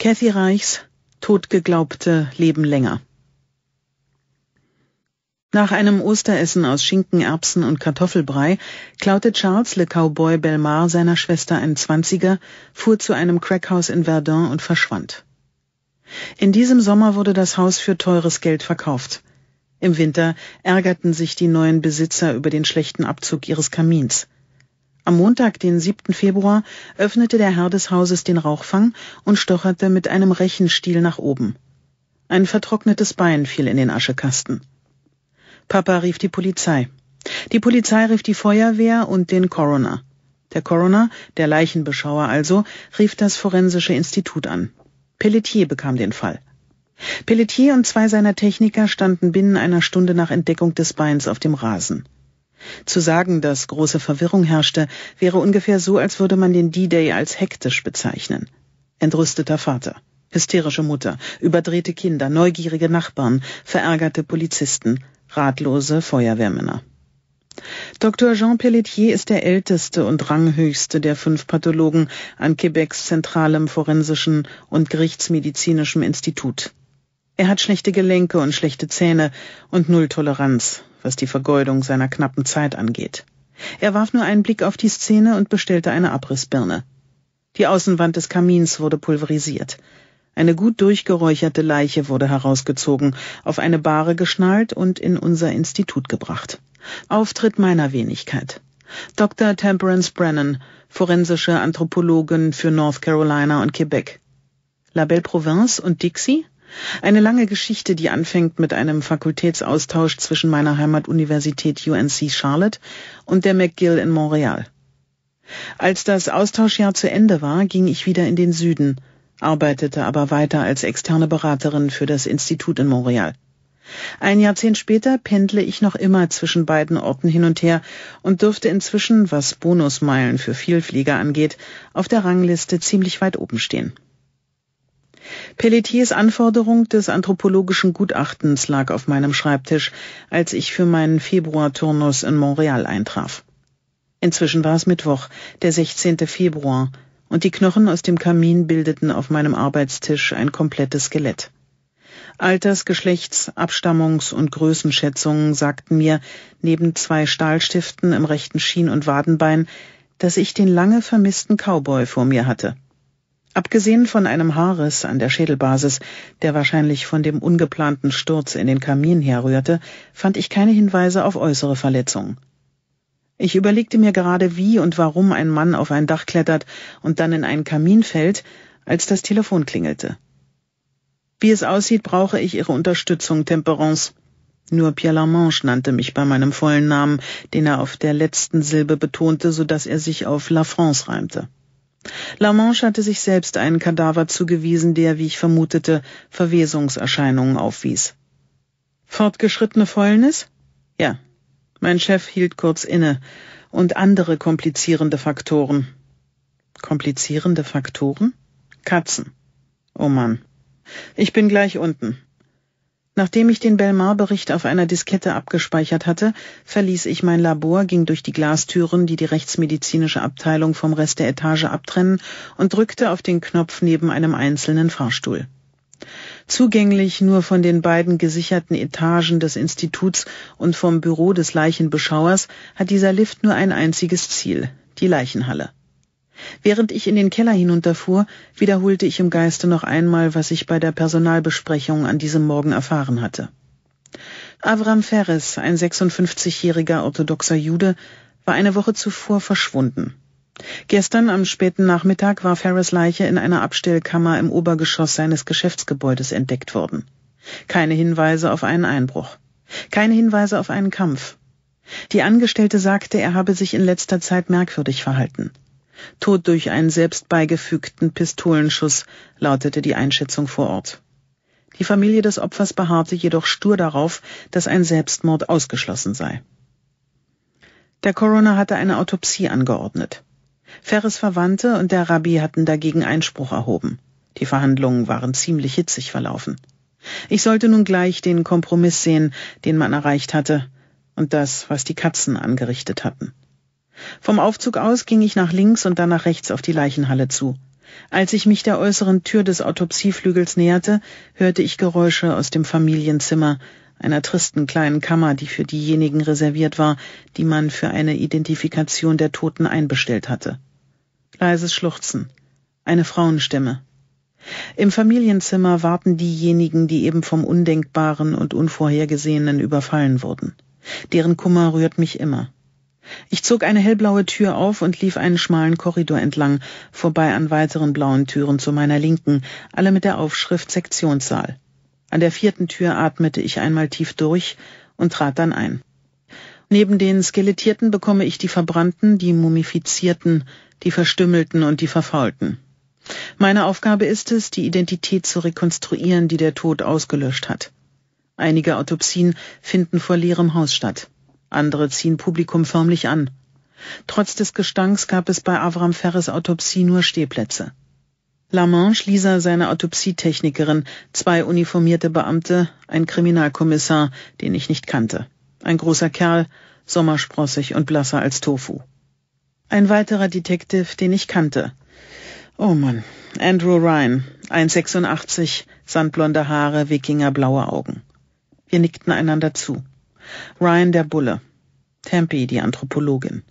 Kathy Reichs Totgeglaubte leben länger. Nach einem Osteressen aus Schinken, Erbsen und Kartoffelbrei klaute Charles Le Cowboy Belmar seiner Schwester ein Zwanziger, fuhr zu einem Crackhaus in Verdun und verschwand. In diesem Sommer wurde das Haus für teures Geld verkauft. Im Winter ärgerten sich die neuen Besitzer über den schlechten Abzug ihres Kamins. Am Montag, den 7. Februar, öffnete der Herr des Hauses den Rauchfang und stocherte mit einem Rechenstiel nach oben. Ein vertrocknetes Bein fiel in den Aschekasten. Papa rief die Polizei. Die Polizei rief die Feuerwehr und den Coroner. Der Coroner, der Leichenbeschauer also, rief das forensische Institut an. Pelletier bekam den Fall. Pelletier und zwei seiner Techniker standen binnen einer Stunde nach Entdeckung des Beins auf dem Rasen. Zu sagen, dass große Verwirrung herrschte, wäre ungefähr so, als würde man den D-Day als hektisch bezeichnen. Entrüsteter Vater, hysterische Mutter, überdrehte Kinder, neugierige Nachbarn, verärgerte Polizisten, ratlose Feuerwehrmänner. Dr. Jean Pelletier ist der älteste und ranghöchste der fünf Pathologen an Quebecs zentralem forensischen und gerichtsmedizinischem Institut. Er hat schlechte Gelenke und schlechte Zähne und null Toleranz was die Vergeudung seiner knappen Zeit angeht. Er warf nur einen Blick auf die Szene und bestellte eine Abrissbirne. Die Außenwand des Kamins wurde pulverisiert. Eine gut durchgeräucherte Leiche wurde herausgezogen, auf eine Bahre geschnallt und in unser Institut gebracht. Auftritt meiner Wenigkeit. Dr. Temperance Brennan, forensische Anthropologin für North Carolina und Quebec. La Belle Province und Dixie? Eine lange Geschichte, die anfängt mit einem Fakultätsaustausch zwischen meiner Heimatuniversität UNC Charlotte und der McGill in Montreal. Als das Austauschjahr zu Ende war, ging ich wieder in den Süden, arbeitete aber weiter als externe Beraterin für das Institut in Montreal. Ein Jahrzehnt später pendle ich noch immer zwischen beiden Orten hin und her und dürfte inzwischen, was Bonusmeilen für Vielflieger angeht, auf der Rangliste ziemlich weit oben stehen. Pelletiers Anforderung des anthropologischen Gutachtens lag auf meinem Schreibtisch, als ich für meinen Februarturnus in Montreal eintraf. Inzwischen war es Mittwoch, der 16. Februar, und die Knochen aus dem Kamin bildeten auf meinem Arbeitstisch ein komplettes Skelett. Alters-, Geschlechts-, Abstammungs- und Größenschätzungen sagten mir, neben zwei Stahlstiften im rechten Schien- und Wadenbein, dass ich den lange vermissten Cowboy vor mir hatte. Abgesehen von einem Haarriss an der Schädelbasis, der wahrscheinlich von dem ungeplanten Sturz in den Kamin herrührte, fand ich keine Hinweise auf äußere Verletzungen. Ich überlegte mir gerade, wie und warum ein Mann auf ein Dach klettert und dann in einen Kamin fällt, als das Telefon klingelte. Wie es aussieht, brauche ich Ihre Unterstützung, Temperance. Nur Pierre Lamanche nannte mich bei meinem vollen Namen, den er auf der letzten Silbe betonte, so dass er sich auf La France reimte. La Manche hatte sich selbst einen Kadaver zugewiesen, der, wie ich vermutete, Verwesungserscheinungen aufwies. Fortgeschrittene Fäulnis? Ja. Mein Chef hielt kurz inne. Und andere komplizierende Faktoren. Komplizierende Faktoren? Katzen. Oh Mann. Ich bin gleich unten. Nachdem ich den Belmar-Bericht auf einer Diskette abgespeichert hatte, verließ ich mein Labor, ging durch die Glastüren, die die rechtsmedizinische Abteilung vom Rest der Etage abtrennen, und drückte auf den Knopf neben einem einzelnen Fahrstuhl. Zugänglich nur von den beiden gesicherten Etagen des Instituts und vom Büro des Leichenbeschauers hat dieser Lift nur ein einziges Ziel, die Leichenhalle. Während ich in den Keller hinunterfuhr, wiederholte ich im Geiste noch einmal, was ich bei der Personalbesprechung an diesem Morgen erfahren hatte. Avram Ferres, ein 56-jähriger orthodoxer Jude, war eine Woche zuvor verschwunden. Gestern am späten Nachmittag war Ferres Leiche in einer Abstellkammer im Obergeschoss seines Geschäftsgebäudes entdeckt worden. Keine Hinweise auf einen Einbruch. Keine Hinweise auf einen Kampf. Die Angestellte sagte, er habe sich in letzter Zeit merkwürdig verhalten. Tod durch einen selbst beigefügten Pistolenschuss, lautete die Einschätzung vor Ort. Die Familie des Opfers beharrte jedoch stur darauf, dass ein Selbstmord ausgeschlossen sei. Der Coroner hatte eine Autopsie angeordnet. Ferres Verwandte und der Rabbi hatten dagegen Einspruch erhoben. Die Verhandlungen waren ziemlich hitzig verlaufen. Ich sollte nun gleich den Kompromiss sehen, den man erreicht hatte, und das, was die Katzen angerichtet hatten. Vom Aufzug aus ging ich nach links und dann nach rechts auf die Leichenhalle zu. Als ich mich der äußeren Tür des Autopsieflügels näherte, hörte ich Geräusche aus dem Familienzimmer, einer tristen kleinen Kammer, die für diejenigen reserviert war, die man für eine Identifikation der Toten einbestellt hatte. Leises Schluchzen. Eine Frauenstimme. Im Familienzimmer warten diejenigen, die eben vom Undenkbaren und Unvorhergesehenen überfallen wurden. Deren Kummer rührt mich immer. Ich zog eine hellblaue Tür auf und lief einen schmalen Korridor entlang, vorbei an weiteren blauen Türen zu meiner Linken, alle mit der Aufschrift Sektionssaal. An der vierten Tür atmete ich einmal tief durch und trat dann ein. Neben den Skelettierten bekomme ich die Verbrannten, die Mumifizierten, die Verstümmelten und die Verfaulten. Meine Aufgabe ist es, die Identität zu rekonstruieren, die der Tod ausgelöscht hat. Einige Autopsien finden vor leerem Haus statt. Andere ziehen Publikum förmlich an. Trotz des Gestanks gab es bei Avram Ferres Autopsie nur Stehplätze. La Lamanche Lisa seine Autopsietechnikerin, zwei uniformierte Beamte, ein Kriminalkommissar, den ich nicht kannte. Ein großer Kerl, sommersprossig und blasser als Tofu. Ein weiterer Detektiv, den ich kannte. Oh Mann, Andrew Ryan, 1,86, sandblonde Haare, Wikinger, blaue Augen. Wir nickten einander zu. Ryan der Bulle, Tempi die Anthropologin.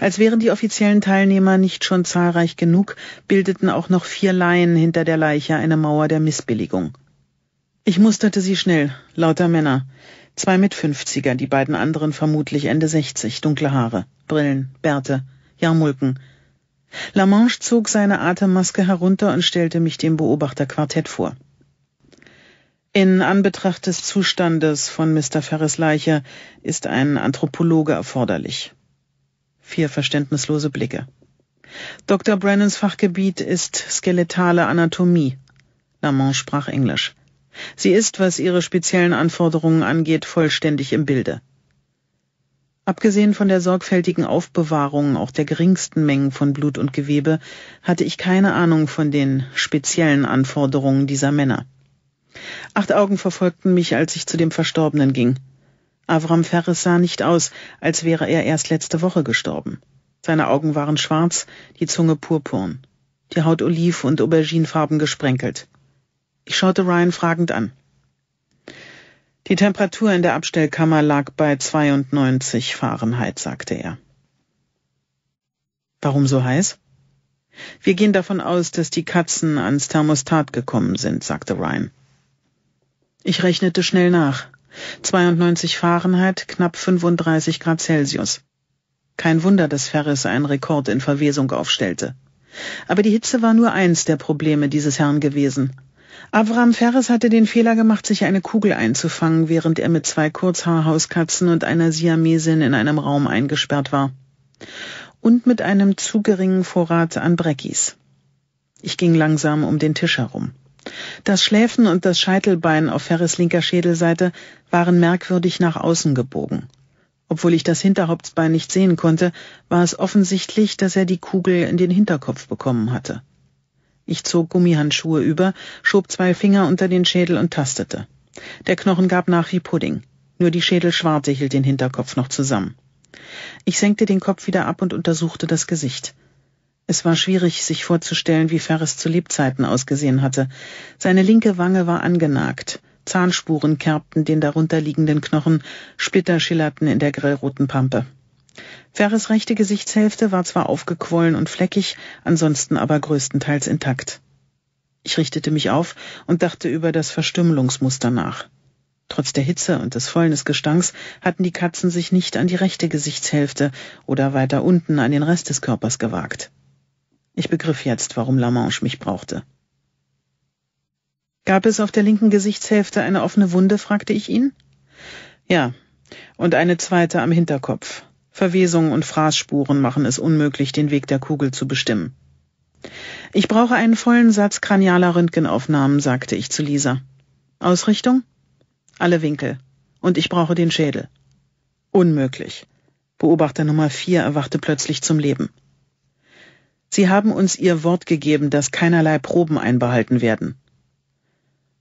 Als wären die offiziellen Teilnehmer nicht schon zahlreich genug, bildeten auch noch vier Laien hinter der Leiche eine Mauer der Missbilligung. Ich musterte sie schnell, lauter Männer. Zwei mit Fünfziger, die beiden anderen vermutlich Ende sechzig, dunkle Haare, Brillen, Bärte, Jarmulken. Lamanche zog seine Atemmaske herunter und stellte mich dem Beobachterquartett vor. In Anbetracht des Zustandes von Mr. Ferris Leiche ist ein Anthropologe erforderlich. Vier verständnislose Blicke. Dr. Brennans Fachgebiet ist skeletale Anatomie. Lamont sprach Englisch. Sie ist, was ihre speziellen Anforderungen angeht, vollständig im Bilde. Abgesehen von der sorgfältigen Aufbewahrung auch der geringsten Mengen von Blut und Gewebe hatte ich keine Ahnung von den speziellen Anforderungen dieser Männer. Acht Augen verfolgten mich, als ich zu dem Verstorbenen ging. Avram Ferris sah nicht aus, als wäre er erst letzte Woche gestorben. Seine Augen waren schwarz, die Zunge purpurn, die Haut oliv und auberginefarben gesprenkelt. Ich schaute Ryan fragend an. Die Temperatur in der Abstellkammer lag bei 92 Fahrenheit, sagte er. Warum so heiß? Wir gehen davon aus, dass die Katzen ans Thermostat gekommen sind, sagte Ryan. Ich rechnete schnell nach. 92 Fahrenheit, knapp 35 Grad Celsius. Kein Wunder, dass Ferris einen Rekord in Verwesung aufstellte. Aber die Hitze war nur eins der Probleme dieses Herrn gewesen. Avram Ferris hatte den Fehler gemacht, sich eine Kugel einzufangen, während er mit zwei Kurzhaarhauskatzen und einer Siamesin in einem Raum eingesperrt war. Und mit einem zu geringen Vorrat an Breckis. Ich ging langsam um den Tisch herum. Das Schläfen und das Scheitelbein auf Ferres linker Schädelseite waren merkwürdig nach außen gebogen. Obwohl ich das Hinterhauptsbein nicht sehen konnte, war es offensichtlich, dass er die Kugel in den Hinterkopf bekommen hatte. Ich zog Gummihandschuhe über, schob zwei Finger unter den Schädel und tastete. Der Knochen gab nach wie Pudding. Nur die Schädelschwarte hielt den Hinterkopf noch zusammen. Ich senkte den Kopf wieder ab und untersuchte das Gesicht. Es war schwierig, sich vorzustellen, wie Ferris zu Lebzeiten ausgesehen hatte. Seine linke Wange war angenagt. Zahnspuren kerbten den darunterliegenden Knochen, Splitter schillerten in der grellroten Pampe. Ferres rechte Gesichtshälfte war zwar aufgequollen und fleckig, ansonsten aber größtenteils intakt. Ich richtete mich auf und dachte über das Verstümmelungsmuster nach. Trotz der Hitze und des Vollen Gestanks hatten die Katzen sich nicht an die rechte Gesichtshälfte oder weiter unten an den Rest des Körpers gewagt. Ich begriff jetzt, warum Lamange mich brauchte. Gab es auf der linken Gesichtshälfte eine offene Wunde? fragte ich ihn. Ja, und eine zweite am Hinterkopf. Verwesungen und Fraßspuren machen es unmöglich, den Weg der Kugel zu bestimmen. Ich brauche einen vollen Satz kranialer Röntgenaufnahmen, sagte ich zu Lisa. Ausrichtung? Alle Winkel. Und ich brauche den Schädel. Unmöglich. Beobachter Nummer vier erwachte plötzlich zum Leben. Sie haben uns Ihr Wort gegeben, dass keinerlei Proben einbehalten werden.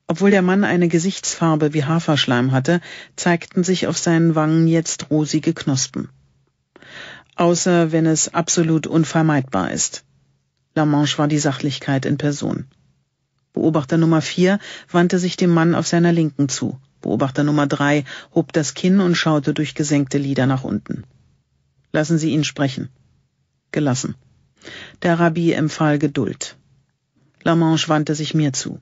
Obwohl der Mann eine Gesichtsfarbe wie Haferschleim hatte, zeigten sich auf seinen Wangen jetzt rosige Knospen. Außer wenn es absolut unvermeidbar ist. La Manche war die Sachlichkeit in Person. Beobachter Nummer vier wandte sich dem Mann auf seiner Linken zu. Beobachter Nummer drei hob das Kinn und schaute durch gesenkte Lider nach unten. Lassen Sie ihn sprechen. Gelassen. Der Rabbi empfahl Geduld. Lamange wandte sich mir zu.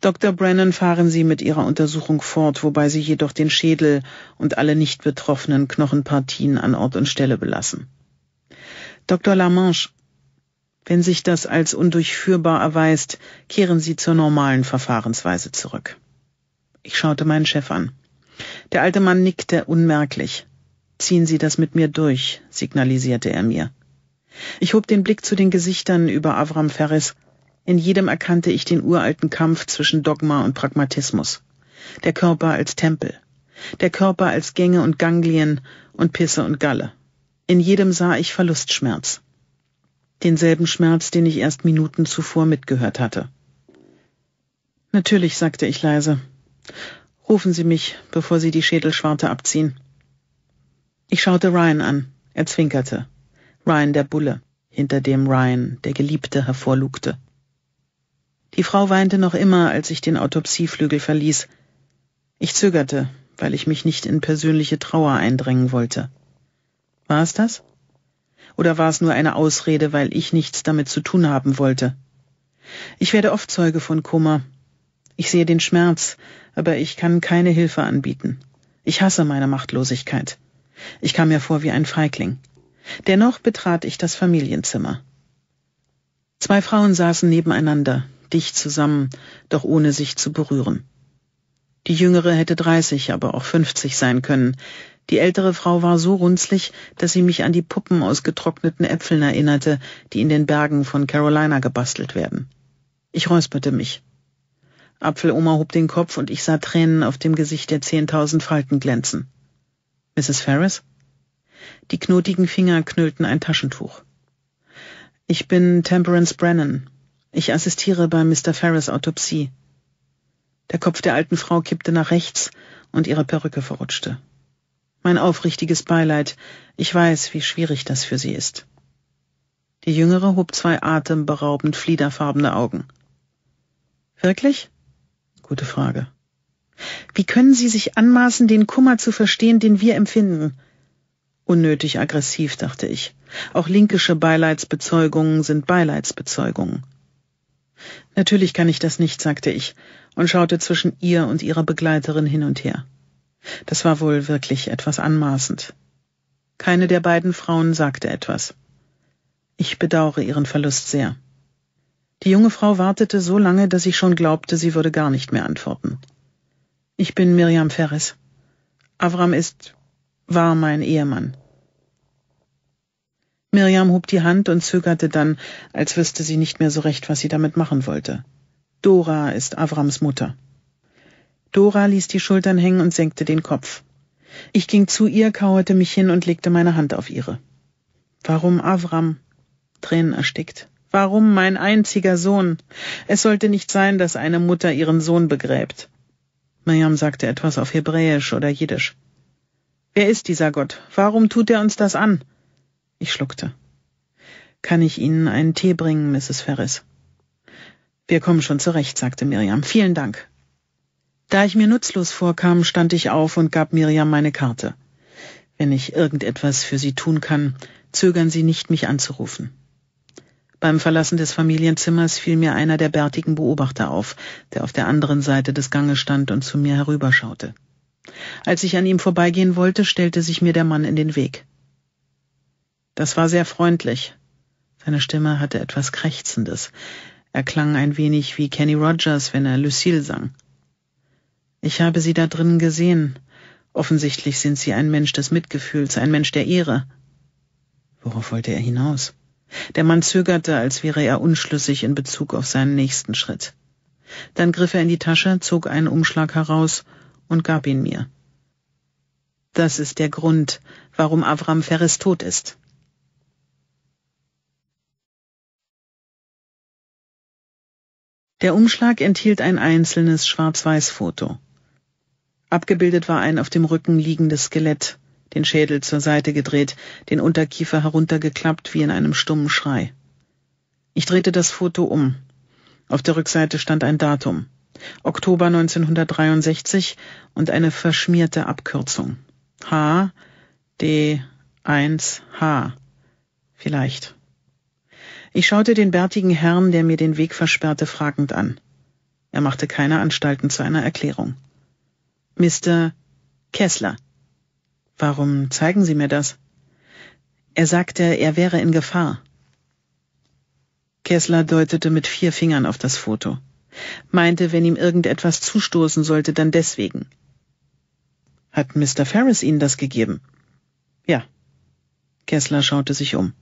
Dr. Brennan fahren Sie mit Ihrer Untersuchung fort, wobei Sie jedoch den Schädel und alle nicht betroffenen Knochenpartien an Ort und Stelle belassen. Dr. Lamange, wenn sich das als undurchführbar erweist, kehren Sie zur normalen Verfahrensweise zurück. Ich schaute meinen Chef an. Der alte Mann nickte unmerklich. Ziehen Sie das mit mir durch, signalisierte er mir. Ich hob den Blick zu den Gesichtern über Avram Ferris. In jedem erkannte ich den uralten Kampf zwischen Dogma und Pragmatismus. Der Körper als Tempel. Der Körper als Gänge und Ganglien und Pisse und Galle. In jedem sah ich Verlustschmerz. Denselben Schmerz, den ich erst Minuten zuvor mitgehört hatte. Natürlich, sagte ich leise. Rufen Sie mich, bevor Sie die Schädelschwarte abziehen. Ich schaute Ryan an. Er zwinkerte. Ryan der Bulle, hinter dem Ryan, der Geliebte, hervorlugte. Die Frau weinte noch immer, als ich den Autopsieflügel verließ. Ich zögerte, weil ich mich nicht in persönliche Trauer eindrängen wollte. War es das? Oder war es nur eine Ausrede, weil ich nichts damit zu tun haben wollte? Ich werde oft Zeuge von Kummer. Ich sehe den Schmerz, aber ich kann keine Hilfe anbieten. Ich hasse meine Machtlosigkeit. Ich kam mir vor wie ein Feigling. Dennoch betrat ich das Familienzimmer. Zwei Frauen saßen nebeneinander, dicht zusammen, doch ohne sich zu berühren. Die jüngere hätte dreißig, aber auch fünfzig sein können. Die ältere Frau war so runzlig, dass sie mich an die Puppen aus getrockneten Äpfeln erinnerte, die in den Bergen von Carolina gebastelt werden. Ich räusperte mich. Apfeloma hob den Kopf und ich sah Tränen auf dem Gesicht der zehntausend Falten glänzen. Mrs. Ferris? Die knotigen Finger knüllten ein Taschentuch. Ich bin Temperance Brennan. Ich assistiere bei Mr. Ferris Autopsie. Der Kopf der alten Frau kippte nach rechts und ihre Perücke verrutschte. Mein aufrichtiges Beileid. Ich weiß, wie schwierig das für sie ist. Die Jüngere hob zwei atemberaubend fliederfarbene Augen. Wirklich? Gute Frage. Wie können Sie sich anmaßen, den Kummer zu verstehen, den wir empfinden? Unnötig aggressiv, dachte ich. Auch linkische Beileidsbezeugungen sind Beileidsbezeugungen. Natürlich kann ich das nicht, sagte ich und schaute zwischen ihr und ihrer Begleiterin hin und her. Das war wohl wirklich etwas anmaßend. Keine der beiden Frauen sagte etwas. Ich bedauere ihren Verlust sehr. Die junge Frau wartete so lange, dass ich schon glaubte, sie würde gar nicht mehr antworten. Ich bin Miriam Ferris. Avram ist war mein Ehemann. Miriam hob die Hand und zögerte dann, als wüsste sie nicht mehr so recht, was sie damit machen wollte. Dora ist Avrams Mutter. Dora ließ die Schultern hängen und senkte den Kopf. Ich ging zu ihr, kauerte mich hin und legte meine Hand auf ihre. Warum Avram? Tränen erstickt. Warum mein einziger Sohn? Es sollte nicht sein, dass eine Mutter ihren Sohn begräbt. Miriam sagte etwas auf Hebräisch oder Jiddisch. Wer ist dieser Gott? Warum tut er uns das an? Ich schluckte. Kann ich Ihnen einen Tee bringen, Mrs. Ferris? Wir kommen schon zurecht, sagte Miriam. Vielen Dank. Da ich mir nutzlos vorkam, stand ich auf und gab Miriam meine Karte. Wenn ich irgendetwas für Sie tun kann, zögern Sie nicht, mich anzurufen. Beim Verlassen des Familienzimmers fiel mir einer der bärtigen Beobachter auf, der auf der anderen Seite des Ganges stand und zu mir herüberschaute. Als ich an ihm vorbeigehen wollte, stellte sich mir der Mann in den Weg. Das war sehr freundlich. Seine Stimme hatte etwas Krächzendes. Er klang ein wenig wie Kenny Rogers, wenn er Lucille sang. Ich habe sie da drinnen gesehen. Offensichtlich sind sie ein Mensch des Mitgefühls, ein Mensch der Ehre. Worauf wollte er hinaus? Der Mann zögerte, als wäre er unschlüssig in Bezug auf seinen nächsten Schritt. Dann griff er in die Tasche, zog einen Umschlag heraus und gab ihn mir. Das ist der Grund, warum Avram Ferris tot ist. Der Umschlag enthielt ein einzelnes Schwarz-Weiß-Foto. Abgebildet war ein auf dem Rücken liegendes Skelett, den Schädel zur Seite gedreht, den Unterkiefer heruntergeklappt wie in einem stummen Schrei. Ich drehte das Foto um. Auf der Rückseite stand ein Datum. Oktober 1963 und eine verschmierte Abkürzung. H, D, 1, H. Vielleicht. Ich schaute den bärtigen Herrn, der mir den Weg versperrte, fragend an. Er machte keine Anstalten zu einer Erklärung. Mr. Kessler. Warum zeigen Sie mir das? Er sagte, er wäre in Gefahr. Kessler deutete mit vier Fingern auf das Foto meinte, wenn ihm irgendetwas zustoßen sollte, dann deswegen. Hat Mr. Ferris Ihnen das gegeben? Ja. Kessler schaute sich um.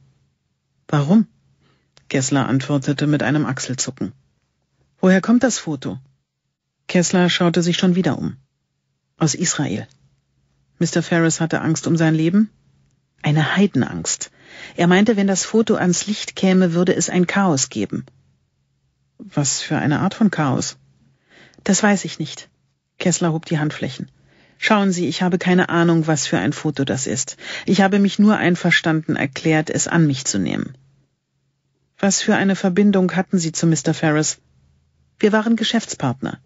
Warum? Kessler antwortete mit einem Achselzucken. Woher kommt das Foto? Kessler schaute sich schon wieder um. Aus Israel. Mr. Ferris hatte Angst um sein Leben? Eine Heidenangst. Er meinte, wenn das Foto ans Licht käme, würde es ein Chaos geben. Was für eine Art von Chaos? Das weiß ich nicht. Kessler hob die Handflächen. Schauen Sie, ich habe keine Ahnung, was für ein Foto das ist. Ich habe mich nur einverstanden erklärt, es an mich zu nehmen. Was für eine Verbindung hatten Sie zu Mr. Ferris? Wir waren Geschäftspartner.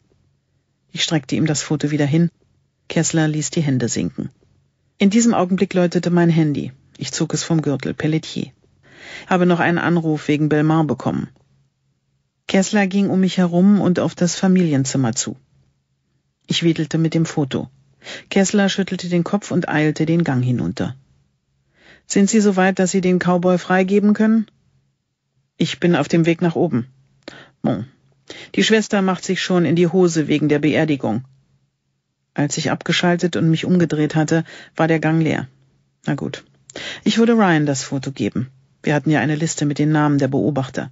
Ich streckte ihm das Foto wieder hin. Kessler ließ die Hände sinken. In diesem Augenblick läutete mein Handy. Ich zog es vom Gürtel, Pelletier. Habe noch einen Anruf wegen Belmar bekommen. Kessler ging um mich herum und auf das Familienzimmer zu. Ich wedelte mit dem Foto. Kessler schüttelte den Kopf und eilte den Gang hinunter. Sind Sie so weit, dass Sie den Cowboy freigeben können? Ich bin auf dem Weg nach oben. Bon. Die Schwester macht sich schon in die Hose wegen der Beerdigung. Als ich abgeschaltet und mich umgedreht hatte, war der Gang leer. Na gut. Ich würde Ryan das Foto geben. Wir hatten ja eine Liste mit den Namen der Beobachter.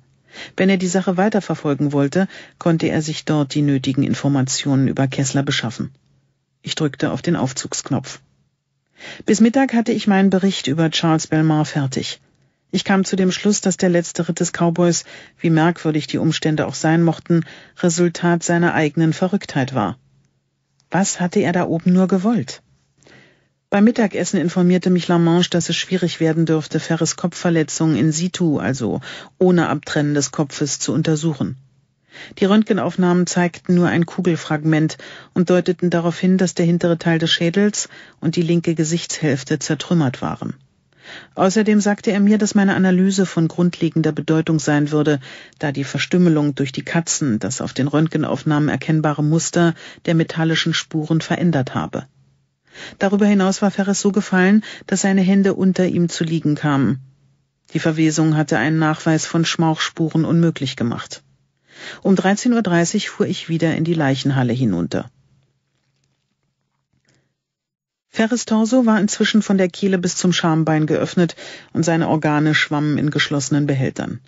Wenn er die Sache weiterverfolgen wollte, konnte er sich dort die nötigen Informationen über Kessler beschaffen. Ich drückte auf den Aufzugsknopf. Bis Mittag hatte ich meinen Bericht über Charles Belmar fertig. Ich kam zu dem Schluss, dass der letzte Ritt des Cowboys, wie merkwürdig die Umstände auch sein mochten, Resultat seiner eigenen Verrücktheit war. Was hatte er da oben nur gewollt? Beim Mittagessen informierte mich Lamange, dass es schwierig werden dürfte, Ferres Kopfverletzungen in situ, also ohne Abtrennen des Kopfes, zu untersuchen. Die Röntgenaufnahmen zeigten nur ein Kugelfragment und deuteten darauf hin, dass der hintere Teil des Schädels und die linke Gesichtshälfte zertrümmert waren. Außerdem sagte er mir, dass meine Analyse von grundlegender Bedeutung sein würde, da die Verstümmelung durch die Katzen das auf den Röntgenaufnahmen erkennbare Muster der metallischen Spuren verändert habe. Darüber hinaus war Ferres so gefallen, dass seine Hände unter ihm zu liegen kamen. Die Verwesung hatte einen Nachweis von Schmauchspuren unmöglich gemacht. Um 13.30 Uhr fuhr ich wieder in die Leichenhalle hinunter. Ferres Torso war inzwischen von der Kehle bis zum Schambein geöffnet und seine Organe schwammen in geschlossenen Behältern.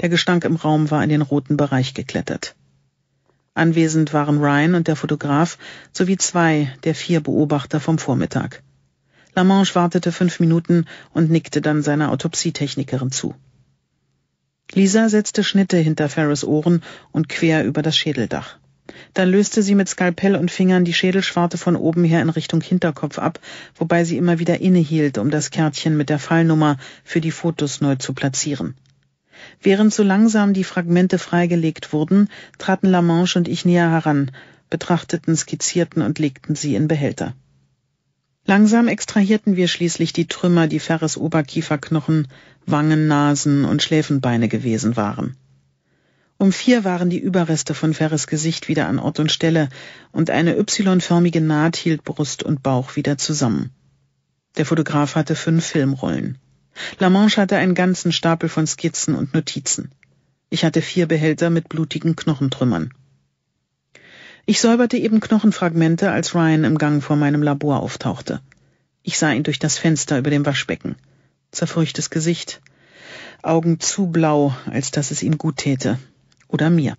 Der Gestank im Raum war in den roten Bereich geklettert. Anwesend waren Ryan und der Fotograf sowie zwei der vier Beobachter vom Vormittag. Lamange wartete fünf Minuten und nickte dann seiner Autopsietechnikerin zu. Lisa setzte Schnitte hinter Ferris Ohren und quer über das Schädeldach. Dann löste sie mit Skalpell und Fingern die Schädelschwarte von oben her in Richtung Hinterkopf ab, wobei sie immer wieder innehielt, um das Kärtchen mit der Fallnummer für die Fotos neu zu platzieren. Während so langsam die Fragmente freigelegt wurden, traten Lamanche und ich näher heran, betrachteten, skizzierten und legten sie in Behälter. Langsam extrahierten wir schließlich die Trümmer, die Ferres Oberkieferknochen, Wangen, Nasen und Schläfenbeine gewesen waren. Um vier waren die Überreste von Ferres Gesicht wieder an Ort und Stelle, und eine y-förmige Naht hielt Brust und Bauch wieder zusammen. Der Fotograf hatte fünf Filmrollen. La Manche hatte einen ganzen Stapel von Skizzen und Notizen. Ich hatte vier Behälter mit blutigen Knochentrümmern. Ich säuberte eben Knochenfragmente, als Ryan im Gang vor meinem Labor auftauchte. Ich sah ihn durch das Fenster über dem Waschbecken. Zerfurchtes Gesicht, Augen zu blau, als dass es ihm gut täte. Oder mir.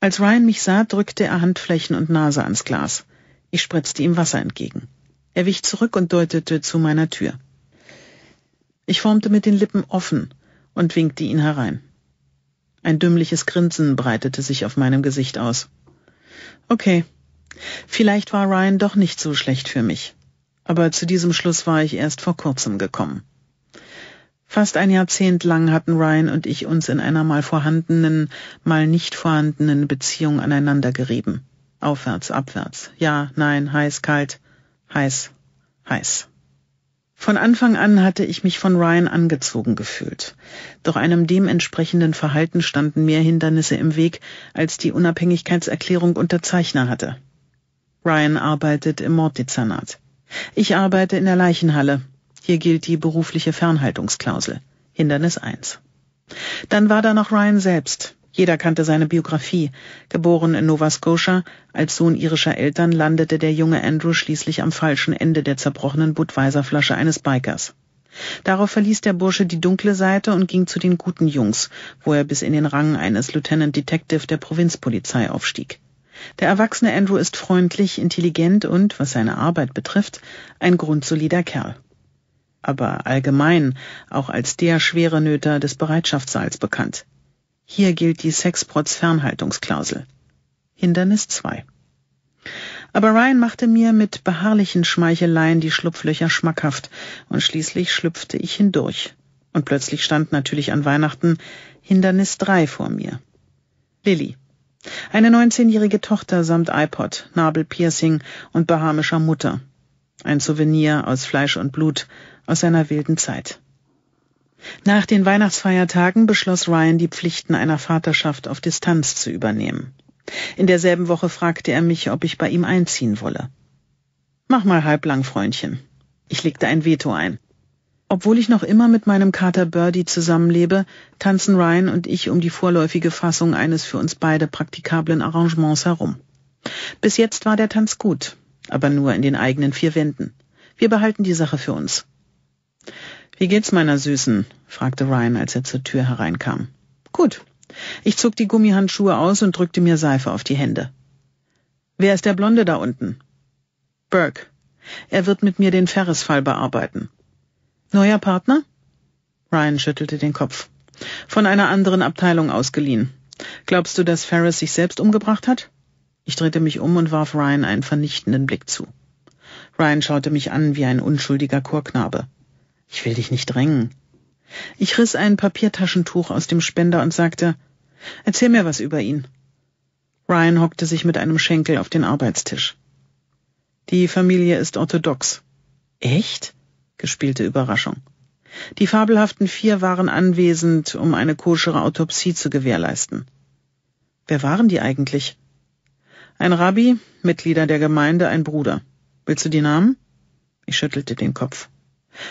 Als Ryan mich sah, drückte er Handflächen und Nase ans Glas. Ich spritzte ihm Wasser entgegen. Er wich zurück und deutete zu meiner Tür. Ich formte mit den Lippen offen und winkte ihn herein. Ein dümmliches Grinsen breitete sich auf meinem Gesicht aus. Okay, vielleicht war Ryan doch nicht so schlecht für mich, aber zu diesem Schluss war ich erst vor kurzem gekommen. Fast ein Jahrzehnt lang hatten Ryan und ich uns in einer mal vorhandenen, mal nicht vorhandenen Beziehung aneinander gerieben. Aufwärts, abwärts. Ja, nein, heiß, kalt, heiß, heiß. Von Anfang an hatte ich mich von Ryan angezogen gefühlt. Doch einem dementsprechenden Verhalten standen mehr Hindernisse im Weg, als die Unabhängigkeitserklärung Unterzeichner hatte. Ryan arbeitet im Morddezernat. Ich arbeite in der Leichenhalle. Hier gilt die berufliche Fernhaltungsklausel. Hindernis 1. Dann war da noch Ryan selbst, jeder kannte seine Biografie. Geboren in Nova Scotia, als Sohn irischer Eltern landete der junge Andrew schließlich am falschen Ende der zerbrochenen Budweiser-Flasche eines Bikers. Darauf verließ der Bursche die dunkle Seite und ging zu den guten Jungs, wo er bis in den Rang eines Lieutenant Detective der Provinzpolizei aufstieg. Der erwachsene Andrew ist freundlich, intelligent und, was seine Arbeit betrifft, ein grundsolider Kerl. Aber allgemein auch als der schwere Nöter des Bereitschaftssaals bekannt. Hier gilt die sexprotz fernhaltungsklausel Hindernis 2. Aber Ryan machte mir mit beharrlichen Schmeicheleien die Schlupflöcher schmackhaft, und schließlich schlüpfte ich hindurch. Und plötzlich stand natürlich an Weihnachten Hindernis 3 vor mir. Lilly. Eine 19-jährige Tochter samt iPod, Nabelpiercing und bahamischer Mutter. Ein Souvenir aus Fleisch und Blut aus einer wilden Zeit. Nach den Weihnachtsfeiertagen beschloss Ryan, die Pflichten einer Vaterschaft auf Distanz zu übernehmen. In derselben Woche fragte er mich, ob ich bei ihm einziehen wolle. Mach mal halblang, Freundchen. Ich legte ein Veto ein. Obwohl ich noch immer mit meinem Kater Birdie zusammenlebe, tanzen Ryan und ich um die vorläufige Fassung eines für uns beide praktikablen Arrangements herum. Bis jetzt war der Tanz gut, aber nur in den eigenen vier Wänden. Wir behalten die Sache für uns. Wie geht's meiner Süßen? fragte Ryan, als er zur Tür hereinkam. Gut. Ich zog die Gummihandschuhe aus und drückte mir Seife auf die Hände. Wer ist der Blonde da unten? Burke. Er wird mit mir den Ferris-Fall bearbeiten. Neuer Partner? Ryan schüttelte den Kopf. Von einer anderen Abteilung ausgeliehen. Glaubst du, dass Ferris sich selbst umgebracht hat? Ich drehte mich um und warf Ryan einen vernichtenden Blick zu. Ryan schaute mich an wie ein unschuldiger Chorknabe. Ich will dich nicht drängen. Ich riss ein Papiertaschentuch aus dem Spender und sagte, Erzähl mir was über ihn. Ryan hockte sich mit einem Schenkel auf den Arbeitstisch. Die Familie ist orthodox. Echt? gespielte Überraschung. Die fabelhaften vier waren anwesend, um eine koschere Autopsie zu gewährleisten. Wer waren die eigentlich? Ein Rabbi, Mitglieder der Gemeinde, ein Bruder. Willst du die Namen? Ich schüttelte den Kopf.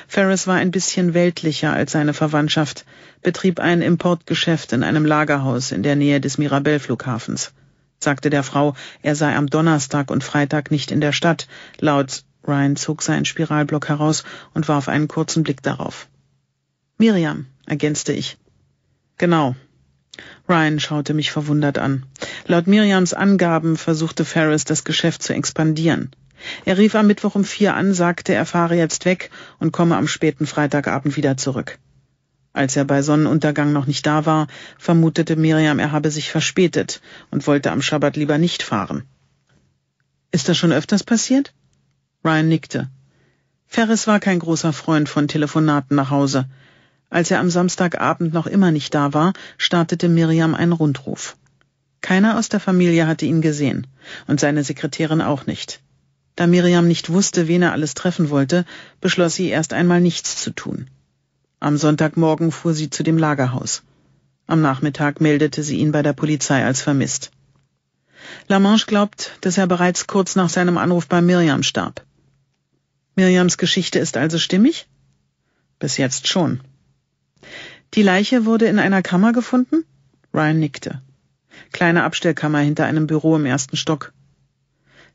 Ferris war ein bisschen weltlicher als seine Verwandtschaft, betrieb ein Importgeschäft in einem Lagerhaus in der Nähe des Mirabell flughafens Sagte der Frau, er sei am Donnerstag und Freitag nicht in der Stadt. Laut Ryan zog seinen Spiralblock heraus und warf einen kurzen Blick darauf. Miriam, ergänzte ich. Genau. Ryan schaute mich verwundert an. Laut Miriams Angaben versuchte Ferris, das Geschäft zu expandieren. Er rief am Mittwoch um vier an, sagte, er fahre jetzt weg und komme am späten Freitagabend wieder zurück. Als er bei Sonnenuntergang noch nicht da war, vermutete Miriam, er habe sich verspätet und wollte am Schabbat lieber nicht fahren. Ist das schon öfters passiert? Ryan nickte. Ferris war kein großer Freund von Telefonaten nach Hause. Als er am Samstagabend noch immer nicht da war, startete Miriam einen Rundruf. Keiner aus der Familie hatte ihn gesehen und seine Sekretärin auch nicht. Da Miriam nicht wusste, wen er alles treffen wollte, beschloss sie erst einmal nichts zu tun. Am Sonntagmorgen fuhr sie zu dem Lagerhaus. Am Nachmittag meldete sie ihn bei der Polizei als vermisst. Lamanche glaubt, dass er bereits kurz nach seinem Anruf bei Miriam starb. Miriams Geschichte ist also stimmig? Bis jetzt schon. Die Leiche wurde in einer Kammer gefunden? Ryan nickte. Kleine Abstellkammer hinter einem Büro im ersten Stock.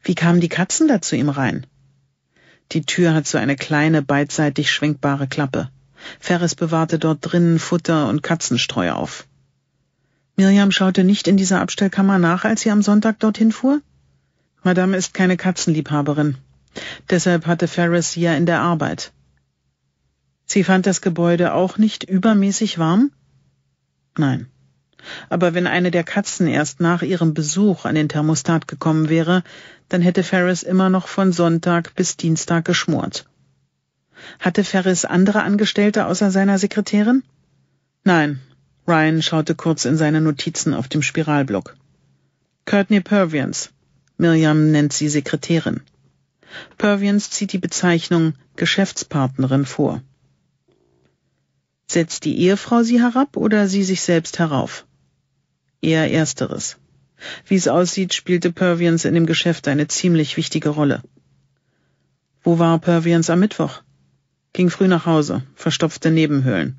Wie kamen die Katzen da zu ihm rein? Die Tür hat so eine kleine, beidseitig schwenkbare Klappe. Ferris bewahrte dort drinnen Futter und Katzenstreu auf. Miriam schaute nicht in dieser Abstellkammer nach, als sie am Sonntag dorthin fuhr? Madame ist keine Katzenliebhaberin. Deshalb hatte Ferris sie ja in der Arbeit. Sie fand das Gebäude auch nicht übermäßig warm? Nein. Aber wenn eine der Katzen erst nach ihrem Besuch an den Thermostat gekommen wäre, dann hätte Ferris immer noch von Sonntag bis Dienstag geschmort. Hatte Ferris andere Angestellte außer seiner Sekretärin? Nein. Ryan schaute kurz in seine Notizen auf dem Spiralblock. Courtney Pervians. Miriam nennt sie Sekretärin. Pervians zieht die Bezeichnung Geschäftspartnerin vor. Setzt die Ehefrau sie herab oder sie sich selbst herauf? Eher ersteres. Wie es aussieht, spielte Pervians in dem Geschäft eine ziemlich wichtige Rolle. Wo war Pervians am Mittwoch? Ging früh nach Hause, verstopfte Nebenhöhlen.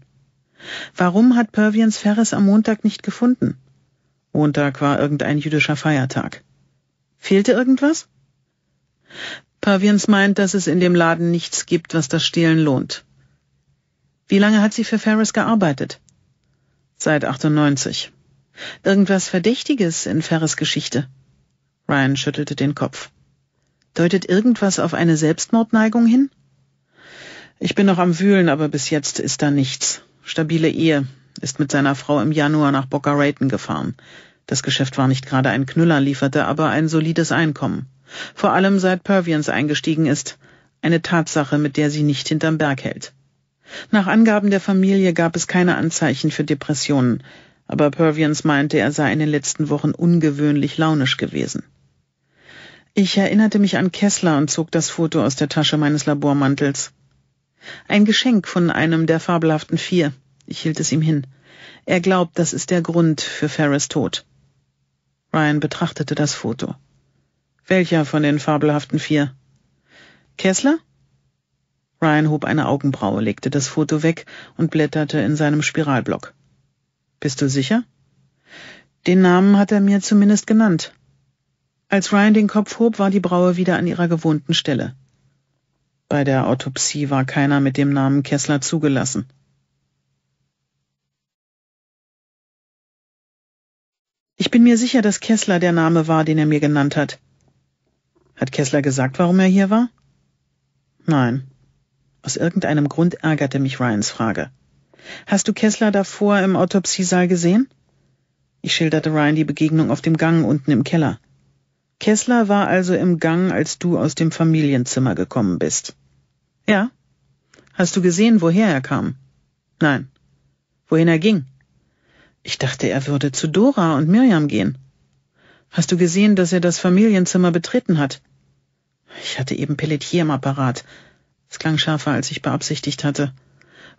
Warum hat Pervians Ferris am Montag nicht gefunden? Montag war irgendein jüdischer Feiertag. Fehlte irgendwas? Pervians meint, dass es in dem Laden nichts gibt, was das Stehlen lohnt. Wie lange hat sie für Ferris gearbeitet? Seit 98. Irgendwas Verdächtiges in Ferres Geschichte. Ryan schüttelte den Kopf. Deutet irgendwas auf eine Selbstmordneigung hin? Ich bin noch am Wühlen, aber bis jetzt ist da nichts. Stabile Ehe ist mit seiner Frau im Januar nach Boca Raton gefahren. Das Geschäft war nicht gerade ein Knüller, lieferte aber ein solides Einkommen. Vor allem seit Pervians eingestiegen ist. Eine Tatsache, mit der sie nicht hinterm Berg hält. Nach Angaben der Familie gab es keine Anzeichen für Depressionen aber Pervians meinte, er sei in den letzten Wochen ungewöhnlich launisch gewesen. Ich erinnerte mich an Kessler und zog das Foto aus der Tasche meines Labormantels. Ein Geschenk von einem der fabelhaften Vier. Ich hielt es ihm hin. Er glaubt, das ist der Grund für Ferris Tod. Ryan betrachtete das Foto. Welcher von den fabelhaften Vier? Kessler? Ryan hob eine Augenbraue, legte das Foto weg und blätterte in seinem Spiralblock. Bist du sicher? Den Namen hat er mir zumindest genannt. Als Ryan den Kopf hob, war die Braue wieder an ihrer gewohnten Stelle. Bei der Autopsie war keiner mit dem Namen Kessler zugelassen. Ich bin mir sicher, dass Kessler der Name war, den er mir genannt hat. Hat Kessler gesagt, warum er hier war? Nein. Aus irgendeinem Grund ärgerte mich Ryans Frage. Hast du Kessler davor im Autopsiesaal gesehen? Ich schilderte Ryan die Begegnung auf dem Gang unten im Keller. Kessler war also im Gang, als du aus dem Familienzimmer gekommen bist. Ja. Hast du gesehen, woher er kam? Nein. Wohin er ging? Ich dachte, er würde zu Dora und Miriam gehen. Hast du gesehen, dass er das Familienzimmer betreten hat? Ich hatte eben Pelletier im Apparat. Es klang schärfer, als ich beabsichtigt hatte.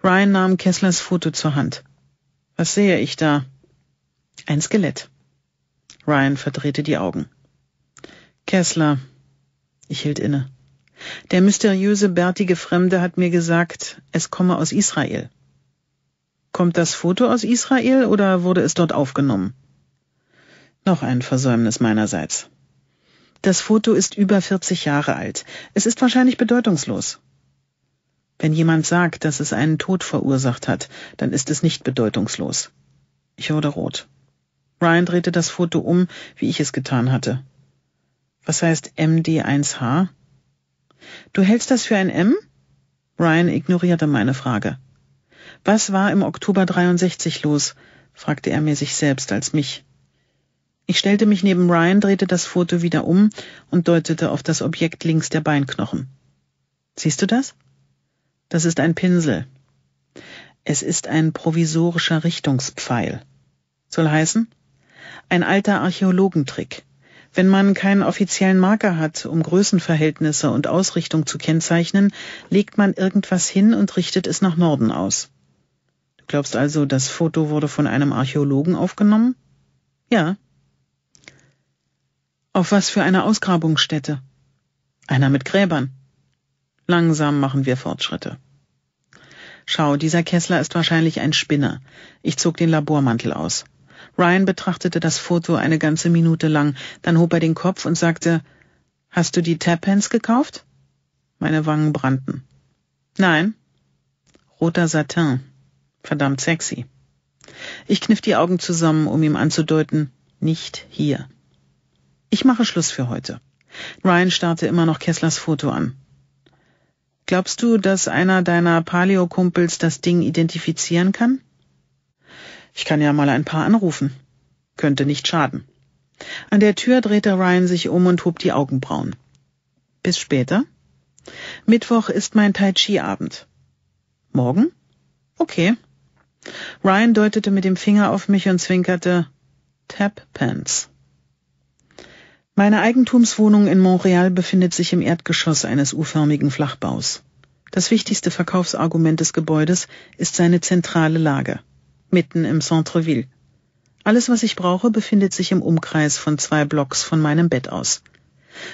Ryan nahm Kesslers Foto zur Hand. Was sehe ich da? Ein Skelett. Ryan verdrehte die Augen. Kessler. Ich hielt inne. Der mysteriöse bärtige Fremde hat mir gesagt, es komme aus Israel. Kommt das Foto aus Israel oder wurde es dort aufgenommen? Noch ein Versäumnis meinerseits. Das Foto ist über 40 Jahre alt. Es ist wahrscheinlich bedeutungslos. Wenn jemand sagt, dass es einen Tod verursacht hat, dann ist es nicht bedeutungslos. Ich wurde rot. Ryan drehte das Foto um, wie ich es getan hatte. Was heißt MD1H? Du hältst das für ein M? Ryan ignorierte meine Frage. Was war im Oktober 63 los? fragte er mir sich selbst als mich. Ich stellte mich neben Ryan, drehte das Foto wieder um und deutete auf das Objekt links der Beinknochen. Siehst du das? Das ist ein Pinsel. Es ist ein provisorischer Richtungspfeil. Soll heißen? Ein alter Archäologentrick. Wenn man keinen offiziellen Marker hat, um Größenverhältnisse und Ausrichtung zu kennzeichnen, legt man irgendwas hin und richtet es nach Norden aus. Du glaubst also, das Foto wurde von einem Archäologen aufgenommen? Ja. Auf was für eine Ausgrabungsstätte? Einer mit Gräbern. Langsam machen wir Fortschritte. Schau, dieser Kessler ist wahrscheinlich ein Spinner. Ich zog den Labormantel aus. Ryan betrachtete das Foto eine ganze Minute lang, dann hob er den Kopf und sagte, Hast du die Tappens gekauft? Meine Wangen brannten. Nein. Roter Satin. Verdammt sexy. Ich kniff die Augen zusammen, um ihm anzudeuten, nicht hier. Ich mache Schluss für heute. Ryan starrte immer noch Kesslers Foto an. Glaubst du, dass einer deiner Paleo-Kumpels das Ding identifizieren kann? Ich kann ja mal ein paar anrufen. Könnte nicht schaden. An der Tür drehte Ryan sich um und hob die Augenbrauen. Bis später? Mittwoch ist mein Tai Chi-Abend. Morgen? Okay. Ryan deutete mit dem Finger auf mich und zwinkerte Tap Pants. Meine Eigentumswohnung in Montreal befindet sich im Erdgeschoss eines U-förmigen Flachbaus. Das wichtigste Verkaufsargument des Gebäudes ist seine zentrale Lage, mitten im Centreville. Alles, was ich brauche, befindet sich im Umkreis von zwei Blocks von meinem Bett aus.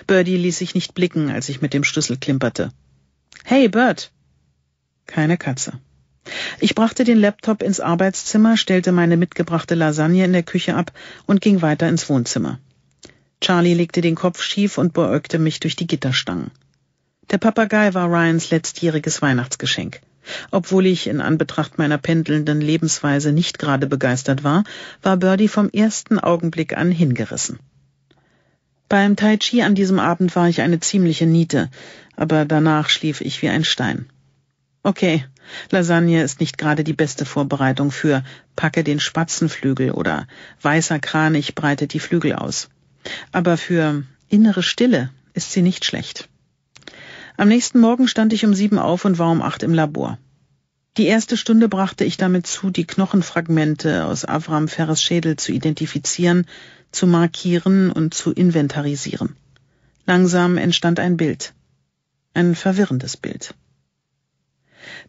Birdie ließ sich nicht blicken, als ich mit dem Schlüssel klimperte. Hey, Bird! Keine Katze. Ich brachte den Laptop ins Arbeitszimmer, stellte meine mitgebrachte Lasagne in der Küche ab und ging weiter ins Wohnzimmer. Charlie legte den Kopf schief und beäugte mich durch die Gitterstangen. Der Papagei war Ryans letztjähriges Weihnachtsgeschenk. Obwohl ich in Anbetracht meiner pendelnden Lebensweise nicht gerade begeistert war, war Birdie vom ersten Augenblick an hingerissen. Beim Tai Chi an diesem Abend war ich eine ziemliche Niete, aber danach schlief ich wie ein Stein. Okay, Lasagne ist nicht gerade die beste Vorbereitung für packe den Spatzenflügel oder weißer Kranich breitet die Flügel aus. Aber für innere Stille ist sie nicht schlecht. Am nächsten Morgen stand ich um sieben auf und war um acht im Labor. Die erste Stunde brachte ich damit zu, die Knochenfragmente aus Avram Ferres Schädel zu identifizieren, zu markieren und zu inventarisieren. Langsam entstand ein Bild. Ein verwirrendes Bild.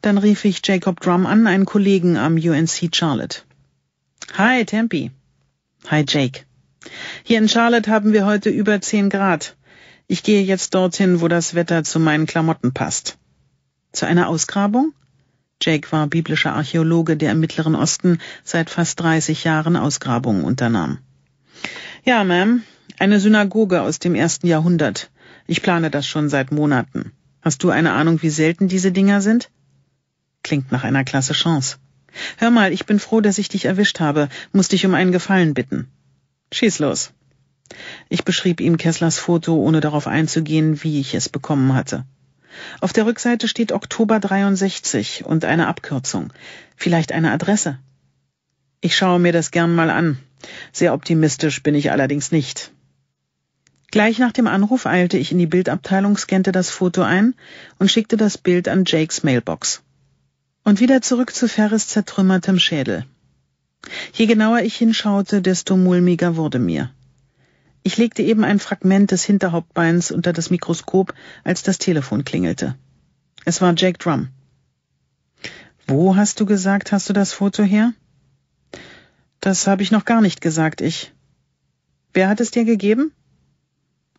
Dann rief ich Jacob Drum an, einen Kollegen am UNC Charlotte. Hi, Tempi. Hi, Jake. Hier in Charlotte haben wir heute über 10 Grad. Ich gehe jetzt dorthin, wo das Wetter zu meinen Klamotten passt. Zu einer Ausgrabung? Jake war biblischer Archäologe, der im Mittleren Osten seit fast 30 Jahren Ausgrabungen unternahm. Ja, Ma'am, eine Synagoge aus dem ersten Jahrhundert. Ich plane das schon seit Monaten. Hast du eine Ahnung, wie selten diese Dinger sind? Klingt nach einer klasse Chance. Hör mal, ich bin froh, dass ich dich erwischt habe, muss dich um einen Gefallen bitten. Schieß los. Ich beschrieb ihm Kesslers Foto, ohne darauf einzugehen, wie ich es bekommen hatte. Auf der Rückseite steht Oktober 63 und eine Abkürzung, vielleicht eine Adresse. Ich schaue mir das gern mal an. Sehr optimistisch bin ich allerdings nicht. Gleich nach dem Anruf eilte ich in die Bildabteilung, scannte das Foto ein und schickte das Bild an Jakes Mailbox. Und wieder zurück zu Ferris zertrümmertem Schädel. Je genauer ich hinschaute, desto mulmiger wurde mir. Ich legte eben ein Fragment des Hinterhauptbeins unter das Mikroskop, als das Telefon klingelte. Es war Jack Drum. Wo hast du gesagt, hast du das Foto her? Das habe ich noch gar nicht gesagt, ich. Wer hat es dir gegeben?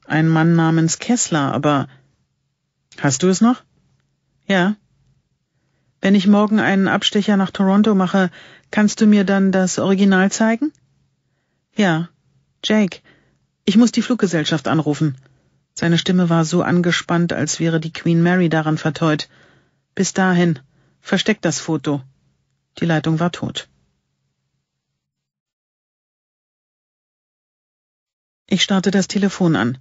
Ein Mann namens Kessler, aber. Hast du es noch? Ja. Wenn ich morgen einen Abstecher nach Toronto mache, Kannst du mir dann das Original zeigen? Ja. Jake, ich muss die Fluggesellschaft anrufen. Seine Stimme war so angespannt, als wäre die Queen Mary daran verteut. Bis dahin, versteck das Foto. Die Leitung war tot. Ich starrte das Telefon an.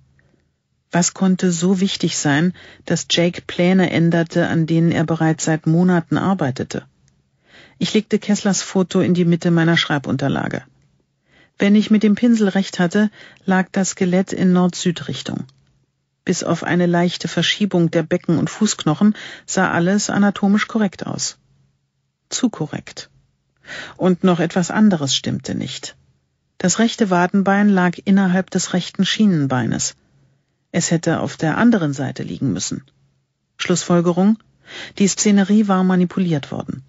Was konnte so wichtig sein, dass Jake Pläne änderte, an denen er bereits seit Monaten arbeitete? Ich legte Kesslers Foto in die Mitte meiner Schreibunterlage. Wenn ich mit dem Pinsel recht hatte, lag das Skelett in Nord-Süd-Richtung. Bis auf eine leichte Verschiebung der Becken- und Fußknochen sah alles anatomisch korrekt aus. Zu korrekt. Und noch etwas anderes stimmte nicht. Das rechte Wadenbein lag innerhalb des rechten Schienenbeines. Es hätte auf der anderen Seite liegen müssen. Schlussfolgerung? Die Szenerie war manipuliert worden.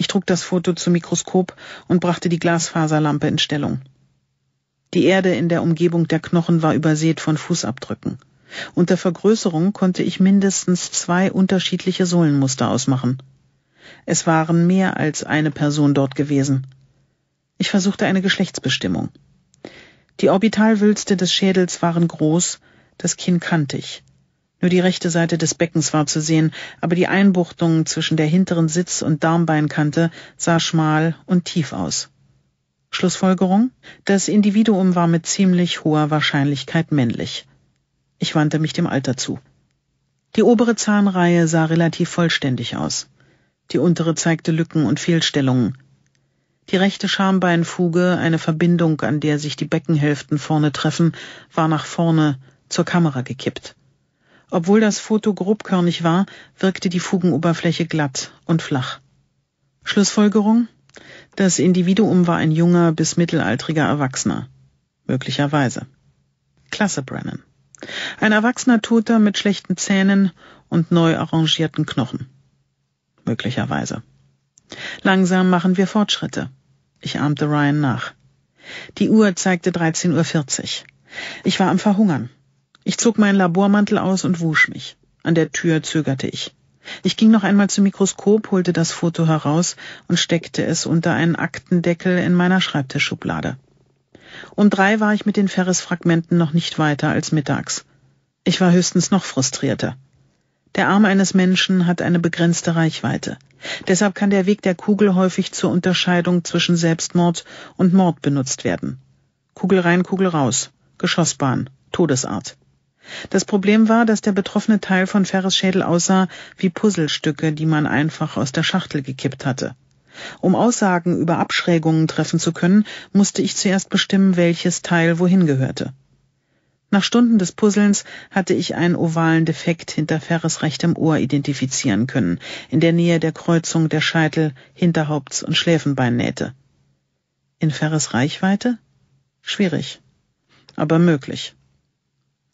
Ich trug das Foto zum Mikroskop und brachte die Glasfaserlampe in Stellung. Die Erde in der Umgebung der Knochen war übersät von Fußabdrücken. Unter Vergrößerung konnte ich mindestens zwei unterschiedliche Sohlenmuster ausmachen. Es waren mehr als eine Person dort gewesen. Ich versuchte eine Geschlechtsbestimmung. Die Orbitalwülste des Schädels waren groß, das Kinn kantig. Nur die rechte Seite des Beckens war zu sehen, aber die Einbuchtung zwischen der hinteren Sitz- und Darmbeinkante sah schmal und tief aus. Schlussfolgerung? Das Individuum war mit ziemlich hoher Wahrscheinlichkeit männlich. Ich wandte mich dem Alter zu. Die obere Zahnreihe sah relativ vollständig aus. Die untere zeigte Lücken und Fehlstellungen. Die rechte Schambeinfuge, eine Verbindung, an der sich die Beckenhälften vorne treffen, war nach vorne zur Kamera gekippt. Obwohl das Foto grobkörnig war, wirkte die Fugenoberfläche glatt und flach. Schlussfolgerung? Das Individuum war ein junger bis mittelaltriger Erwachsener. Möglicherweise. Klasse Brennan. Ein erwachsener Toter mit schlechten Zähnen und neu arrangierten Knochen. Möglicherweise. Langsam machen wir Fortschritte. Ich ahmte Ryan nach. Die Uhr zeigte 13.40 Uhr. Ich war am Verhungern. Ich zog meinen Labormantel aus und wusch mich. An der Tür zögerte ich. Ich ging noch einmal zum Mikroskop, holte das Foto heraus und steckte es unter einen Aktendeckel in meiner Schreibtischschublade. Um drei war ich mit den Ferrisfragmenten noch nicht weiter als mittags. Ich war höchstens noch frustrierter. Der Arm eines Menschen hat eine begrenzte Reichweite. Deshalb kann der Weg der Kugel häufig zur Unterscheidung zwischen Selbstmord und Mord benutzt werden. Kugel rein, Kugel raus, Geschossbahn, Todesart. Das Problem war, dass der betroffene Teil von Ferres Schädel aussah wie Puzzlestücke, die man einfach aus der Schachtel gekippt hatte. Um Aussagen über Abschrägungen treffen zu können, musste ich zuerst bestimmen, welches Teil wohin gehörte. Nach Stunden des Puzzlens hatte ich einen ovalen Defekt hinter Ferres rechtem Ohr identifizieren können, in der Nähe der Kreuzung der Scheitel, Hinterhaupts- und Schläfenbeinnähte. In Ferres Reichweite? Schwierig, aber möglich.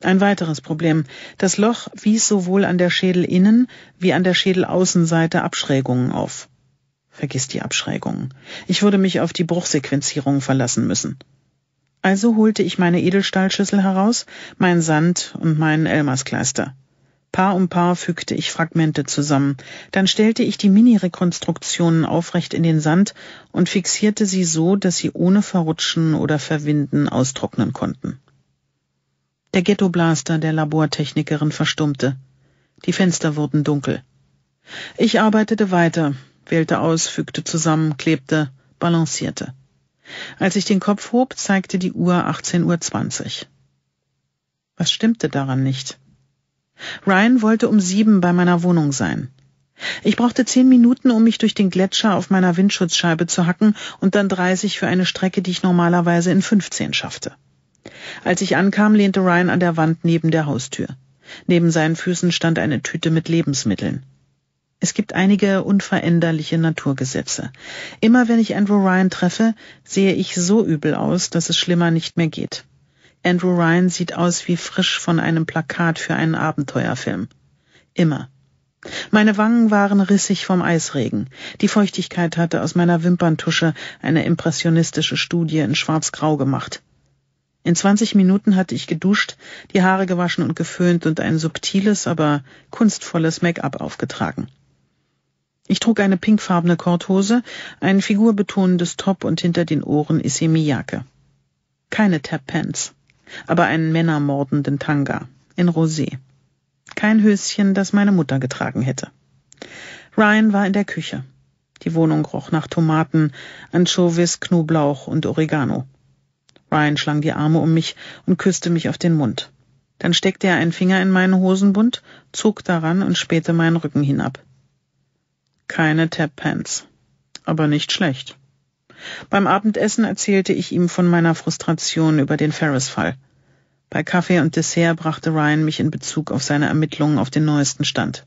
Ein weiteres Problem. Das Loch wies sowohl an der Schädelinnen- wie an der Schädelaußenseite Abschrägungen auf. Vergiss die Abschrägungen. Ich würde mich auf die Bruchsequenzierung verlassen müssen. Also holte ich meine Edelstahlschüssel heraus, meinen Sand und meinen Elmerskleister. Paar um Paar fügte ich Fragmente zusammen. Dann stellte ich die Mini-Rekonstruktionen aufrecht in den Sand und fixierte sie so, dass sie ohne Verrutschen oder Verwinden austrocknen konnten. Der Ghettoblaster der Labortechnikerin verstummte. Die Fenster wurden dunkel. Ich arbeitete weiter, wählte aus, fügte zusammen, klebte, balancierte. Als ich den Kopf hob, zeigte die Uhr 18.20 Uhr. Was stimmte daran nicht? Ryan wollte um sieben bei meiner Wohnung sein. Ich brauchte zehn Minuten, um mich durch den Gletscher auf meiner Windschutzscheibe zu hacken und dann dreißig für eine Strecke, die ich normalerweise in fünfzehn schaffte. Als ich ankam, lehnte Ryan an der Wand neben der Haustür. Neben seinen Füßen stand eine Tüte mit Lebensmitteln. Es gibt einige unveränderliche Naturgesetze. Immer wenn ich Andrew Ryan treffe, sehe ich so übel aus, dass es schlimmer nicht mehr geht. Andrew Ryan sieht aus wie frisch von einem Plakat für einen Abenteuerfilm. Immer. Meine Wangen waren rissig vom Eisregen. Die Feuchtigkeit hatte aus meiner Wimperntusche eine impressionistische Studie in Schwarz-Grau gemacht. In 20 Minuten hatte ich geduscht, die Haare gewaschen und geföhnt und ein subtiles, aber kunstvolles Make-up aufgetragen. Ich trug eine pinkfarbene Korthose, ein figurbetonendes Top und hinter den Ohren Isemi-Jacke. Keine Tap-Pants, aber einen männermordenden Tanga in Rosé. Kein Höschen, das meine Mutter getragen hätte. Ryan war in der Küche. Die Wohnung roch nach Tomaten, Anchovis, Knoblauch und Oregano. Brian schlang die Arme um mich und küsste mich auf den Mund. Dann steckte er einen Finger in meinen Hosenbund, zog daran und spähte meinen Rücken hinab. Keine Tap-Pants. Aber nicht schlecht. Beim Abendessen erzählte ich ihm von meiner Frustration über den Ferris-Fall. Bei Kaffee und Dessert brachte Ryan mich in Bezug auf seine Ermittlungen auf den neuesten Stand.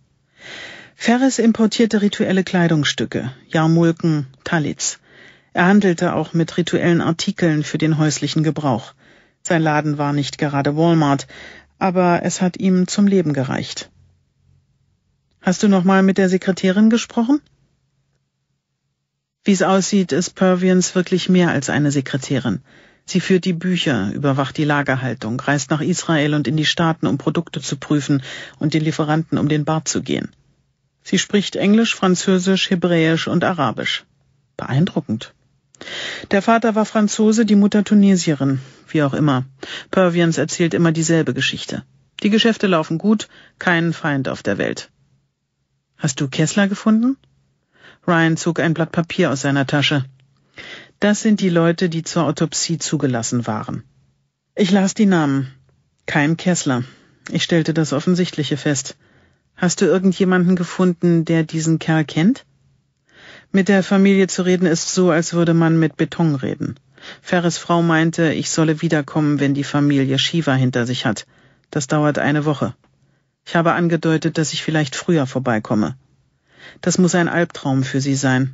Ferris importierte rituelle Kleidungsstücke, Jarmulken, Talits, er handelte auch mit rituellen Artikeln für den häuslichen Gebrauch. Sein Laden war nicht gerade Walmart, aber es hat ihm zum Leben gereicht. Hast du noch mal mit der Sekretärin gesprochen? Wie es aussieht, ist Pervians wirklich mehr als eine Sekretärin. Sie führt die Bücher, überwacht die Lagerhaltung, reist nach Israel und in die Staaten, um Produkte zu prüfen und den Lieferanten um den Bart zu gehen. Sie spricht Englisch, Französisch, Hebräisch und Arabisch. Beeindruckend. Der Vater war Franzose, die Mutter Tunesierin, wie auch immer. Pervians erzählt immer dieselbe Geschichte. Die Geschäfte laufen gut, keinen Feind auf der Welt. Hast du Kessler gefunden? Ryan zog ein Blatt Papier aus seiner Tasche. Das sind die Leute, die zur Autopsie zugelassen waren. Ich las die Namen. Kein Kessler. Ich stellte das Offensichtliche fest. Hast du irgendjemanden gefunden, der diesen Kerl kennt? Mit der Familie zu reden ist so, als würde man mit Beton reden. Ferres Frau meinte, ich solle wiederkommen, wenn die Familie Shiva hinter sich hat. Das dauert eine Woche. Ich habe angedeutet, dass ich vielleicht früher vorbeikomme. Das muss ein Albtraum für sie sein.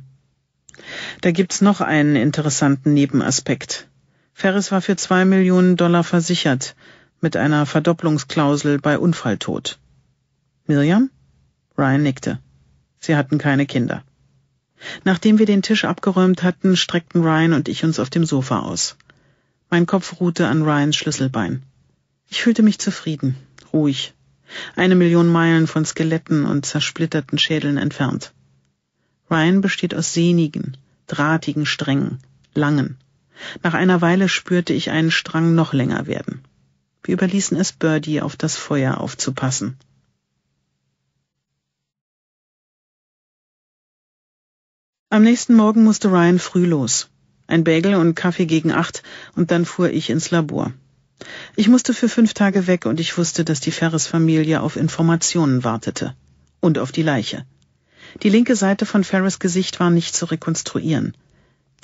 Da gibt's noch einen interessanten Nebenaspekt. Ferris war für zwei Millionen Dollar versichert, mit einer Verdopplungsklausel bei Unfalltod. Miriam? Ryan nickte. Sie hatten keine Kinder. Nachdem wir den Tisch abgeräumt hatten, streckten Ryan und ich uns auf dem Sofa aus. Mein Kopf ruhte an Ryans Schlüsselbein. Ich fühlte mich zufrieden, ruhig, eine Million Meilen von Skeletten und zersplitterten Schädeln entfernt. Ryan besteht aus sehnigen, drahtigen Strängen, langen. Nach einer Weile spürte ich einen Strang noch länger werden. Wir überließen es Birdie, auf das Feuer aufzupassen. Am nächsten Morgen musste Ryan früh los. Ein Bagel und Kaffee gegen acht und dann fuhr ich ins Labor. Ich musste für fünf Tage weg und ich wusste, dass die Ferris-Familie auf Informationen wartete. Und auf die Leiche. Die linke Seite von Ferris Gesicht war nicht zu rekonstruieren.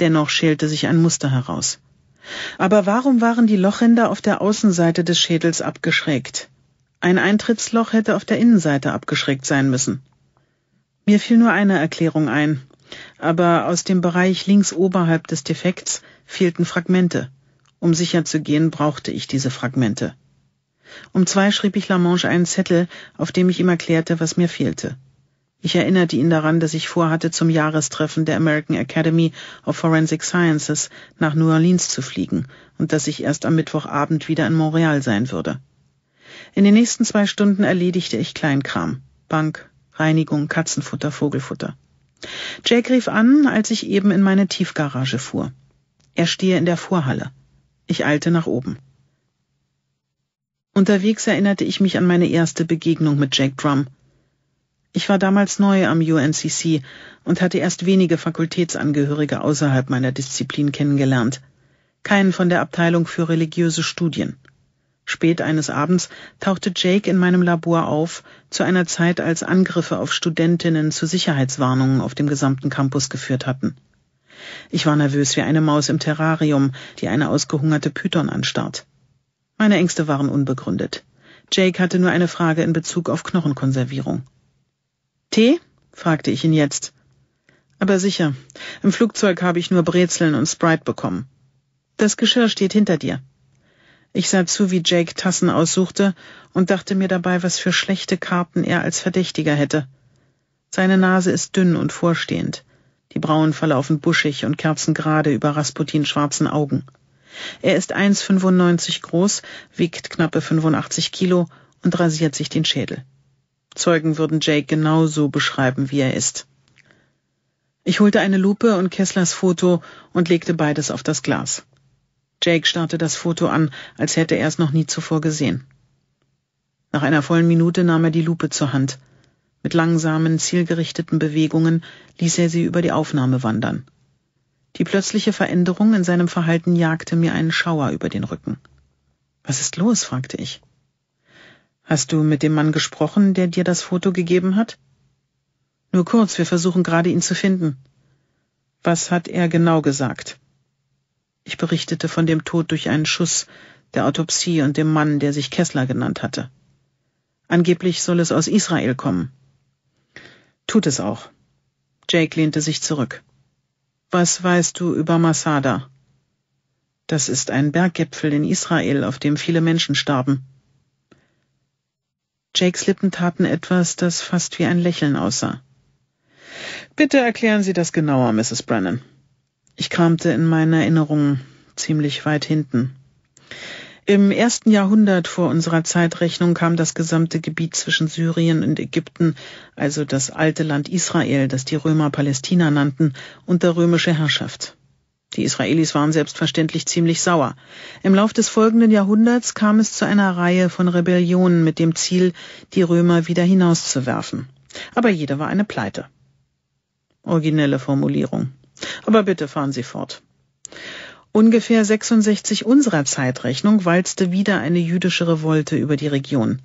Dennoch schälte sich ein Muster heraus. Aber warum waren die Lochränder auf der Außenseite des Schädels abgeschrägt? Ein Eintrittsloch hätte auf der Innenseite abgeschrägt sein müssen. Mir fiel nur eine Erklärung ein, aber aus dem Bereich links oberhalb des Defekts fehlten Fragmente. Um sicher zu gehen, brauchte ich diese Fragmente. Um zwei schrieb ich Lamange einen Zettel, auf dem ich ihm erklärte, was mir fehlte. Ich erinnerte ihn daran, dass ich vorhatte, zum Jahrestreffen der American Academy of Forensic Sciences nach New Orleans zu fliegen und dass ich erst am Mittwochabend wieder in Montreal sein würde. In den nächsten zwei Stunden erledigte ich Kleinkram. Bank, Reinigung, Katzenfutter, Vogelfutter. Jake rief an, als ich eben in meine Tiefgarage fuhr. Er stehe in der Vorhalle. Ich eilte nach oben. Unterwegs erinnerte ich mich an meine erste Begegnung mit Jake Drum. Ich war damals neu am UNCC und hatte erst wenige Fakultätsangehörige außerhalb meiner Disziplin kennengelernt. Keinen von der Abteilung für religiöse Studien. Spät eines Abends tauchte Jake in meinem Labor auf, zu einer Zeit, als Angriffe auf Studentinnen zu Sicherheitswarnungen auf dem gesamten Campus geführt hatten. Ich war nervös wie eine Maus im Terrarium, die eine ausgehungerte Python anstarrt. Meine Ängste waren unbegründet. Jake hatte nur eine Frage in Bezug auf Knochenkonservierung. Tee? fragte ich ihn jetzt. Aber sicher, im Flugzeug habe ich nur Brezeln und Sprite bekommen. Das Geschirr steht hinter dir. Ich sah zu, wie Jake Tassen aussuchte und dachte mir dabei, was für schlechte Karten er als Verdächtiger hätte. Seine Nase ist dünn und vorstehend. Die Brauen verlaufen buschig und kerzen gerade über Rasputins schwarzen Augen. Er ist 1,95 groß, wiegt knappe 85 Kilo und rasiert sich den Schädel. Zeugen würden Jake genau so beschreiben, wie er ist. Ich holte eine Lupe und Kesslers Foto und legte beides auf das Glas. Jake starrte das Foto an, als hätte er es noch nie zuvor gesehen. Nach einer vollen Minute nahm er die Lupe zur Hand. Mit langsamen, zielgerichteten Bewegungen ließ er sie über die Aufnahme wandern. Die plötzliche Veränderung in seinem Verhalten jagte mir einen Schauer über den Rücken. Was ist los? fragte ich. Hast du mit dem Mann gesprochen, der dir das Foto gegeben hat? Nur kurz, wir versuchen gerade ihn zu finden. Was hat er genau gesagt? Ich berichtete von dem Tod durch einen Schuss, der Autopsie und dem Mann, der sich Kessler genannt hatte. Angeblich soll es aus Israel kommen. Tut es auch. Jake lehnte sich zurück. Was weißt du über Masada? Das ist ein Berggipfel in Israel, auf dem viele Menschen starben. Jakes Lippen taten etwas, das fast wie ein Lächeln aussah. Bitte erklären Sie das genauer, Mrs. Brennan. Ich kramte in meinen Erinnerungen ziemlich weit hinten. Im ersten Jahrhundert vor unserer Zeitrechnung kam das gesamte Gebiet zwischen Syrien und Ägypten, also das alte Land Israel, das die Römer Palästina nannten, unter römische Herrschaft. Die Israelis waren selbstverständlich ziemlich sauer. Im Lauf des folgenden Jahrhunderts kam es zu einer Reihe von Rebellionen mit dem Ziel, die Römer wieder hinauszuwerfen. Aber jede war eine Pleite. Originelle Formulierung. Aber bitte fahren Sie fort. Ungefähr 66 unserer Zeitrechnung walzte wieder eine jüdische Revolte über die Region.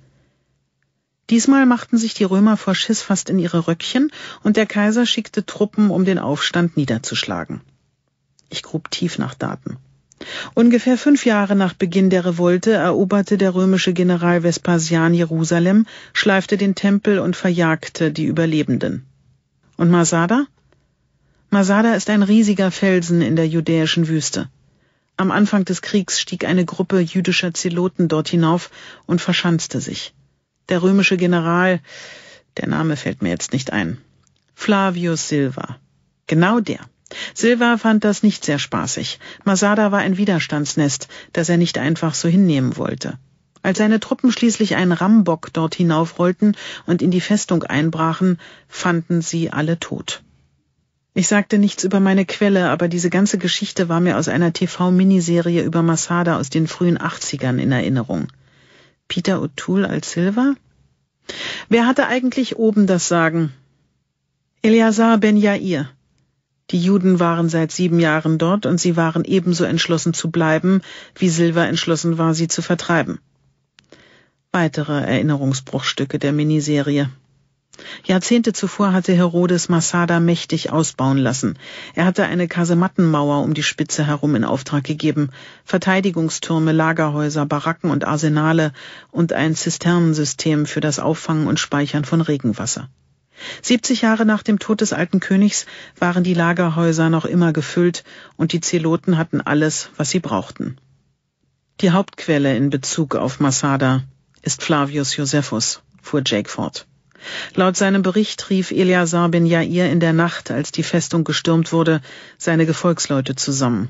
Diesmal machten sich die Römer vor Schiss fast in ihre Röckchen und der Kaiser schickte Truppen, um den Aufstand niederzuschlagen. Ich grub tief nach Daten. Ungefähr fünf Jahre nach Beginn der Revolte eroberte der römische General Vespasian Jerusalem, schleifte den Tempel und verjagte die Überlebenden. Und Masada? Masada ist ein riesiger Felsen in der judäischen Wüste. Am Anfang des Kriegs stieg eine Gruppe jüdischer Zeloten dort hinauf und verschanzte sich. Der römische General, der Name fällt mir jetzt nicht ein, Flavius Silva. Genau der. Silva fand das nicht sehr spaßig. Masada war ein Widerstandsnest, das er nicht einfach so hinnehmen wollte. Als seine Truppen schließlich einen Rambock dort hinaufrollten und in die Festung einbrachen, fanden sie alle tot. Ich sagte nichts über meine Quelle, aber diese ganze Geschichte war mir aus einer TV-Miniserie über Masada aus den frühen 80ern in Erinnerung. Peter O'Toole als Silva? Wer hatte eigentlich oben das Sagen? Eleazar Ben Yair. Die Juden waren seit sieben Jahren dort und sie waren ebenso entschlossen zu bleiben, wie Silva entschlossen war, sie zu vertreiben. Weitere Erinnerungsbruchstücke der Miniserie. Jahrzehnte zuvor hatte Herodes Masada mächtig ausbauen lassen. Er hatte eine Kasemattenmauer um die Spitze herum in Auftrag gegeben, Verteidigungstürme, Lagerhäuser, Baracken und Arsenale und ein Zisternensystem für das Auffangen und Speichern von Regenwasser. Siebzig Jahre nach dem Tod des alten Königs waren die Lagerhäuser noch immer gefüllt und die Zeloten hatten alles, was sie brauchten. Die Hauptquelle in Bezug auf Masada ist Flavius Josephus, fuhr Jake fort. Laut seinem Bericht rief Eliasar bin Jair in der Nacht, als die Festung gestürmt wurde, seine Gefolgsleute zusammen.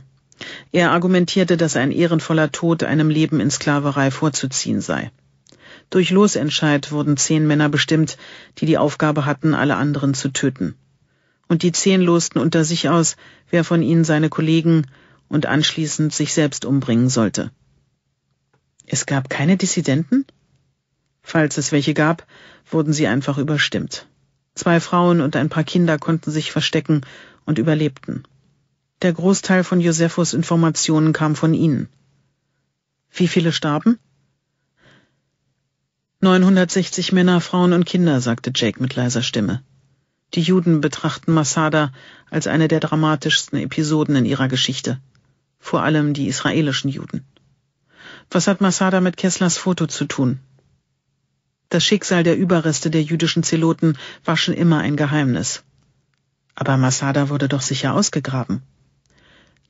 Er argumentierte, dass ein ehrenvoller Tod einem Leben in Sklaverei vorzuziehen sei. Durch Losentscheid wurden zehn Männer bestimmt, die die Aufgabe hatten, alle anderen zu töten. Und die zehn losten unter sich aus, wer von ihnen seine Kollegen und anschließend sich selbst umbringen sollte. Es gab keine Dissidenten? Falls es welche gab, wurden sie einfach überstimmt. Zwei Frauen und ein paar Kinder konnten sich verstecken und überlebten. Der Großteil von Josephus Informationen kam von ihnen. Wie viele starben? 960 Männer, Frauen und Kinder, sagte Jake mit leiser Stimme. Die Juden betrachten Masada als eine der dramatischsten Episoden in ihrer Geschichte. Vor allem die israelischen Juden. Was hat Masada mit Kesslers Foto zu tun? Das Schicksal der Überreste der jüdischen Zeloten war schon immer ein Geheimnis. Aber Masada wurde doch sicher ausgegraben.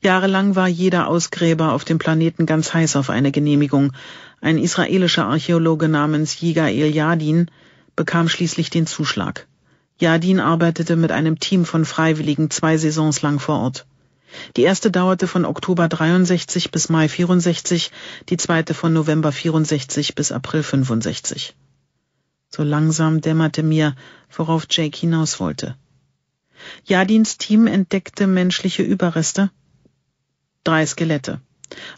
Jahrelang war jeder Ausgräber auf dem Planeten ganz heiß auf eine Genehmigung. Ein israelischer Archäologe namens Yigael Yadin bekam schließlich den Zuschlag. Yadin arbeitete mit einem Team von Freiwilligen zwei Saisons lang vor Ort. Die erste dauerte von Oktober 63 bis Mai 64, die zweite von November 64 bis April 65. So langsam dämmerte mir, worauf Jake hinaus wollte. Jadins Team entdeckte menschliche Überreste. Drei Skelette.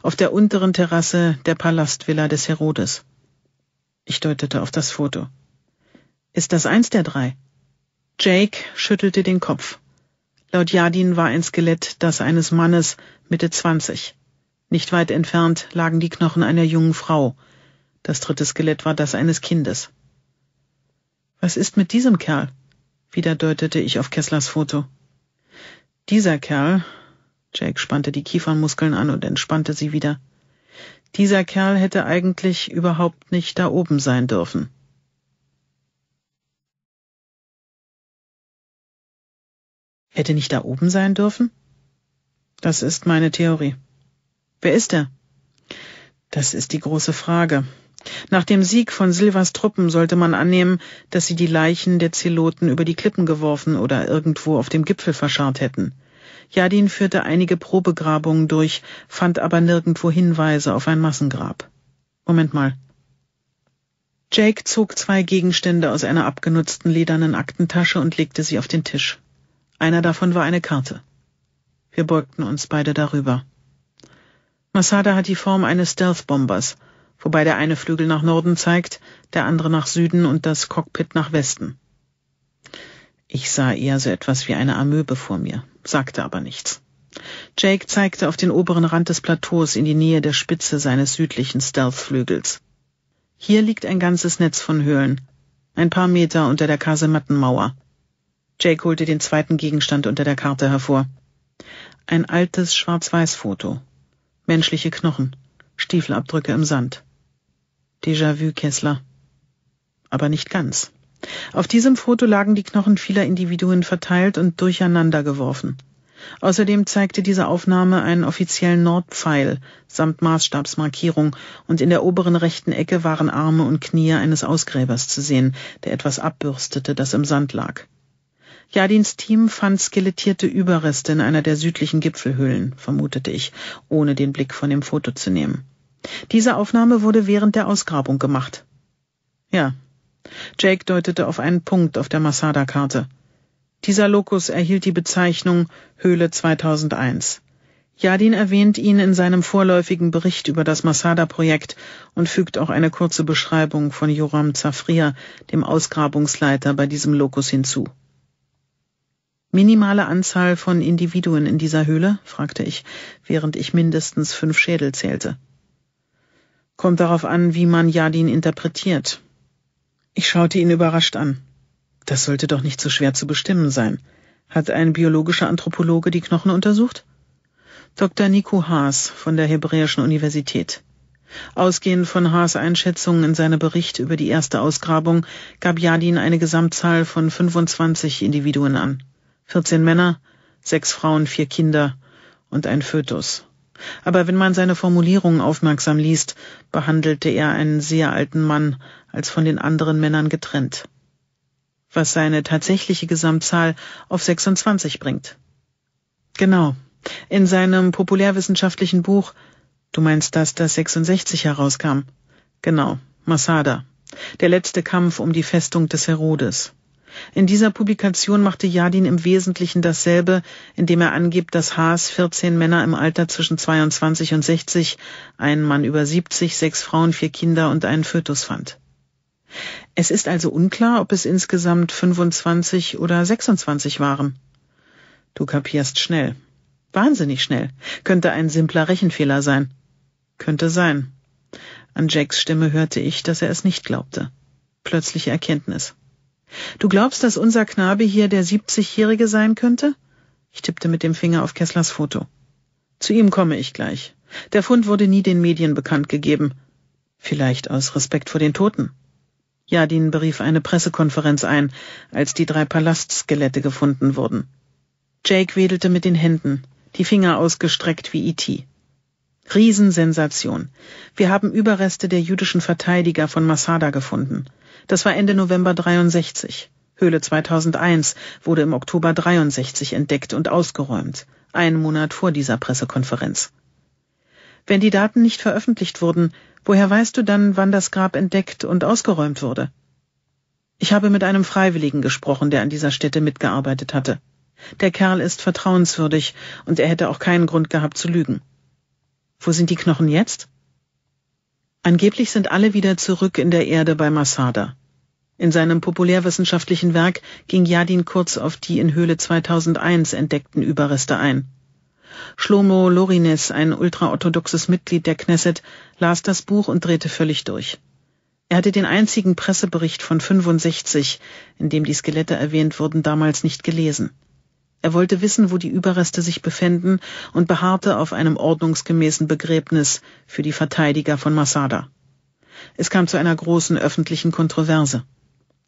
Auf der unteren Terrasse der Palastvilla des Herodes. Ich deutete auf das Foto. Ist das eins der drei? Jake schüttelte den Kopf. Laut Jadin war ein Skelett das eines Mannes Mitte zwanzig. Nicht weit entfernt lagen die Knochen einer jungen Frau. Das dritte Skelett war das eines Kindes. Was ist mit diesem Kerl? Wieder deutete ich auf Kesslers Foto. Dieser Kerl, Jake spannte die Kiefernmuskeln an und entspannte sie wieder. Dieser Kerl hätte eigentlich überhaupt nicht da oben sein dürfen. Hätte nicht da oben sein dürfen? Das ist meine Theorie. Wer ist er? Das ist die große Frage. Nach dem Sieg von Silvers Truppen sollte man annehmen, dass sie die Leichen der Zeloten über die Klippen geworfen oder irgendwo auf dem Gipfel verscharrt hätten. Jadin führte einige Probegrabungen durch, fand aber nirgendwo Hinweise auf ein Massengrab. Moment mal. Jake zog zwei Gegenstände aus einer abgenutzten ledernen Aktentasche und legte sie auf den Tisch. Einer davon war eine Karte. Wir beugten uns beide darüber. Masada hat die Form eines Stealth-Bombers – wobei der eine Flügel nach Norden zeigt, der andere nach Süden und das Cockpit nach Westen. Ich sah eher so etwas wie eine Amöbe vor mir, sagte aber nichts. Jake zeigte auf den oberen Rand des Plateaus in die Nähe der Spitze seines südlichen Stealth-Flügels. Hier liegt ein ganzes Netz von Höhlen, ein paar Meter unter der Kasemattenmauer. Jake holte den zweiten Gegenstand unter der Karte hervor. Ein altes Schwarz-Weiß-Foto. Menschliche Knochen, Stiefelabdrücke im Sand. Déjà-vu Kessler. Aber nicht ganz. Auf diesem Foto lagen die Knochen vieler Individuen verteilt und durcheinander geworfen. Außerdem zeigte diese Aufnahme einen offiziellen Nordpfeil samt Maßstabsmarkierung und in der oberen rechten Ecke waren Arme und Knie eines Ausgräbers zu sehen, der etwas abbürstete, das im Sand lag. Jadins Team fand skelettierte Überreste in einer der südlichen Gipfelhöhlen, vermutete ich, ohne den Blick von dem Foto zu nehmen. Diese Aufnahme wurde während der Ausgrabung gemacht. Ja. Jake deutete auf einen Punkt auf der Masada-Karte. Dieser Lokus erhielt die Bezeichnung Höhle 2001. Jadin erwähnt ihn in seinem vorläufigen Bericht über das Masada-Projekt und fügt auch eine kurze Beschreibung von Joram Zafria, dem Ausgrabungsleiter bei diesem Lokus hinzu. Minimale Anzahl von Individuen in dieser Höhle? fragte ich, während ich mindestens fünf Schädel zählte. Kommt darauf an, wie man Jadin interpretiert. Ich schaute ihn überrascht an. Das sollte doch nicht so schwer zu bestimmen sein. Hat ein biologischer Anthropologe die Knochen untersucht? Dr. Nico Haas von der Hebräischen Universität. Ausgehend von Haas Einschätzungen in seinem Bericht über die erste Ausgrabung gab Jadin eine Gesamtzahl von 25 Individuen an. 14 Männer, sechs Frauen, vier Kinder und ein Fötus. Aber wenn man seine Formulierungen aufmerksam liest, behandelte er einen sehr alten Mann als von den anderen Männern getrennt. Was seine tatsächliche Gesamtzahl auf 26 bringt. Genau. In seinem populärwissenschaftlichen Buch, du meinst das, das 66 herauskam. Genau. Masada. Der letzte Kampf um die Festung des Herodes. In dieser Publikation machte Jadin im Wesentlichen dasselbe, indem er angibt, dass Haas 14 Männer im Alter zwischen 22 und 60, einen Mann über 70, sechs Frauen, vier Kinder und einen Fötus fand. Es ist also unklar, ob es insgesamt 25 oder 26 waren. Du kapierst schnell. Wahnsinnig schnell. Könnte ein simpler Rechenfehler sein. Könnte sein. An Jacks Stimme hörte ich, dass er es nicht glaubte. Plötzliche Erkenntnis. Du glaubst, dass unser Knabe hier der 70-Jährige sein könnte? Ich tippte mit dem Finger auf Kesslers Foto. Zu ihm komme ich gleich. Der Fund wurde nie den Medien bekannt gegeben. Vielleicht aus Respekt vor den Toten. Jadin berief eine Pressekonferenz ein, als die drei Palastskelette gefunden wurden. Jake wedelte mit den Händen, die Finger ausgestreckt wie E.T. Riesensensation. Wir haben Überreste der jüdischen Verteidiger von Masada gefunden. Das war Ende November 63. Höhle 2001 wurde im Oktober 63 entdeckt und ausgeräumt, einen Monat vor dieser Pressekonferenz. Wenn die Daten nicht veröffentlicht wurden, woher weißt du dann, wann das Grab entdeckt und ausgeräumt wurde? Ich habe mit einem Freiwilligen gesprochen, der an dieser Stätte mitgearbeitet hatte. Der Kerl ist vertrauenswürdig und er hätte auch keinen Grund gehabt zu lügen. Wo sind die Knochen jetzt? Angeblich sind alle wieder zurück in der Erde bei Masada. In seinem populärwissenschaftlichen Werk ging Jadin kurz auf die in Höhle 2001 entdeckten Überreste ein. Shlomo Lorines, ein ultraorthodoxes Mitglied der Knesset, las das Buch und drehte völlig durch. Er hatte den einzigen Pressebericht von 65, in dem die Skelette erwähnt wurden, damals nicht gelesen. Er wollte wissen, wo die Überreste sich befänden und beharrte auf einem ordnungsgemäßen Begräbnis für die Verteidiger von Masada. Es kam zu einer großen öffentlichen Kontroverse.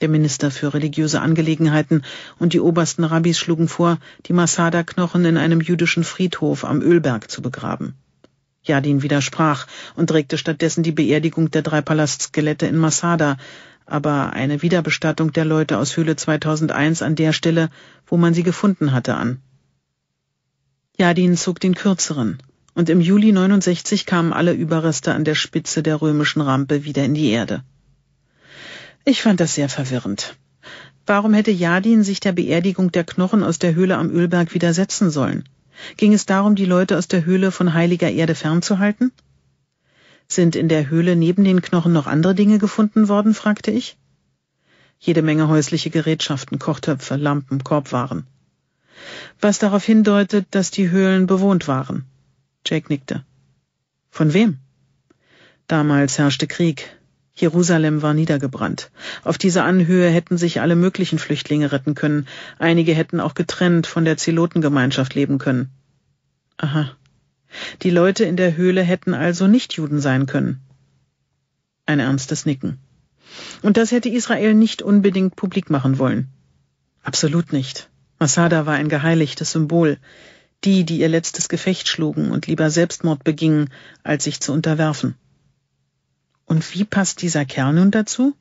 Der Minister für religiöse Angelegenheiten und die obersten Rabbis schlugen vor, die Masada-Knochen in einem jüdischen Friedhof am Ölberg zu begraben. Jadin widersprach und regte stattdessen die Beerdigung der drei Palastskelette in Masada, aber eine Wiederbestattung der Leute aus Höhle 2001 an der Stelle, wo man sie gefunden hatte, an. Jadin zog den kürzeren, und im Juli 69 kamen alle Überreste an der Spitze der römischen Rampe wieder in die Erde. Ich fand das sehr verwirrend. Warum hätte Jadin sich der Beerdigung der Knochen aus der Höhle am Ölberg widersetzen sollen? Ging es darum, die Leute aus der Höhle von heiliger Erde fernzuhalten? Sind in der Höhle neben den Knochen noch andere Dinge gefunden worden? fragte ich. Jede Menge häusliche Gerätschaften, Kochtöpfe, Lampen, Korbwaren. Was darauf hindeutet, dass die Höhlen bewohnt waren. Jake nickte. Von wem? Damals herrschte Krieg. Jerusalem war niedergebrannt. Auf dieser Anhöhe hätten sich alle möglichen Flüchtlinge retten können. Einige hätten auch getrennt von der Zelotengemeinschaft leben können. Aha. Die Leute in der Höhle hätten also nicht Juden sein können. Ein ernstes Nicken. Und das hätte Israel nicht unbedingt publik machen wollen. Absolut nicht. Masada war ein geheiligtes Symbol. Die, die ihr letztes Gefecht schlugen und lieber Selbstmord begingen, als sich zu unterwerfen. Und wie passt dieser Kerl nun dazu?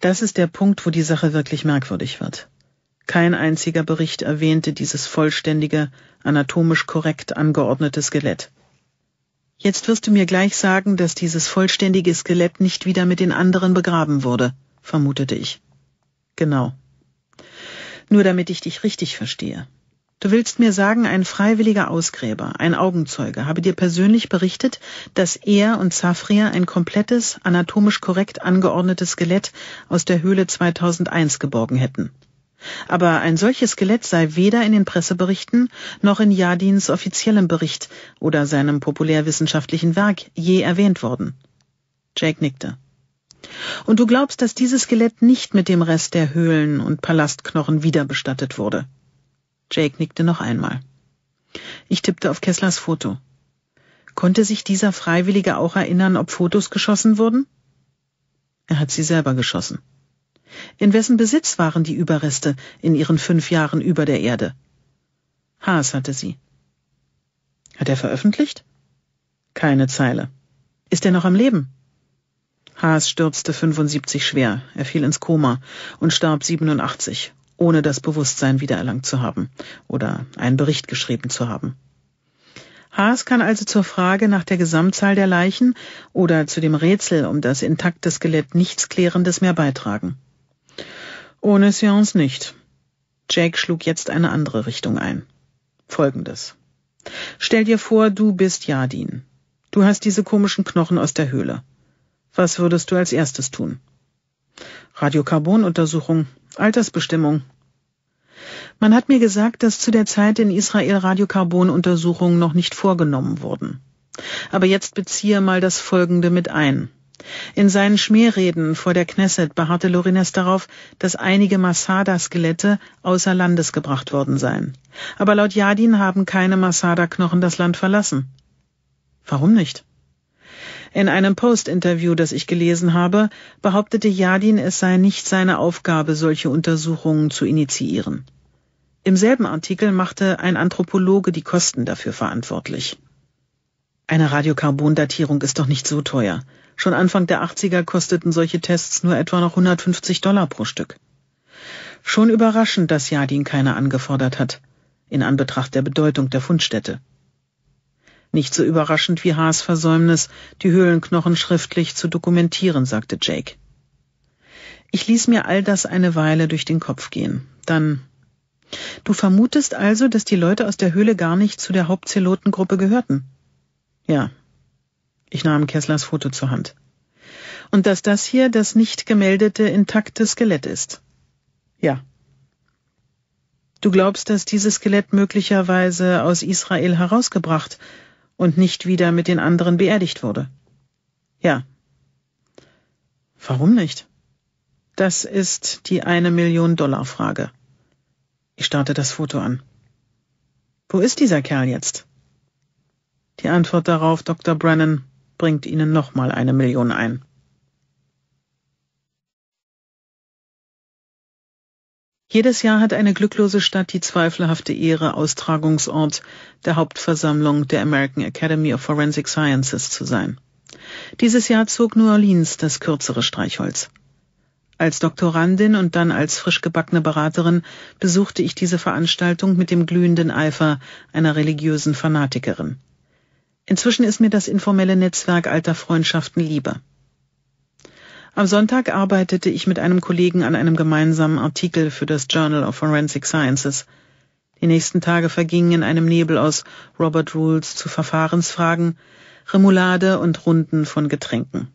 Das ist der Punkt, wo die Sache wirklich merkwürdig wird. Kein einziger Bericht erwähnte dieses vollständige, anatomisch korrekt angeordnete Skelett. Jetzt wirst du mir gleich sagen, dass dieses vollständige Skelett nicht wieder mit den anderen begraben wurde, vermutete ich. Genau. Nur damit ich dich richtig verstehe. Du willst mir sagen, ein freiwilliger Ausgräber, ein Augenzeuge, habe dir persönlich berichtet, dass er und Zafria ein komplettes, anatomisch korrekt angeordnetes Skelett aus der Höhle 2001 geborgen hätten. Aber ein solches Skelett sei weder in den Presseberichten noch in Jadins offiziellem Bericht oder seinem populärwissenschaftlichen Werk je erwähnt worden. Jake nickte. Und du glaubst, dass dieses Skelett nicht mit dem Rest der Höhlen und Palastknochen wiederbestattet wurde? Jake nickte noch einmal. Ich tippte auf Kesslers Foto. Konnte sich dieser Freiwillige auch erinnern, ob Fotos geschossen wurden? Er hat sie selber geschossen. In wessen Besitz waren die Überreste in ihren fünf Jahren über der Erde? Haas hatte sie. Hat er veröffentlicht? Keine Zeile. Ist er noch am Leben? Haas stürzte 75 schwer, er fiel ins Koma und starb 87, ohne das Bewusstsein wiedererlangt zu haben oder einen Bericht geschrieben zu haben. Haas kann also zur Frage nach der Gesamtzahl der Leichen oder zu dem Rätsel um das intakte Skelett nichts Klärendes mehr beitragen. Ohne Seance nicht. Jake schlug jetzt eine andere Richtung ein. Folgendes. Stell dir vor, du bist Jadin. Du hast diese komischen Knochen aus der Höhle. Was würdest du als erstes tun? Radiokarbonuntersuchung, Altersbestimmung, man hat mir gesagt, dass zu der Zeit in Israel Radiokarbonuntersuchungen noch nicht vorgenommen wurden. Aber jetzt beziehe mal das Folgende mit ein. In seinen Schmähreden vor der Knesset beharrte Lorines darauf, dass einige Masada-Skelette außer Landes gebracht worden seien. Aber laut Yadin haben keine Masada-Knochen das Land verlassen. Warum nicht? In einem Post-Interview, das ich gelesen habe, behauptete Jadin, es sei nicht seine Aufgabe, solche Untersuchungen zu initiieren. Im selben Artikel machte ein Anthropologe die Kosten dafür verantwortlich. Eine Radiokarbondatierung ist doch nicht so teuer. Schon Anfang der 80er kosteten solche Tests nur etwa noch 150 Dollar pro Stück. Schon überraschend, dass Jadin keine angefordert hat, in Anbetracht der Bedeutung der Fundstätte. Nicht so überraschend wie Haas Versäumnis, die Höhlenknochen schriftlich zu dokumentieren, sagte Jake. Ich ließ mir all das eine Weile durch den Kopf gehen. Dann Du vermutest also, dass die Leute aus der Höhle gar nicht zu der Hauptzelotengruppe gehörten? Ja. Ich nahm Kesslers Foto zur Hand. Und dass das hier das nicht gemeldete intakte Skelett ist? Ja. Du glaubst, dass dieses Skelett möglicherweise aus Israel herausgebracht, und nicht wieder mit den anderen beerdigt wurde. Ja. Warum nicht? Das ist die eine Million Dollar Frage. Ich starte das Foto an. Wo ist dieser Kerl jetzt? Die Antwort darauf, Dr. Brennan, bringt Ihnen nochmal eine Million ein. Jedes Jahr hat eine glücklose Stadt die zweifelhafte Ehre, Austragungsort der Hauptversammlung der American Academy of Forensic Sciences zu sein. Dieses Jahr zog New Orleans das kürzere Streichholz. Als Doktorandin und dann als frischgebackene Beraterin besuchte ich diese Veranstaltung mit dem glühenden Eifer einer religiösen Fanatikerin. Inzwischen ist mir das informelle Netzwerk alter Freundschaften lieber. Am Sonntag arbeitete ich mit einem Kollegen an einem gemeinsamen Artikel für das Journal of Forensic Sciences. Die nächsten Tage vergingen in einem Nebel aus Robert Rules zu Verfahrensfragen, Remoulade und Runden von Getränken.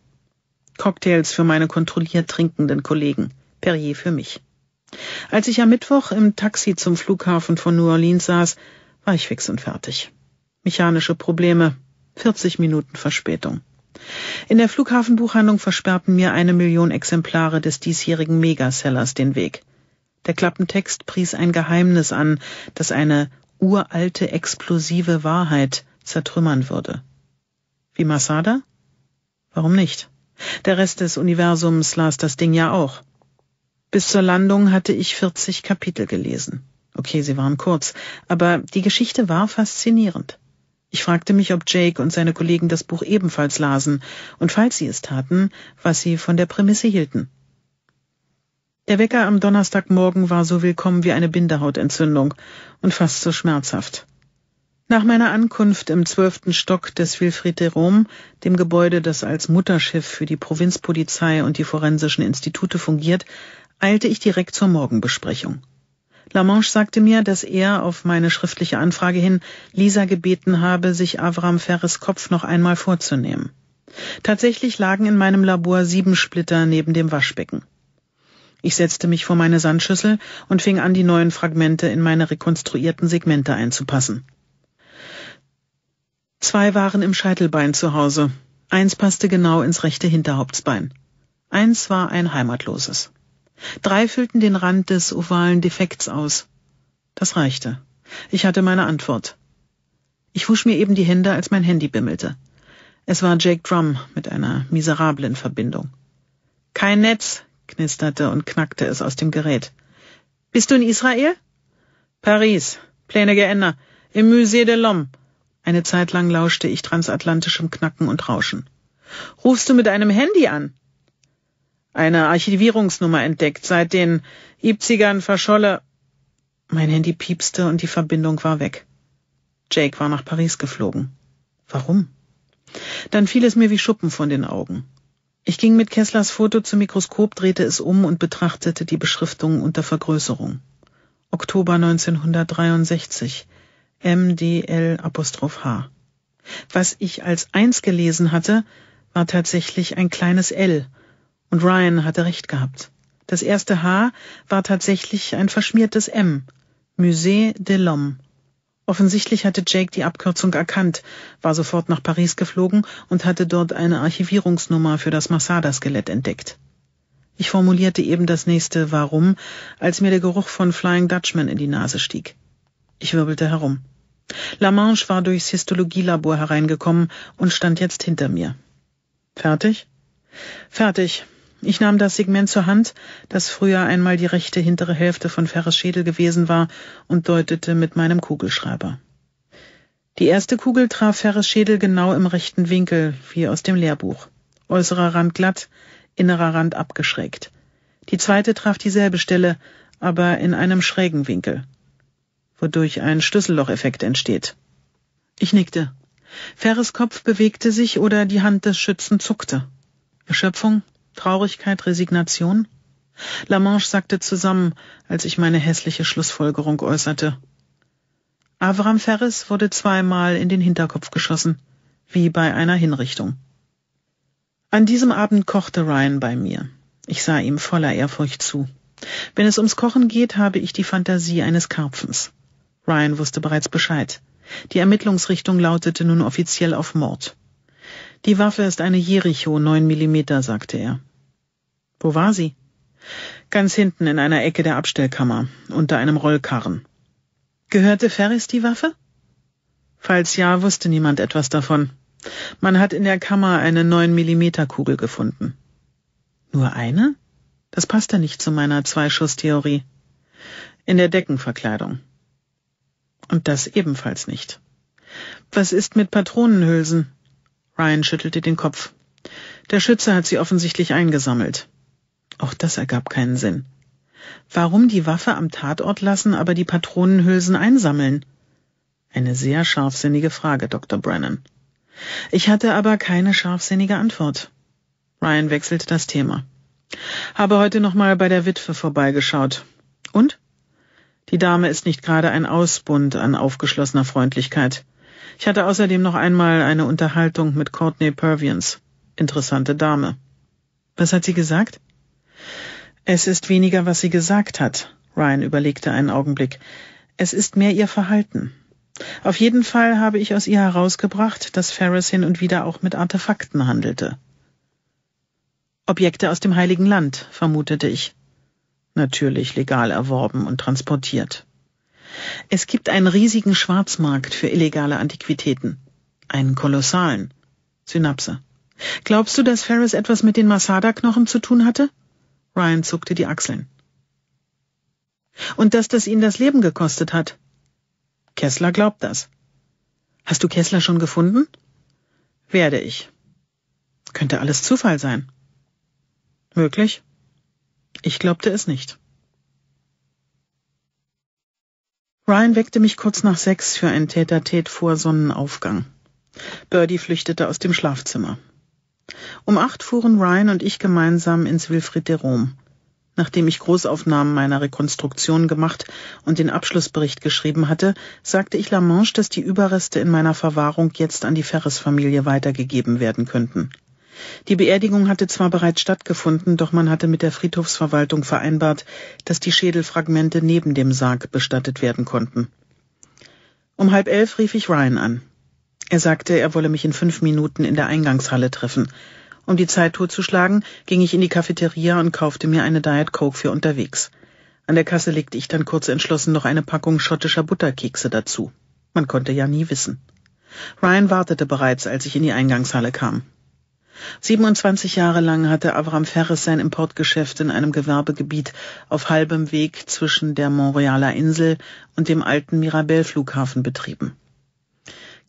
Cocktails für meine kontrolliert trinkenden Kollegen, Perrier für mich. Als ich am Mittwoch im Taxi zum Flughafen von New Orleans saß, war ich fix und fertig. Mechanische Probleme, 40 Minuten Verspätung. In der Flughafenbuchhandlung versperrten mir eine Million Exemplare des diesjährigen Megasellers den Weg. Der Klappentext pries ein Geheimnis an, das eine uralte explosive Wahrheit zertrümmern würde. Wie Masada? Warum nicht? Der Rest des Universums las das Ding ja auch. Bis zur Landung hatte ich 40 Kapitel gelesen. Okay, sie waren kurz, aber die Geschichte war faszinierend. Ich fragte mich, ob Jake und seine Kollegen das Buch ebenfalls lasen und falls sie es taten, was sie von der Prämisse hielten. Der Wecker am Donnerstagmorgen war so willkommen wie eine Bindehautentzündung und fast so schmerzhaft. Nach meiner Ankunft im zwölften Stock des Wilfried de Rome, dem Gebäude, das als Mutterschiff für die Provinzpolizei und die forensischen Institute fungiert, eilte ich direkt zur Morgenbesprechung. Lamange sagte mir, dass er auf meine schriftliche Anfrage hin Lisa gebeten habe, sich Avram Ferres Kopf noch einmal vorzunehmen. Tatsächlich lagen in meinem Labor sieben Splitter neben dem Waschbecken. Ich setzte mich vor meine Sandschüssel und fing an, die neuen Fragmente in meine rekonstruierten Segmente einzupassen. Zwei waren im Scheitelbein zu Hause. Eins passte genau ins rechte Hinterhauptsbein. Eins war ein heimatloses. Drei füllten den Rand des ovalen Defekts aus. Das reichte. Ich hatte meine Antwort. Ich wusch mir eben die Hände, als mein Handy bimmelte. Es war Jake Drum mit einer miserablen Verbindung. Kein Netz, knisterte und knackte es aus dem Gerät. Bist du in Israel? Paris. Pläne geändert. Im Musée de l'Homme. Eine Zeit lang lauschte ich transatlantischem Knacken und Rauschen. Rufst du mit einem Handy an? eine Archivierungsnummer entdeckt. Seit den 70ern verscholle. Mein Handy piepste und die Verbindung war weg. Jake war nach Paris geflogen. Warum? Dann fiel es mir wie Schuppen von den Augen. Ich ging mit Kesslers Foto zum Mikroskop, drehte es um und betrachtete die Beschriftungen unter Vergrößerung. Oktober 1963. MDL-H. Was ich als eins gelesen hatte, war tatsächlich ein kleines L und Ryan hatte recht gehabt. Das erste H war tatsächlich ein verschmiertes M. Musée de l'Homme. Offensichtlich hatte Jake die Abkürzung erkannt, war sofort nach Paris geflogen und hatte dort eine Archivierungsnummer für das massada skelett entdeckt. Ich formulierte eben das nächste Warum, als mir der Geruch von Flying Dutchman in die Nase stieg. Ich wirbelte herum. La Manche war durchs Histologielabor hereingekommen und stand jetzt hinter mir. Fertig? Fertig, ich nahm das Segment zur Hand, das früher einmal die rechte hintere Hälfte von Ferres Schädel gewesen war, und deutete mit meinem Kugelschreiber. Die erste Kugel traf Ferres Schädel genau im rechten Winkel, wie aus dem Lehrbuch. Äußerer Rand glatt, innerer Rand abgeschrägt. Die zweite traf dieselbe Stelle, aber in einem schrägen Winkel, wodurch ein Schlüssellocheffekt entsteht. Ich nickte. Ferres Kopf bewegte sich oder die Hand des Schützen zuckte. Erschöpfung, Traurigkeit, Resignation? Lamanche sagte zusammen, als ich meine hässliche Schlussfolgerung äußerte. Avram Ferris wurde zweimal in den Hinterkopf geschossen, wie bei einer Hinrichtung. An diesem Abend kochte Ryan bei mir. Ich sah ihm voller Ehrfurcht zu. Wenn es ums Kochen geht, habe ich die Fantasie eines Karpfens. Ryan wusste bereits Bescheid. Die Ermittlungsrichtung lautete nun offiziell auf Mord. Die Waffe ist eine Jericho 9 Millimeter, sagte er. Wo war sie? Ganz hinten in einer Ecke der Abstellkammer, unter einem Rollkarren. Gehörte Ferris die Waffe? Falls ja, wusste niemand etwas davon. Man hat in der Kammer eine 9 Millimeter Kugel gefunden. Nur eine? Das passte nicht zu meiner Zweischusstheorie. In der Deckenverkleidung. Und das ebenfalls nicht. Was ist mit Patronenhülsen? Ryan schüttelte den Kopf. Der Schütze hat sie offensichtlich eingesammelt. Auch das ergab keinen Sinn. Warum die Waffe am Tatort lassen, aber die Patronenhülsen einsammeln? Eine sehr scharfsinnige Frage, Dr. Brennan. Ich hatte aber keine scharfsinnige Antwort. Ryan wechselt das Thema. Habe heute nochmal bei der Witwe vorbeigeschaut. Und? Die Dame ist nicht gerade ein Ausbund an aufgeschlossener Freundlichkeit. Ich hatte außerdem noch einmal eine Unterhaltung mit Courtney Pervians. Interessante Dame. Was hat sie gesagt? Es ist weniger, was sie gesagt hat. Ryan überlegte einen Augenblick. Es ist mehr ihr Verhalten. Auf jeden Fall habe ich aus ihr herausgebracht, dass Ferris hin und wieder auch mit Artefakten handelte. Objekte aus dem Heiligen Land, vermutete ich. Natürlich legal erworben und transportiert. Es gibt einen riesigen Schwarzmarkt für illegale Antiquitäten. Einen kolossalen. Synapse. Glaubst du, dass Ferris etwas mit den Masada-Knochen zu tun hatte? Ryan zuckte die Achseln. Und dass das ihn das Leben gekostet hat. Kessler glaubt das. Hast du Kessler schon gefunden? Werde ich. Könnte alles Zufall sein. Möglich? Ich glaubte es nicht. Ryan weckte mich kurz nach sechs für ein tät tät vor Sonnenaufgang. Birdie flüchtete aus dem Schlafzimmer. Um acht fuhren Ryan und ich gemeinsam ins Wilfried de Rom. Nachdem ich Großaufnahmen meiner Rekonstruktion gemacht und den Abschlussbericht geschrieben hatte, sagte ich Lamanche, dass die Überreste in meiner Verwahrung jetzt an die Ferres-Familie weitergegeben werden könnten. Die Beerdigung hatte zwar bereits stattgefunden, doch man hatte mit der Friedhofsverwaltung vereinbart, dass die Schädelfragmente neben dem Sarg bestattet werden konnten. Um halb elf rief ich Ryan an. Er sagte, er wolle mich in fünf Minuten in der Eingangshalle treffen. Um die Zeit totzuschlagen, ging ich in die Cafeteria und kaufte mir eine Diet Coke für unterwegs. An der Kasse legte ich dann kurz entschlossen noch eine Packung schottischer Butterkekse dazu. Man konnte ja nie wissen. Ryan wartete bereits, als ich in die Eingangshalle kam. 27 Jahre lang hatte Avram Ferris sein Importgeschäft in einem Gewerbegebiet auf halbem Weg zwischen der Montrealer Insel und dem alten Mirabel-Flughafen betrieben.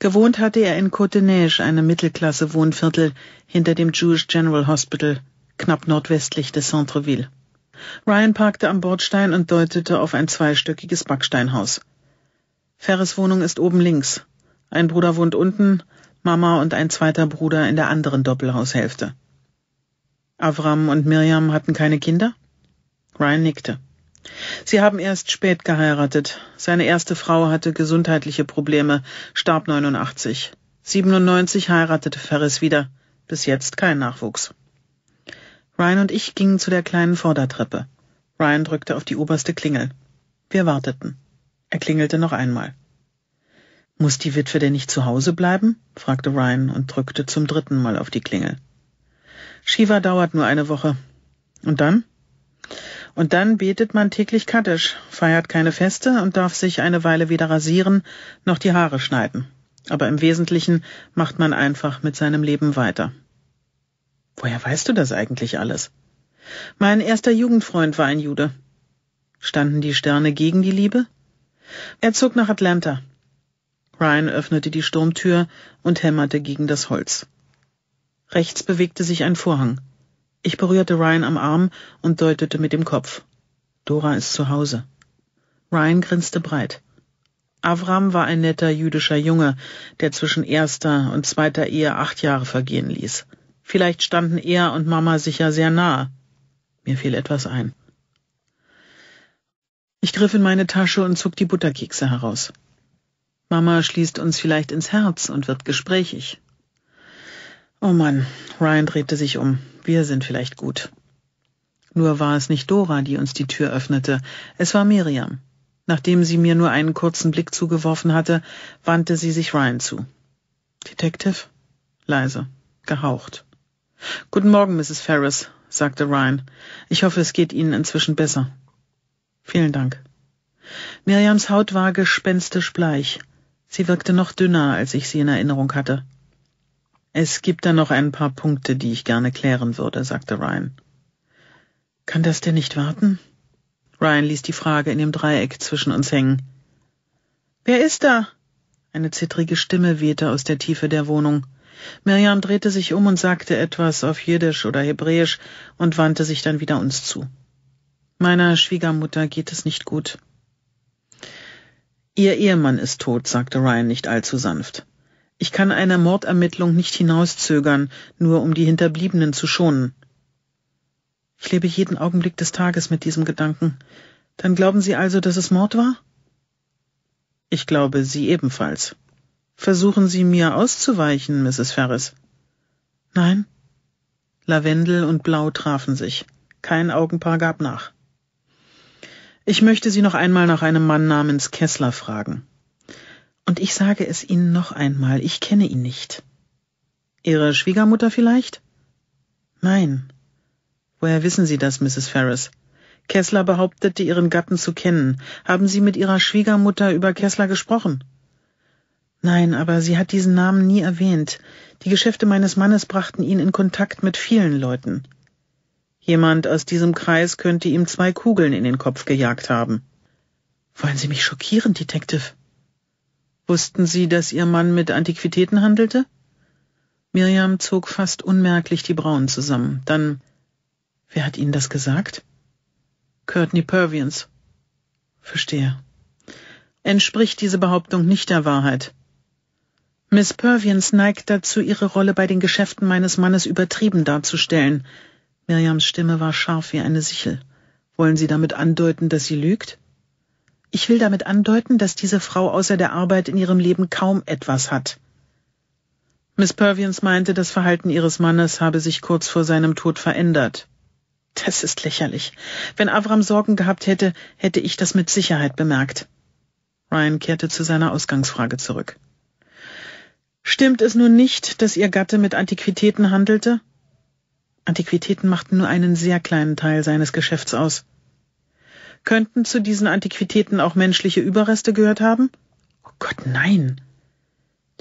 Gewohnt hatte er in Côte Coteneige, einem Mittelklasse-Wohnviertel hinter dem Jewish General Hospital, knapp nordwestlich des Centreville. Ryan parkte am Bordstein und deutete auf ein zweistöckiges Backsteinhaus. Ferres Wohnung ist oben links. Ein Bruder wohnt unten, Mama und ein zweiter Bruder in der anderen Doppelhaushälfte. Avram und Miriam hatten keine Kinder? Ryan nickte. Sie haben erst spät geheiratet. Seine erste Frau hatte gesundheitliche Probleme, starb 89. 97 heiratete Ferris wieder. Bis jetzt kein Nachwuchs. Ryan und ich gingen zu der kleinen Vordertreppe. Ryan drückte auf die oberste Klingel. Wir warteten. Er klingelte noch einmal. Muss die Witwe denn nicht zu Hause bleiben? fragte Ryan und drückte zum dritten Mal auf die Klingel. Shiva dauert nur eine Woche. Und dann? Und dann betet man täglich Kaddisch, feiert keine Feste und darf sich eine Weile weder rasieren noch die Haare schneiden. Aber im Wesentlichen macht man einfach mit seinem Leben weiter. Woher weißt du das eigentlich alles? Mein erster Jugendfreund war ein Jude. Standen die Sterne gegen die Liebe? Er zog nach Atlanta. Ryan öffnete die Sturmtür und hämmerte gegen das Holz. Rechts bewegte sich ein Vorhang. Ich berührte Ryan am Arm und deutete mit dem Kopf. Dora ist zu Hause. Ryan grinste breit. Avram war ein netter jüdischer Junge, der zwischen erster und zweiter Ehe acht Jahre vergehen ließ. Vielleicht standen er und Mama sicher sehr nahe. Mir fiel etwas ein. Ich griff in meine Tasche und zog die Butterkekse heraus. Mama schließt uns vielleicht ins Herz und wird gesprächig. Oh Mann, Ryan drehte sich um wir sind vielleicht gut. Nur war es nicht Dora, die uns die Tür öffnete, es war Miriam. Nachdem sie mir nur einen kurzen Blick zugeworfen hatte, wandte sie sich Ryan zu. Detective? Leise, gehaucht. Guten Morgen, Mrs. Ferris, sagte Ryan. Ich hoffe, es geht Ihnen inzwischen besser. Vielen Dank. Miriams Haut war gespenstisch bleich. Sie wirkte noch dünner, als ich sie in Erinnerung hatte. Es gibt da noch ein paar Punkte, die ich gerne klären würde, sagte Ryan. Kann das denn nicht warten? Ryan ließ die Frage in dem Dreieck zwischen uns hängen. Wer ist da? Eine zittrige Stimme wehte aus der Tiefe der Wohnung. Miriam drehte sich um und sagte etwas auf Jiddisch oder Hebräisch und wandte sich dann wieder uns zu. Meiner Schwiegermutter geht es nicht gut. Ihr Ehemann ist tot, sagte Ryan nicht allzu sanft. Ich kann einer Mordermittlung nicht hinauszögern, nur um die Hinterbliebenen zu schonen. Ich lebe jeden Augenblick des Tages mit diesem Gedanken. Dann glauben Sie also, dass es Mord war? Ich glaube, Sie ebenfalls. Versuchen Sie mir auszuweichen, Mrs. Ferris. Nein. Lavendel und Blau trafen sich. Kein Augenpaar gab nach. Ich möchte Sie noch einmal nach einem Mann namens Kessler fragen. Und ich sage es Ihnen noch einmal, ich kenne ihn nicht. Ihre Schwiegermutter vielleicht? Nein. Woher wissen Sie das, Mrs. Ferris? Kessler behauptete, Ihren Gatten zu kennen. Haben Sie mit Ihrer Schwiegermutter über Kessler gesprochen? Nein, aber sie hat diesen Namen nie erwähnt. Die Geschäfte meines Mannes brachten ihn in Kontakt mit vielen Leuten. Jemand aus diesem Kreis könnte ihm zwei Kugeln in den Kopf gejagt haben. Wollen Sie mich schockieren, Detective? Wussten Sie, dass Ihr Mann mit Antiquitäten handelte? Miriam zog fast unmerklich die Brauen zusammen. Dann, wer hat Ihnen das gesagt? Courtney Pervians. Verstehe. Entspricht diese Behauptung nicht der Wahrheit? Miss Pervians neigt dazu, ihre Rolle bei den Geschäften meines Mannes übertrieben darzustellen. Miriams Stimme war scharf wie eine Sichel. Wollen Sie damit andeuten, dass sie lügt? Ich will damit andeuten, dass diese Frau außer der Arbeit in ihrem Leben kaum etwas hat. Miss Pervians meinte, das Verhalten ihres Mannes habe sich kurz vor seinem Tod verändert. Das ist lächerlich. Wenn Avram Sorgen gehabt hätte, hätte ich das mit Sicherheit bemerkt. Ryan kehrte zu seiner Ausgangsfrage zurück. Stimmt es nun nicht, dass Ihr Gatte mit Antiquitäten handelte? Antiquitäten machten nur einen sehr kleinen Teil seines Geschäfts aus. Könnten zu diesen Antiquitäten auch menschliche Überreste gehört haben? Oh Gott, nein.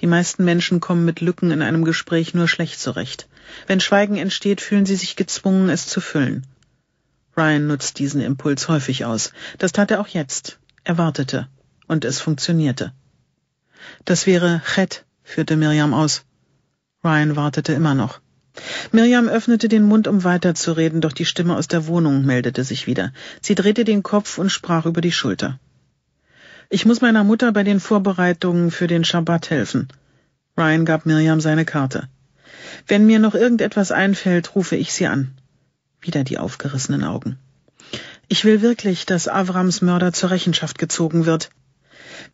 Die meisten Menschen kommen mit Lücken in einem Gespräch nur schlecht zurecht. Wenn Schweigen entsteht, fühlen sie sich gezwungen, es zu füllen. Ryan nutzt diesen Impuls häufig aus. Das tat er auch jetzt. Er wartete. Und es funktionierte. Das wäre Chet, führte Miriam aus. Ryan wartete immer noch. Miriam öffnete den Mund, um weiterzureden, doch die Stimme aus der Wohnung meldete sich wieder. Sie drehte den Kopf und sprach über die Schulter. Ich muss meiner Mutter bei den Vorbereitungen für den Schabbat helfen. Ryan gab Miriam seine Karte. Wenn mir noch irgendetwas einfällt, rufe ich sie an. Wieder die aufgerissenen Augen. Ich will wirklich, dass Avrams Mörder zur Rechenschaft gezogen wird.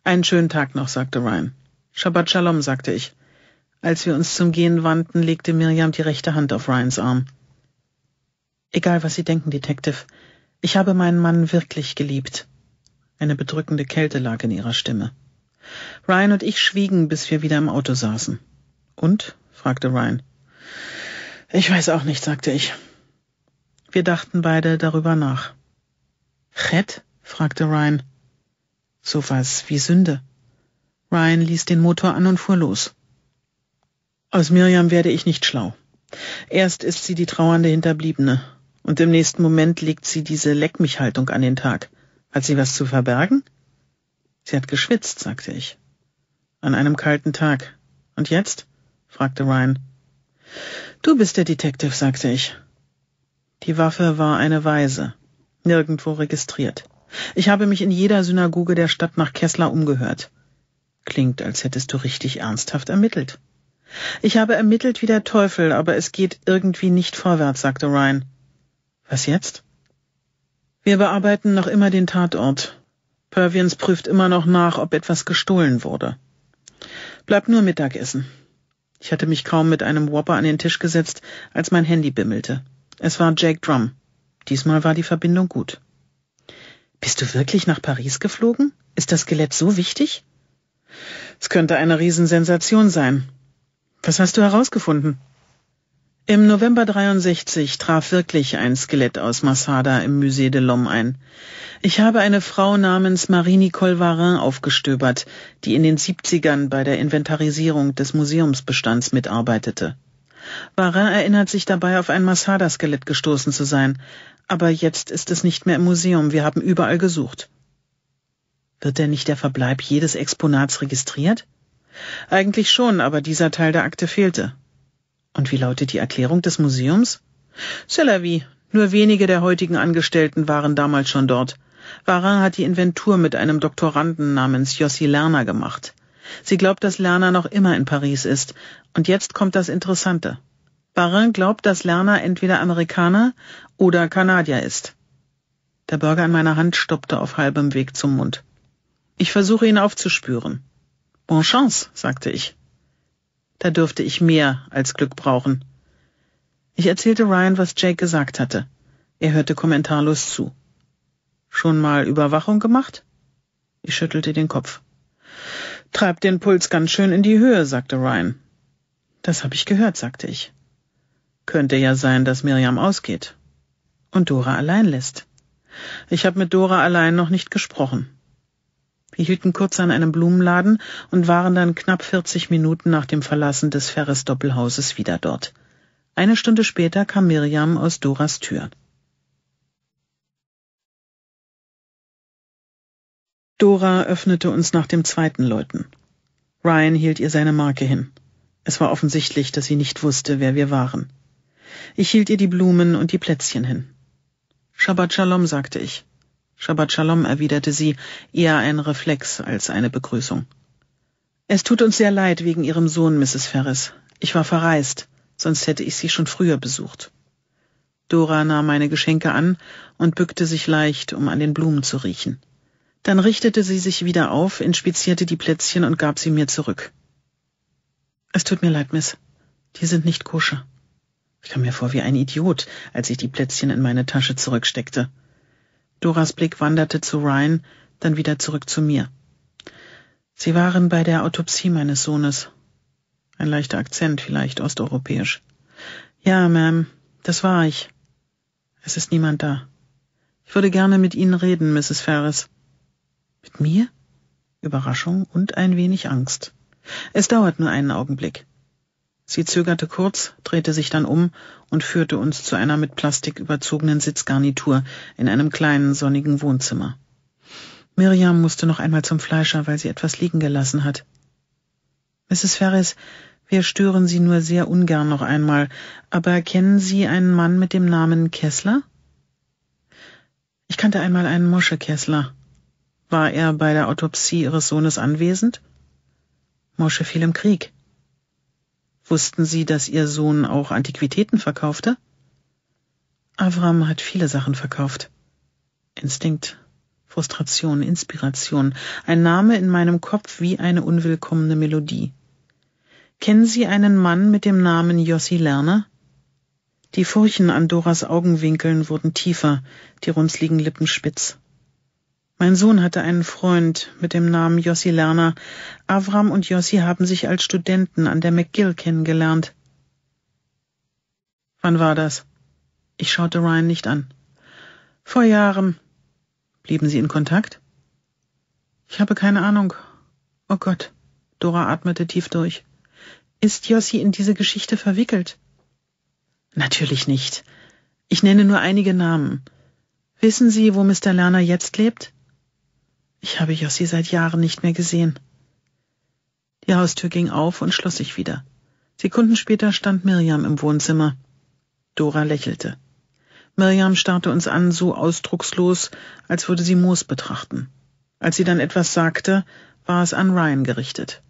Einen schönen Tag noch, sagte Ryan. Shabbat Shalom, sagte ich. Als wir uns zum Gehen wandten, legte Miriam die rechte Hand auf Ryans Arm. Egal, was Sie denken, Detective. Ich habe meinen Mann wirklich geliebt. Eine bedrückende Kälte lag in ihrer Stimme. Ryan und ich schwiegen, bis wir wieder im Auto saßen. Und? fragte Ryan. Ich weiß auch nicht, sagte ich. Wir dachten beide darüber nach. Chet? fragte Ryan. So was wie Sünde. Ryan ließ den Motor an und fuhr los. Aus Miriam werde ich nicht schlau. Erst ist sie die trauernde Hinterbliebene, und im nächsten Moment legt sie diese Leck Haltung an den Tag. Hat sie was zu verbergen? Sie hat geschwitzt, sagte ich. An einem kalten Tag. Und jetzt? fragte Ryan. Du bist der Detective, sagte ich. Die Waffe war eine Weise, nirgendwo registriert. Ich habe mich in jeder Synagoge der Stadt nach Kessler umgehört. Klingt, als hättest du richtig ernsthaft ermittelt. Ich habe ermittelt wie der Teufel, aber es geht irgendwie nicht vorwärts, sagte Ryan. Was jetzt? Wir bearbeiten noch immer den Tatort. Pervians prüft immer noch nach, ob etwas gestohlen wurde. Bleibt nur Mittagessen. Ich hatte mich kaum mit einem Whopper an den Tisch gesetzt, als mein Handy bimmelte. Es war Jake Drum. Diesmal war die Verbindung gut. Bist du wirklich nach Paris geflogen? Ist das Skelett so wichtig? Es könnte eine Riesensensation sein. Was hast du herausgefunden? Im November 63 traf wirklich ein Skelett aus Massada im Musée de l'Homme ein. Ich habe eine Frau namens Marie-Nicole Varin aufgestöbert, die in den 70ern bei der Inventarisierung des Museumsbestands mitarbeitete. Varin erinnert sich dabei, auf ein massada skelett gestoßen zu sein. Aber jetzt ist es nicht mehr im Museum. Wir haben überall gesucht. Wird denn nicht der Verbleib jedes Exponats registriert? Eigentlich schon, aber dieser Teil der Akte fehlte. Und wie lautet die Erklärung des Museums? Selavi, nur wenige der heutigen Angestellten waren damals schon dort. Varin hat die Inventur mit einem Doktoranden namens Jossi Lerner gemacht. Sie glaubt, dass Lerner noch immer in Paris ist. Und jetzt kommt das Interessante. Varin glaubt, dass Lerner entweder Amerikaner oder Kanadier ist. Der Bürger an meiner Hand stoppte auf halbem Weg zum Mund. Ich versuche ihn aufzuspüren. Bon chance, sagte ich. Da dürfte ich mehr als Glück brauchen. Ich erzählte Ryan, was Jake gesagt hatte. Er hörte kommentarlos zu. Schon mal Überwachung gemacht? Ich schüttelte den Kopf. Treibt den Puls ganz schön in die Höhe, sagte Ryan. Das habe ich gehört, sagte ich. Könnte ja sein, dass Miriam ausgeht. Und Dora allein lässt. Ich habe mit Dora allein noch nicht gesprochen. Wir hielten kurz an einem Blumenladen und waren dann knapp 40 Minuten nach dem Verlassen des ferris doppelhauses wieder dort. Eine Stunde später kam Miriam aus Doras Tür. Dora öffnete uns nach dem zweiten Läuten. Ryan hielt ihr seine Marke hin. Es war offensichtlich, dass sie nicht wusste, wer wir waren. Ich hielt ihr die Blumen und die Plätzchen hin. Shabbat Shalom, sagte ich. Shabbat Shalom, erwiderte sie, eher ein Reflex als eine Begrüßung. Es tut uns sehr leid wegen Ihrem Sohn, Mrs. Ferris. Ich war verreist, sonst hätte ich Sie schon früher besucht. Dora nahm meine Geschenke an und bückte sich leicht, um an den Blumen zu riechen. Dann richtete sie sich wieder auf, inspizierte die Plätzchen und gab sie mir zurück. Es tut mir leid, Miss. Die sind nicht koscher. Ich kam mir vor wie ein Idiot, als ich die Plätzchen in meine Tasche zurücksteckte. Doras Blick wanderte zu Ryan, dann wieder zurück zu mir. Sie waren bei der Autopsie meines Sohnes. Ein leichter Akzent, vielleicht osteuropäisch. Ja, Ma'am, das war ich. Es ist niemand da. Ich würde gerne mit Ihnen reden, Mrs. Ferris. Mit mir? Überraschung und ein wenig Angst. Es dauert nur einen Augenblick. Sie zögerte kurz, drehte sich dann um und führte uns zu einer mit Plastik überzogenen Sitzgarnitur in einem kleinen, sonnigen Wohnzimmer. Miriam musste noch einmal zum Fleischer, weil sie etwas liegen gelassen hat. Mrs. Ferris, wir stören Sie nur sehr ungern noch einmal, aber kennen Sie einen Mann mit dem Namen Kessler? Ich kannte einmal einen Mosche Kessler. War er bei der Autopsie Ihres Sohnes anwesend? Mosche fiel im Krieg. Wussten Sie, dass Ihr Sohn auch Antiquitäten verkaufte? Avram hat viele Sachen verkauft. Instinkt, Frustration, Inspiration, ein Name in meinem Kopf wie eine unwillkommene Melodie. Kennen Sie einen Mann mit dem Namen Jossi Lerner? Die Furchen an Doras Augenwinkeln wurden tiefer, die runzligen Lippen spitz. Mein Sohn hatte einen Freund mit dem Namen Jossi Lerner. Avram und Jossi haben sich als Studenten an der McGill kennengelernt. Wann war das? Ich schaute Ryan nicht an. Vor Jahren. Blieben Sie in Kontakt? Ich habe keine Ahnung. Oh Gott. Dora atmete tief durch. Ist Jossi in diese Geschichte verwickelt? Natürlich nicht. Ich nenne nur einige Namen. Wissen Sie, wo Mr. Lerner jetzt lebt? Ich habe Jossi seit Jahren nicht mehr gesehen. Die Haustür ging auf und schloss sich wieder. Sekunden später stand Miriam im Wohnzimmer. Dora lächelte. Miriam starrte uns an, so ausdruckslos, als würde sie Moos betrachten. Als sie dann etwas sagte, war es an Ryan gerichtet.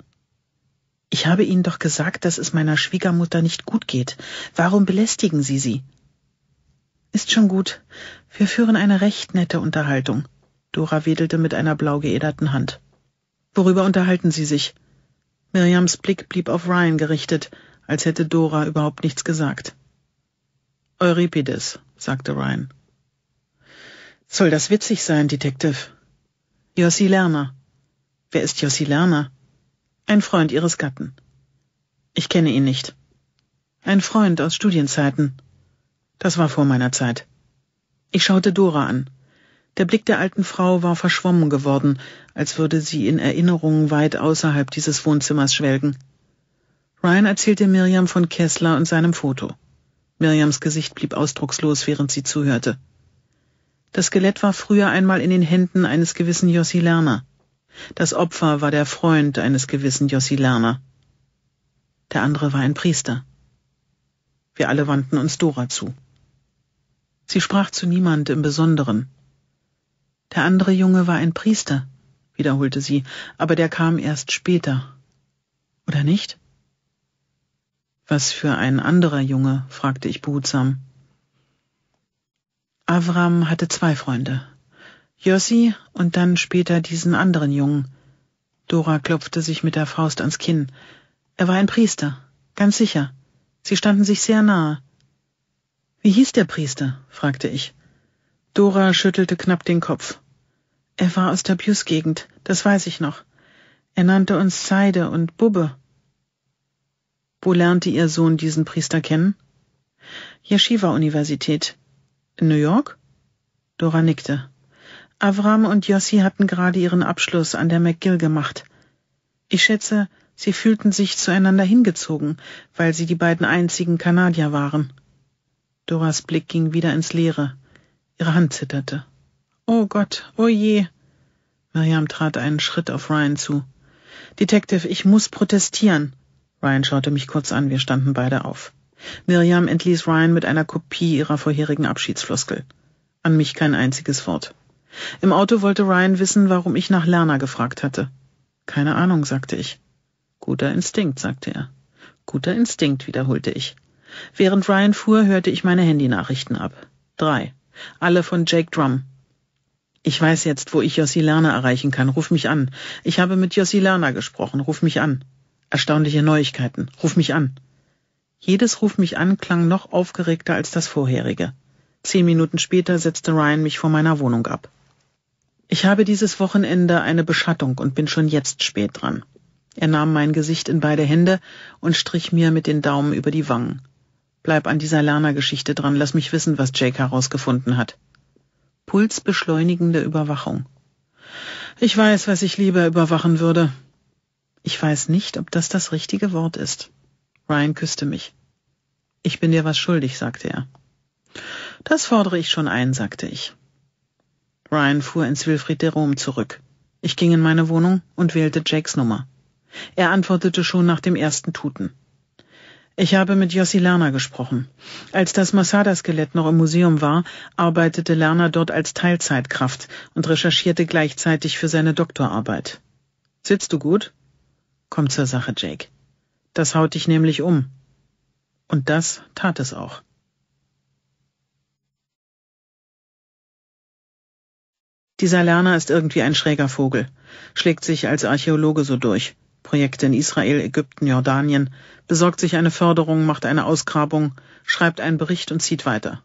Ich habe Ihnen doch gesagt, dass es meiner Schwiegermutter nicht gut geht. Warum belästigen Sie sie? Ist schon gut. Wir führen eine recht nette Unterhaltung. Dora wedelte mit einer blau geederten Hand. Worüber unterhalten Sie sich? Miriams Blick blieb auf Ryan gerichtet, als hätte Dora überhaupt nichts gesagt. Euripides, sagte Ryan. Soll das witzig sein, Detective? Jossi Lerner. Wer ist Jossi Lerner? Ein Freund Ihres Gatten. Ich kenne ihn nicht. Ein Freund aus Studienzeiten. Das war vor meiner Zeit. Ich schaute Dora an. Der Blick der alten Frau war verschwommen geworden, als würde sie in Erinnerungen weit außerhalb dieses Wohnzimmers schwelgen. Ryan erzählte Miriam von Kessler und seinem Foto. Miriams Gesicht blieb ausdruckslos, während sie zuhörte. Das Skelett war früher einmal in den Händen eines gewissen Jossi Lerner. Das Opfer war der Freund eines gewissen Jossi Lerner. Der andere war ein Priester. Wir alle wandten uns Dora zu. Sie sprach zu niemand im Besonderen. Der andere Junge war ein Priester, wiederholte sie, aber der kam erst später. Oder nicht? Was für ein anderer Junge? fragte ich behutsam. Avram hatte zwei Freunde. Jossi und dann später diesen anderen Jungen. Dora klopfte sich mit der Faust ans Kinn. Er war ein Priester, ganz sicher. Sie standen sich sehr nahe. Wie hieß der Priester? fragte ich. Dora schüttelte knapp den Kopf. Er war aus der Bius-Gegend, das weiß ich noch. Er nannte uns Seide und Bubbe. Wo lernte Ihr Sohn diesen Priester kennen? Yeshiva-Universität. In New York? Dora nickte. Avram und Yossi hatten gerade ihren Abschluss an der McGill gemacht. Ich schätze, sie fühlten sich zueinander hingezogen, weil sie die beiden einzigen Kanadier waren. Doras Blick ging wieder ins Leere. Ihre Hand zitterte. Oh Gott, oh je. Miriam trat einen Schritt auf Ryan zu. Detective, ich muss protestieren. Ryan schaute mich kurz an, wir standen beide auf. Miriam entließ Ryan mit einer Kopie ihrer vorherigen Abschiedsfloskel. An mich kein einziges Wort. Im Auto wollte Ryan wissen, warum ich nach Lerner gefragt hatte. Keine Ahnung, sagte ich. Guter Instinkt, sagte er. Guter Instinkt, wiederholte ich. Während Ryan fuhr, hörte ich meine Handynachrichten ab. Drei. Alle von Jake Drum. Ich weiß jetzt, wo ich Jossi Lerner erreichen kann. Ruf mich an. Ich habe mit Jossi Lerner gesprochen. Ruf mich an. Erstaunliche Neuigkeiten. Ruf mich an. Jedes Ruf mich an klang noch aufgeregter als das vorherige. Zehn Minuten später setzte Ryan mich vor meiner Wohnung ab. Ich habe dieses Wochenende eine Beschattung und bin schon jetzt spät dran. Er nahm mein Gesicht in beide Hände und strich mir mit den Daumen über die Wangen. Bleib an dieser Lernergeschichte dran, lass mich wissen, was Jake herausgefunden hat. Pulsbeschleunigende Überwachung. Ich weiß, was ich lieber überwachen würde. Ich weiß nicht, ob das das richtige Wort ist. Ryan küsste mich. Ich bin dir was schuldig, sagte er. Das fordere ich schon ein, sagte ich. Ryan fuhr ins Wilfried de Rom zurück. Ich ging in meine Wohnung und wählte Jakes Nummer. Er antwortete schon nach dem ersten Tuten. Ich habe mit Jossi Lerner gesprochen. Als das Masada-Skelett noch im Museum war, arbeitete Lerner dort als Teilzeitkraft und recherchierte gleichzeitig für seine Doktorarbeit. Sitzt du gut? Komm zur Sache, Jake. Das haut dich nämlich um. Und das tat es auch. Dieser Lerner ist irgendwie ein schräger Vogel, schlägt sich als Archäologe so durch. Projekte in Israel, Ägypten, Jordanien, besorgt sich eine Förderung, macht eine Ausgrabung, schreibt einen Bericht und zieht weiter.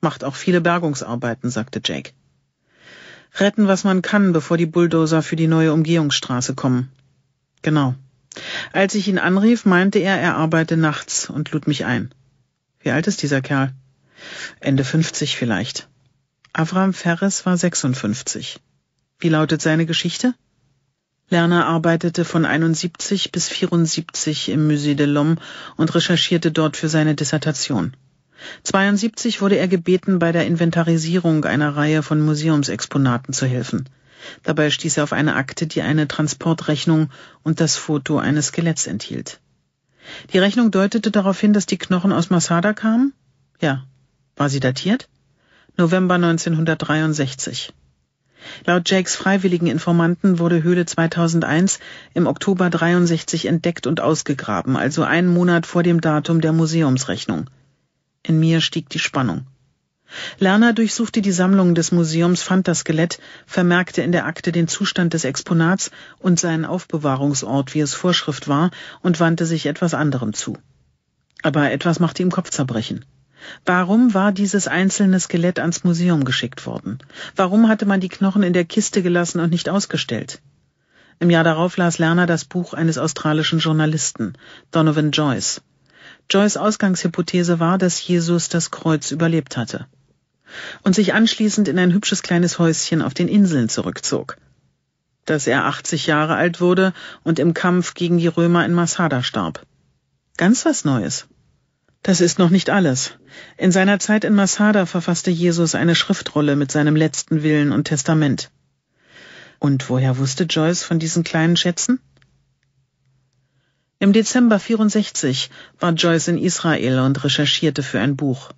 Macht auch viele Bergungsarbeiten, sagte Jake. Retten, was man kann, bevor die Bulldozer für die neue Umgehungsstraße kommen. Genau. Als ich ihn anrief, meinte er, er arbeite nachts und lud mich ein. Wie alt ist dieser Kerl? Ende 50 vielleicht. Avram Ferres war 56. Wie lautet seine Geschichte? Lerner arbeitete von 71 bis 74 im Musée de l'Homme und recherchierte dort für seine Dissertation. 72 wurde er gebeten, bei der Inventarisierung einer Reihe von Museumsexponaten zu helfen. Dabei stieß er auf eine Akte, die eine Transportrechnung und das Foto eines Skeletts enthielt. Die Rechnung deutete darauf hin, dass die Knochen aus Masada kamen? Ja. War sie datiert? November 1963. Laut Jakes freiwilligen Informanten wurde Höhle 2001 im Oktober 63 entdeckt und ausgegraben, also einen Monat vor dem Datum der Museumsrechnung. In mir stieg die Spannung. Lerner durchsuchte die Sammlung des Museums, fand das Skelett, vermerkte in der Akte den Zustand des Exponats und seinen Aufbewahrungsort, wie es Vorschrift war, und wandte sich etwas anderem zu. Aber etwas machte ihm Kopfzerbrechen. Warum war dieses einzelne Skelett ans Museum geschickt worden? Warum hatte man die Knochen in der Kiste gelassen und nicht ausgestellt? Im Jahr darauf las Lerner das Buch eines australischen Journalisten, Donovan Joyce. Joyce Ausgangshypothese war, dass Jesus das Kreuz überlebt hatte und sich anschließend in ein hübsches kleines Häuschen auf den Inseln zurückzog. Dass er 80 Jahre alt wurde und im Kampf gegen die Römer in Masada starb. Ganz was Neues. Das ist noch nicht alles. In seiner Zeit in Masada verfasste Jesus eine Schriftrolle mit seinem letzten Willen und Testament. Und woher wusste Joyce von diesen kleinen Schätzen? Im Dezember 64 war Joyce in Israel und recherchierte für ein Buch.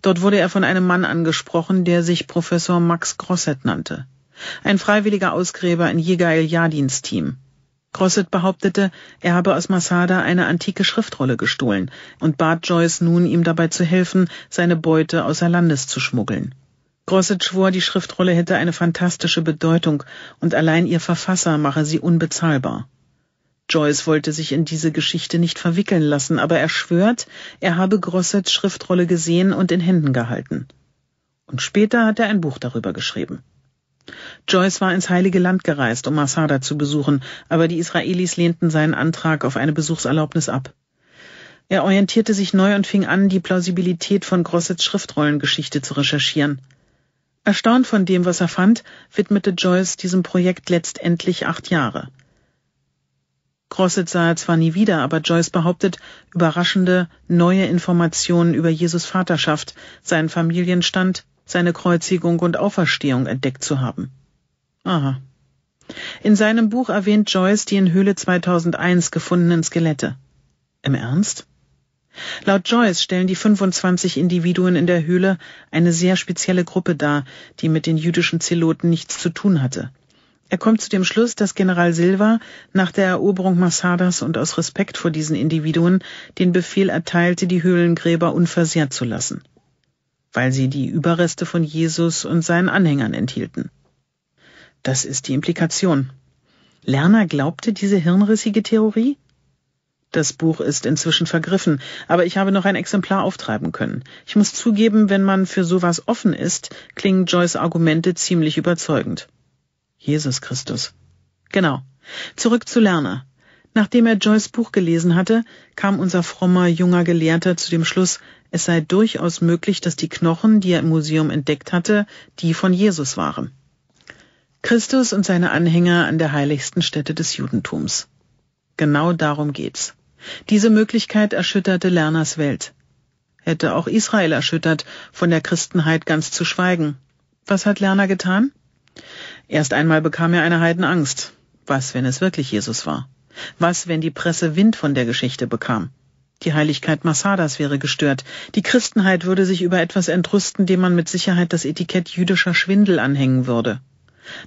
Dort wurde er von einem Mann angesprochen, der sich Professor Max Grosset nannte. Ein freiwilliger Ausgräber in Jegael Jadins Team. Grosset behauptete, er habe aus Masada eine antike Schriftrolle gestohlen und bat Joyce nun, ihm dabei zu helfen, seine Beute außer Landes zu schmuggeln. Grosset schwor, die Schriftrolle hätte eine fantastische Bedeutung und allein ihr Verfasser mache sie unbezahlbar. Joyce wollte sich in diese Geschichte nicht verwickeln lassen, aber er schwört, er habe Grossets Schriftrolle gesehen und in Händen gehalten. Und später hat er ein Buch darüber geschrieben. Joyce war ins Heilige Land gereist, um Masada zu besuchen, aber die Israelis lehnten seinen Antrag auf eine Besuchserlaubnis ab. Er orientierte sich neu und fing an, die Plausibilität von Grossets Schriftrollengeschichte zu recherchieren. Erstaunt von dem, was er fand, widmete Joyce diesem Projekt letztendlich acht Jahre. Grosset sah er zwar nie wieder, aber Joyce behauptet, überraschende, neue Informationen über Jesus Vaterschaft, seinen Familienstand, seine Kreuzigung und Auferstehung entdeckt zu haben. Aha. In seinem Buch erwähnt Joyce die in Höhle 2001 gefundenen Skelette. Im Ernst? Laut Joyce stellen die 25 Individuen in der Höhle eine sehr spezielle Gruppe dar, die mit den jüdischen Zeloten nichts zu tun hatte. Er kommt zu dem Schluss, dass General Silva nach der Eroberung Massadas und aus Respekt vor diesen Individuen den Befehl erteilte, die Höhlengräber unversehrt zu lassen weil sie die Überreste von Jesus und seinen Anhängern enthielten. Das ist die Implikation. Lerner glaubte diese hirnrissige Theorie? Das Buch ist inzwischen vergriffen, aber ich habe noch ein Exemplar auftreiben können. Ich muss zugeben, wenn man für sowas offen ist, klingen Joyce Argumente ziemlich überzeugend. Jesus Christus. Genau. Zurück zu Lerner. Nachdem er Joyce Buch gelesen hatte, kam unser frommer junger Gelehrter zu dem Schluss, es sei durchaus möglich, dass die Knochen, die er im Museum entdeckt hatte, die von Jesus waren. Christus und seine Anhänger an der heiligsten Stätte des Judentums. Genau darum geht's. Diese Möglichkeit erschütterte Lerners Welt. Hätte auch Israel erschüttert, von der Christenheit ganz zu schweigen. Was hat Lerner getan? Erst einmal bekam er eine Heidenangst. Was, wenn es wirklich Jesus war? Was, wenn die Presse Wind von der Geschichte bekam? Die Heiligkeit Massadas wäre gestört. Die Christenheit würde sich über etwas entrüsten, dem man mit Sicherheit das Etikett jüdischer Schwindel anhängen würde.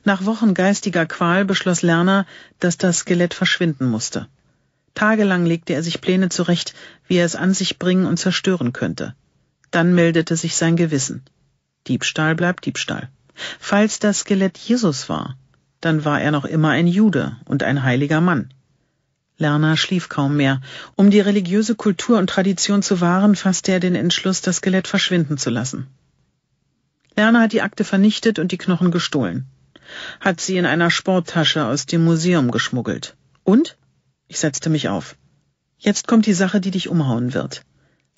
Nach Wochen geistiger Qual beschloss Lerner, dass das Skelett verschwinden musste. Tagelang legte er sich Pläne zurecht, wie er es an sich bringen und zerstören könnte. Dann meldete sich sein Gewissen. Diebstahl bleibt Diebstahl. Falls das Skelett Jesus war, dann war er noch immer ein Jude und ein heiliger Mann. Lerner schlief kaum mehr. Um die religiöse Kultur und Tradition zu wahren, fasste er den Entschluss, das Skelett verschwinden zu lassen. Lerner hat die Akte vernichtet und die Knochen gestohlen. Hat sie in einer Sporttasche aus dem Museum geschmuggelt. Und? Ich setzte mich auf. Jetzt kommt die Sache, die dich umhauen wird.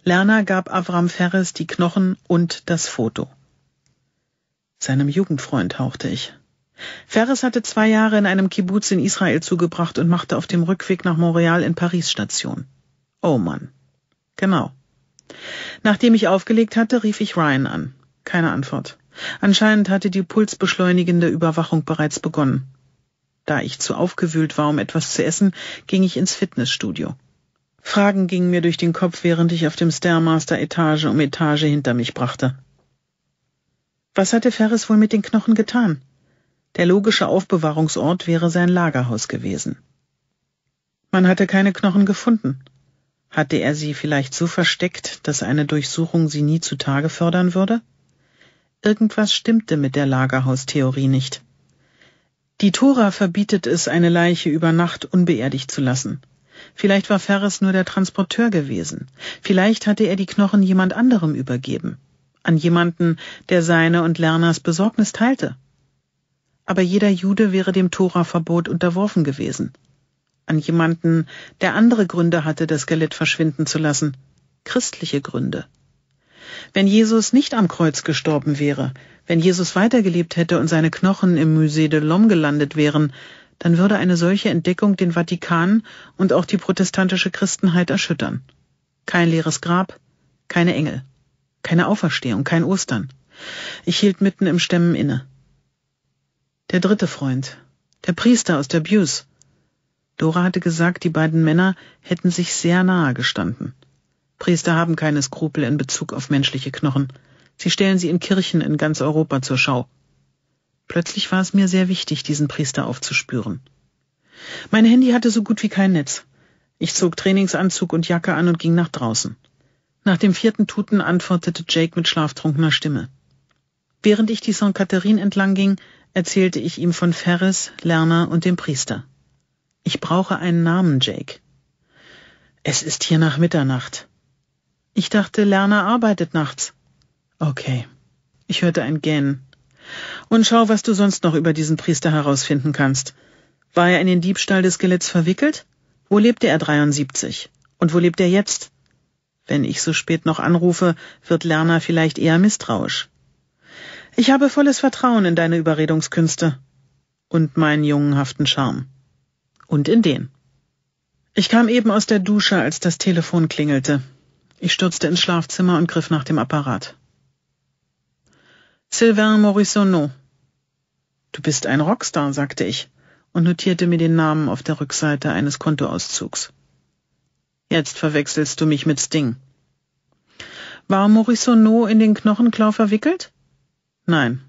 Lerner gab Avram Ferres die Knochen und das Foto. Seinem Jugendfreund hauchte ich. Ferris hatte zwei Jahre in einem Kibbutz in Israel zugebracht und machte auf dem Rückweg nach Montreal in Paris Station. Oh Mann. Genau. Nachdem ich aufgelegt hatte, rief ich Ryan an. Keine Antwort. Anscheinend hatte die pulsbeschleunigende Überwachung bereits begonnen. Da ich zu aufgewühlt war, um etwas zu essen, ging ich ins Fitnessstudio. Fragen gingen mir durch den Kopf, während ich auf dem Stairmaster Etage um Etage hinter mich brachte. Was hatte Ferris wohl mit den Knochen getan? Der logische Aufbewahrungsort wäre sein Lagerhaus gewesen. Man hatte keine Knochen gefunden. Hatte er sie vielleicht so versteckt, dass eine Durchsuchung sie nie zutage fördern würde? Irgendwas stimmte mit der Lagerhaustheorie nicht. Die Tora verbietet es, eine Leiche über Nacht unbeerdigt zu lassen. Vielleicht war Ferris nur der Transporteur gewesen. Vielleicht hatte er die Knochen jemand anderem übergeben. An jemanden, der seine und Lerners Besorgnis teilte aber jeder Jude wäre dem Tora-Verbot unterworfen gewesen. An jemanden, der andere Gründe hatte, das Skelett verschwinden zu lassen, christliche Gründe. Wenn Jesus nicht am Kreuz gestorben wäre, wenn Jesus weitergelebt hätte und seine Knochen im Musée de l'Homme gelandet wären, dann würde eine solche Entdeckung den Vatikan und auch die protestantische Christenheit erschüttern. Kein leeres Grab, keine Engel, keine Auferstehung, kein Ostern. Ich hielt mitten im Stemmen inne. Der dritte Freund. Der Priester aus der Buse. Dora hatte gesagt, die beiden Männer hätten sich sehr nahe gestanden. Priester haben keine Skrupel in Bezug auf menschliche Knochen. Sie stellen sie in Kirchen in ganz Europa zur Schau. Plötzlich war es mir sehr wichtig, diesen Priester aufzuspüren. Mein Handy hatte so gut wie kein Netz. Ich zog Trainingsanzug und Jacke an und ging nach draußen. Nach dem vierten Tuten antwortete Jake mit schlaftrunkener Stimme. Während ich die St. Catherine entlang ging, erzählte ich ihm von Ferris, Lerner und dem Priester. Ich brauche einen Namen, Jake. Es ist hier nach Mitternacht. Ich dachte, Lerner arbeitet nachts. Okay. Ich hörte ein Gähnen. Und schau, was du sonst noch über diesen Priester herausfinden kannst. War er in den Diebstahl des Skeletts verwickelt? Wo lebte er 73? Und wo lebt er jetzt? Wenn ich so spät noch anrufe, wird Lerner vielleicht eher misstrauisch. Ich habe volles Vertrauen in deine Überredungskünste. Und meinen jungenhaften Charme. Und in den. Ich kam eben aus der Dusche, als das Telefon klingelte. Ich stürzte ins Schlafzimmer und griff nach dem Apparat. Sylvain Morissonneau. Du bist ein Rockstar, sagte ich und notierte mir den Namen auf der Rückseite eines Kontoauszugs. Jetzt verwechselst du mich mit Sting. War Morissonneau in den Knochenklau verwickelt? Nein.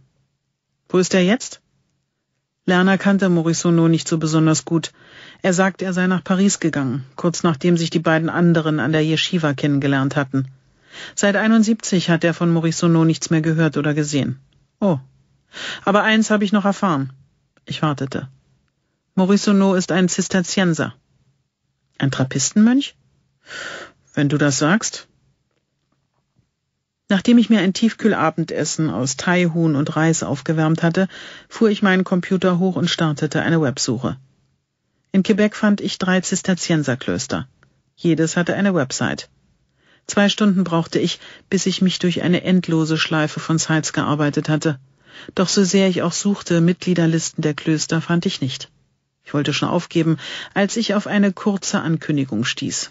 Wo ist er jetzt? Lerner kannte Morissono nicht so besonders gut. Er sagte, er sei nach Paris gegangen, kurz nachdem sich die beiden anderen an der Yeshiva kennengelernt hatten. Seit 71 hat er von Morissono nichts mehr gehört oder gesehen. Oh. Aber eins habe ich noch erfahren. Ich wartete. Morissono ist ein Zisterzienser. Ein Trappistenmönch? Wenn du das sagst. Nachdem ich mir ein Tiefkühlabendessen aus Thai-Huhn und Reis aufgewärmt hatte, fuhr ich meinen Computer hoch und startete eine Websuche. In Quebec fand ich drei Zisterzienserklöster. Jedes hatte eine Website. Zwei Stunden brauchte ich, bis ich mich durch eine endlose Schleife von Sites gearbeitet hatte. Doch so sehr ich auch suchte, Mitgliederlisten der Klöster fand ich nicht. Ich wollte schon aufgeben, als ich auf eine kurze Ankündigung stieß.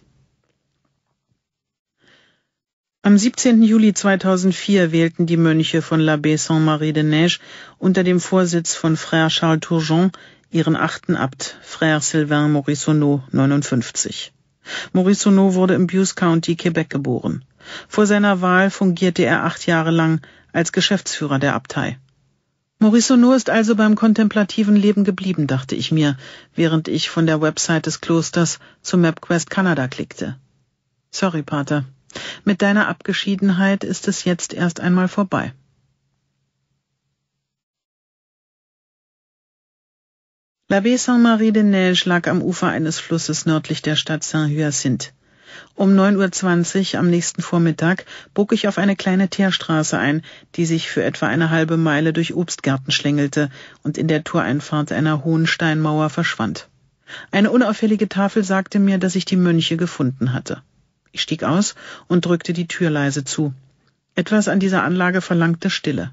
Am 17. Juli 2004 wählten die Mönche von l'Abbé Saint-Marie de Neige unter dem Vorsitz von Frère Charles Tourgeon ihren achten Abt, Frère Sylvain Morissonneau, 59. Morissonneau wurde im Buse County, Quebec geboren. Vor seiner Wahl fungierte er acht Jahre lang als Geschäftsführer der Abtei. Morissonneau ist also beim kontemplativen Leben geblieben, dachte ich mir, während ich von der Website des Klosters zu MapQuest Canada klickte. Sorry, Pater, mit deiner Abgeschiedenheit ist es jetzt erst einmal vorbei. L'Abbé Saint-Marie de Neige lag am Ufer eines Flusses nördlich der Stadt Saint-Hyacinthe. Um 9.20 Uhr am nächsten Vormittag bog ich auf eine kleine Teerstraße ein, die sich für etwa eine halbe Meile durch Obstgärten schlängelte und in der Toreinfahrt einer hohen Steinmauer verschwand. Eine unauffällige Tafel sagte mir, dass ich die Mönche gefunden hatte. Ich stieg aus und drückte die Tür leise zu. Etwas an dieser Anlage verlangte Stille.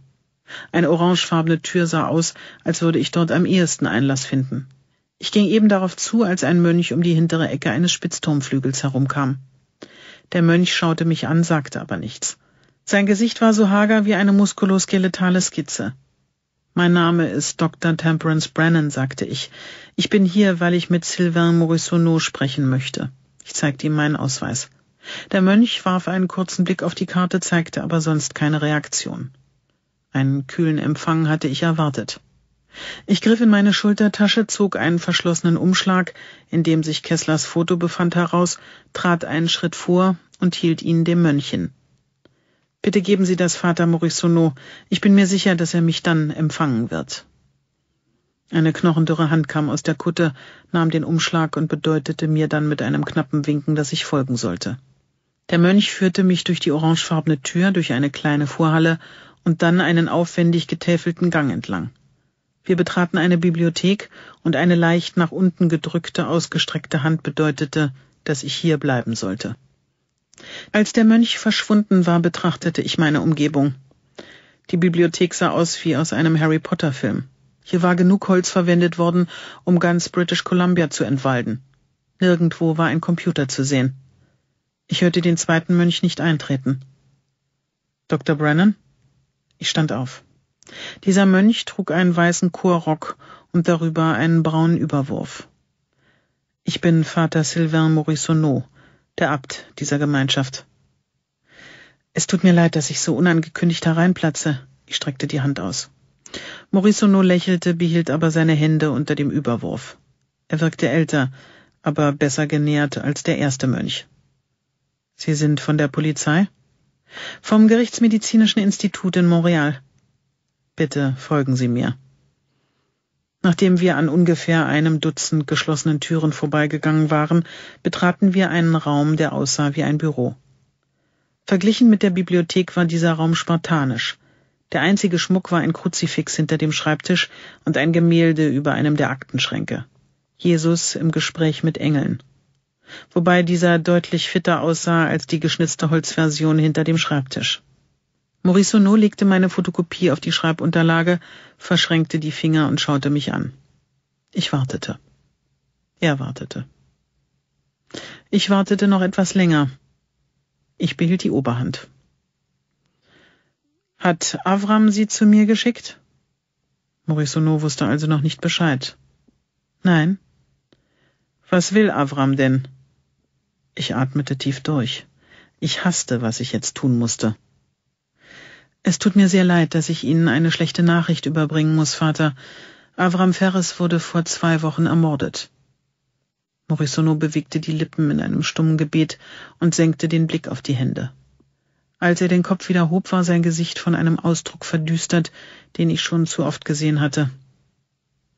Eine orangefarbene Tür sah aus, als würde ich dort am ehesten Einlass finden. Ich ging eben darauf zu, als ein Mönch um die hintere Ecke eines Spitzturmflügels herumkam. Der Mönch schaute mich an, sagte aber nichts. Sein Gesicht war so hager wie eine muskuloskeletale Skizze. Mein Name ist Dr. Temperance Brennan, sagte ich. Ich bin hier, weil ich mit Sylvain Morisonneau sprechen möchte. Ich zeigte ihm meinen Ausweis. Der Mönch warf einen kurzen Blick auf die Karte, zeigte aber sonst keine Reaktion. Einen kühlen Empfang hatte ich erwartet. Ich griff in meine Schultertasche, zog einen verschlossenen Umschlag, in dem sich Kesslers Foto befand, heraus, trat einen Schritt vor und hielt ihn dem Mönchen. Bitte geben Sie das Vater Morissono. Ich bin mir sicher, dass er mich dann empfangen wird. Eine knochendürre Hand kam aus der Kutte, nahm den Umschlag und bedeutete mir dann mit einem knappen Winken, dass ich folgen sollte. Der Mönch führte mich durch die orangefarbene Tür, durch eine kleine Vorhalle und dann einen aufwendig getäfelten Gang entlang. Wir betraten eine Bibliothek und eine leicht nach unten gedrückte, ausgestreckte Hand bedeutete, dass ich hier bleiben sollte. Als der Mönch verschwunden war, betrachtete ich meine Umgebung. Die Bibliothek sah aus wie aus einem Harry Potter Film. Hier war genug Holz verwendet worden, um ganz British Columbia zu entwalden. Nirgendwo war ein Computer zu sehen. Ich hörte den zweiten Mönch nicht eintreten. Dr. Brennan? Ich stand auf. Dieser Mönch trug einen weißen Chorrock und darüber einen braunen Überwurf. Ich bin Vater Sylvain Morisonneau, der Abt dieser Gemeinschaft. Es tut mir leid, dass ich so unangekündigt hereinplatze. Ich streckte die Hand aus. Morisonneau lächelte, behielt aber seine Hände unter dem Überwurf. Er wirkte älter, aber besser genährt als der erste Mönch. Sie sind von der Polizei? Vom Gerichtsmedizinischen Institut in Montreal. Bitte folgen Sie mir. Nachdem wir an ungefähr einem Dutzend geschlossenen Türen vorbeigegangen waren, betraten wir einen Raum, der aussah wie ein Büro. Verglichen mit der Bibliothek war dieser Raum spartanisch. Der einzige Schmuck war ein Kruzifix hinter dem Schreibtisch und ein Gemälde über einem der Aktenschränke. Jesus im Gespräch mit Engeln wobei dieser deutlich fitter aussah als die geschnitzte Holzversion hinter dem Schreibtisch. Maurice legte meine Fotokopie auf die Schreibunterlage, verschränkte die Finger und schaute mich an. Ich wartete. Er wartete. Ich wartete noch etwas länger. Ich behielt die Oberhand. Hat Avram sie zu mir geschickt? Maurice wusste also noch nicht Bescheid. Nein. Was will Avram denn? Ich atmete tief durch. Ich hasste, was ich jetzt tun musste. Es tut mir sehr leid, dass ich Ihnen eine schlechte Nachricht überbringen muss, Vater. Avram Ferris wurde vor zwei Wochen ermordet. Morisono bewegte die Lippen in einem stummen Gebet und senkte den Blick auf die Hände. Als er den Kopf wieder hob, war sein Gesicht von einem Ausdruck verdüstert, den ich schon zu oft gesehen hatte.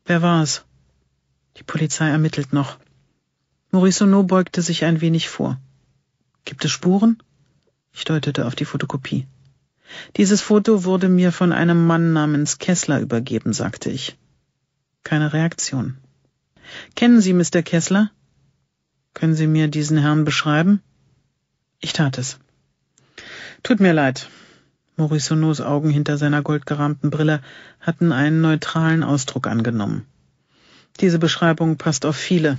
Wer war es? Die Polizei ermittelt noch. Morisonneau beugte sich ein wenig vor. Gibt es Spuren? Ich deutete auf die Fotokopie. Dieses Foto wurde mir von einem Mann namens Kessler übergeben, sagte ich. Keine Reaktion. Kennen Sie Mr. Kessler? Können Sie mir diesen Herrn beschreiben? Ich tat es. Tut mir leid. Morisonneaus Augen hinter seiner goldgerahmten Brille hatten einen neutralen Ausdruck angenommen. Diese Beschreibung passt auf viele,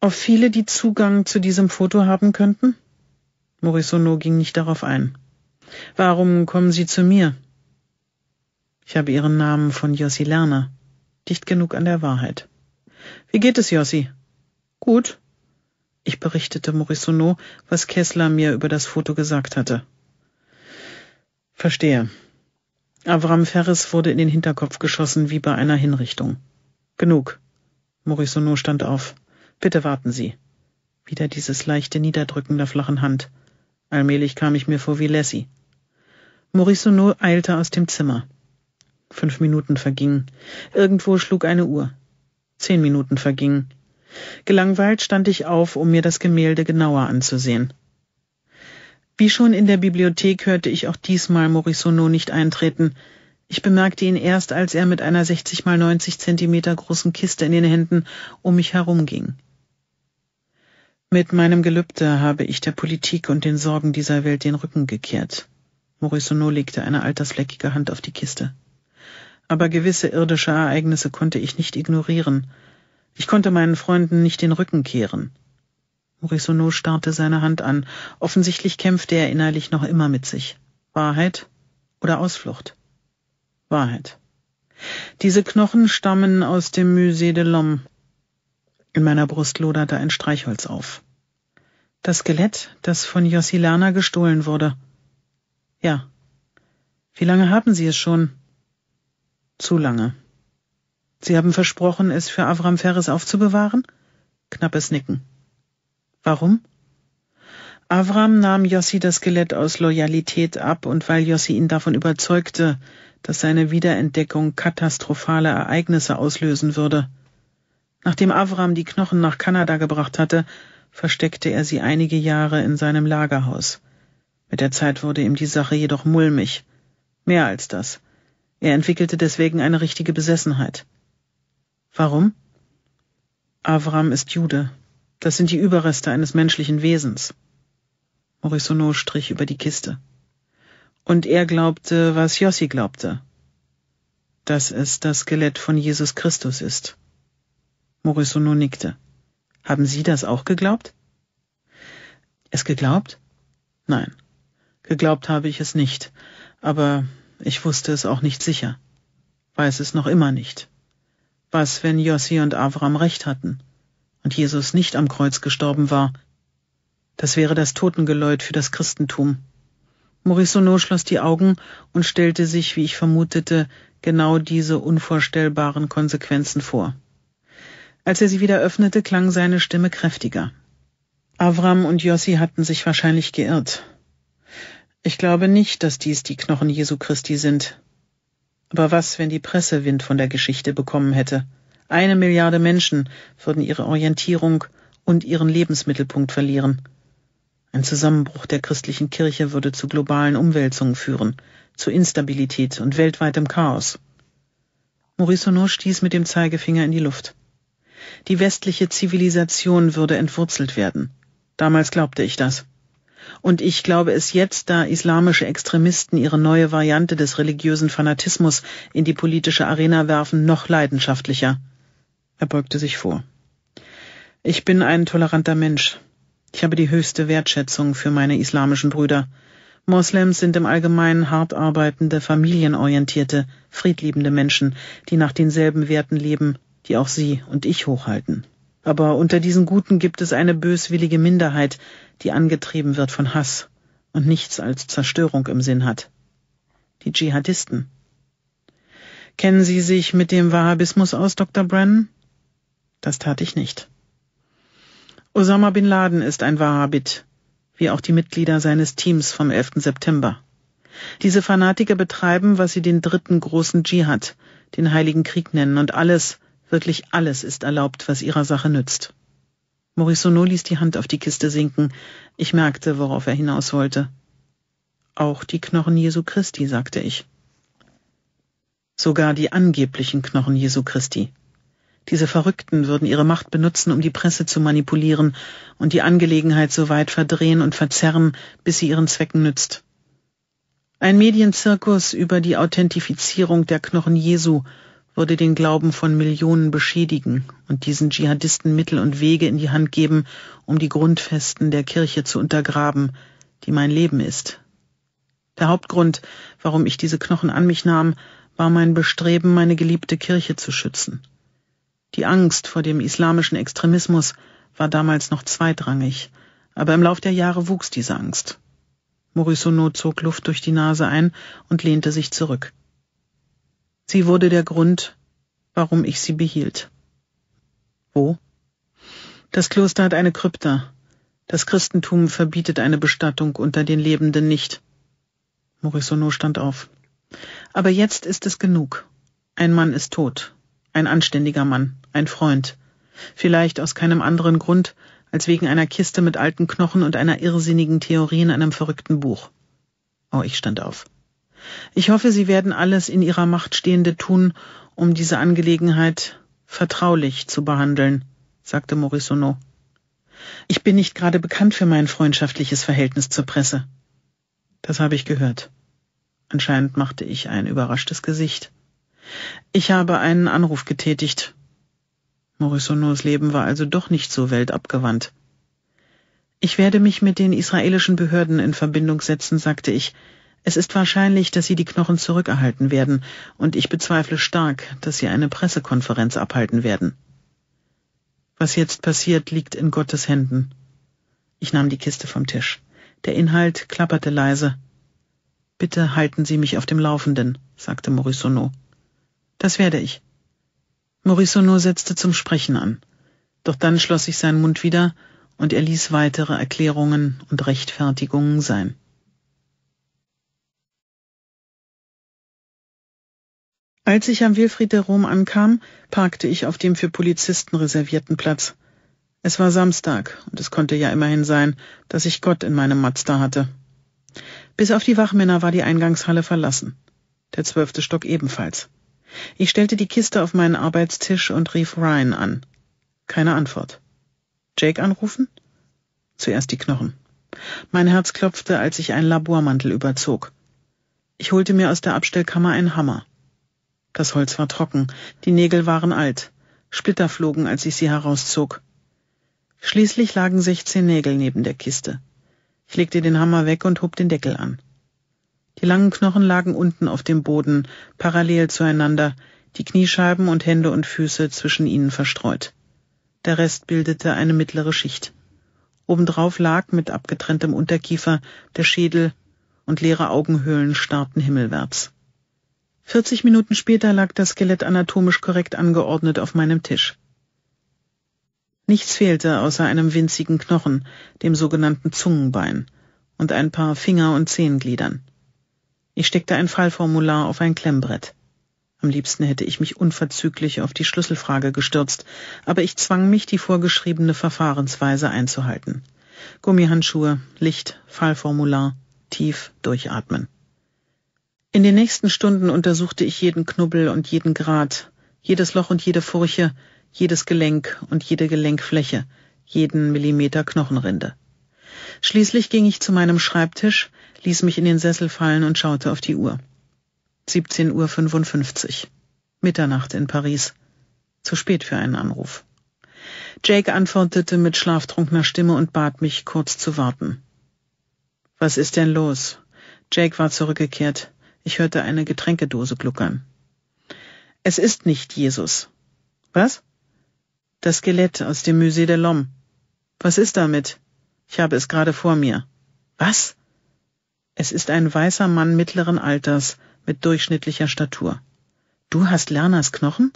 auf viele, die Zugang zu diesem Foto haben könnten? Morisono ging nicht darauf ein. Warum kommen Sie zu mir? Ich habe Ihren Namen von Jossi Lerner. Dicht genug an der Wahrheit. Wie geht es, Jossi? Gut. Ich berichtete Morisono, was Kessler mir über das Foto gesagt hatte. Verstehe. Avram Ferris wurde in den Hinterkopf geschossen wie bei einer Hinrichtung. Genug. Morisono stand auf. Bitte warten Sie. Wieder dieses leichte Niederdrücken der flachen Hand. Allmählich kam ich mir vor wie Lassie. Morisonneau eilte aus dem Zimmer. Fünf Minuten vergingen. Irgendwo schlug eine Uhr. Zehn Minuten vergingen. Gelangweilt stand ich auf, um mir das Gemälde genauer anzusehen. Wie schon in der Bibliothek hörte ich auch diesmal Morisonneau nicht eintreten. Ich bemerkte ihn erst, als er mit einer 60 mal 90 Zentimeter großen Kiste in den Händen um mich herumging. Mit meinem Gelübde habe ich der Politik und den Sorgen dieser Welt den Rücken gekehrt. Morisonot legte eine altersfleckige Hand auf die Kiste. Aber gewisse irdische Ereignisse konnte ich nicht ignorieren. Ich konnte meinen Freunden nicht den Rücken kehren. Morisonot starrte seine Hand an. Offensichtlich kämpfte er innerlich noch immer mit sich. Wahrheit oder Ausflucht? Wahrheit. Diese Knochen stammen aus dem Musée de l'Homme. In meiner Brust loderte ein Streichholz auf. Das Skelett, das von Jossilana gestohlen wurde. Ja. Wie lange haben Sie es schon? Zu lange. Sie haben versprochen, es für Avram Ferris aufzubewahren? Knappes Nicken. Warum? Avram nahm Jossi das Skelett aus Loyalität ab und weil Jossi ihn davon überzeugte, dass seine Wiederentdeckung katastrophale Ereignisse auslösen würde. Nachdem Avram die Knochen nach Kanada gebracht hatte, versteckte er sie einige Jahre in seinem Lagerhaus. Mit der Zeit wurde ihm die Sache jedoch mulmig. Mehr als das. Er entwickelte deswegen eine richtige Besessenheit. Warum? Avram ist Jude. Das sind die Überreste eines menschlichen Wesens. Morisonot strich über die Kiste. Und er glaubte, was Jossi glaubte, dass es das Skelett von Jesus Christus ist. Morissono nickte. Haben Sie das auch geglaubt? Es geglaubt? Nein. Geglaubt habe ich es nicht, aber ich wusste es auch nicht sicher. Weiß es noch immer nicht. Was, wenn Jossi und Avram recht hatten und Jesus nicht am Kreuz gestorben war? Das wäre das Totengeläut für das Christentum. Morissono schloss die Augen und stellte sich, wie ich vermutete, genau diese unvorstellbaren Konsequenzen vor. Als er sie wieder öffnete, klang seine Stimme kräftiger. Avram und Jossi hatten sich wahrscheinlich geirrt. Ich glaube nicht, dass dies die Knochen Jesu Christi sind. Aber was, wenn die Presse Wind von der Geschichte bekommen hätte? Eine Milliarde Menschen würden ihre Orientierung und ihren Lebensmittelpunkt verlieren. Ein Zusammenbruch der christlichen Kirche würde zu globalen Umwälzungen führen, zu Instabilität und weltweitem Chaos. Morisono stieß mit dem Zeigefinger in die Luft. Die westliche Zivilisation würde entwurzelt werden. Damals glaubte ich das. Und ich glaube es jetzt, da islamische Extremisten ihre neue Variante des religiösen Fanatismus in die politische Arena werfen, noch leidenschaftlicher. Er beugte sich vor. Ich bin ein toleranter Mensch. Ich habe die höchste Wertschätzung für meine islamischen Brüder. Moslems sind im Allgemeinen hart arbeitende, familienorientierte, friedliebende Menschen, die nach denselben Werten leben, die auch Sie und ich hochhalten. Aber unter diesen Guten gibt es eine böswillige Minderheit, die angetrieben wird von Hass und nichts als Zerstörung im Sinn hat. Die Dschihadisten. Kennen Sie sich mit dem Wahhabismus aus, Dr. Brennan? Das tat ich nicht. Osama bin Laden ist ein Wahhabit, wie auch die Mitglieder seines Teams vom 11. September. Diese Fanatiker betreiben, was sie den dritten großen Dschihad, den Heiligen Krieg nennen und alles, Wirklich alles ist erlaubt, was ihrer Sache nützt. Morisonot ließ die Hand auf die Kiste sinken. Ich merkte, worauf er hinaus wollte. Auch die Knochen Jesu Christi, sagte ich. Sogar die angeblichen Knochen Jesu Christi. Diese Verrückten würden ihre Macht benutzen, um die Presse zu manipulieren und die Angelegenheit so weit verdrehen und verzerren, bis sie ihren Zwecken nützt. Ein Medienzirkus über die Authentifizierung der Knochen Jesu würde den Glauben von Millionen beschädigen und diesen Dschihadisten Mittel und Wege in die Hand geben, um die Grundfesten der Kirche zu untergraben, die mein Leben ist. Der Hauptgrund, warum ich diese Knochen an mich nahm, war mein Bestreben, meine geliebte Kirche zu schützen. Die Angst vor dem islamischen Extremismus war damals noch zweitrangig, aber im Lauf der Jahre wuchs diese Angst. Morisonot zog Luft durch die Nase ein und lehnte sich zurück. Sie wurde der Grund, warum ich sie behielt. Wo? Das Kloster hat eine Krypta. Das Christentum verbietet eine Bestattung unter den Lebenden nicht. Morisonneau stand auf. Aber jetzt ist es genug. Ein Mann ist tot. Ein anständiger Mann. Ein Freund. Vielleicht aus keinem anderen Grund, als wegen einer Kiste mit alten Knochen und einer irrsinnigen Theorie in einem verrückten Buch. Oh, ich stand auf. Ich hoffe, Sie werden alles in Ihrer Macht Stehende tun, um diese Angelegenheit vertraulich zu behandeln, sagte Morisonot. Ich bin nicht gerade bekannt für mein freundschaftliches Verhältnis zur Presse. Das habe ich gehört. Anscheinend machte ich ein überraschtes Gesicht. Ich habe einen Anruf getätigt. Morisonnos Leben war also doch nicht so weltabgewandt. Ich werde mich mit den israelischen Behörden in Verbindung setzen, sagte ich. Es ist wahrscheinlich, dass sie die Knochen zurückerhalten werden, und ich bezweifle stark, dass sie eine Pressekonferenz abhalten werden. Was jetzt passiert, liegt in Gottes Händen. Ich nahm die Kiste vom Tisch. Der Inhalt klapperte leise. Bitte halten Sie mich auf dem Laufenden, sagte Morisonneau. Das werde ich. Morisonneau setzte zum Sprechen an. Doch dann schloss sich sein Mund wieder, und er ließ weitere Erklärungen und Rechtfertigungen sein. Als ich am Wilfried der Rom ankam, parkte ich auf dem für Polizisten reservierten Platz. Es war Samstag, und es konnte ja immerhin sein, dass ich Gott in meinem Mazda hatte. Bis auf die Wachmänner war die Eingangshalle verlassen. Der zwölfte Stock ebenfalls. Ich stellte die Kiste auf meinen Arbeitstisch und rief Ryan an. Keine Antwort. Jake anrufen? Zuerst die Knochen. Mein Herz klopfte, als ich einen Labormantel überzog. Ich holte mir aus der Abstellkammer einen Hammer. Das Holz war trocken, die Nägel waren alt. Splitter flogen, als ich sie herauszog. Schließlich lagen sechzehn Nägel neben der Kiste. Ich legte den Hammer weg und hob den Deckel an. Die langen Knochen lagen unten auf dem Boden, parallel zueinander, die Kniescheiben und Hände und Füße zwischen ihnen verstreut. Der Rest bildete eine mittlere Schicht. Obendrauf lag mit abgetrenntem Unterkiefer der Schädel und leere Augenhöhlen starrten himmelwärts. 40 Minuten später lag das Skelett anatomisch korrekt angeordnet auf meinem Tisch. Nichts fehlte außer einem winzigen Knochen, dem sogenannten Zungenbein, und ein paar Finger- und Zehengliedern. Ich steckte ein Fallformular auf ein Klemmbrett. Am liebsten hätte ich mich unverzüglich auf die Schlüsselfrage gestürzt, aber ich zwang mich, die vorgeschriebene Verfahrensweise einzuhalten. Gummihandschuhe, Licht, Fallformular, tief durchatmen. In den nächsten Stunden untersuchte ich jeden Knubbel und jeden Grat, jedes Loch und jede Furche, jedes Gelenk und jede Gelenkfläche, jeden Millimeter Knochenrinde. Schließlich ging ich zu meinem Schreibtisch, ließ mich in den Sessel fallen und schaute auf die Uhr. 17.55 Uhr. Mitternacht in Paris. Zu spät für einen Anruf. Jake antwortete mit schlaftrunkener Stimme und bat mich, kurz zu warten. Was ist denn los? Jake war zurückgekehrt. Ich hörte eine Getränkedose gluckern. Es ist nicht Jesus. Was? Das Skelett aus dem Musée de l'Homme. Was ist damit? Ich habe es gerade vor mir. Was? Es ist ein weißer Mann mittleren Alters mit durchschnittlicher Statur. Du hast Lerners Knochen?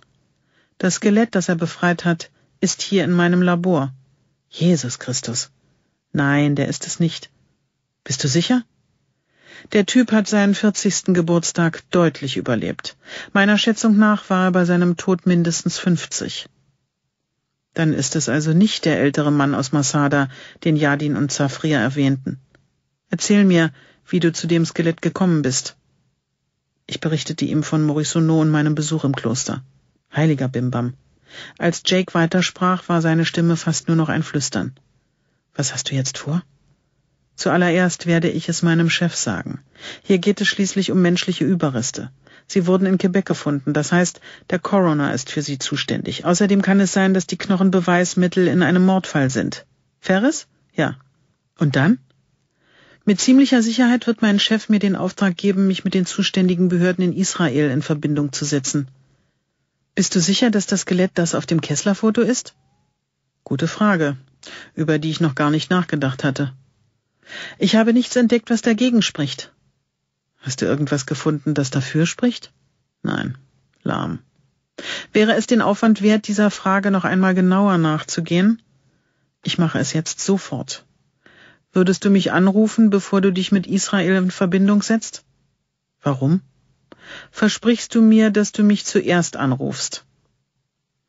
Das Skelett, das er befreit hat, ist hier in meinem Labor. Jesus Christus. Nein, der ist es nicht. Bist du sicher? Der Typ hat seinen 40. Geburtstag deutlich überlebt. Meiner Schätzung nach war er bei seinem Tod mindestens 50. Dann ist es also nicht der ältere Mann aus Masada, den Jadin und Zafria erwähnten. Erzähl mir, wie du zu dem Skelett gekommen bist. Ich berichtete ihm von Morisono und meinem Besuch im Kloster. Heiliger Bimbam. Als Jake weitersprach, war seine Stimme fast nur noch ein Flüstern. Was hast du jetzt vor? Zuallererst werde ich es meinem Chef sagen. Hier geht es schließlich um menschliche Überreste. Sie wurden in Quebec gefunden, das heißt, der Coroner ist für sie zuständig. Außerdem kann es sein, dass die Knochen Beweismittel in einem Mordfall sind. Ferris? Ja. Und dann? Mit ziemlicher Sicherheit wird mein Chef mir den Auftrag geben, mich mit den zuständigen Behörden in Israel in Verbindung zu setzen. Bist du sicher, dass das Skelett das auf dem Kessler-Foto ist? Gute Frage, über die ich noch gar nicht nachgedacht hatte. Ich habe nichts entdeckt, was dagegen spricht. Hast du irgendwas gefunden, das dafür spricht? Nein, lahm. Wäre es den Aufwand wert, dieser Frage noch einmal genauer nachzugehen? Ich mache es jetzt sofort. Würdest du mich anrufen, bevor du dich mit Israel in Verbindung setzt? Warum? Versprichst du mir, dass du mich zuerst anrufst?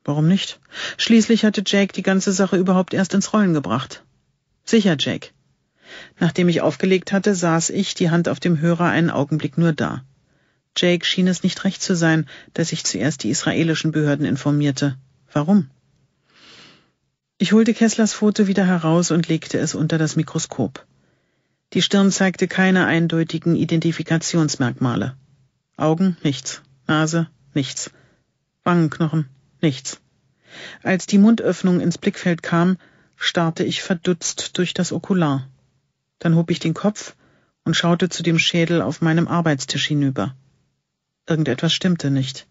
Warum nicht? Schließlich hatte Jake die ganze Sache überhaupt erst ins Rollen gebracht. Sicher, Jake. Nachdem ich aufgelegt hatte, saß ich, die Hand auf dem Hörer, einen Augenblick nur da. Jake schien es nicht recht zu sein, dass ich zuerst die israelischen Behörden informierte. Warum? Ich holte Kesslers Foto wieder heraus und legte es unter das Mikroskop. Die Stirn zeigte keine eindeutigen Identifikationsmerkmale. Augen nichts, Nase nichts, Wangenknochen nichts. Als die Mundöffnung ins Blickfeld kam, starrte ich verdutzt durch das Okular. Dann hob ich den Kopf und schaute zu dem Schädel auf meinem Arbeitstisch hinüber. Irgendetwas stimmte nicht.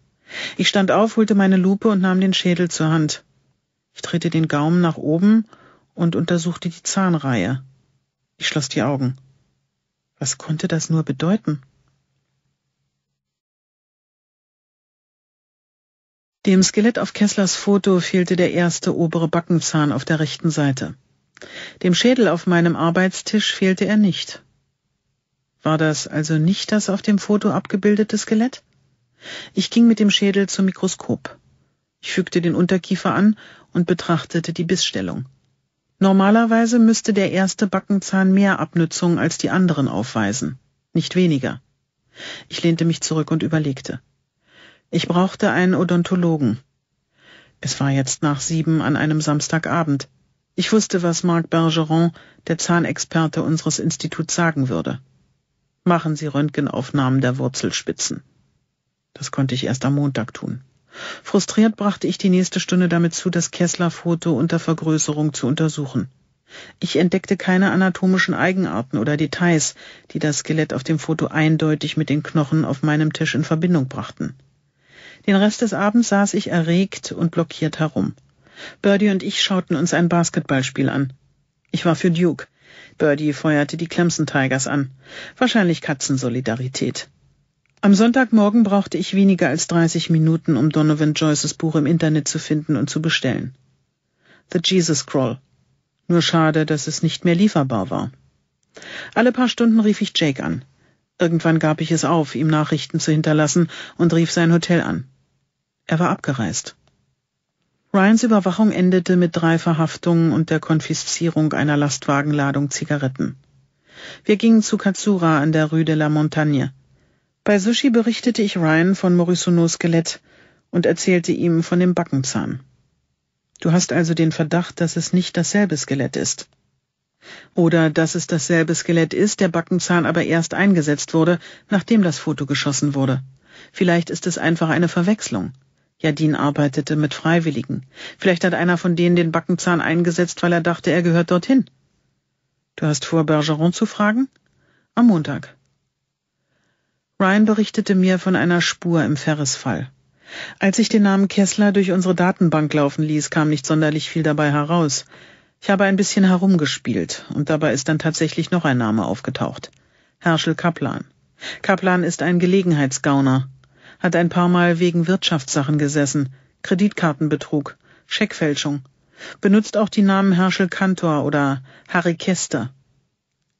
Ich stand auf, holte meine Lupe und nahm den Schädel zur Hand. Ich drehte den Gaumen nach oben und untersuchte die Zahnreihe. Ich schloss die Augen. Was konnte das nur bedeuten? Dem Skelett auf Kesslers Foto fehlte der erste obere Backenzahn auf der rechten Seite. Dem Schädel auf meinem Arbeitstisch fehlte er nicht. War das also nicht das auf dem Foto abgebildete Skelett? Ich ging mit dem Schädel zum Mikroskop. Ich fügte den Unterkiefer an und betrachtete die Bissstellung. Normalerweise müsste der erste Backenzahn mehr Abnützung als die anderen aufweisen, nicht weniger. Ich lehnte mich zurück und überlegte. Ich brauchte einen Odontologen. Es war jetzt nach sieben an einem Samstagabend. Ich wusste, was Marc Bergeron, der Zahnexperte unseres Instituts, sagen würde. Machen Sie Röntgenaufnahmen der Wurzelspitzen. Das konnte ich erst am Montag tun. Frustriert brachte ich die nächste Stunde damit zu, das Kessler-Foto unter Vergrößerung zu untersuchen. Ich entdeckte keine anatomischen Eigenarten oder Details, die das Skelett auf dem Foto eindeutig mit den Knochen auf meinem Tisch in Verbindung brachten. Den Rest des Abends saß ich erregt und blockiert herum. Birdie und ich schauten uns ein Basketballspiel an. Ich war für Duke. Birdie feuerte die Clemson Tigers an. Wahrscheinlich Katzensolidarität. Am Sonntagmorgen brauchte ich weniger als 30 Minuten, um Donovan Joyces Buch im Internet zu finden und zu bestellen. The Jesus Crawl. Nur schade, dass es nicht mehr lieferbar war. Alle paar Stunden rief ich Jake an. Irgendwann gab ich es auf, ihm Nachrichten zu hinterlassen und rief sein Hotel an. Er war abgereist. Ryans Überwachung endete mit drei Verhaftungen und der Konfiszierung einer Lastwagenladung Zigaretten. Wir gingen zu Katsura an der Rue de la Montagne. Bei Sushi berichtete ich Ryan von Morisunos Skelett und erzählte ihm von dem Backenzahn. Du hast also den Verdacht, dass es nicht dasselbe Skelett ist. Oder dass es dasselbe Skelett ist, der Backenzahn aber erst eingesetzt wurde, nachdem das Foto geschossen wurde. Vielleicht ist es einfach eine Verwechslung. Jadin arbeitete mit Freiwilligen. Vielleicht hat einer von denen den Backenzahn eingesetzt, weil er dachte, er gehört dorthin. Du hast vor, Bergeron zu fragen? Am Montag. Ryan berichtete mir von einer Spur im Ferrisfall. Als ich den Namen Kessler durch unsere Datenbank laufen ließ, kam nicht sonderlich viel dabei heraus. Ich habe ein bisschen herumgespielt, und dabei ist dann tatsächlich noch ein Name aufgetaucht. Herschel Kaplan. Kaplan ist ein Gelegenheitsgauner hat ein paar Mal wegen Wirtschaftssachen gesessen, Kreditkartenbetrug, Scheckfälschung, benutzt auch die Namen Herschel Kantor oder Harry Kester.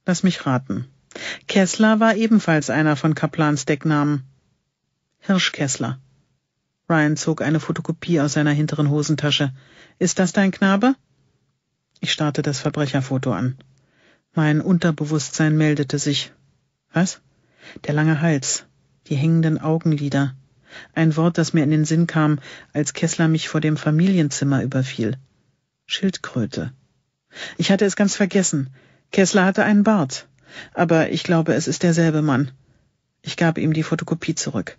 Lass mich raten. Kessler war ebenfalls einer von Kaplans Decknamen. Hirschkessler. Ryan zog eine Fotokopie aus seiner hinteren Hosentasche. Ist das dein Knabe? Ich starrte das Verbrecherfoto an. Mein Unterbewusstsein meldete sich. Was? Der lange Hals, die hängenden Augenlider. Ein Wort, das mir in den Sinn kam, als Kessler mich vor dem Familienzimmer überfiel. Schildkröte. Ich hatte es ganz vergessen. Kessler hatte einen Bart. Aber ich glaube, es ist derselbe Mann. Ich gab ihm die Fotokopie zurück.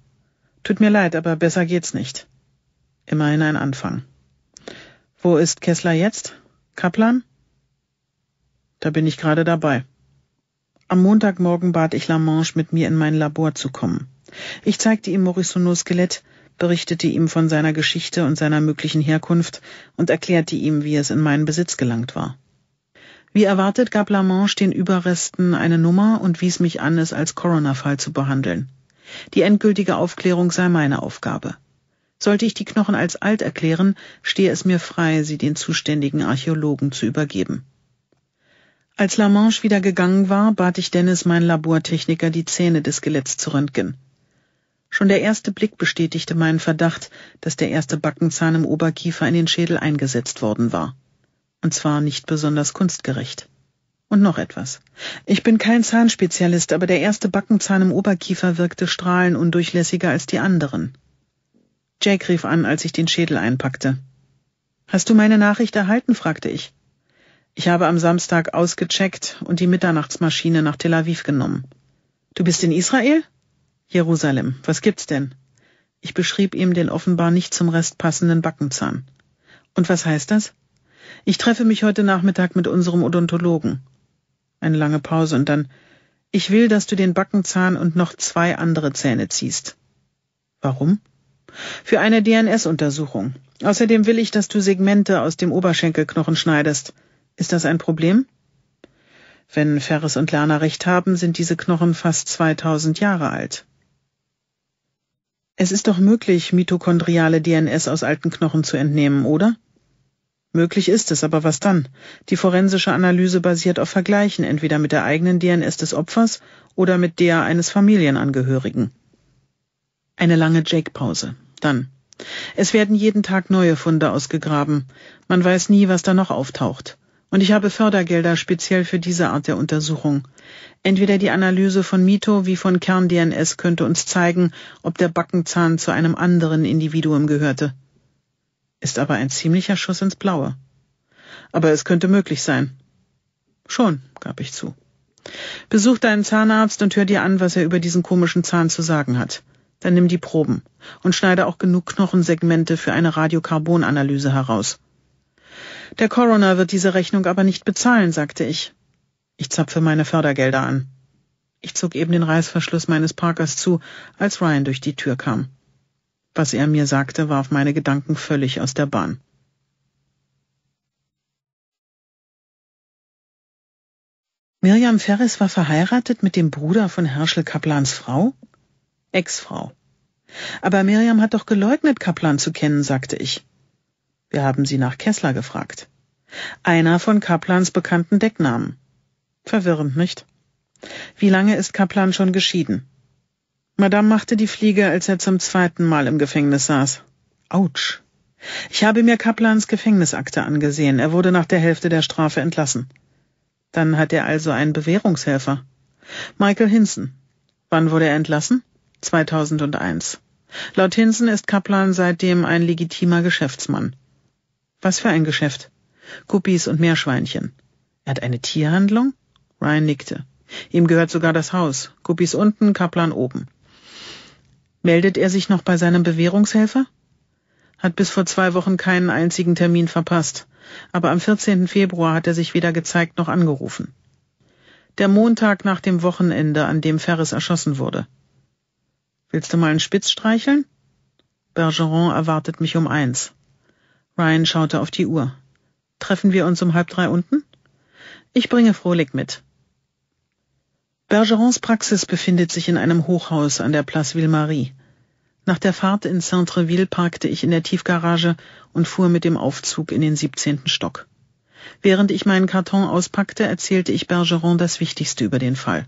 Tut mir leid, aber besser geht's nicht. Immerhin ein Anfang. Wo ist Kessler jetzt? Kaplan? Da bin ich gerade dabei. Am Montagmorgen bat ich Lamange, mit mir in mein Labor zu kommen. Ich zeigte ihm Morissonos Skelett, berichtete ihm von seiner Geschichte und seiner möglichen Herkunft und erklärte ihm, wie es in meinen Besitz gelangt war. Wie erwartet gab Lamanche den Überresten eine Nummer und wies mich an, es als Coroner-Fall zu behandeln. Die endgültige Aufklärung sei meine Aufgabe. Sollte ich die Knochen als alt erklären, stehe es mir frei, sie den zuständigen Archäologen zu übergeben. Als Lamanche wieder gegangen war, bat ich Dennis, mein Labortechniker, die Zähne des Skeletts zu röntgen. Schon der erste Blick bestätigte meinen Verdacht, dass der erste Backenzahn im Oberkiefer in den Schädel eingesetzt worden war. Und zwar nicht besonders kunstgerecht. Und noch etwas. Ich bin kein Zahnspezialist, aber der erste Backenzahn im Oberkiefer wirkte strahlenundurchlässiger als die anderen. Jake rief an, als ich den Schädel einpackte. Hast du meine Nachricht erhalten? fragte ich. Ich habe am Samstag ausgecheckt und die Mitternachtsmaschine nach Tel Aviv genommen. Du bist in Israel? Jerusalem, was gibt's denn? Ich beschrieb ihm den offenbar nicht zum Rest passenden Backenzahn. Und was heißt das? Ich treffe mich heute Nachmittag mit unserem Odontologen. Eine lange Pause und dann Ich will, dass du den Backenzahn und noch zwei andere Zähne ziehst. Warum? Für eine DNS-Untersuchung. Außerdem will ich, dass du Segmente aus dem Oberschenkelknochen schneidest. Ist das ein Problem? Wenn Ferris und Lerner recht haben, sind diese Knochen fast 2000 Jahre alt. Es ist doch möglich, mitochondriale DNS aus alten Knochen zu entnehmen, oder? Möglich ist es, aber was dann? Die forensische Analyse basiert auf Vergleichen entweder mit der eigenen DNS des Opfers oder mit der eines Familienangehörigen. Eine lange Jake-Pause. Dann. Es werden jeden Tag neue Funde ausgegraben. Man weiß nie, was da noch auftaucht. Und ich habe Fördergelder speziell für diese Art der Untersuchung. Entweder die Analyse von Mito wie von Kern-DNS könnte uns zeigen, ob der Backenzahn zu einem anderen Individuum gehörte. Ist aber ein ziemlicher Schuss ins Blaue. Aber es könnte möglich sein. Schon, gab ich zu. Besuch deinen Zahnarzt und hör dir an, was er über diesen komischen Zahn zu sagen hat. Dann nimm die Proben und schneide auch genug Knochensegmente für eine Radiokarbonanalyse heraus. Der Coroner wird diese Rechnung aber nicht bezahlen, sagte ich. Ich zapfe meine Fördergelder an. Ich zog eben den Reißverschluss meines Parkers zu, als Ryan durch die Tür kam. Was er mir sagte, warf meine Gedanken völlig aus der Bahn. Miriam Ferris war verheiratet mit dem Bruder von Herschel Kaplans Frau? Ex-Frau. Aber Miriam hat doch geleugnet, Kaplan zu kennen, sagte ich. Wir haben sie nach Kessler gefragt. Einer von Kaplans bekannten Decknamen. Verwirrend, nicht? Wie lange ist Kaplan schon geschieden? Madame machte die Fliege, als er zum zweiten Mal im Gefängnis saß. Autsch. Ich habe mir Kaplans Gefängnisakte angesehen. Er wurde nach der Hälfte der Strafe entlassen. Dann hat er also einen Bewährungshelfer. Michael Hinson. Wann wurde er entlassen? 2001. Laut Hinson ist Kaplan seitdem ein legitimer Geschäftsmann. Was für ein Geschäft? Kuppis und Meerschweinchen. Er hat eine Tierhandlung? Ryan nickte. Ihm gehört sogar das Haus. Kuppis unten, Kaplan oben. Meldet er sich noch bei seinem Bewährungshelfer? Hat bis vor zwei Wochen keinen einzigen Termin verpasst, aber am 14. Februar hat er sich weder gezeigt noch angerufen. Der Montag nach dem Wochenende, an dem Ferris erschossen wurde. Willst du mal einen Spitz streicheln? Bergeron erwartet mich um eins. Ryan schaute auf die Uhr. Treffen wir uns um halb drei unten? Ich bringe Frohlich mit. Bergerons Praxis befindet sich in einem Hochhaus an der Place Ville-Marie. Nach der Fahrt in Saint-Treville parkte ich in der Tiefgarage und fuhr mit dem Aufzug in den 17. Stock. Während ich meinen Karton auspackte, erzählte ich Bergeron das Wichtigste über den Fall.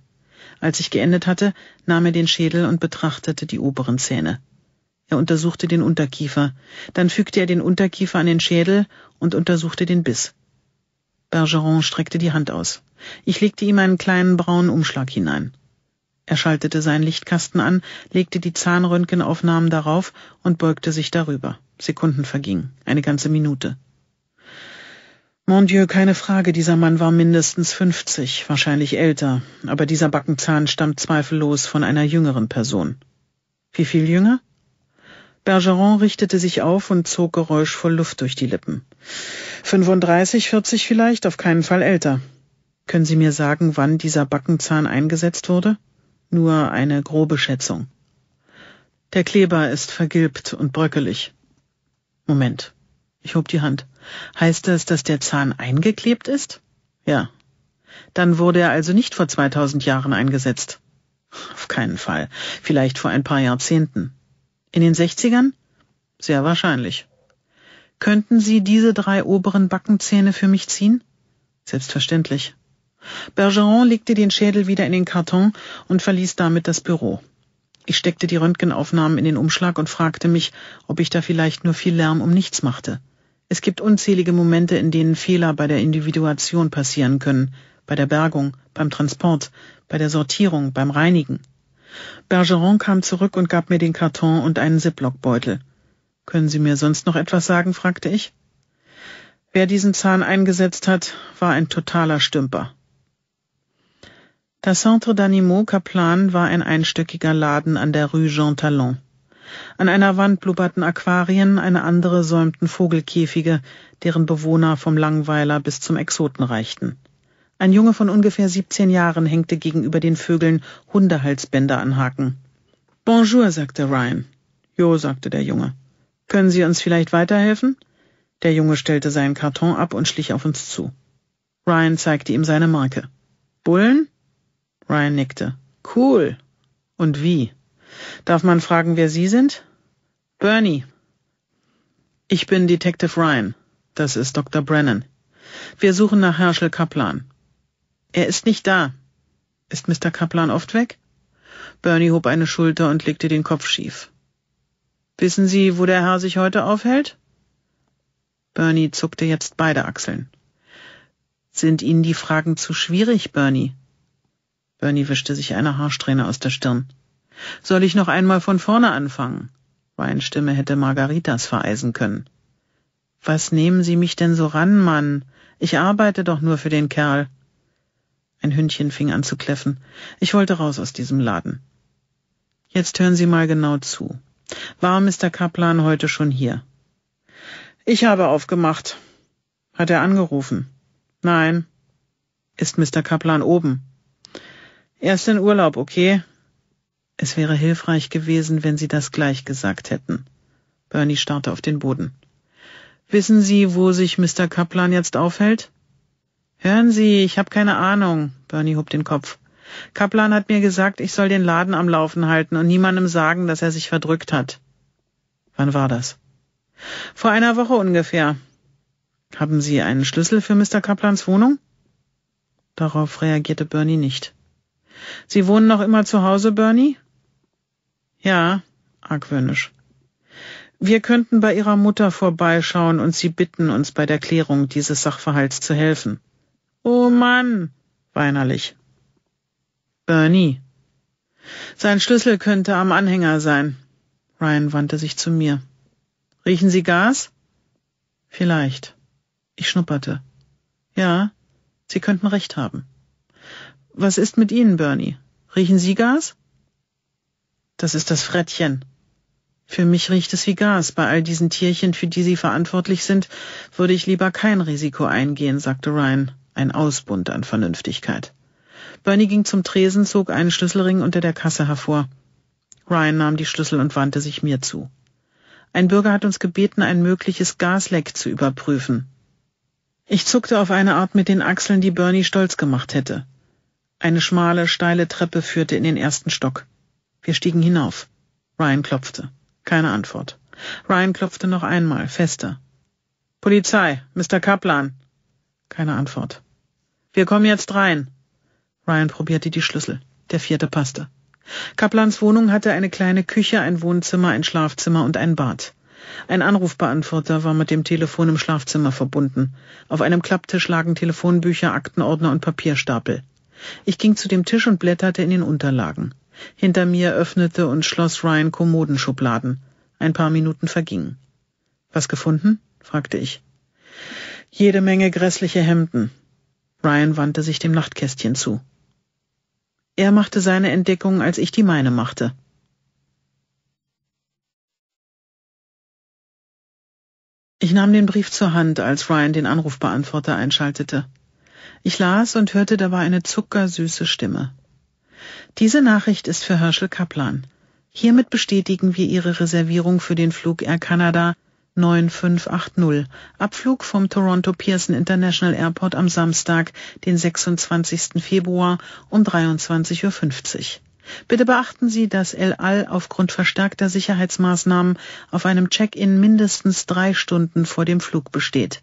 Als ich geendet hatte, nahm er den Schädel und betrachtete die oberen Zähne. Er untersuchte den Unterkiefer. Dann fügte er den Unterkiefer an den Schädel und untersuchte den Biss. Bergeron streckte die Hand aus. Ich legte ihm einen kleinen braunen Umschlag hinein. Er schaltete seinen Lichtkasten an, legte die Zahnröntgenaufnahmen darauf und beugte sich darüber. Sekunden vergingen, eine ganze Minute. Mon Dieu, keine Frage, dieser Mann war mindestens fünfzig, wahrscheinlich älter, aber dieser Backenzahn stammt zweifellos von einer jüngeren Person. Wie viel jünger? Bergeron richtete sich auf und zog geräuschvoll Luft durch die Lippen. 35, 40 vielleicht, auf keinen Fall älter. Können Sie mir sagen, wann dieser Backenzahn eingesetzt wurde? Nur eine grobe Schätzung. Der Kleber ist vergilbt und bröckelig. Moment. Ich hob die Hand. Heißt das, dass der Zahn eingeklebt ist? Ja. Dann wurde er also nicht vor 2000 Jahren eingesetzt. Auf keinen Fall. Vielleicht vor ein paar Jahrzehnten. In den 60ern? Sehr wahrscheinlich. Könnten Sie diese drei oberen Backenzähne für mich ziehen? Selbstverständlich. Bergeron legte den Schädel wieder in den Karton und verließ damit das Büro. Ich steckte die Röntgenaufnahmen in den Umschlag und fragte mich, ob ich da vielleicht nur viel Lärm um nichts machte. Es gibt unzählige Momente, in denen Fehler bei der Individuation passieren können, bei der Bergung, beim Transport, bei der Sortierung, beim Reinigen. Bergeron kam zurück und gab mir den Karton und einen ziploc Können Sie mir sonst noch etwas sagen? fragte ich. Wer diesen Zahn eingesetzt hat, war ein totaler Stümper. Das Centre d'Animaux Kaplan war ein einstöckiger Laden an der Rue Jean Talon. An einer Wand blubberten Aquarien, eine andere säumten Vogelkäfige, deren Bewohner vom Langweiler bis zum Exoten reichten. Ein Junge von ungefähr 17 Jahren hängte gegenüber den Vögeln Hundehalsbänder an Haken. Bonjour, sagte Ryan. Jo, sagte der Junge. Können Sie uns vielleicht weiterhelfen? Der Junge stellte seinen Karton ab und schlich auf uns zu. Ryan zeigte ihm seine Marke. Bullen? Ryan nickte. Cool. Und wie? Darf man fragen, wer Sie sind? Bernie. Ich bin Detective Ryan. Das ist Dr. Brennan. Wir suchen nach Herschel Kaplan. Er ist nicht da. Ist Mr. Kaplan oft weg? Bernie hob eine Schulter und legte den Kopf schief. Wissen Sie, wo der Herr sich heute aufhält? Bernie zuckte jetzt beide Achseln. Sind Ihnen die Fragen zu schwierig, Bernie? Bernie wischte sich eine Haarsträhne aus der Stirn. Soll ich noch einmal von vorne anfangen? Weinstimme hätte Margaritas vereisen können. Was nehmen Sie mich denn so ran, Mann? Ich arbeite doch nur für den Kerl. Ein Hündchen fing an zu kläffen. Ich wollte raus aus diesem Laden. Jetzt hören Sie mal genau zu. War Mr. Kaplan heute schon hier? Ich habe aufgemacht. Hat er angerufen? Nein. Ist Mr. Kaplan oben? Er ist in Urlaub, okay? Es wäre hilfreich gewesen, wenn Sie das gleich gesagt hätten. Bernie starrte auf den Boden. Wissen Sie, wo sich Mr. Kaplan jetzt aufhält? Hören Sie, ich habe keine Ahnung. Bernie hob den Kopf. Kaplan hat mir gesagt, ich soll den Laden am Laufen halten und niemandem sagen, dass er sich verdrückt hat. Wann war das? Vor einer Woche ungefähr. Haben Sie einen Schlüssel für Mr. Kaplans Wohnung? Darauf reagierte Bernie nicht. Sie wohnen noch immer zu Hause, Bernie? Ja, argwöhnisch. Wir könnten bei Ihrer Mutter vorbeischauen und Sie bitten, uns bei der Klärung dieses Sachverhalts zu helfen. Oh Mann, weinerlich. Bernie. Sein Schlüssel könnte am Anhänger sein. Ryan wandte sich zu mir. Riechen Sie Gas? Vielleicht. Ich schnupperte. Ja, Sie könnten recht haben. Was ist mit Ihnen, Bernie? Riechen Sie Gas? Das ist das Frettchen. Für mich riecht es wie Gas. Bei all diesen Tierchen, für die Sie verantwortlich sind, würde ich lieber kein Risiko eingehen, sagte Ryan ein Ausbund an Vernünftigkeit. Bernie ging zum Tresen, zog einen Schlüsselring unter der Kasse hervor. Ryan nahm die Schlüssel und wandte sich mir zu. Ein Bürger hat uns gebeten, ein mögliches Gasleck zu überprüfen. Ich zuckte auf eine Art mit den Achseln, die Bernie stolz gemacht hätte. Eine schmale, steile Treppe führte in den ersten Stock. Wir stiegen hinauf. Ryan klopfte. Keine Antwort. Ryan klopfte noch einmal, fester. Polizei, Mr. Kaplan. Keine Antwort. Wir kommen jetzt rein. Ryan probierte die Schlüssel. Der vierte passte. Kaplans Wohnung hatte eine kleine Küche, ein Wohnzimmer, ein Schlafzimmer und ein Bad. Ein Anrufbeantworter war mit dem Telefon im Schlafzimmer verbunden. Auf einem Klapptisch lagen Telefonbücher, Aktenordner und Papierstapel. Ich ging zu dem Tisch und blätterte in den Unterlagen. Hinter mir öffnete und schloss Ryan Kommodenschubladen. Ein paar Minuten vergingen. Was gefunden? fragte ich. Jede Menge grässliche Hemden. Brian wandte sich dem Nachtkästchen zu. Er machte seine Entdeckung, als ich die meine machte. Ich nahm den Brief zur Hand, als Ryan den Anrufbeantworter einschaltete. Ich las und hörte dabei eine zuckersüße Stimme. Diese Nachricht ist für Herschel Kaplan. Hiermit bestätigen wir Ihre Reservierung für den Flug Air Canada 9580. Abflug vom Toronto Pearson International Airport am Samstag, den 26. Februar um 23.50 Uhr. Bitte beachten Sie, dass El Al aufgrund verstärkter Sicherheitsmaßnahmen auf einem Check-in mindestens drei Stunden vor dem Flug besteht.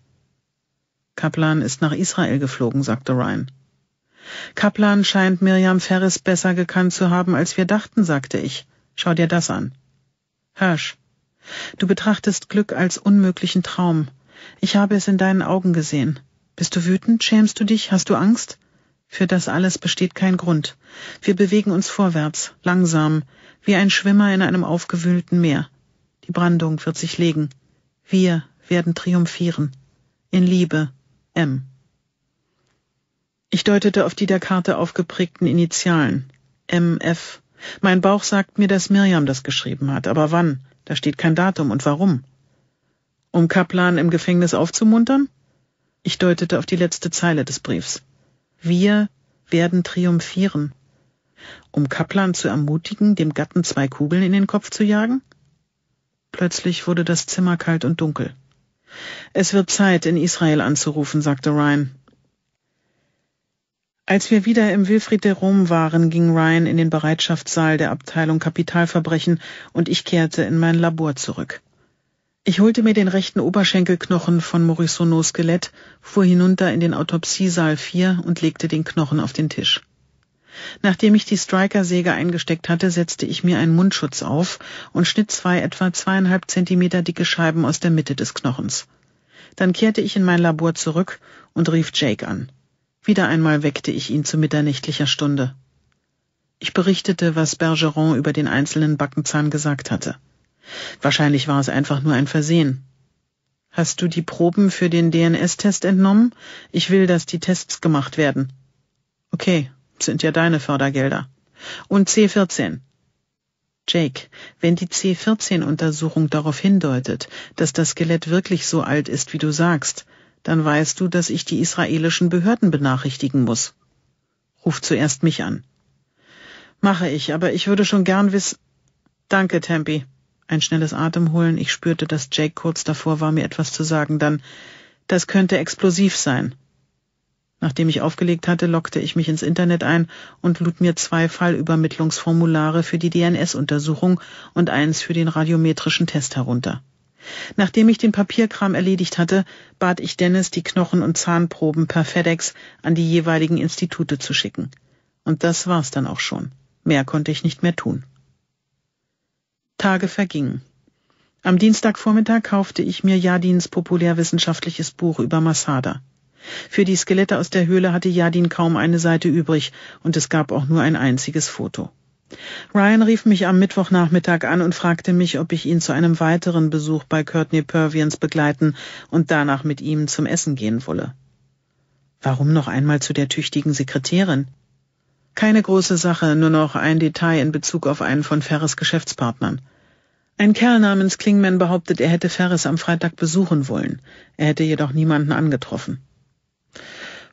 Kaplan ist nach Israel geflogen, sagte Ryan. Kaplan scheint Miriam Ferris besser gekannt zu haben, als wir dachten, sagte ich. Schau dir das an. Hirsch. Du betrachtest Glück als unmöglichen Traum. Ich habe es in deinen Augen gesehen. Bist du wütend? Schämst du dich? Hast du Angst? Für das alles besteht kein Grund. Wir bewegen uns vorwärts, langsam, wie ein Schwimmer in einem aufgewühlten Meer. Die Brandung wird sich legen. Wir werden triumphieren. In Liebe, M. Ich deutete auf die der Karte aufgeprägten Initialen. M. F. Mein Bauch sagt mir, dass Miriam das geschrieben hat, aber wann? Da steht kein Datum und warum. Um Kaplan im Gefängnis aufzumuntern? Ich deutete auf die letzte Zeile des Briefs. Wir werden triumphieren. Um Kaplan zu ermutigen, dem Gatten zwei Kugeln in den Kopf zu jagen? Plötzlich wurde das Zimmer kalt und dunkel. Es wird Zeit, in Israel anzurufen, sagte Ryan. Als wir wieder im Wilfried de Rom waren, ging Ryan in den Bereitschaftssaal der Abteilung Kapitalverbrechen und ich kehrte in mein Labor zurück. Ich holte mir den rechten Oberschenkelknochen von Morissonos Skelett, fuhr hinunter in den Autopsiesaal 4 und legte den Knochen auf den Tisch. Nachdem ich die Striker-Säge eingesteckt hatte, setzte ich mir einen Mundschutz auf und schnitt zwei etwa zweieinhalb Zentimeter dicke Scheiben aus der Mitte des Knochens. Dann kehrte ich in mein Labor zurück und rief Jake an. Wieder einmal weckte ich ihn zu mitternächtlicher Stunde. Ich berichtete, was Bergeron über den einzelnen Backenzahn gesagt hatte. Wahrscheinlich war es einfach nur ein Versehen. Hast du die Proben für den DNS-Test entnommen? Ich will, dass die Tests gemacht werden. Okay, sind ja deine Fördergelder. Und C14. Jake, wenn die C14-Untersuchung darauf hindeutet, dass das Skelett wirklich so alt ist, wie du sagst, dann weißt du, dass ich die israelischen Behörden benachrichtigen muss. Ruf zuerst mich an. Mache ich, aber ich würde schon gern wissen. Danke, Tempi. Ein schnelles Atemholen. Ich spürte, dass Jake kurz davor war, mir etwas zu sagen. Dann, das könnte explosiv sein. Nachdem ich aufgelegt hatte, lockte ich mich ins Internet ein und lud mir zwei Fallübermittlungsformulare für die DNS-Untersuchung und eins für den radiometrischen Test herunter. Nachdem ich den Papierkram erledigt hatte, bat ich Dennis, die Knochen- und Zahnproben per FedEx an die jeweiligen Institute zu schicken. Und das war's dann auch schon. Mehr konnte ich nicht mehr tun. Tage vergingen. Am Dienstagvormittag kaufte ich mir Jadins populärwissenschaftliches Buch über Masada. Für die Skelette aus der Höhle hatte Jadin kaum eine Seite übrig und es gab auch nur ein einziges Foto. Ryan rief mich am Mittwochnachmittag an und fragte mich, ob ich ihn zu einem weiteren Besuch bei Courtney Purvians begleiten und danach mit ihm zum Essen gehen wolle. Warum noch einmal zu der tüchtigen Sekretärin? Keine große Sache, nur noch ein Detail in Bezug auf einen von Ferres Geschäftspartnern. Ein Kerl namens Klingman behauptet, er hätte Ferres am Freitag besuchen wollen. Er hätte jedoch niemanden angetroffen.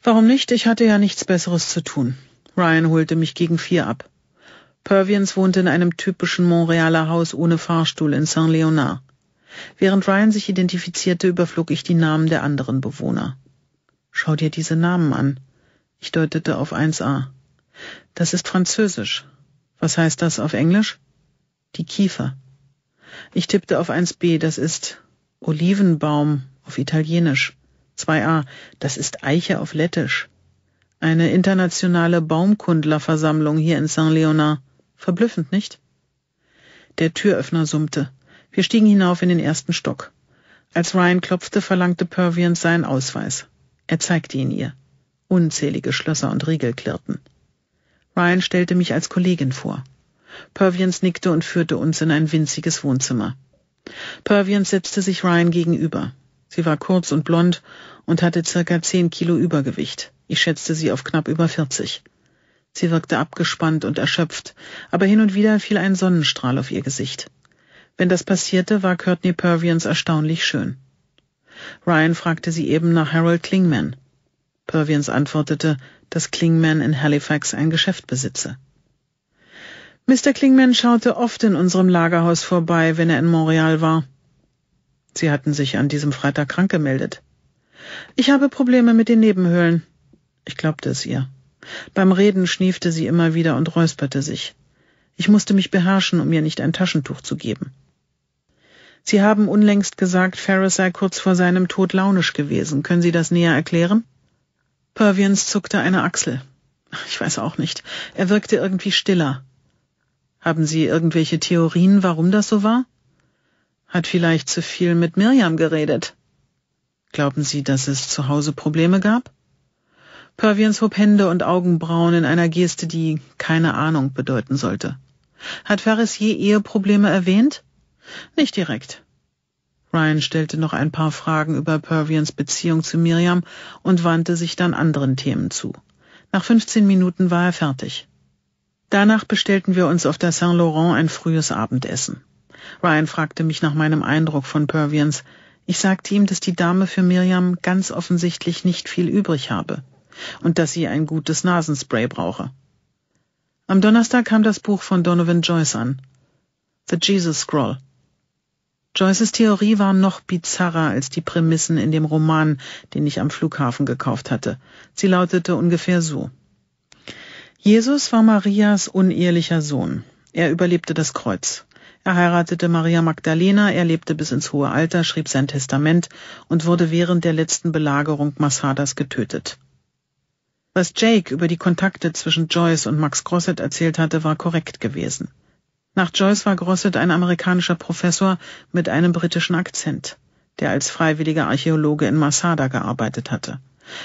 Warum nicht? Ich hatte ja nichts Besseres zu tun. Ryan holte mich gegen vier ab. Perviens wohnte in einem typischen Montrealer Haus ohne Fahrstuhl in saint leonard Während Ryan sich identifizierte, überflog ich die Namen der anderen Bewohner. Schau dir diese Namen an. Ich deutete auf 1a. Das ist Französisch. Was heißt das auf Englisch? Die Kiefer. Ich tippte auf 1b, das ist Olivenbaum auf Italienisch. 2a, das ist Eiche auf Lettisch. Eine internationale Baumkundlerversammlung hier in saint leonard Verblüffend, nicht? Der Türöffner summte. Wir stiegen hinauf in den ersten Stock. Als Ryan klopfte, verlangte Purviance seinen Ausweis. Er zeigte ihn ihr. Unzählige Schlösser und Riegel klirrten. Ryan stellte mich als Kollegin vor. Purviance nickte und führte uns in ein winziges Wohnzimmer. Purviance setzte sich Ryan gegenüber. Sie war kurz und blond und hatte circa zehn Kilo Übergewicht. Ich schätzte sie auf knapp über vierzig. Sie wirkte abgespannt und erschöpft, aber hin und wieder fiel ein Sonnenstrahl auf ihr Gesicht. Wenn das passierte, war Courtney Pervians erstaunlich schön. Ryan fragte sie eben nach Harold Klingman. Pervians antwortete, dass Klingman in Halifax ein Geschäft besitze. Mr. Klingman schaute oft in unserem Lagerhaus vorbei, wenn er in Montreal war. Sie hatten sich an diesem Freitag krank gemeldet. Ich habe Probleme mit den Nebenhöhlen. Ich glaubte es ihr. Beim Reden schniefte sie immer wieder und räusperte sich. Ich musste mich beherrschen, um ihr nicht ein Taschentuch zu geben. Sie haben unlängst gesagt, Ferris sei kurz vor seinem Tod launisch gewesen. Können Sie das näher erklären? Pervians zuckte eine Achsel. Ich weiß auch nicht. Er wirkte irgendwie stiller. Haben Sie irgendwelche Theorien, warum das so war? Hat vielleicht zu viel mit Mirjam geredet. Glauben Sie, dass es zu Hause Probleme gab? Pervians hob Hände und Augenbrauen in einer Geste, die keine Ahnung bedeuten sollte. Hat Ferris je Eheprobleme erwähnt? Nicht direkt. Ryan stellte noch ein paar Fragen über Pervians Beziehung zu Miriam und wandte sich dann anderen Themen zu. Nach 15 Minuten war er fertig. Danach bestellten wir uns auf der Saint Laurent ein frühes Abendessen. Ryan fragte mich nach meinem Eindruck von Pervians. Ich sagte ihm, dass die Dame für Miriam ganz offensichtlich nicht viel übrig habe und dass sie ein gutes Nasenspray brauche. Am Donnerstag kam das Buch von Donovan Joyce an. The Jesus Scroll. Joyces Theorie war noch bizarrer als die Prämissen in dem Roman, den ich am Flughafen gekauft hatte. Sie lautete ungefähr so. Jesus war Marias unehrlicher Sohn. Er überlebte das Kreuz. Er heiratete Maria Magdalena, er lebte bis ins hohe Alter, schrieb sein Testament und wurde während der letzten Belagerung Massadas getötet. Was Jake über die Kontakte zwischen Joyce und Max Grosset erzählt hatte, war korrekt gewesen. Nach Joyce war Grosset ein amerikanischer Professor mit einem britischen Akzent, der als freiwilliger Archäologe in Masada gearbeitet hatte.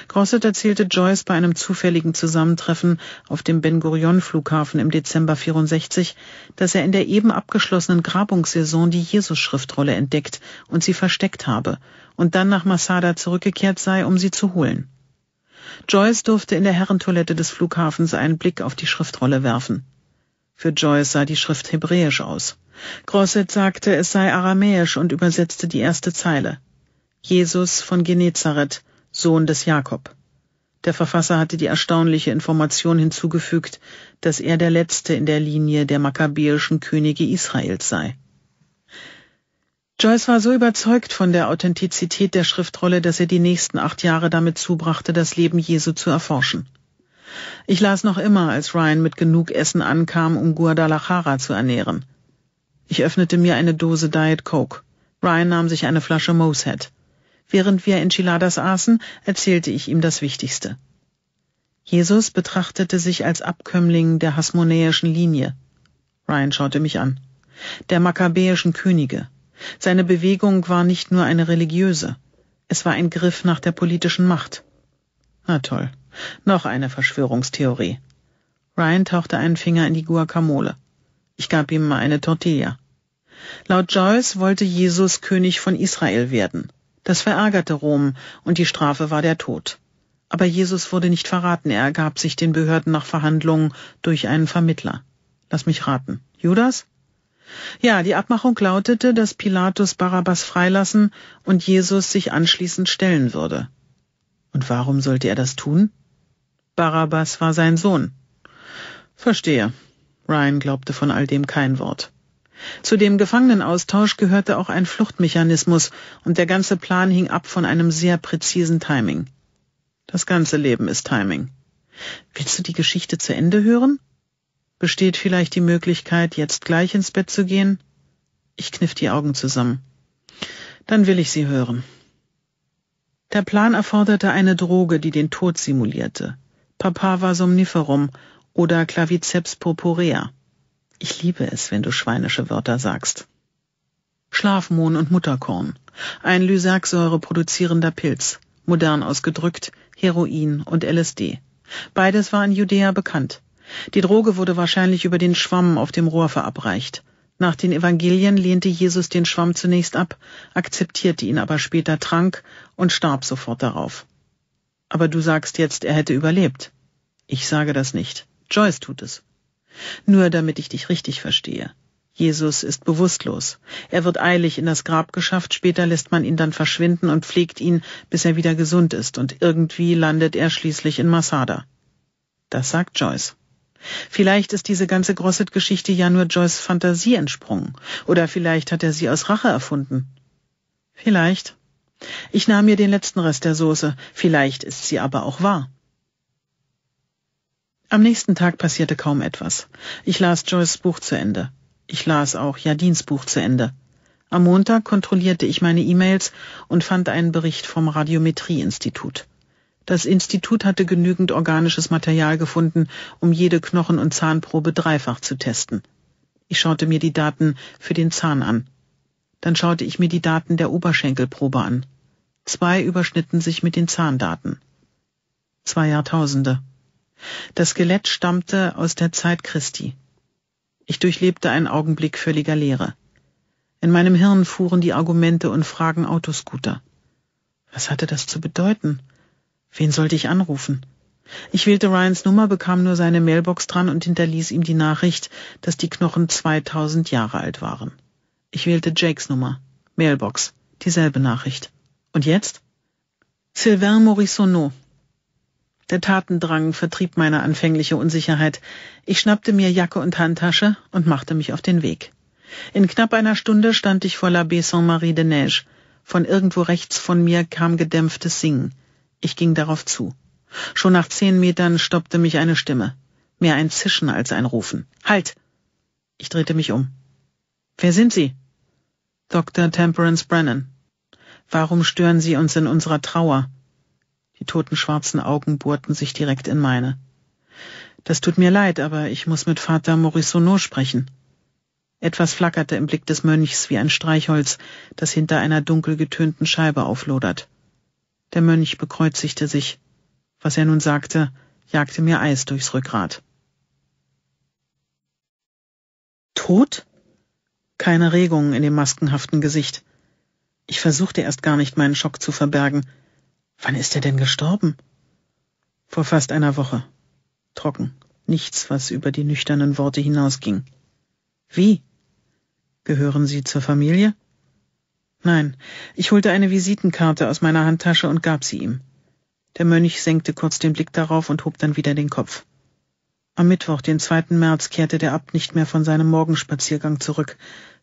Grosset erzählte Joyce bei einem zufälligen Zusammentreffen auf dem Ben-Gurion-Flughafen im Dezember 64, dass er in der eben abgeschlossenen Grabungssaison die Jesus-Schriftrolle entdeckt und sie versteckt habe und dann nach Masada zurückgekehrt sei, um sie zu holen. Joyce durfte in der Herrentoilette des Flughafens einen Blick auf die Schriftrolle werfen. Für Joyce sah die Schrift hebräisch aus. Grosset sagte, es sei aramäisch und übersetzte die erste Zeile. Jesus von Genezareth, Sohn des Jakob. Der Verfasser hatte die erstaunliche Information hinzugefügt, dass er der Letzte in der Linie der makkabäischen Könige Israels sei. Joyce war so überzeugt von der Authentizität der Schriftrolle, dass er die nächsten acht Jahre damit zubrachte, das Leben Jesu zu erforschen. Ich las noch immer, als Ryan mit genug Essen ankam, um Guadalajara zu ernähren. Ich öffnete mir eine Dose Diet Coke. Ryan nahm sich eine Flasche Mosehead. Während wir Enchiladas aßen, erzählte ich ihm das Wichtigste. Jesus betrachtete sich als Abkömmling der hasmonäischen Linie. Ryan schaute mich an. Der makkabäischen Könige. Seine Bewegung war nicht nur eine religiöse, es war ein Griff nach der politischen Macht. Na toll, noch eine Verschwörungstheorie. Ryan tauchte einen Finger in die Guacamole. Ich gab ihm mal eine Tortilla. Laut Joyce wollte Jesus König von Israel werden. Das verärgerte Rom, und die Strafe war der Tod. Aber Jesus wurde nicht verraten, er ergab sich den Behörden nach Verhandlungen durch einen Vermittler. Lass mich raten. Judas? Ja, die Abmachung lautete, dass Pilatus Barabbas freilassen und Jesus sich anschließend stellen würde. Und warum sollte er das tun? Barabbas war sein Sohn. Verstehe. Ryan glaubte von all dem kein Wort. Zu dem Gefangenenaustausch gehörte auch ein Fluchtmechanismus, und der ganze Plan hing ab von einem sehr präzisen Timing. Das ganze Leben ist Timing. Willst du die Geschichte zu Ende hören? Besteht vielleicht die Möglichkeit, jetzt gleich ins Bett zu gehen? Ich kniff die Augen zusammen. Dann will ich sie hören. Der Plan erforderte eine Droge, die den Tod simulierte. Papava somniferum oder Claviceps purpurea. Ich liebe es, wenn du schweinische Wörter sagst. Schlafmohn und Mutterkorn. Ein Lysergsäure produzierender Pilz. Modern ausgedrückt, Heroin und LSD. Beides war in Judäa bekannt. Die Droge wurde wahrscheinlich über den Schwamm auf dem Rohr verabreicht. Nach den Evangelien lehnte Jesus den Schwamm zunächst ab, akzeptierte ihn aber später, trank und starb sofort darauf. Aber du sagst jetzt, er hätte überlebt. Ich sage das nicht. Joyce tut es. Nur damit ich dich richtig verstehe. Jesus ist bewusstlos. Er wird eilig in das Grab geschafft, später lässt man ihn dann verschwinden und pflegt ihn, bis er wieder gesund ist, und irgendwie landet er schließlich in Masada. Das sagt Joyce. Vielleicht ist diese ganze Grosset-Geschichte ja nur Joyce Fantasie entsprungen. Oder vielleicht hat er sie aus Rache erfunden. Vielleicht. Ich nahm mir den letzten Rest der Soße. Vielleicht ist sie aber auch wahr. Am nächsten Tag passierte kaum etwas. Ich las Joyces Buch zu Ende. Ich las auch Jadins Buch zu Ende. Am Montag kontrollierte ich meine E-Mails und fand einen Bericht vom Radiometrie-Institut. Das Institut hatte genügend organisches Material gefunden, um jede Knochen- und Zahnprobe dreifach zu testen. Ich schaute mir die Daten für den Zahn an. Dann schaute ich mir die Daten der Oberschenkelprobe an. Zwei überschnitten sich mit den Zahndaten. Zwei Jahrtausende. Das Skelett stammte aus der Zeit Christi. Ich durchlebte einen Augenblick völliger Leere. In meinem Hirn fuhren die Argumente und Fragen Autoscooter. Was hatte das zu bedeuten? Wen sollte ich anrufen? Ich wählte Ryans Nummer, bekam nur seine Mailbox dran und hinterließ ihm die Nachricht, dass die Knochen 2000 Jahre alt waren. Ich wählte Jakes Nummer, Mailbox, dieselbe Nachricht. Und jetzt? Sylvain Morissonneau. Der Tatendrang vertrieb meine anfängliche Unsicherheit. Ich schnappte mir Jacke und Handtasche und machte mich auf den Weg. In knapp einer Stunde stand ich vor la Baie Saint-Marie de Neige. Von irgendwo rechts von mir kam gedämpftes Singen. Ich ging darauf zu. Schon nach zehn Metern stoppte mich eine Stimme. Mehr ein Zischen als ein Rufen. Halt! Ich drehte mich um. Wer sind Sie? Dr. Temperance Brennan. Warum stören Sie uns in unserer Trauer? Die toten schwarzen Augen bohrten sich direkt in meine. Das tut mir leid, aber ich muss mit Vater Morisonot sprechen. Etwas flackerte im Blick des Mönchs wie ein Streichholz, das hinter einer dunkel getönten Scheibe auflodert. Der Mönch bekreuzigte sich. Was er nun sagte, jagte mir Eis durchs Rückgrat. Tot? Keine Regung in dem maskenhaften Gesicht. Ich versuchte erst gar nicht, meinen Schock zu verbergen. Wann ist er denn gestorben? Vor fast einer Woche. Trocken. Nichts, was über die nüchternen Worte hinausging. Wie? Gehören Sie zur Familie? Nein, ich holte eine Visitenkarte aus meiner Handtasche und gab sie ihm. Der Mönch senkte kurz den Blick darauf und hob dann wieder den Kopf. Am Mittwoch, den 2. März, kehrte der Abt nicht mehr von seinem Morgenspaziergang zurück.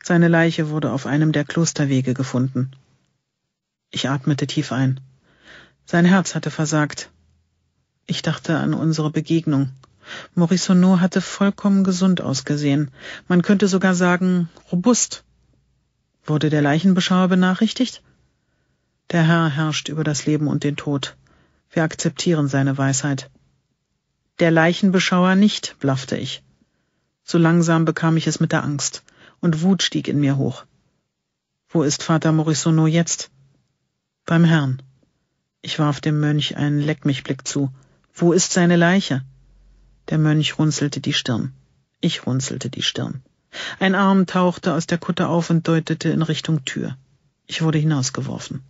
Seine Leiche wurde auf einem der Klosterwege gefunden. Ich atmete tief ein. Sein Herz hatte versagt. Ich dachte an unsere Begegnung. Morissonneau hatte vollkommen gesund ausgesehen. Man könnte sogar sagen, robust. Wurde der Leichenbeschauer benachrichtigt? Der Herr herrscht über das Leben und den Tod. Wir akzeptieren seine Weisheit. Der Leichenbeschauer nicht, blaffte ich. So langsam bekam ich es mit der Angst, und Wut stieg in mir hoch. Wo ist Vater Morissono jetzt? Beim Herrn. Ich warf dem Mönch einen Leckmichblick zu. Wo ist seine Leiche? Der Mönch runzelte die Stirn. Ich runzelte die Stirn. Ein Arm tauchte aus der Kutte auf und deutete in Richtung Tür. Ich wurde hinausgeworfen.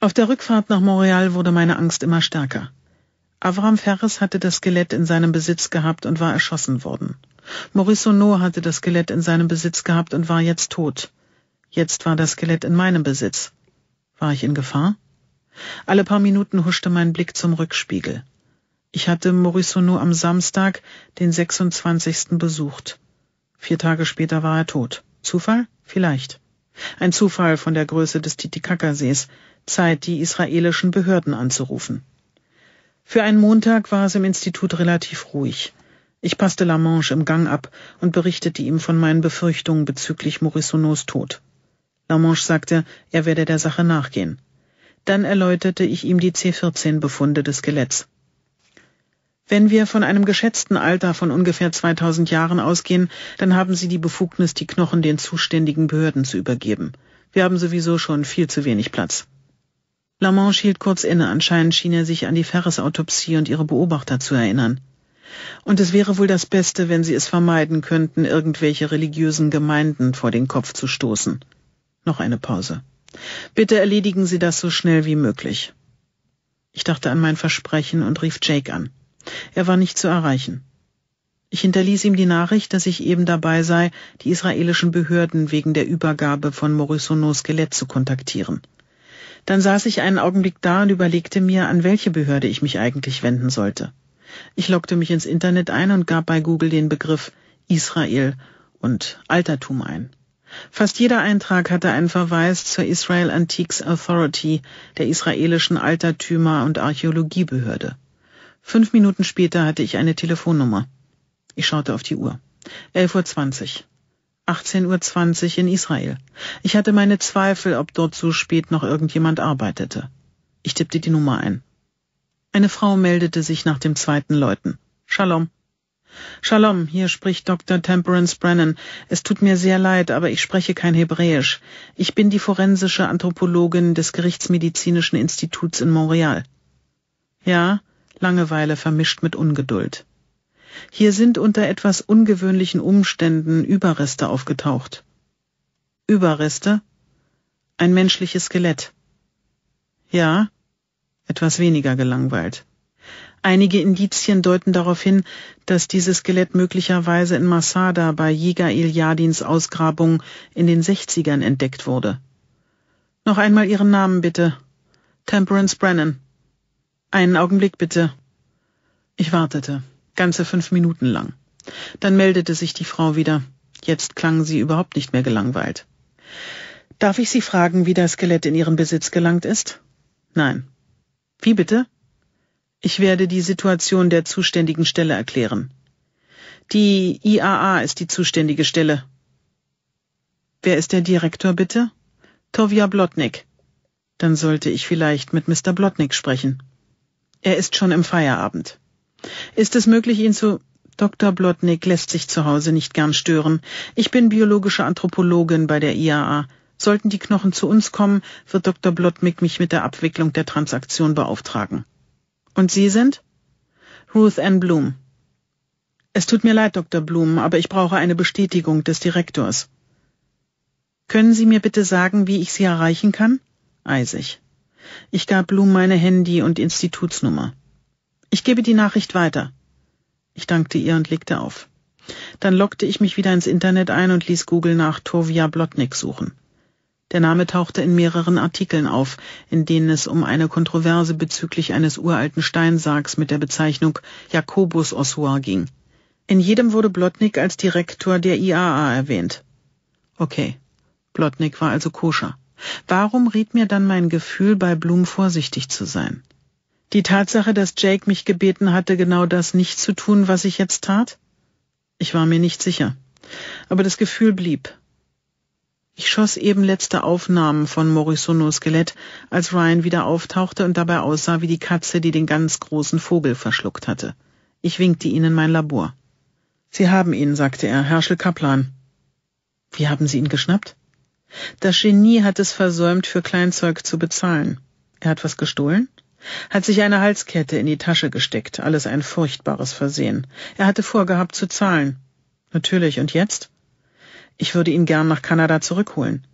Auf der Rückfahrt nach Montreal wurde meine Angst immer stärker. Avram Ferris hatte das Skelett in seinem Besitz gehabt und war erschossen worden. Maurice Sonneau hatte das Skelett in seinem Besitz gehabt und war jetzt tot. Jetzt war das Skelett in meinem Besitz. War ich in Gefahr? Alle paar Minuten huschte mein Blick zum Rückspiegel. Ich hatte Maurice Sonneau am Samstag, den 26. besucht. Vier Tage später war er tot. Zufall? Vielleicht. Ein Zufall von der Größe des Titicacasees. Zeit, die israelischen Behörden anzurufen. Für einen Montag war es im Institut relativ ruhig. Ich passte Lamange im Gang ab und berichtete ihm von meinen Befürchtungen bezüglich Morissonos Tod. Lamange sagte, er werde der Sache nachgehen. Dann erläuterte ich ihm die C14-Befunde des Skeletts. Wenn wir von einem geschätzten Alter von ungefähr 2000 Jahren ausgehen, dann haben sie die Befugnis, die Knochen den zuständigen Behörden zu übergeben. Wir haben sowieso schon viel zu wenig Platz. Lamont hielt kurz inne, anscheinend schien er sich an die Ferris-Autopsie und ihre Beobachter zu erinnern. Und es wäre wohl das Beste, wenn sie es vermeiden könnten, irgendwelche religiösen Gemeinden vor den Kopf zu stoßen. Noch eine Pause. Bitte erledigen Sie das so schnell wie möglich. Ich dachte an mein Versprechen und rief Jake an. Er war nicht zu erreichen. Ich hinterließ ihm die Nachricht, dass ich eben dabei sei, die israelischen Behörden wegen der Übergabe von Morissonos Skelett zu kontaktieren. Dann saß ich einen Augenblick da und überlegte mir, an welche Behörde ich mich eigentlich wenden sollte. Ich lockte mich ins Internet ein und gab bei Google den Begriff Israel und Altertum ein. Fast jeder Eintrag hatte einen Verweis zur Israel Antiques Authority, der israelischen Altertümer- und Archäologiebehörde. Fünf Minuten später hatte ich eine Telefonnummer. Ich schaute auf die Uhr. 11.20 Uhr. 18.20 Uhr in Israel. Ich hatte meine Zweifel, ob dort so spät noch irgendjemand arbeitete. Ich tippte die Nummer ein. Eine Frau meldete sich nach dem zweiten Läuten. Shalom. Shalom, hier spricht Dr. Temperance Brennan. Es tut mir sehr leid, aber ich spreche kein Hebräisch. Ich bin die forensische Anthropologin des Gerichtsmedizinischen Instituts in Montreal. Ja, Langeweile vermischt mit Ungeduld. Hier sind unter etwas ungewöhnlichen Umständen Überreste aufgetaucht. Überreste? Ein menschliches Skelett. Ja, etwas weniger gelangweilt. Einige Indizien deuten darauf hin, dass dieses Skelett möglicherweise in Masada bei Jiga Ilyadins Ausgrabung in den 60ern entdeckt wurde. Noch einmal Ihren Namen bitte. Temperance Brennan. Einen Augenblick bitte. Ich wartete, ganze fünf Minuten lang. Dann meldete sich die Frau wieder. Jetzt klang sie überhaupt nicht mehr gelangweilt. Darf ich Sie fragen, wie das Skelett in Ihren Besitz gelangt ist? Nein. Wie bitte? Ich werde die Situation der zuständigen Stelle erklären. Die IAA ist die zuständige Stelle. Wer ist der Direktor bitte? Tovia Blotnik. Dann sollte ich vielleicht mit Mr. Blotnik sprechen. Er ist schon im Feierabend. Ist es möglich, ihn zu Dr. Blotnick lässt sich zu Hause nicht gern stören. Ich bin biologische Anthropologin bei der IAA. Sollten die Knochen zu uns kommen, wird Dr. Blotnick mich mit der Abwicklung der Transaktion beauftragen. Und Sie sind? Ruth Ann Bloom. Es tut mir leid, Dr. Bloom, aber ich brauche eine Bestätigung des Direktors. Können Sie mir bitte sagen, wie ich Sie erreichen kann? Eisig. Ich gab Blum meine Handy- und Institutsnummer. Ich gebe die Nachricht weiter. Ich dankte ihr und legte auf. Dann lockte ich mich wieder ins Internet ein und ließ Google nach Tovia Blotnik suchen. Der Name tauchte in mehreren Artikeln auf, in denen es um eine Kontroverse bezüglich eines uralten Steinsargs mit der Bezeichnung Jakobus Osua ging. In jedem wurde Blotnik als Direktor der IAA erwähnt. Okay, Blotnik war also koscher. Warum riet mir dann mein Gefühl, bei Bloom vorsichtig zu sein? Die Tatsache, dass Jake mich gebeten hatte, genau das nicht zu tun, was ich jetzt tat? Ich war mir nicht sicher. Aber das Gefühl blieb. Ich schoss eben letzte Aufnahmen von Morisonos Skelett, als Ryan wieder auftauchte und dabei aussah wie die Katze, die den ganz großen Vogel verschluckt hatte. Ich winkte ihn in mein Labor. Sie haben ihn, sagte er, Herschel Kaplan. Wie haben Sie ihn geschnappt? Das Genie hat es versäumt, für Kleinzeug zu bezahlen. Er hat was gestohlen? Hat sich eine Halskette in die Tasche gesteckt, alles ein furchtbares Versehen. Er hatte vorgehabt zu zahlen. Natürlich, und jetzt? Ich würde ihn gern nach Kanada zurückholen.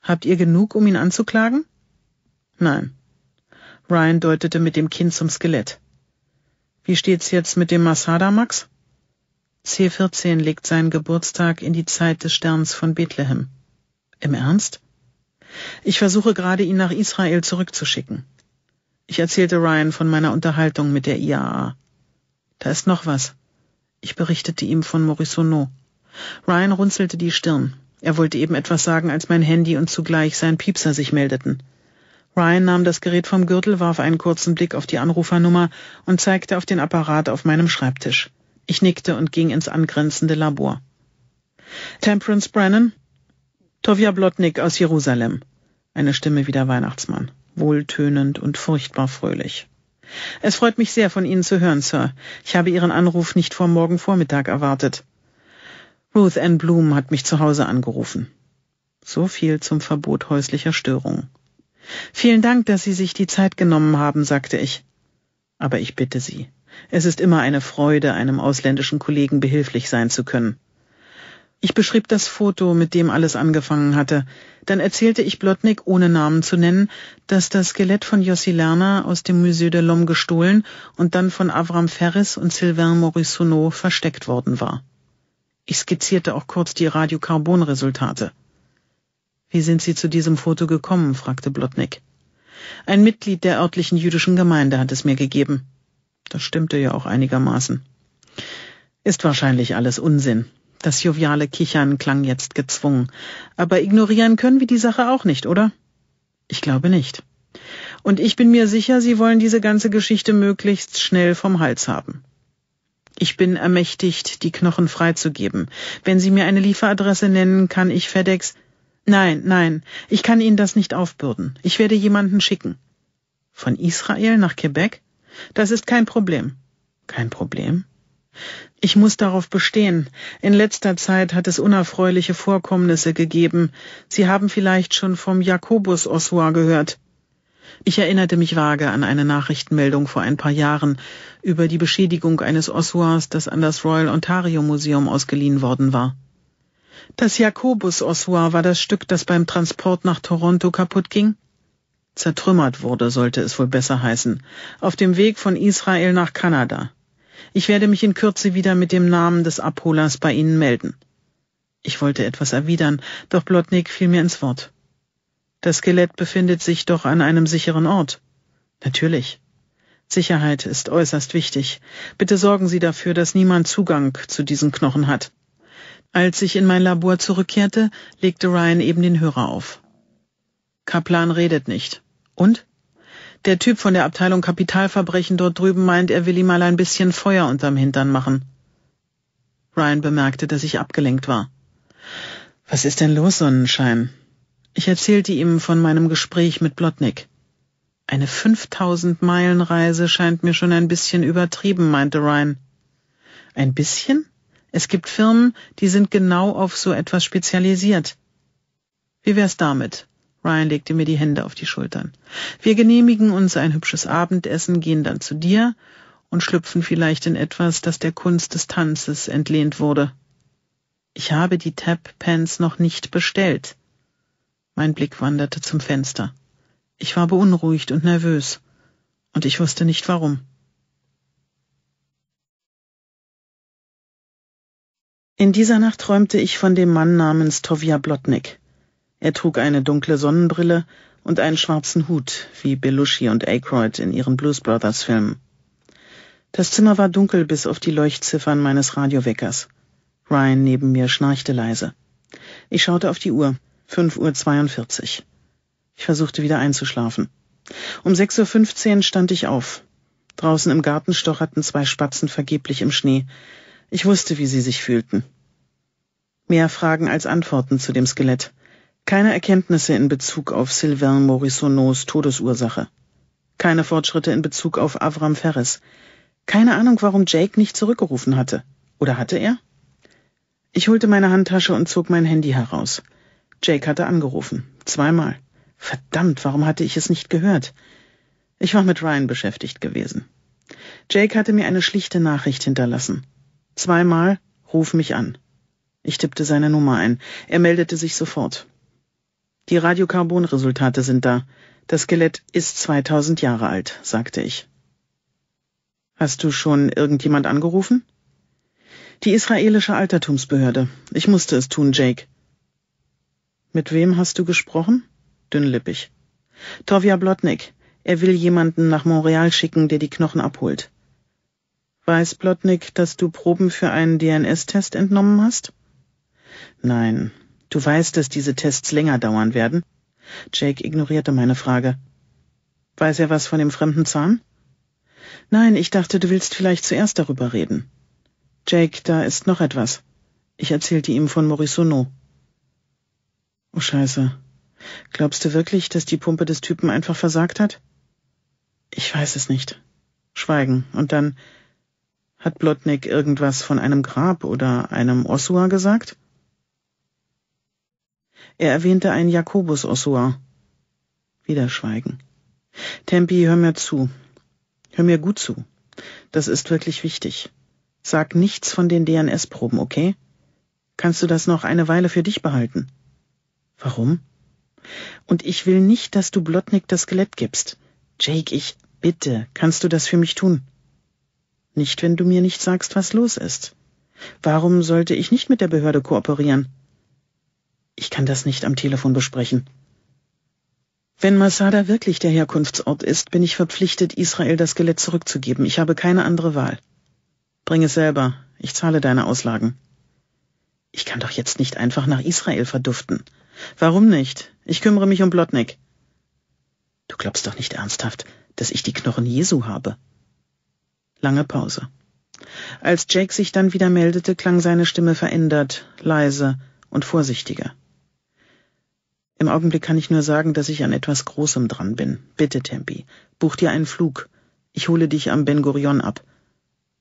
Habt ihr genug, um ihn anzuklagen? Nein. Ryan deutete mit dem Kinn zum Skelett. Wie steht's jetzt mit dem Masada, Max? C14 legt seinen Geburtstag in die Zeit des Sterns von Bethlehem. Im Ernst? Ich versuche gerade, ihn nach Israel zurückzuschicken. Ich erzählte Ryan von meiner Unterhaltung mit der IAA. Da ist noch was. Ich berichtete ihm von Morisonneau. Ryan runzelte die Stirn. Er wollte eben etwas sagen, als mein Handy und zugleich sein Piepser sich meldeten. Ryan nahm das Gerät vom Gürtel, warf einen kurzen Blick auf die Anrufernummer und zeigte auf den Apparat auf meinem Schreibtisch. Ich nickte und ging ins angrenzende Labor. Temperance Brennan, Tovia Blotnik aus Jerusalem. Eine Stimme wie der Weihnachtsmann, wohltönend und furchtbar fröhlich. Es freut mich sehr, von Ihnen zu hören, Sir. Ich habe Ihren Anruf nicht vor morgen Vormittag erwartet. Ruth Ann Bloom hat mich zu Hause angerufen. So viel zum Verbot häuslicher Störungen. Vielen Dank, dass Sie sich die Zeit genommen haben, sagte ich. Aber ich bitte Sie, es ist immer eine Freude, einem ausländischen Kollegen behilflich sein zu können. Ich beschrieb das Foto, mit dem alles angefangen hatte. Dann erzählte ich Blotnik, ohne Namen zu nennen, dass das Skelett von Jossi Lerner aus dem Musée de l'Homme gestohlen und dann von Avram Ferris und Sylvain Morissonneau versteckt worden war. Ich skizzierte auch kurz die Radiokarbonresultate. Wie sind Sie zu diesem Foto gekommen? fragte Blotnik. Ein Mitglied der örtlichen jüdischen Gemeinde hat es mir gegeben. Das stimmte ja auch einigermaßen. Ist wahrscheinlich alles Unsinn. Das joviale Kichern klang jetzt gezwungen. Aber ignorieren können wir die Sache auch nicht, oder? Ich glaube nicht. Und ich bin mir sicher, Sie wollen diese ganze Geschichte möglichst schnell vom Hals haben. Ich bin ermächtigt, die Knochen freizugeben. Wenn Sie mir eine Lieferadresse nennen, kann ich FedEx. Nein, nein, ich kann Ihnen das nicht aufbürden. Ich werde jemanden schicken. Von Israel nach Quebec? Das ist kein Problem. Kein Problem? Ich muss darauf bestehen. In letzter Zeit hat es unerfreuliche Vorkommnisse gegeben. Sie haben vielleicht schon vom Jakobus Osua gehört. Ich erinnerte mich vage an eine Nachrichtenmeldung vor ein paar Jahren über die Beschädigung eines Ossuars, das an das Royal Ontario Museum ausgeliehen worden war. Das Jakobus Ossuar war das Stück, das beim Transport nach Toronto kaputt ging? Zertrümmert wurde, sollte es wohl besser heißen, auf dem Weg von Israel nach Kanada. Ich werde mich in Kürze wieder mit dem Namen des Abholers bei Ihnen melden. Ich wollte etwas erwidern, doch Blotnick fiel mir ins Wort. Das Skelett befindet sich doch an einem sicheren Ort. Natürlich. Sicherheit ist äußerst wichtig. Bitte sorgen Sie dafür, dass niemand Zugang zu diesen Knochen hat. Als ich in mein Labor zurückkehrte, legte Ryan eben den Hörer auf. Kaplan redet nicht. Und? Der Typ von der Abteilung Kapitalverbrechen dort drüben meint, er will ihm mal ein bisschen Feuer unterm Hintern machen. Ryan bemerkte, dass ich abgelenkt war. Was ist denn los, Sonnenschein? Ich erzählte ihm von meinem Gespräch mit Blotnik. Eine 5000 Meilen Reise scheint mir schon ein bisschen übertrieben, meinte Ryan. Ein bisschen? Es gibt Firmen, die sind genau auf so etwas spezialisiert. Wie wär's damit? Ryan legte mir die Hände auf die Schultern. Wir genehmigen uns ein hübsches Abendessen, gehen dann zu dir und schlüpfen vielleicht in etwas, das der Kunst des Tanzes entlehnt wurde. Ich habe die Tap Pants noch nicht bestellt. Mein Blick wanderte zum Fenster. Ich war beunruhigt und nervös, und ich wusste nicht warum. In dieser Nacht träumte ich von dem Mann namens Tovia Blotnik. Er trug eine dunkle Sonnenbrille und einen schwarzen Hut, wie Belushi und Aykroyd in ihren Blues Brothers Filmen. Das Zimmer war dunkel bis auf die Leuchtziffern meines Radioweckers. Ryan neben mir schnarchte leise. Ich schaute auf die Uhr. 5.42 Uhr. Ich versuchte wieder einzuschlafen. Um 6.15 Uhr stand ich auf. Draußen im Garten stocherten zwei Spatzen vergeblich im Schnee. Ich wusste, wie sie sich fühlten. Mehr Fragen als Antworten zu dem Skelett. Keine Erkenntnisse in Bezug auf Sylvain Morissonneaus Todesursache. Keine Fortschritte in Bezug auf Avram Ferris. Keine Ahnung, warum Jake nicht zurückgerufen hatte. Oder hatte er? Ich holte meine Handtasche und zog mein Handy heraus. Jake hatte angerufen. Zweimal. Verdammt, warum hatte ich es nicht gehört? Ich war mit Ryan beschäftigt gewesen. Jake hatte mir eine schlichte Nachricht hinterlassen. Zweimal, ruf mich an. Ich tippte seine Nummer ein. Er meldete sich sofort. Die Radiokarbonresultate sind da. Das Skelett ist 2000 Jahre alt, sagte ich. Hast du schon irgendjemand angerufen? Die israelische Altertumsbehörde. Ich musste es tun, Jake. Mit wem hast du gesprochen? Dünnlippig. Tovia Blotnik. Er will jemanden nach Montreal schicken, der die Knochen abholt. Weiß Blotnik, dass du Proben für einen DNS-Test entnommen hast? Nein, Du weißt, dass diese Tests länger dauern werden? Jake ignorierte meine Frage. Weiß er was von dem fremden Zahn? Nein, ich dachte, du willst vielleicht zuerst darüber reden. Jake, da ist noch etwas. Ich erzählte ihm von Morisono. Oh Scheiße. Glaubst du wirklich, dass die Pumpe des Typen einfach versagt hat? Ich weiß es nicht. Schweigen. Und dann hat Blotnick irgendwas von einem Grab oder einem Osua gesagt? Er erwähnte ein Jakobus-Ossuar. Wieder Schweigen. Tempi, hör mir zu. Hör mir gut zu. Das ist wirklich wichtig. Sag nichts von den DNS-Proben, okay? Kannst du das noch eine Weile für dich behalten? Warum? Und ich will nicht, dass du Blotnick das Skelett gibst. Jake, ich bitte, kannst du das für mich tun? Nicht, wenn du mir nicht sagst, was los ist. Warum sollte ich nicht mit der Behörde kooperieren? Ich kann das nicht am Telefon besprechen. Wenn Masada wirklich der Herkunftsort ist, bin ich verpflichtet, Israel das Skelett zurückzugeben. Ich habe keine andere Wahl. Bring es selber. Ich zahle deine Auslagen. Ich kann doch jetzt nicht einfach nach Israel verduften. Warum nicht? Ich kümmere mich um Blotnik. Du glaubst doch nicht ernsthaft, dass ich die Knochen Jesu habe. Lange Pause. Als Jake sich dann wieder meldete, klang seine Stimme verändert, leise und vorsichtiger. Im Augenblick kann ich nur sagen, dass ich an etwas Großem dran bin. Bitte, Tempi, buch dir einen Flug. Ich hole dich am Ben Gurion ab.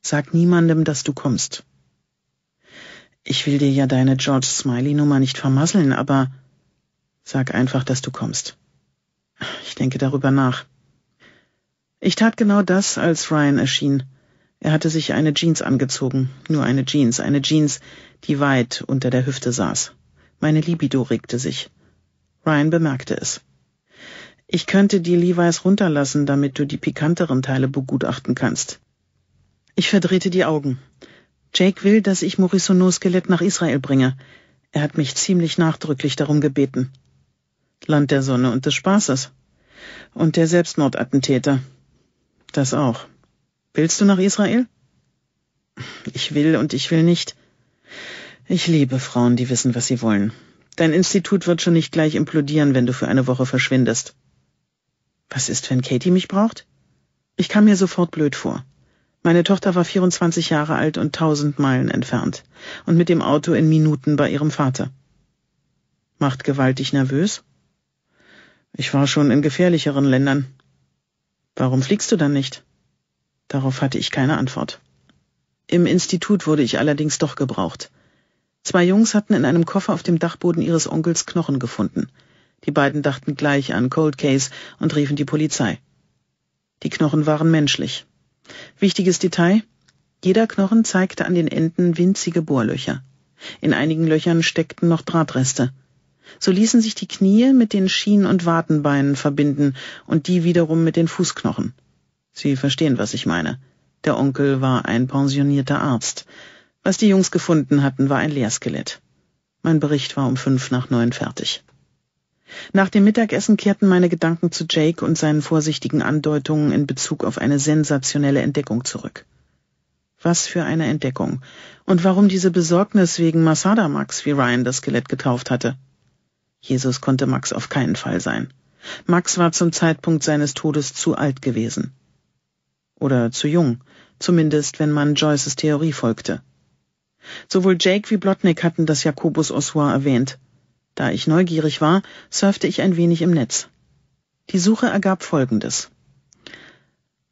Sag niemandem, dass du kommst. Ich will dir ja deine George Smiley-Nummer nicht vermasseln, aber sag einfach, dass du kommst. Ich denke darüber nach. Ich tat genau das, als Ryan erschien. Er hatte sich eine Jeans angezogen, nur eine Jeans, eine Jeans, die weit unter der Hüfte saß. Meine Libido regte sich. Ryan bemerkte es. Ich könnte die Levi's runterlassen, damit du die pikanteren Teile begutachten kannst. Ich verdrehte die Augen. Jake will, dass ich Morissonos Skelett nach Israel bringe. Er hat mich ziemlich nachdrücklich darum gebeten. Land der Sonne und des Spaßes. Und der Selbstmordattentäter. Das auch. Willst du nach Israel? Ich will und ich will nicht. Ich liebe Frauen, die wissen, was sie wollen. Dein Institut wird schon nicht gleich implodieren, wenn du für eine Woche verschwindest. Was ist, wenn Katie mich braucht? Ich kam mir sofort blöd vor. Meine Tochter war 24 Jahre alt und tausend Meilen entfernt und mit dem Auto in Minuten bei ihrem Vater. Macht gewaltig nervös? Ich war schon in gefährlicheren Ländern. Warum fliegst du dann nicht? Darauf hatte ich keine Antwort. Im Institut wurde ich allerdings doch gebraucht. Zwei Jungs hatten in einem Koffer auf dem Dachboden ihres Onkels Knochen gefunden. Die beiden dachten gleich an Cold Case und riefen die Polizei. Die Knochen waren menschlich. Wichtiges Detail. Jeder Knochen zeigte an den Enden winzige Bohrlöcher. In einigen Löchern steckten noch Drahtreste. So ließen sich die Knie mit den Schien- und Wadenbeinen verbinden und die wiederum mit den Fußknochen. Sie verstehen, was ich meine. Der Onkel war ein pensionierter Arzt. Was die Jungs gefunden hatten, war ein Leerskelett. Mein Bericht war um fünf nach neun fertig. Nach dem Mittagessen kehrten meine Gedanken zu Jake und seinen vorsichtigen Andeutungen in Bezug auf eine sensationelle Entdeckung zurück. Was für eine Entdeckung. Und warum diese Besorgnis wegen Masada Max, wie Ryan das Skelett getauft hatte. Jesus konnte Max auf keinen Fall sein. Max war zum Zeitpunkt seines Todes zu alt gewesen. Oder zu jung, zumindest wenn man Joyces Theorie folgte. Sowohl Jake wie Blotnick hatten das Jakobus-Ossuar erwähnt. Da ich neugierig war, surfte ich ein wenig im Netz. Die Suche ergab Folgendes.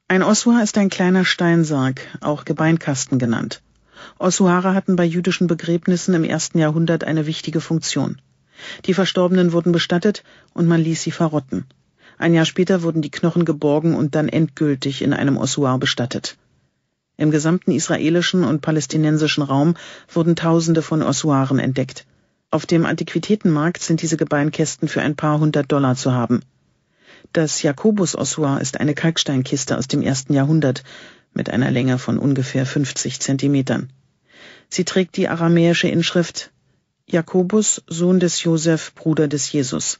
Ein Ossuar ist ein kleiner Steinsarg, auch Gebeinkasten genannt. Ossuare hatten bei jüdischen Begräbnissen im ersten Jahrhundert eine wichtige Funktion. Die Verstorbenen wurden bestattet und man ließ sie verrotten. Ein Jahr später wurden die Knochen geborgen und dann endgültig in einem Ossuar bestattet. Im gesamten israelischen und palästinensischen Raum wurden Tausende von Ossuaren entdeckt. Auf dem Antiquitätenmarkt sind diese Gebeinkästen für ein paar hundert Dollar zu haben. Das Jakobus-Ossuar ist eine Kalksteinkiste aus dem ersten Jahrhundert mit einer Länge von ungefähr 50 Zentimetern. Sie trägt die aramäische Inschrift Jakobus, Sohn des Josef, Bruder des Jesus.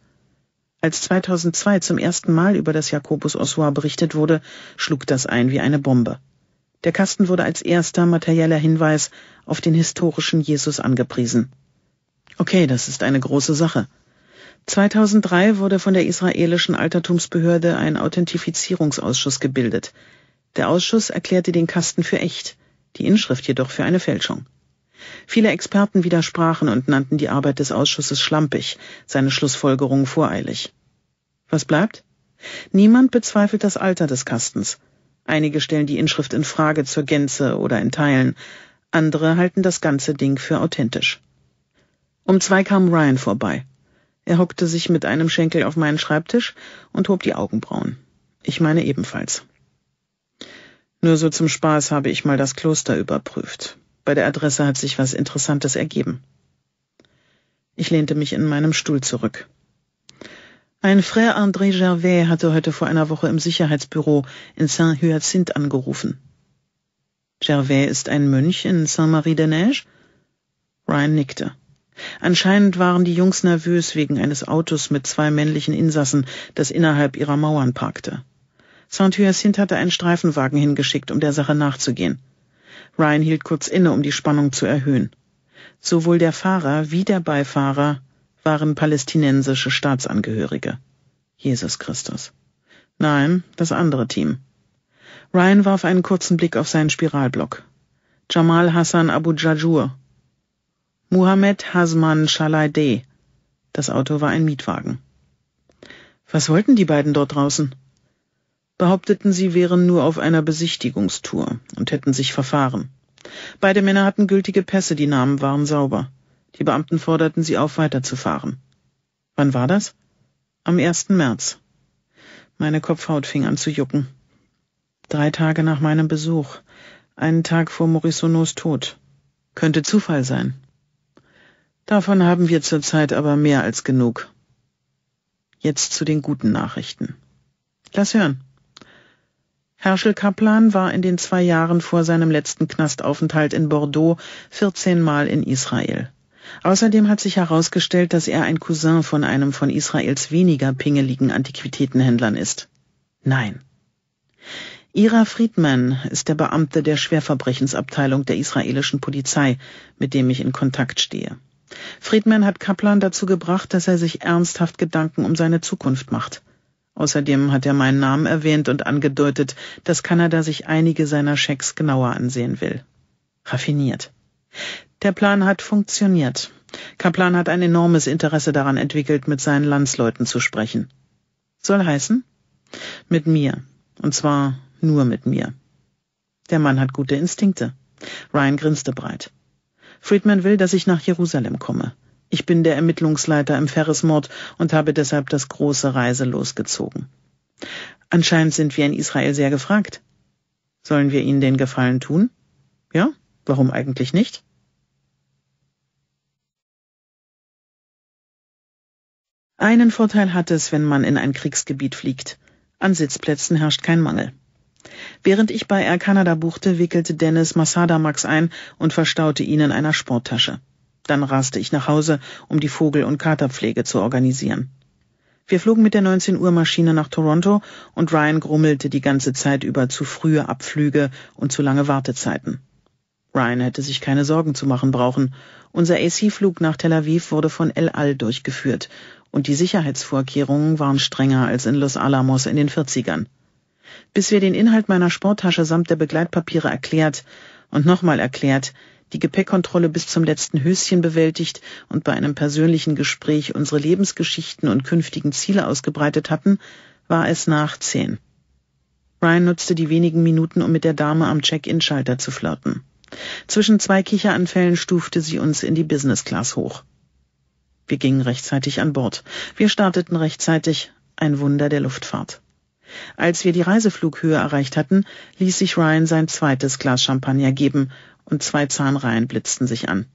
Als 2002 zum ersten Mal über das Jakobus-Ossuar berichtet wurde, schlug das ein wie eine Bombe. Der Kasten wurde als erster materieller Hinweis auf den historischen Jesus angepriesen. Okay, das ist eine große Sache. 2003 wurde von der israelischen Altertumsbehörde ein Authentifizierungsausschuss gebildet. Der Ausschuss erklärte den Kasten für echt, die Inschrift jedoch für eine Fälschung. Viele Experten widersprachen und nannten die Arbeit des Ausschusses schlampig, seine Schlussfolgerungen voreilig. Was bleibt? Niemand bezweifelt das Alter des Kastens. Einige stellen die Inschrift in Frage zur Gänze oder in Teilen. Andere halten das ganze Ding für authentisch. Um zwei kam Ryan vorbei. Er hockte sich mit einem Schenkel auf meinen Schreibtisch und hob die Augenbrauen. Ich meine ebenfalls. Nur so zum Spaß habe ich mal das Kloster überprüft. Bei der Adresse hat sich was Interessantes ergeben. Ich lehnte mich in meinem Stuhl zurück. Ein Frère André Gervais hatte heute vor einer Woche im Sicherheitsbüro in Saint-Hyacinthe angerufen. Gervais ist ein Mönch in saint marie de neige Ryan nickte. Anscheinend waren die Jungs nervös wegen eines Autos mit zwei männlichen Insassen, das innerhalb ihrer Mauern parkte. Saint-Hyacinthe hatte einen Streifenwagen hingeschickt, um der Sache nachzugehen. Ryan hielt kurz inne, um die Spannung zu erhöhen. Sowohl der Fahrer wie der Beifahrer waren palästinensische Staatsangehörige. Jesus Christus. Nein, das andere Team. Ryan warf einen kurzen Blick auf seinen Spiralblock. Jamal Hassan Abu Jajur. Muhammad Hasman Shalaideh. Das Auto war ein Mietwagen. Was wollten die beiden dort draußen? Behaupteten, sie wären nur auf einer Besichtigungstour und hätten sich verfahren. Beide Männer hatten gültige Pässe, die Namen waren sauber. Die Beamten forderten sie auf, weiterzufahren. Wann war das? Am 1. März. Meine Kopfhaut fing an zu jucken. Drei Tage nach meinem Besuch, einen Tag vor Morissonos Tod. Könnte Zufall sein. Davon haben wir zurzeit aber mehr als genug. Jetzt zu den guten Nachrichten. Lass hören. Herschel Kaplan war in den zwei Jahren vor seinem letzten Knastaufenthalt in Bordeaux 14 Mal in Israel. Außerdem hat sich herausgestellt, dass er ein Cousin von einem von Israels weniger pingeligen Antiquitätenhändlern ist. Nein. Ira Friedman ist der Beamte der Schwerverbrechensabteilung der israelischen Polizei, mit dem ich in Kontakt stehe. Friedman hat Kaplan dazu gebracht, dass er sich ernsthaft Gedanken um seine Zukunft macht. Außerdem hat er meinen Namen erwähnt und angedeutet, dass Kanada sich einige seiner Schecks genauer ansehen will. Raffiniert. Der Plan hat funktioniert. Kaplan hat ein enormes Interesse daran entwickelt, mit seinen Landsleuten zu sprechen. Soll heißen? Mit mir. Und zwar nur mit mir. Der Mann hat gute Instinkte. Ryan grinste breit. Friedman will, dass ich nach Jerusalem komme. Ich bin der Ermittlungsleiter im ferris und habe deshalb das große Reise losgezogen. Anscheinend sind wir in Israel sehr gefragt. Sollen wir Ihnen den Gefallen tun? Ja? Warum eigentlich nicht? Einen Vorteil hat es, wenn man in ein Kriegsgebiet fliegt. An Sitzplätzen herrscht kein Mangel. Während ich bei Air Canada buchte, wickelte Dennis Masada Max ein und verstaute ihn in einer Sporttasche. Dann raste ich nach Hause, um die Vogel- und Katerpflege zu organisieren. Wir flogen mit der 19 Uhr Maschine nach Toronto und Ryan grummelte die ganze Zeit über zu frühe Abflüge und zu lange Wartezeiten. Ryan hätte sich keine Sorgen zu machen brauchen. Unser AC-Flug nach Tel Aviv wurde von El Al durchgeführt und die Sicherheitsvorkehrungen waren strenger als in Los Alamos in den 40ern. Bis wir den Inhalt meiner Sporttasche samt der Begleitpapiere erklärt und nochmal erklärt, die Gepäckkontrolle bis zum letzten Höschen bewältigt und bei einem persönlichen Gespräch unsere Lebensgeschichten und künftigen Ziele ausgebreitet hatten, war es nach zehn. Ryan nutzte die wenigen Minuten, um mit der Dame am Check-in-Schalter zu flirten. Zwischen zwei Kicheranfällen stufte sie uns in die Business Class hoch. Wir gingen rechtzeitig an Bord. Wir starteten rechtzeitig. Ein Wunder der Luftfahrt. Als wir die Reiseflughöhe erreicht hatten, ließ sich Ryan sein zweites Glas Champagner geben und zwei Zahnreihen blitzten sich an.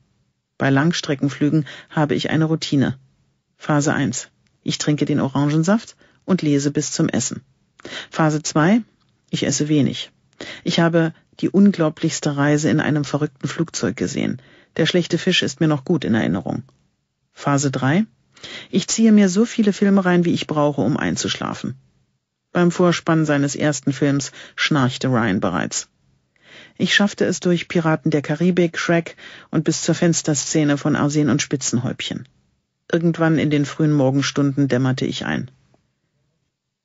Bei Langstreckenflügen habe ich eine Routine. Phase 1. Ich trinke den Orangensaft und lese bis zum Essen. Phase 2. Ich esse wenig. Ich habe die unglaublichste Reise in einem verrückten Flugzeug gesehen. Der schlechte Fisch ist mir noch gut in Erinnerung. Phase 3. Ich ziehe mir so viele Filme rein, wie ich brauche, um einzuschlafen. Beim Vorspann seines ersten Films schnarchte Ryan bereits. Ich schaffte es durch Piraten der Karibik, Shrek und bis zur Fensterszene von Arsen und Spitzenhäubchen. Irgendwann in den frühen Morgenstunden dämmerte ich ein.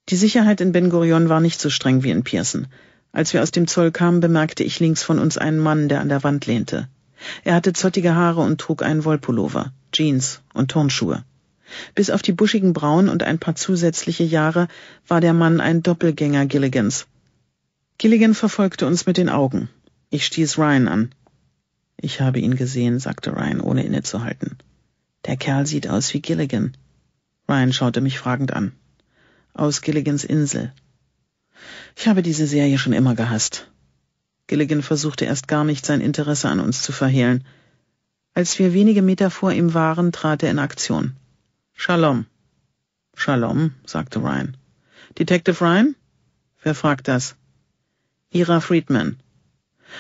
Die Sicherheit in Ben Gurion war nicht so streng wie in Pearson. Als wir aus dem Zoll kamen, bemerkte ich links von uns einen Mann, der an der Wand lehnte. Er hatte zottige Haare und trug einen Wollpullover, Jeans und Turnschuhe. Bis auf die buschigen Brauen und ein paar zusätzliche Jahre war der Mann ein Doppelgänger Gilligans. Gilligan verfolgte uns mit den Augen. Ich stieß Ryan an. Ich habe ihn gesehen, sagte Ryan, ohne innezuhalten. Der Kerl sieht aus wie Gilligan. Ryan schaute mich fragend an. Aus Gilligans Insel, ich habe diese Serie schon immer gehasst. Gilligan versuchte erst gar nicht, sein Interesse an uns zu verhehlen. Als wir wenige Meter vor ihm waren, trat er in Aktion. Shalom. Shalom, sagte Ryan. Detective Ryan? Wer fragt das? Ira Friedman.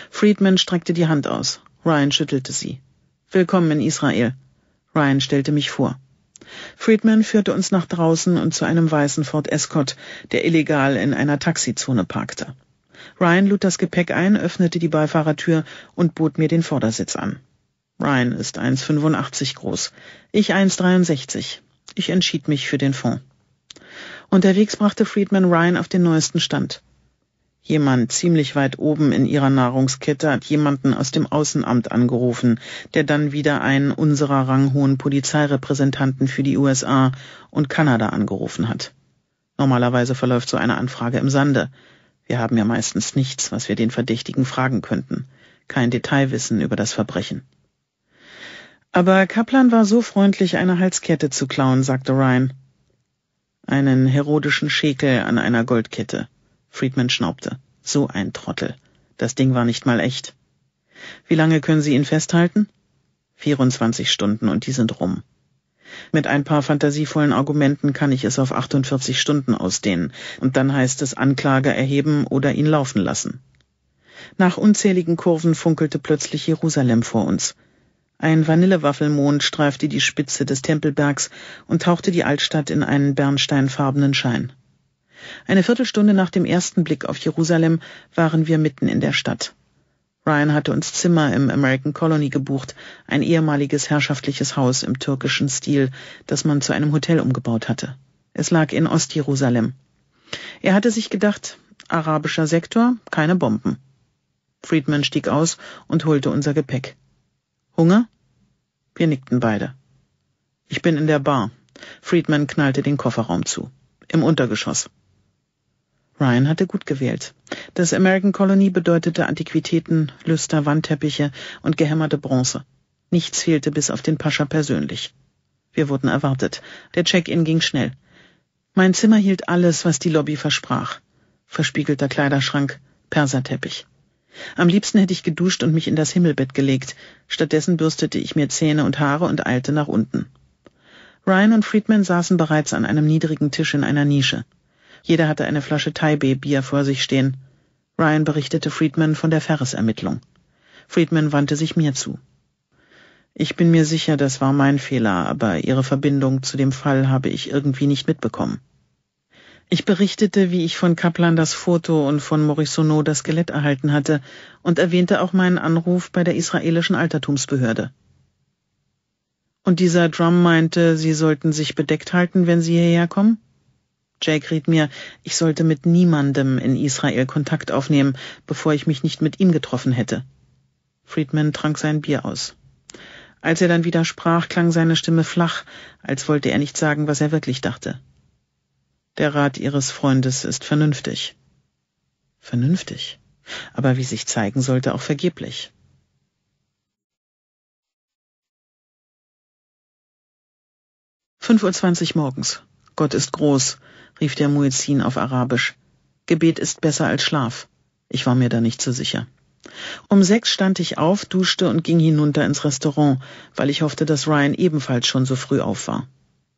Friedman streckte die Hand aus. Ryan schüttelte sie. Willkommen in Israel. Ryan stellte mich vor. Friedman führte uns nach draußen und zu einem weißen Ford Escort, der illegal in einer Taxizone parkte. Ryan lud das Gepäck ein, öffnete die Beifahrertür und bot mir den Vordersitz an. Ryan ist 1,85 groß, ich 1,63. Ich entschied mich für den Fond. Unterwegs brachte Friedman Ryan auf den neuesten Stand jemand ziemlich weit oben in ihrer Nahrungskette hat jemanden aus dem Außenamt angerufen, der dann wieder einen unserer ranghohen Polizeirepräsentanten für die USA und Kanada angerufen hat. Normalerweise verläuft so eine Anfrage im Sande. Wir haben ja meistens nichts, was wir den Verdächtigen fragen könnten. Kein Detailwissen über das Verbrechen. Aber Kaplan war so freundlich, eine Halskette zu klauen, sagte Ryan. Einen herodischen Schäkel an einer Goldkette. Friedman schnaubte. So ein Trottel. Das Ding war nicht mal echt. Wie lange können Sie ihn festhalten? 24 Stunden und die sind rum. Mit ein paar fantasievollen Argumenten kann ich es auf 48 Stunden ausdehnen und dann heißt es Anklage erheben oder ihn laufen lassen. Nach unzähligen Kurven funkelte plötzlich Jerusalem vor uns. Ein Vanillewaffelmond streifte die Spitze des Tempelbergs und tauchte die Altstadt in einen bernsteinfarbenen Schein. Eine Viertelstunde nach dem ersten Blick auf Jerusalem waren wir mitten in der Stadt. Ryan hatte uns Zimmer im American Colony gebucht, ein ehemaliges herrschaftliches Haus im türkischen Stil, das man zu einem Hotel umgebaut hatte. Es lag in Ostjerusalem. Er hatte sich gedacht, arabischer Sektor, keine Bomben. Friedman stieg aus und holte unser Gepäck. Hunger? Wir nickten beide. Ich bin in der Bar. Friedman knallte den Kofferraum zu. Im Untergeschoss. Ryan hatte gut gewählt. Das American Colony bedeutete Antiquitäten, Lüster, Wandteppiche und gehämmerte Bronze. Nichts fehlte bis auf den Pascha persönlich. Wir wurden erwartet. Der Check-in ging schnell. Mein Zimmer hielt alles, was die Lobby versprach. Verspiegelter Kleiderschrank, Perserteppich. Am liebsten hätte ich geduscht und mich in das Himmelbett gelegt. Stattdessen bürstete ich mir Zähne und Haare und eilte nach unten. Ryan und Friedman saßen bereits an einem niedrigen Tisch in einer Nische. Jeder hatte eine Flasche Taibeh-Bier vor sich stehen. Ryan berichtete Friedman von der Ferris-Ermittlung. Friedman wandte sich mir zu. Ich bin mir sicher, das war mein Fehler, aber Ihre Verbindung zu dem Fall habe ich irgendwie nicht mitbekommen. Ich berichtete, wie ich von Kaplan das Foto und von Morisonneau das Skelett erhalten hatte und erwähnte auch meinen Anruf bei der israelischen Altertumsbehörde. Und dieser Drum meinte, Sie sollten sich bedeckt halten, wenn Sie hierher kommen? Jake riet mir, ich sollte mit niemandem in Israel Kontakt aufnehmen, bevor ich mich nicht mit ihm getroffen hätte. Friedman trank sein Bier aus. Als er dann wieder sprach, klang seine Stimme flach, als wollte er nicht sagen, was er wirklich dachte. Der Rat Ihres Freundes ist vernünftig. Vernünftig, aber wie sich zeigen sollte, auch vergeblich. Fünf Uhr zwanzig morgens. Gott ist groß rief der Muezzin auf Arabisch. Gebet ist besser als Schlaf. Ich war mir da nicht so sicher. Um sechs stand ich auf, duschte und ging hinunter ins Restaurant, weil ich hoffte, dass Ryan ebenfalls schon so früh auf war.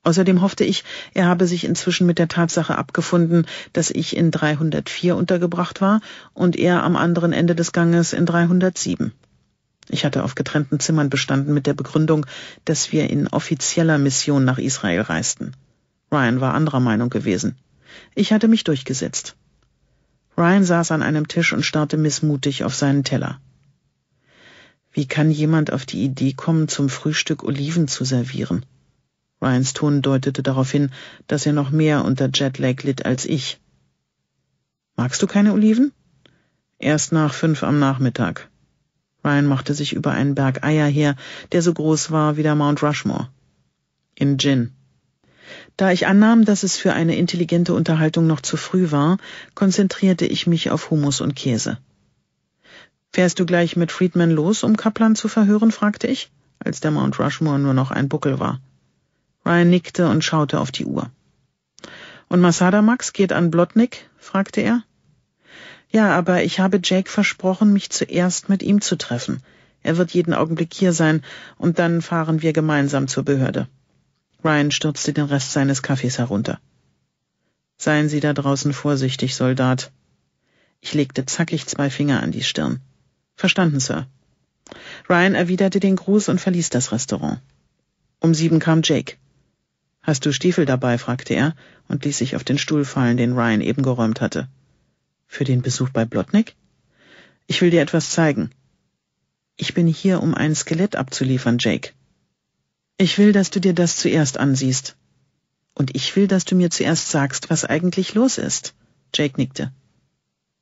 Außerdem hoffte ich, er habe sich inzwischen mit der Tatsache abgefunden, dass ich in 304 untergebracht war und er am anderen Ende des Ganges in 307. Ich hatte auf getrennten Zimmern bestanden mit der Begründung, dass wir in offizieller Mission nach Israel reisten. Ryan war anderer Meinung gewesen. Ich hatte mich durchgesetzt. Ryan saß an einem Tisch und starrte missmutig auf seinen Teller. Wie kann jemand auf die Idee kommen, zum Frühstück Oliven zu servieren? Ryans Ton deutete darauf hin, dass er noch mehr unter Jetlag litt als ich. Magst du keine Oliven? Erst nach fünf am Nachmittag. Ryan machte sich über einen Berg Eier her, der so groß war wie der Mount Rushmore. In Gin. Da ich annahm, dass es für eine intelligente Unterhaltung noch zu früh war, konzentrierte ich mich auf Humus und Käse. Fährst du gleich mit Friedman los, um Kaplan zu verhören? fragte ich, als der Mount Rushmore nur noch ein Buckel war. Ryan nickte und schaute auf die Uhr. Und Masada Max geht an Blotnik? fragte er. Ja, aber ich habe Jake versprochen, mich zuerst mit ihm zu treffen. Er wird jeden Augenblick hier sein, und dann fahren wir gemeinsam zur Behörde. Ryan stürzte den Rest seines Kaffees herunter. Seien Sie da draußen vorsichtig, Soldat. Ich legte zackig zwei Finger an die Stirn. Verstanden, Sir. Ryan erwiderte den Gruß und verließ das Restaurant. Um sieben kam Jake. Hast du Stiefel dabei? fragte er und ließ sich auf den Stuhl fallen, den Ryan eben geräumt hatte. Für den Besuch bei Blotnick? Ich will dir etwas zeigen. Ich bin hier, um ein Skelett abzuliefern, Jake. Ich will, dass du dir das zuerst ansiehst. Und ich will, dass du mir zuerst sagst, was eigentlich los ist. Jake nickte.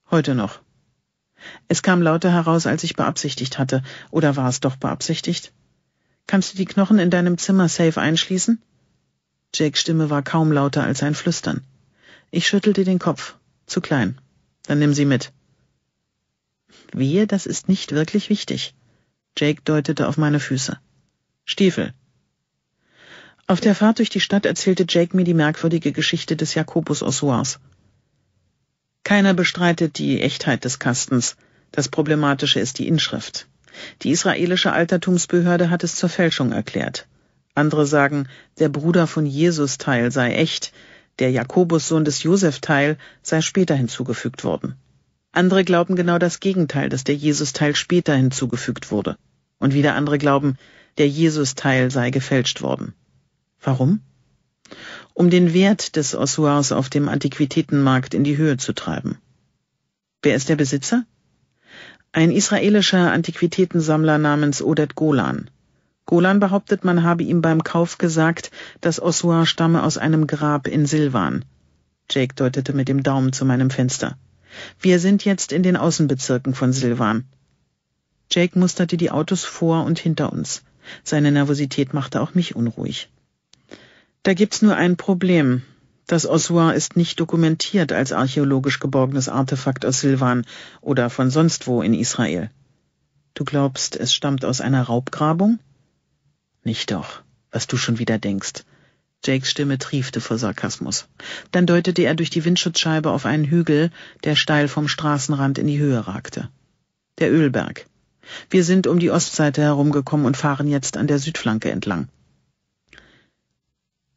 Heute noch. Es kam lauter heraus, als ich beabsichtigt hatte. Oder war es doch beabsichtigt? Kannst du die Knochen in deinem Zimmer safe einschließen? Jakes Stimme war kaum lauter als ein Flüstern. Ich schüttelte den Kopf. Zu klein. Dann nimm sie mit. Wehe, das ist nicht wirklich wichtig. Jake deutete auf meine Füße. Stiefel. Auf der Fahrt durch die Stadt erzählte Jake mir die merkwürdige Geschichte des Jakobus Ossoirs. Keiner bestreitet die Echtheit des Kastens. Das Problematische ist die Inschrift. Die israelische Altertumsbehörde hat es zur Fälschung erklärt. Andere sagen, der Bruder von Jesus Teil sei echt, der Jakobus Sohn des Josef Teil sei später hinzugefügt worden. Andere glauben genau das Gegenteil, dass der Jesus Teil später hinzugefügt wurde. Und wieder andere glauben, der Jesus Teil sei gefälscht worden. Warum? Um den Wert des Ossuars auf dem Antiquitätenmarkt in die Höhe zu treiben. Wer ist der Besitzer? Ein israelischer Antiquitätensammler namens Odet Golan. Golan behauptet, man habe ihm beim Kauf gesagt, das Ossuar stamme aus einem Grab in Silvan. Jake deutete mit dem Daumen zu meinem Fenster. Wir sind jetzt in den Außenbezirken von Silvan. Jake musterte die Autos vor und hinter uns. Seine Nervosität machte auch mich unruhig. Da gibt's nur ein Problem. Das Ossuar ist nicht dokumentiert als archäologisch geborgenes Artefakt aus Silvan oder von sonst wo in Israel. Du glaubst, es stammt aus einer Raubgrabung? Nicht doch, was du schon wieder denkst. Jakes Stimme triefte vor Sarkasmus. Dann deutete er durch die Windschutzscheibe auf einen Hügel, der steil vom Straßenrand in die Höhe ragte. Der Ölberg. Wir sind um die Ostseite herumgekommen und fahren jetzt an der Südflanke entlang.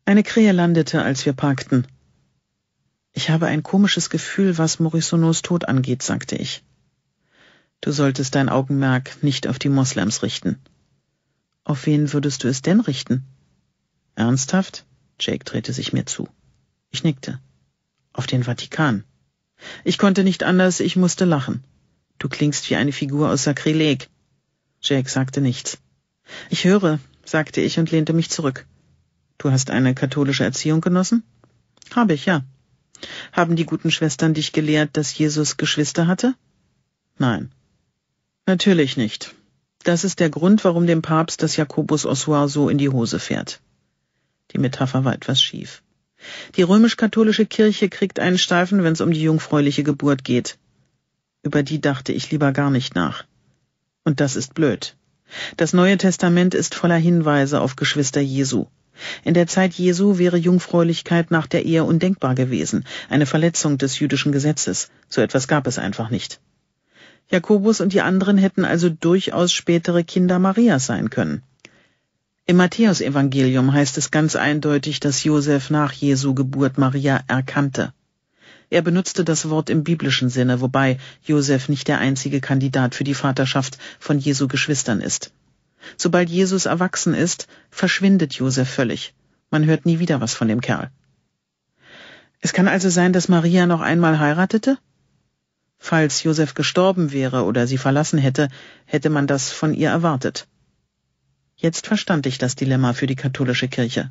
Eine Krähe landete, als wir parkten. Ich habe ein komisches Gefühl, was Morissonos Tod angeht, sagte ich. Du solltest dein Augenmerk nicht auf die Moslems richten. Auf wen würdest du es denn richten? Ernsthaft? Jake drehte sich mir zu. Ich nickte. Auf den Vatikan. Ich konnte nicht anders, ich musste lachen. Du klingst wie eine Figur aus Sakrileg. Jake sagte nichts. Ich höre, sagte ich und lehnte mich zurück. Du hast eine katholische Erziehung genossen? Habe ich, ja. Haben die guten Schwestern dich gelehrt, dass Jesus Geschwister hatte? Nein. Natürlich nicht. Das ist der Grund, warum dem Papst das Jakobus Ossuar so in die Hose fährt. Die Metapher war etwas schief. Die römisch-katholische Kirche kriegt einen Steifen, wenn es um die jungfräuliche Geburt geht. Über die dachte ich lieber gar nicht nach. Und das ist blöd. Das Neue Testament ist voller Hinweise auf Geschwister Jesu. In der Zeit Jesu wäre Jungfräulichkeit nach der Ehe undenkbar gewesen, eine Verletzung des jüdischen Gesetzes. So etwas gab es einfach nicht. Jakobus und die anderen hätten also durchaus spätere Kinder Marias sein können. Im Matthäusevangelium heißt es ganz eindeutig, dass Josef nach Jesu Geburt Maria erkannte. Er benutzte das Wort im biblischen Sinne, wobei Josef nicht der einzige Kandidat für die Vaterschaft von Jesu Geschwistern ist. Sobald Jesus erwachsen ist, verschwindet Josef völlig. Man hört nie wieder was von dem Kerl. Es kann also sein, dass Maria noch einmal heiratete? Falls Josef gestorben wäre oder sie verlassen hätte, hätte man das von ihr erwartet. Jetzt verstand ich das Dilemma für die katholische Kirche.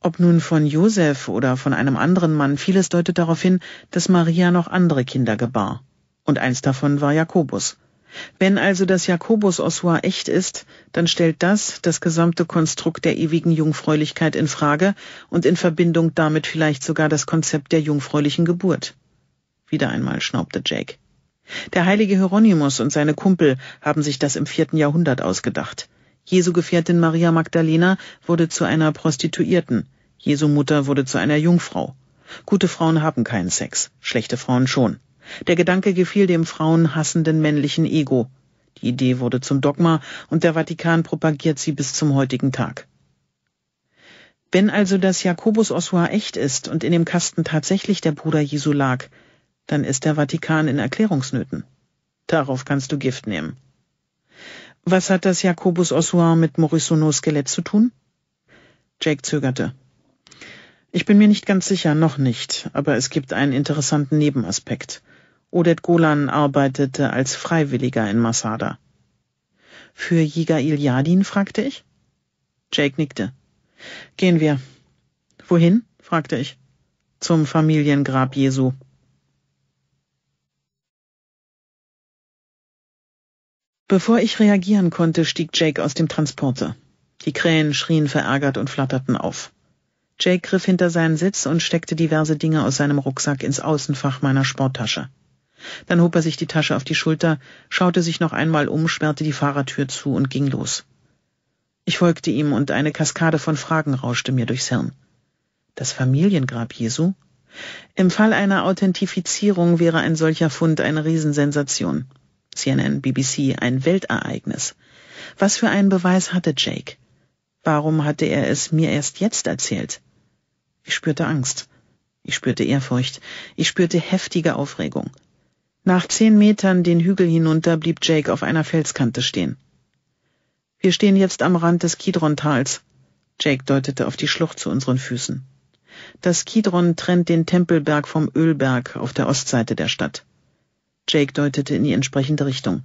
Ob nun von Josef oder von einem anderen Mann, vieles deutet darauf hin, dass Maria noch andere Kinder gebar. Und eins davon war Jakobus. Wenn also das jakobus ossoir echt ist, dann stellt das das gesamte Konstrukt der ewigen Jungfräulichkeit in Frage und in Verbindung damit vielleicht sogar das Konzept der jungfräulichen Geburt. Wieder einmal schnaubte Jake. Der heilige Hieronymus und seine Kumpel haben sich das im vierten Jahrhundert ausgedacht. Jesu Gefährtin Maria Magdalena wurde zu einer Prostituierten. Jesu Mutter wurde zu einer Jungfrau. Gute Frauen haben keinen Sex, schlechte Frauen schon. Der Gedanke gefiel dem frauenhassenden männlichen Ego. Die Idee wurde zum Dogma und der Vatikan propagiert sie bis zum heutigen Tag. Wenn also das Jakobus-Ossuar echt ist und in dem Kasten tatsächlich der Bruder Jesu lag, dann ist der Vatikan in Erklärungsnöten. Darauf kannst du Gift nehmen. Was hat das Jakobus-Ossuar mit Morissonos Skelett zu tun? Jake zögerte. Ich bin mir nicht ganz sicher, noch nicht, aber es gibt einen interessanten Nebenaspekt. Odet Golan arbeitete als Freiwilliger in Masada. Für Jiga Iljadin? fragte ich. Jake nickte. Gehen wir. Wohin? fragte ich. Zum Familiengrab Jesu. Bevor ich reagieren konnte, stieg Jake aus dem Transporter. Die Krähen schrien verärgert und flatterten auf. Jake griff hinter seinen Sitz und steckte diverse Dinge aus seinem Rucksack ins Außenfach meiner Sporttasche. Dann hob er sich die Tasche auf die Schulter, schaute sich noch einmal um, sperrte die Fahrertür zu und ging los. Ich folgte ihm und eine Kaskade von Fragen rauschte mir durchs Hirn. Das Familiengrab Jesu? Im Fall einer Authentifizierung wäre ein solcher Fund eine Riesensensation. CNN, BBC, ein Weltereignis. Was für einen Beweis hatte Jake? Warum hatte er es mir erst jetzt erzählt? Ich spürte Angst. Ich spürte Ehrfurcht. Ich spürte heftige Aufregung. Nach zehn Metern den Hügel hinunter blieb Jake auf einer Felskante stehen. Wir stehen jetzt am Rand des Kidron-Tals. Jake deutete auf die Schlucht zu unseren Füßen. Das Kidron trennt den Tempelberg vom Ölberg auf der Ostseite der Stadt. Jake deutete in die entsprechende Richtung.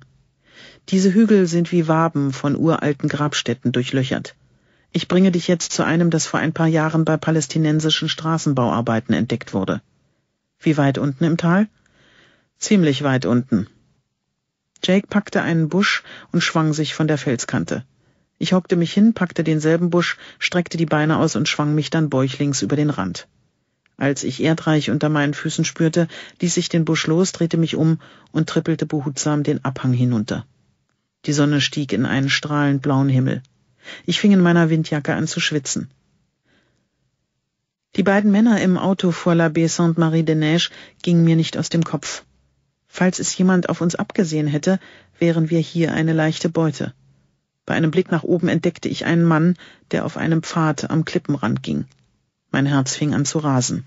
Diese Hügel sind wie Waben von uralten Grabstätten durchlöchert. Ich bringe dich jetzt zu einem, das vor ein paar Jahren bei palästinensischen Straßenbauarbeiten entdeckt wurde. Wie weit unten im Tal? ziemlich weit unten. Jake packte einen Busch und schwang sich von der Felskante. Ich hockte mich hin, packte denselben Busch, streckte die Beine aus und schwang mich dann bäuchlings über den Rand. Als ich Erdreich unter meinen Füßen spürte, ließ ich den Busch los, drehte mich um und trippelte behutsam den Abhang hinunter. Die Sonne stieg in einen strahlend blauen Himmel. Ich fing in meiner Windjacke an zu schwitzen. Die beiden Männer im Auto vor la Baie sainte marie de neige gingen mir nicht aus dem Kopf. Falls es jemand auf uns abgesehen hätte, wären wir hier eine leichte Beute. Bei einem Blick nach oben entdeckte ich einen Mann, der auf einem Pfad am Klippenrand ging. Mein Herz fing an zu rasen.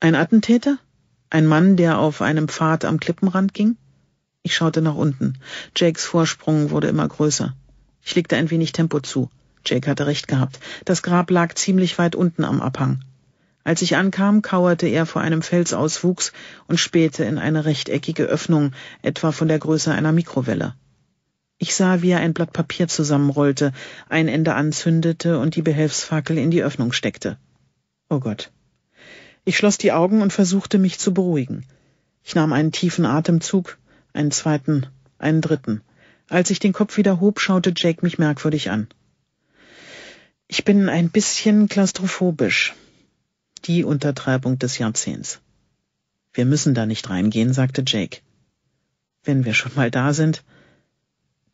Ein Attentäter? Ein Mann, der auf einem Pfad am Klippenrand ging? Ich schaute nach unten. Jakes Vorsprung wurde immer größer. Ich legte ein wenig Tempo zu. Jake hatte recht gehabt. Das Grab lag ziemlich weit unten am Abhang. Als ich ankam, kauerte er vor einem Felsauswuchs und spähte in eine rechteckige Öffnung, etwa von der Größe einer Mikrowelle. Ich sah, wie er ein Blatt Papier zusammenrollte, ein Ende anzündete und die Behelfsfackel in die Öffnung steckte. Oh Gott. Ich schloss die Augen und versuchte mich zu beruhigen. Ich nahm einen tiefen Atemzug, einen zweiten, einen dritten. Als ich den Kopf wieder hob, schaute Jake mich merkwürdig an. Ich bin ein bisschen klaustrophobisch, die Untertreibung des Jahrzehnts. Wir müssen da nicht reingehen, sagte Jake. Wenn wir schon mal da sind.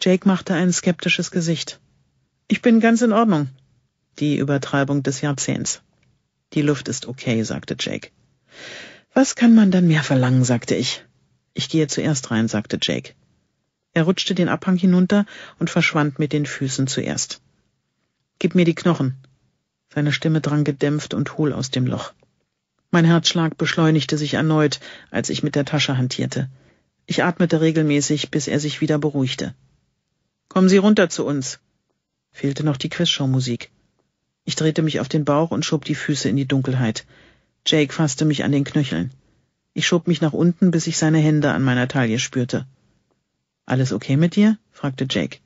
Jake machte ein skeptisches Gesicht. Ich bin ganz in Ordnung. Die Übertreibung des Jahrzehnts. Die Luft ist okay, sagte Jake. Was kann man dann mehr verlangen, sagte ich. Ich gehe zuerst rein, sagte Jake. Er rutschte den Abhang hinunter und verschwand mit den Füßen zuerst. Gib mir die Knochen, seine Stimme drang gedämpft und hohl aus dem Loch. Mein Herzschlag beschleunigte sich erneut, als ich mit der Tasche hantierte. Ich atmete regelmäßig, bis er sich wieder beruhigte. Kommen Sie runter zu uns. Fehlte noch die Quizshow-Musik. Ich drehte mich auf den Bauch und schob die Füße in die Dunkelheit. Jake fasste mich an den Knöcheln. Ich schob mich nach unten, bis ich seine Hände an meiner Taille spürte. Alles okay mit dir? fragte Jake.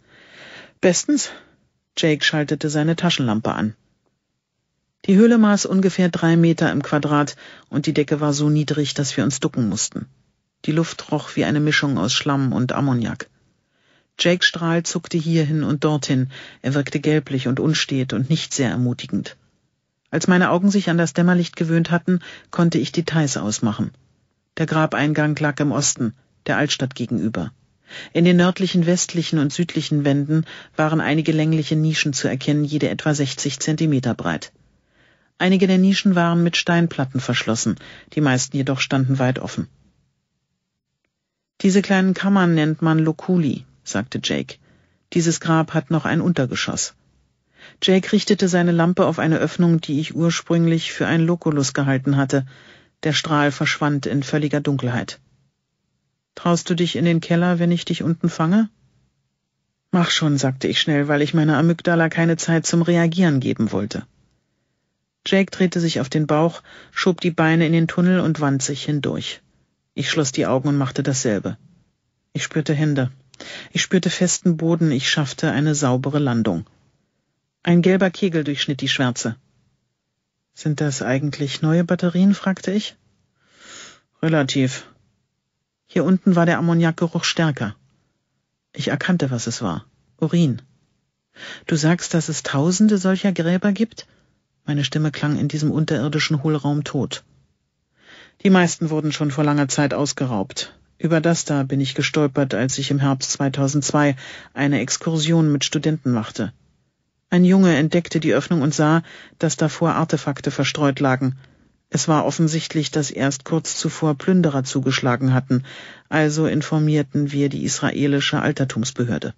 Bestens. Jake schaltete seine Taschenlampe an. Die Höhle maß ungefähr drei Meter im Quadrat und die Decke war so niedrig, dass wir uns ducken mussten. Die Luft roch wie eine Mischung aus Schlamm und Ammoniak. Jake Strahl zuckte hierhin und dorthin, er wirkte gelblich und unstet und nicht sehr ermutigend. Als meine Augen sich an das Dämmerlicht gewöhnt hatten, konnte ich Details ausmachen. Der Grabeingang lag im Osten, der Altstadt gegenüber. In den nördlichen, westlichen und südlichen Wänden waren einige längliche Nischen zu erkennen, jede etwa 60 Zentimeter breit. Einige der Nischen waren mit Steinplatten verschlossen, die meisten jedoch standen weit offen. Diese kleinen Kammern nennt man Lokuli, sagte Jake. Dieses Grab hat noch ein Untergeschoss. Jake richtete seine Lampe auf eine Öffnung, die ich ursprünglich für ein Lokulus gehalten hatte. Der Strahl verschwand in völliger Dunkelheit. Traust du dich in den Keller, wenn ich dich unten fange? Mach schon, sagte ich schnell, weil ich meiner Amygdala keine Zeit zum Reagieren geben wollte. Jake drehte sich auf den Bauch, schob die Beine in den Tunnel und wand sich hindurch. Ich schloss die Augen und machte dasselbe. Ich spürte Hände. Ich spürte festen Boden, ich schaffte eine saubere Landung. Ein gelber Kegel durchschnitt die Schwärze. Sind das eigentlich neue Batterien? fragte ich. Relativ. Hier unten war der Ammoniakgeruch stärker. Ich erkannte, was es war. Urin. Du sagst, dass es tausende solcher Gräber gibt? Meine Stimme klang in diesem unterirdischen Hohlraum tot. Die meisten wurden schon vor langer Zeit ausgeraubt. Über das da bin ich gestolpert, als ich im Herbst 2002 eine Exkursion mit Studenten machte. Ein Junge entdeckte die Öffnung und sah, dass davor Artefakte verstreut lagen. Es war offensichtlich, dass erst kurz zuvor Plünderer zugeschlagen hatten, also informierten wir die israelische Altertumsbehörde.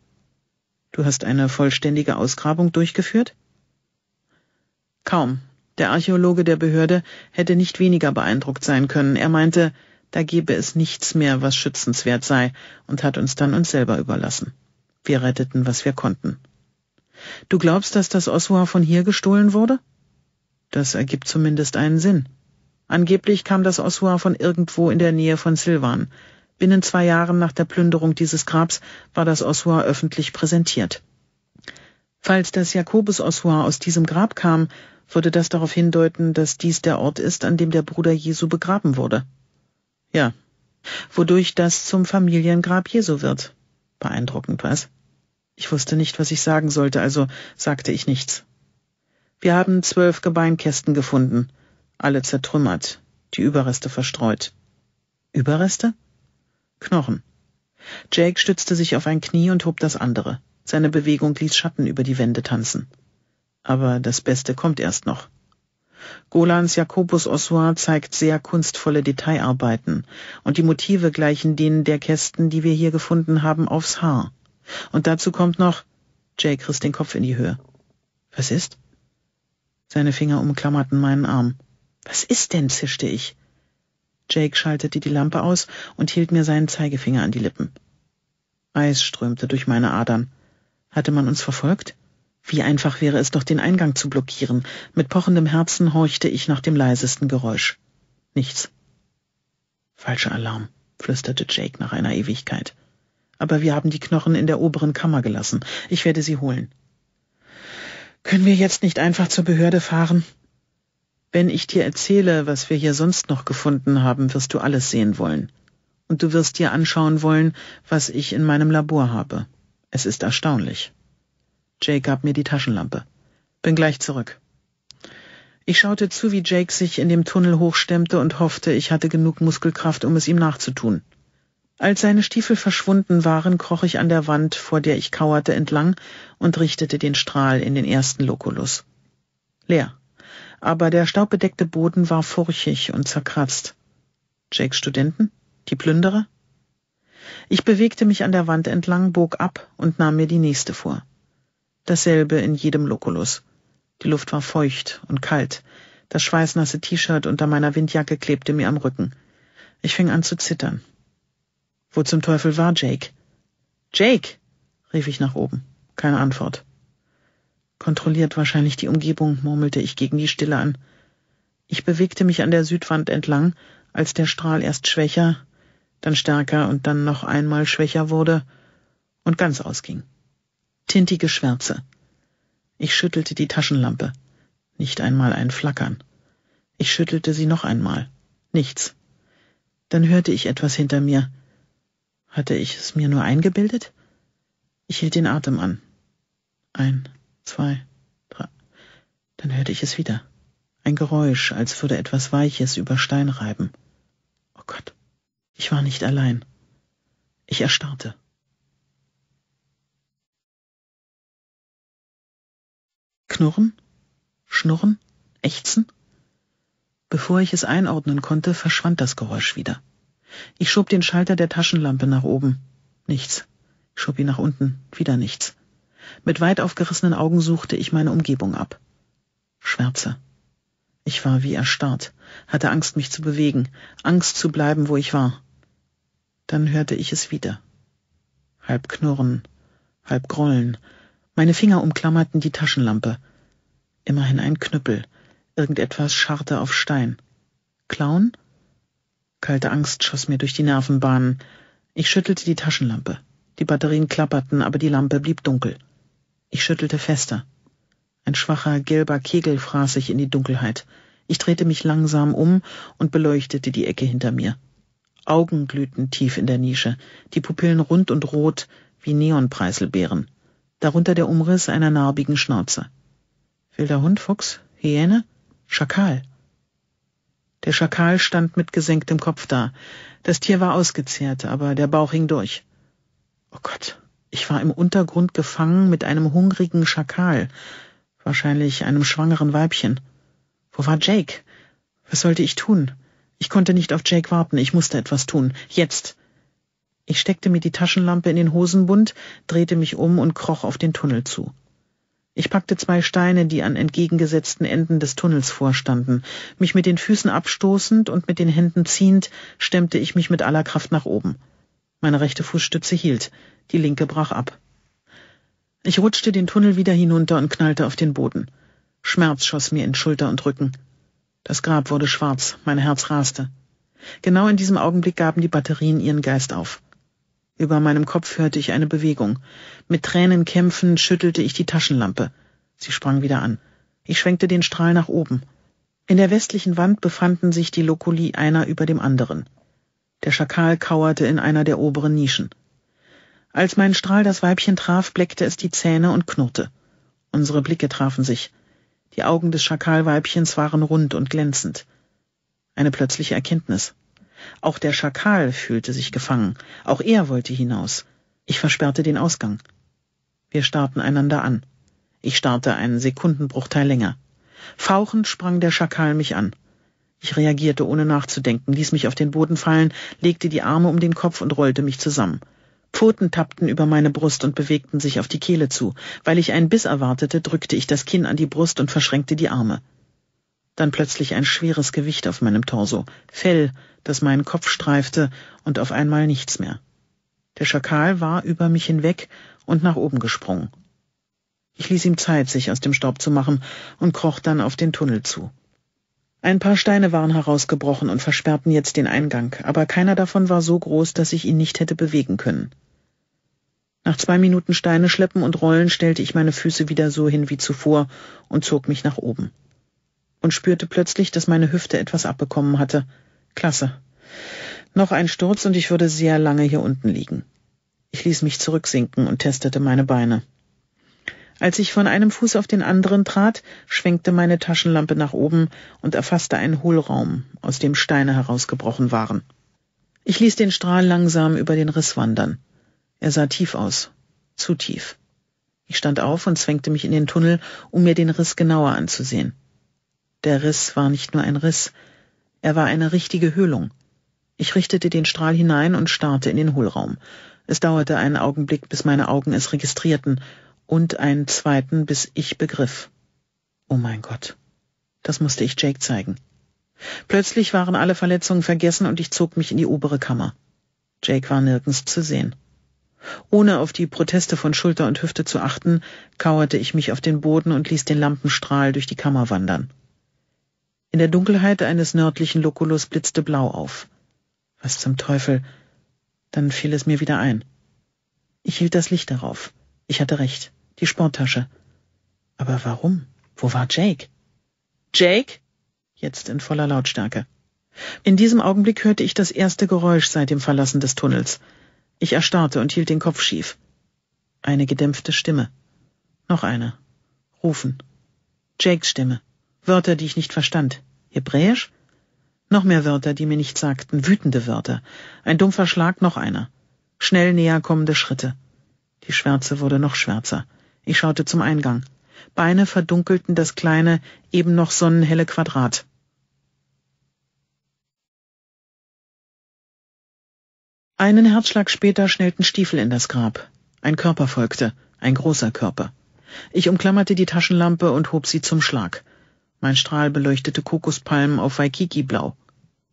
Du hast eine vollständige Ausgrabung durchgeführt? Kaum. Der Archäologe der Behörde hätte nicht weniger beeindruckt sein können. Er meinte, da gebe es nichts mehr, was schützenswert sei, und hat uns dann uns selber überlassen. Wir retteten, was wir konnten. Du glaubst, dass das Osua von hier gestohlen wurde? Das ergibt zumindest einen Sinn. Angeblich kam das Osua von irgendwo in der Nähe von Silvan. Binnen zwei Jahren nach der Plünderung dieses Grabs war das Osua öffentlich präsentiert. Falls das Jakobus-Ossuar aus diesem Grab kam, würde das darauf hindeuten, dass dies der Ort ist, an dem der Bruder Jesu begraben wurde. Ja, wodurch das zum Familiengrab Jesu wird. Beeindruckend, was? Ich wusste nicht, was ich sagen sollte, also sagte ich nichts. Wir haben zwölf Gebeinkästen gefunden, alle zertrümmert, die Überreste verstreut. Überreste? Knochen. Jake stützte sich auf ein Knie und hob das andere. Seine Bewegung ließ Schatten über die Wände tanzen. Aber das Beste kommt erst noch. Golans Jakobus Ossoir zeigt sehr kunstvolle Detailarbeiten, und die Motive gleichen denen der Kästen, die wir hier gefunden haben, aufs Haar. Und dazu kommt noch, Jake riss den Kopf in die Höhe. Was ist? Seine Finger umklammerten meinen Arm. Was ist denn? zischte ich. Jake schaltete die Lampe aus und hielt mir seinen Zeigefinger an die Lippen. Eis strömte durch meine Adern. Hatte man uns verfolgt? Wie einfach wäre es doch, den Eingang zu blockieren. Mit pochendem Herzen horchte ich nach dem leisesten Geräusch. Nichts. Falscher Alarm, flüsterte Jake nach einer Ewigkeit. Aber wir haben die Knochen in der oberen Kammer gelassen. Ich werde sie holen. Können wir jetzt nicht einfach zur Behörde fahren? Wenn ich dir erzähle, was wir hier sonst noch gefunden haben, wirst du alles sehen wollen. Und du wirst dir anschauen wollen, was ich in meinem Labor habe. Es ist erstaunlich. Jake gab mir die Taschenlampe. Bin gleich zurück. Ich schaute zu, wie Jake sich in dem Tunnel hochstemmte und hoffte, ich hatte genug Muskelkraft, um es ihm nachzutun. Als seine Stiefel verschwunden waren, kroch ich an der Wand, vor der ich kauerte, entlang und richtete den Strahl in den ersten Lokulus. Leer. Aber der staubbedeckte Boden war furchig und zerkratzt. Jakes Studenten? Die Plünderer? Ich bewegte mich an der Wand entlang, bog ab und nahm mir die nächste vor. Dasselbe in jedem Lokulus. Die Luft war feucht und kalt. Das schweißnasse T-Shirt unter meiner Windjacke klebte mir am Rücken. Ich fing an zu zittern. Wo zum Teufel war Jake? Jake! rief ich nach oben. Keine Antwort. Kontrolliert wahrscheinlich die Umgebung, murmelte ich gegen die Stille an. Ich bewegte mich an der Südwand entlang, als der Strahl erst schwächer, dann stärker und dann noch einmal schwächer wurde und ganz ausging. Tintige Schwärze. Ich schüttelte die Taschenlampe. Nicht einmal ein Flackern. Ich schüttelte sie noch einmal. Nichts. Dann hörte ich etwas hinter mir. Hatte ich es mir nur eingebildet? Ich hielt den Atem an. Ein, zwei, drei. Dann hörte ich es wieder. Ein Geräusch, als würde etwas Weiches über Stein reiben. Oh Gott. Ich war nicht allein. Ich erstarrte. Knurren? Schnurren? Ächzen? Bevor ich es einordnen konnte, verschwand das Geräusch wieder. Ich schob den Schalter der Taschenlampe nach oben. Nichts. Ich schob ihn nach unten. Wieder nichts. Mit weit aufgerissenen Augen suchte ich meine Umgebung ab. Schwärze. Ich war wie erstarrt, hatte Angst, mich zu bewegen, Angst zu bleiben, wo ich war. Dann hörte ich es wieder. Halb knurren, halb grollen. Meine Finger umklammerten die Taschenlampe. Immerhin ein Knüppel. Irgendetwas scharrte auf Stein. Klauen? Kalte Angst schoss mir durch die Nervenbahnen. Ich schüttelte die Taschenlampe. Die Batterien klapperten, aber die Lampe blieb dunkel. Ich schüttelte fester. Ein schwacher, gelber Kegel fraß sich in die Dunkelheit. Ich drehte mich langsam um und beleuchtete die Ecke hinter mir. Augen glühten tief in der Nische, die Pupillen rund und rot wie Neonpreiselbeeren, darunter der Umriss einer narbigen Schnauze. Wilder Hund, Fuchs, Hyäne, Schakal. Der Schakal stand mit gesenktem Kopf da. Das Tier war ausgezehrt, aber der Bauch hing durch. Oh Gott, ich war im Untergrund gefangen mit einem hungrigen Schakal, wahrscheinlich einem schwangeren Weibchen. Wo war Jake? Was sollte ich tun? Ich konnte nicht auf Jake warten, ich musste etwas tun. Jetzt. Ich steckte mir die Taschenlampe in den Hosenbund, drehte mich um und kroch auf den Tunnel zu. Ich packte zwei Steine, die an entgegengesetzten Enden des Tunnels vorstanden. Mich mit den Füßen abstoßend und mit den Händen ziehend, stemmte ich mich mit aller Kraft nach oben. Meine rechte Fußstütze hielt, die linke brach ab. Ich rutschte den Tunnel wieder hinunter und knallte auf den Boden. Schmerz schoss mir in Schulter und Rücken. Das Grab wurde schwarz, mein Herz raste. Genau in diesem Augenblick gaben die Batterien ihren Geist auf. Über meinem Kopf hörte ich eine Bewegung. Mit Tränen kämpfend schüttelte ich die Taschenlampe. Sie sprang wieder an. Ich schwenkte den Strahl nach oben. In der westlichen Wand befanden sich die Lokuli einer über dem anderen. Der Schakal kauerte in einer der oberen Nischen. Als mein Strahl das Weibchen traf, bleckte es die Zähne und knurrte. Unsere Blicke trafen sich. Die Augen des Schakalweibchens waren rund und glänzend. Eine plötzliche Erkenntnis. Auch der Schakal fühlte sich gefangen. Auch er wollte hinaus. Ich versperrte den Ausgang. Wir starrten einander an. Ich starrte einen Sekundenbruchteil länger. Fauchend sprang der Schakal mich an. Ich reagierte ohne nachzudenken, ließ mich auf den Boden fallen, legte die Arme um den Kopf und rollte mich zusammen. Pfoten tappten über meine Brust und bewegten sich auf die Kehle zu. Weil ich einen Biss erwartete, drückte ich das Kinn an die Brust und verschränkte die Arme. Dann plötzlich ein schweres Gewicht auf meinem Torso, Fell, das meinen Kopf streifte, und auf einmal nichts mehr. Der Schakal war über mich hinweg und nach oben gesprungen. Ich ließ ihm Zeit, sich aus dem Staub zu machen, und kroch dann auf den Tunnel zu. Ein paar Steine waren herausgebrochen und versperrten jetzt den Eingang, aber keiner davon war so groß, dass ich ihn nicht hätte bewegen können. Nach zwei Minuten Steine schleppen und rollen stellte ich meine Füße wieder so hin wie zuvor und zog mich nach oben. Und spürte plötzlich, dass meine Hüfte etwas abbekommen hatte. Klasse. Noch ein Sturz und ich würde sehr lange hier unten liegen. Ich ließ mich zurücksinken und testete meine Beine. Als ich von einem Fuß auf den anderen trat, schwenkte meine Taschenlampe nach oben und erfasste einen Hohlraum, aus dem Steine herausgebrochen waren. Ich ließ den Strahl langsam über den Riss wandern. Er sah tief aus. Zu tief. Ich stand auf und zwängte mich in den Tunnel, um mir den Riss genauer anzusehen. Der Riss war nicht nur ein Riss, er war eine richtige Höhlung. Ich richtete den Strahl hinein und starrte in den Hohlraum. Es dauerte einen Augenblick, bis meine Augen es registrierten, und einen zweiten, bis ich begriff. Oh mein Gott. Das musste ich Jake zeigen. Plötzlich waren alle Verletzungen vergessen und ich zog mich in die obere Kammer. Jake war nirgends zu sehen. Ohne auf die Proteste von Schulter und Hüfte zu achten, kauerte ich mich auf den Boden und ließ den Lampenstrahl durch die Kammer wandern. In der Dunkelheit eines nördlichen Lokulus blitzte blau auf. Was zum Teufel? Dann fiel es mir wieder ein. Ich hielt das Licht darauf. Ich hatte recht. Die Sporttasche. Aber warum? Wo war Jake? Jake? Jetzt in voller Lautstärke. In diesem Augenblick hörte ich das erste Geräusch seit dem Verlassen des Tunnels. Ich erstarrte und hielt den Kopf schief. Eine gedämpfte Stimme. Noch eine. Rufen. Jakes Stimme. Wörter, die ich nicht verstand. Hebräisch? Noch mehr Wörter, die mir nichts sagten, wütende Wörter. Ein dumpfer Schlag, noch einer. Schnell näher kommende Schritte. Die Schwärze wurde noch schwärzer. Ich schaute zum Eingang. Beine verdunkelten das kleine, eben noch sonnenhelle Quadrat. Einen Herzschlag später schnellten Stiefel in das Grab. Ein Körper folgte, ein großer Körper. Ich umklammerte die Taschenlampe und hob sie zum Schlag. Mein Strahl beleuchtete Kokospalmen auf Waikiki-Blau.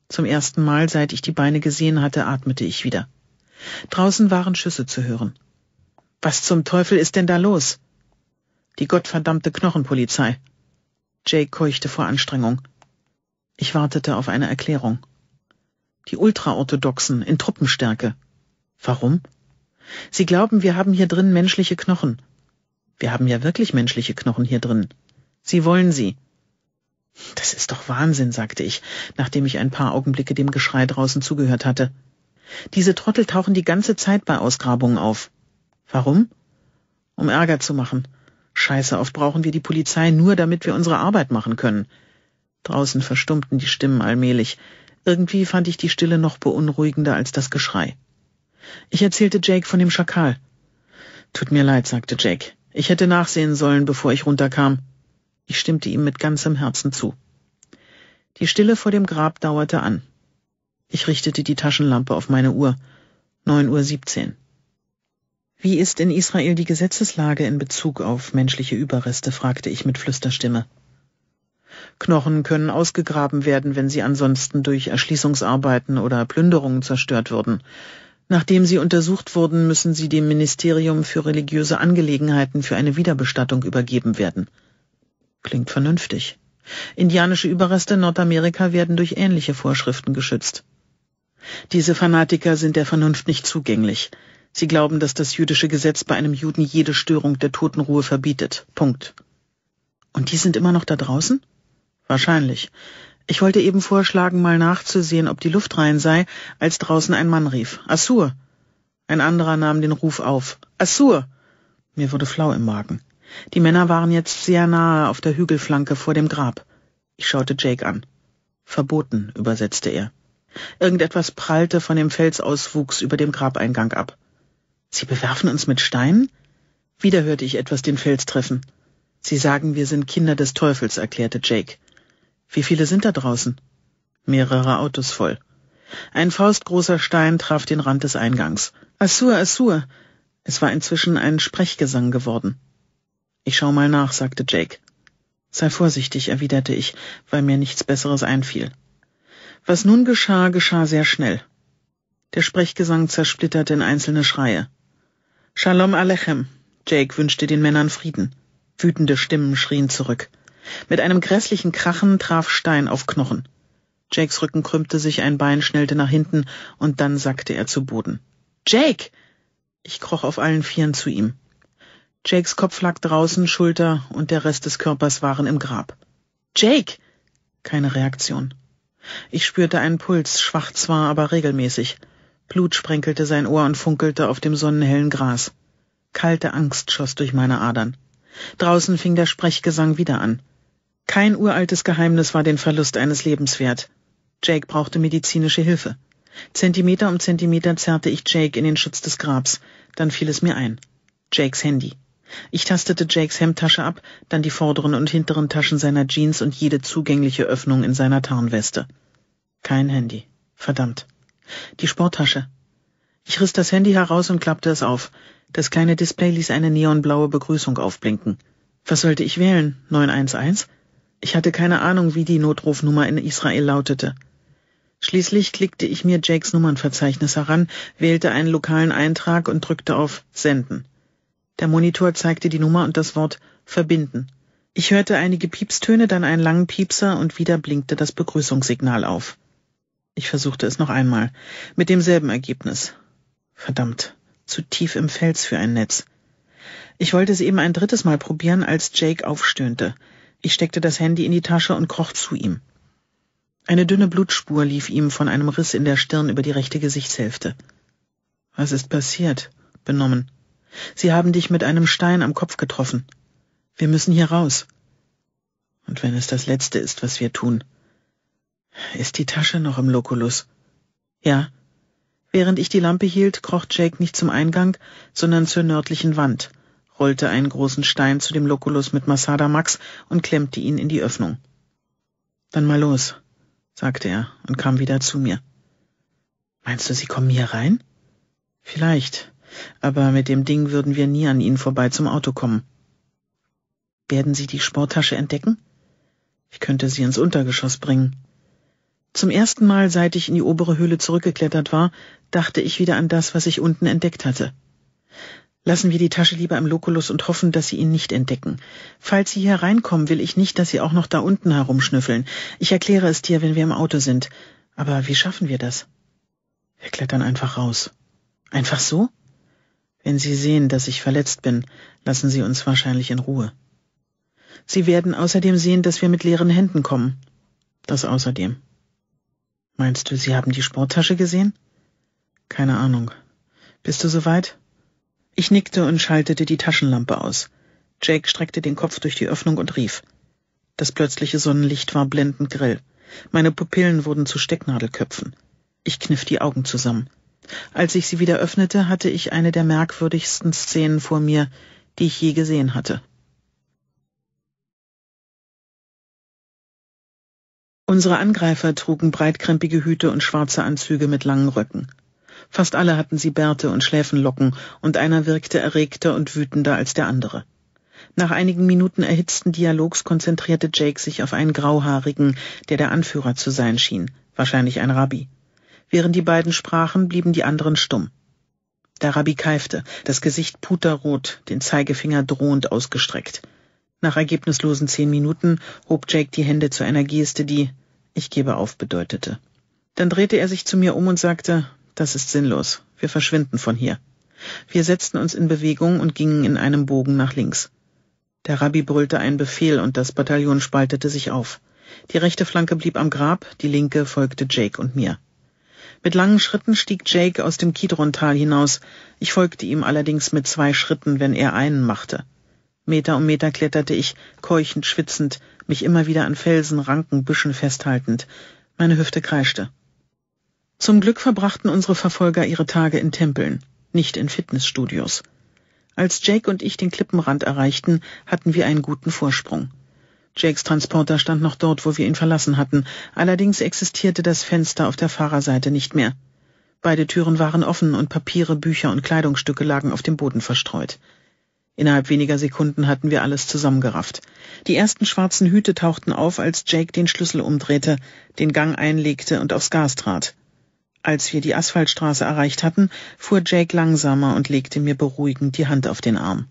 Zum ersten Mal, seit ich die Beine gesehen hatte, atmete ich wieder. Draußen waren Schüsse zu hören. Was zum Teufel ist denn da los? Die gottverdammte Knochenpolizei. Jake keuchte vor Anstrengung. Ich wartete auf eine Erklärung die Ultraorthodoxen in Truppenstärke. Warum? Sie glauben, wir haben hier drin menschliche Knochen. Wir haben ja wirklich menschliche Knochen hier drin. Sie wollen sie. Das ist doch Wahnsinn, sagte ich, nachdem ich ein paar Augenblicke dem Geschrei draußen zugehört hatte. Diese Trottel tauchen die ganze Zeit bei Ausgrabungen auf. Warum? Um Ärger zu machen. Scheiße, oft brauchen wir die Polizei nur, damit wir unsere Arbeit machen können. Draußen verstummten die Stimmen allmählich. Irgendwie fand ich die Stille noch beunruhigender als das Geschrei. Ich erzählte Jake von dem Schakal. Tut mir leid, sagte Jake. Ich hätte nachsehen sollen, bevor ich runterkam. Ich stimmte ihm mit ganzem Herzen zu. Die Stille vor dem Grab dauerte an. Ich richtete die Taschenlampe auf meine Uhr. Neun Uhr. siebzehn. Wie ist in Israel die Gesetzeslage in Bezug auf menschliche Überreste? fragte ich mit Flüsterstimme. Knochen können ausgegraben werden, wenn sie ansonsten durch Erschließungsarbeiten oder Plünderungen zerstört würden. Nachdem sie untersucht wurden, müssen sie dem Ministerium für religiöse Angelegenheiten für eine Wiederbestattung übergeben werden. Klingt vernünftig. Indianische Überreste in Nordamerika werden durch ähnliche Vorschriften geschützt. Diese Fanatiker sind der Vernunft nicht zugänglich. Sie glauben, dass das jüdische Gesetz bei einem Juden jede Störung der Totenruhe verbietet. Punkt. Und die sind immer noch da draußen? Wahrscheinlich. Ich wollte eben vorschlagen, mal nachzusehen, ob die Luft rein sei, als draußen ein Mann rief. Assur! Ein anderer nahm den Ruf auf. Assur! Mir wurde flau im Magen. Die Männer waren jetzt sehr nahe auf der Hügelflanke vor dem Grab. Ich schaute Jake an. Verboten, übersetzte er. Irgendetwas prallte von dem Felsauswuchs über dem Grabeingang ab. Sie bewerfen uns mit Steinen? Wieder hörte ich etwas den Fels treffen. Sie sagen, wir sind Kinder des Teufels, erklärte Jake. Wie viele sind da draußen? Mehrere Autos voll. Ein faustgroßer Stein traf den Rand des Eingangs. Assur, Assur! Es war inzwischen ein Sprechgesang geworden. Ich schau mal nach, sagte Jake. Sei vorsichtig, erwiderte ich, weil mir nichts Besseres einfiel. Was nun geschah, geschah sehr schnell. Der Sprechgesang zersplitterte in einzelne Schreie. Shalom Alechem! Jake wünschte den Männern Frieden. Wütende Stimmen schrien zurück. Mit einem grässlichen Krachen traf Stein auf Knochen. Jakes Rücken krümmte sich, ein Bein schnellte nach hinten und dann sackte er zu Boden. Jake! Ich kroch auf allen Vieren zu ihm. Jakes Kopf lag draußen, Schulter und der Rest des Körpers waren im Grab. Jake! Keine Reaktion. Ich spürte einen Puls, schwach zwar, aber regelmäßig. Blut sprenkelte sein Ohr und funkelte auf dem sonnenhellen Gras. Kalte Angst schoss durch meine Adern. Draußen fing der Sprechgesang wieder an. Kein uraltes Geheimnis war den Verlust eines Lebens wert. Jake brauchte medizinische Hilfe. Zentimeter um Zentimeter zerrte ich Jake in den Schutz des Grabs. Dann fiel es mir ein. Jakes Handy. Ich tastete Jakes Hemdtasche ab, dann die vorderen und hinteren Taschen seiner Jeans und jede zugängliche Öffnung in seiner Tarnweste. Kein Handy. Verdammt. Die Sporttasche. Ich riss das Handy heraus und klappte es auf. Das kleine Display ließ eine neonblaue Begrüßung aufblinken. Was sollte ich wählen? 911? Ich hatte keine Ahnung, wie die Notrufnummer in Israel lautete. Schließlich klickte ich mir Jakes Nummernverzeichnis heran, wählte einen lokalen Eintrag und drückte auf Senden. Der Monitor zeigte die Nummer und das Wort Verbinden. Ich hörte einige Piepstöne, dann einen langen Piepser und wieder blinkte das Begrüßungssignal auf. Ich versuchte es noch einmal, mit demselben Ergebnis. Verdammt, zu tief im Fels für ein Netz. Ich wollte es eben ein drittes Mal probieren, als Jake aufstöhnte. Ich steckte das Handy in die Tasche und kroch zu ihm. Eine dünne Blutspur lief ihm von einem Riss in der Stirn über die rechte Gesichtshälfte. Was ist passiert? Benommen. Sie haben dich mit einem Stein am Kopf getroffen. Wir müssen hier raus. Und wenn es das Letzte ist, was wir tun. Ist die Tasche noch im Lokulus? Ja. Während ich die Lampe hielt, kroch Jake nicht zum Eingang, sondern zur nördlichen Wand rollte einen großen Stein zu dem Lokulus mit Masada Max und klemmte ihn in die Öffnung. Dann mal los, sagte er und kam wieder zu mir. Meinst du, sie kommen hier rein? Vielleicht, aber mit dem Ding würden wir nie an ihnen vorbei zum Auto kommen. Werden sie die Sporttasche entdecken? Ich könnte sie ins Untergeschoss bringen. Zum ersten Mal, seit ich in die obere Höhle zurückgeklettert war, dachte ich wieder an das, was ich unten entdeckt hatte. Lassen wir die Tasche lieber im Lokulus und hoffen, dass sie ihn nicht entdecken. Falls sie hier reinkommen, will ich nicht, dass sie auch noch da unten herumschnüffeln. Ich erkläre es dir, wenn wir im Auto sind. Aber wie schaffen wir das? Wir klettern einfach raus. Einfach so? Wenn sie sehen, dass ich verletzt bin, lassen sie uns wahrscheinlich in Ruhe. Sie werden außerdem sehen, dass wir mit leeren Händen kommen. Das außerdem. Meinst du, sie haben die Sporttasche gesehen? Keine Ahnung. Bist du soweit? Ich nickte und schaltete die Taschenlampe aus. Jake streckte den Kopf durch die Öffnung und rief. Das plötzliche Sonnenlicht war blendend grell. Meine Pupillen wurden zu Stecknadelköpfen. Ich kniff die Augen zusammen. Als ich sie wieder öffnete, hatte ich eine der merkwürdigsten Szenen vor mir, die ich je gesehen hatte. Unsere Angreifer trugen breitkrempige Hüte und schwarze Anzüge mit langen Röcken. Fast alle hatten sie Bärte und Schläfenlocken, und einer wirkte erregter und wütender als der andere. Nach einigen Minuten erhitzten Dialogs konzentrierte Jake sich auf einen Grauhaarigen, der der Anführer zu sein schien, wahrscheinlich ein Rabbi. Während die beiden sprachen, blieben die anderen stumm. Der Rabbi keifte, das Gesicht puterrot, den Zeigefinger drohend ausgestreckt. Nach ergebnislosen zehn Minuten hob Jake die Hände zu einer Geste, die ich gebe auf bedeutete. Dann drehte er sich zu mir um und sagte, das ist sinnlos. Wir verschwinden von hier. Wir setzten uns in Bewegung und gingen in einem Bogen nach links. Der Rabbi brüllte einen Befehl und das Bataillon spaltete sich auf. Die rechte Flanke blieb am Grab, die linke folgte Jake und mir. Mit langen Schritten stieg Jake aus dem Kidron-Tal hinaus. Ich folgte ihm allerdings mit zwei Schritten, wenn er einen machte. Meter um Meter kletterte ich, keuchend, schwitzend, mich immer wieder an Felsen, Ranken, Büschen festhaltend. Meine Hüfte kreischte. Zum Glück verbrachten unsere Verfolger ihre Tage in Tempeln, nicht in Fitnessstudios. Als Jake und ich den Klippenrand erreichten, hatten wir einen guten Vorsprung. Jakes Transporter stand noch dort, wo wir ihn verlassen hatten, allerdings existierte das Fenster auf der Fahrerseite nicht mehr. Beide Türen waren offen und Papiere, Bücher und Kleidungsstücke lagen auf dem Boden verstreut. Innerhalb weniger Sekunden hatten wir alles zusammengerafft. Die ersten schwarzen Hüte tauchten auf, als Jake den Schlüssel umdrehte, den Gang einlegte und aufs Gas trat. Als wir die Asphaltstraße erreicht hatten, fuhr Jake langsamer und legte mir beruhigend die Hand auf den Arm.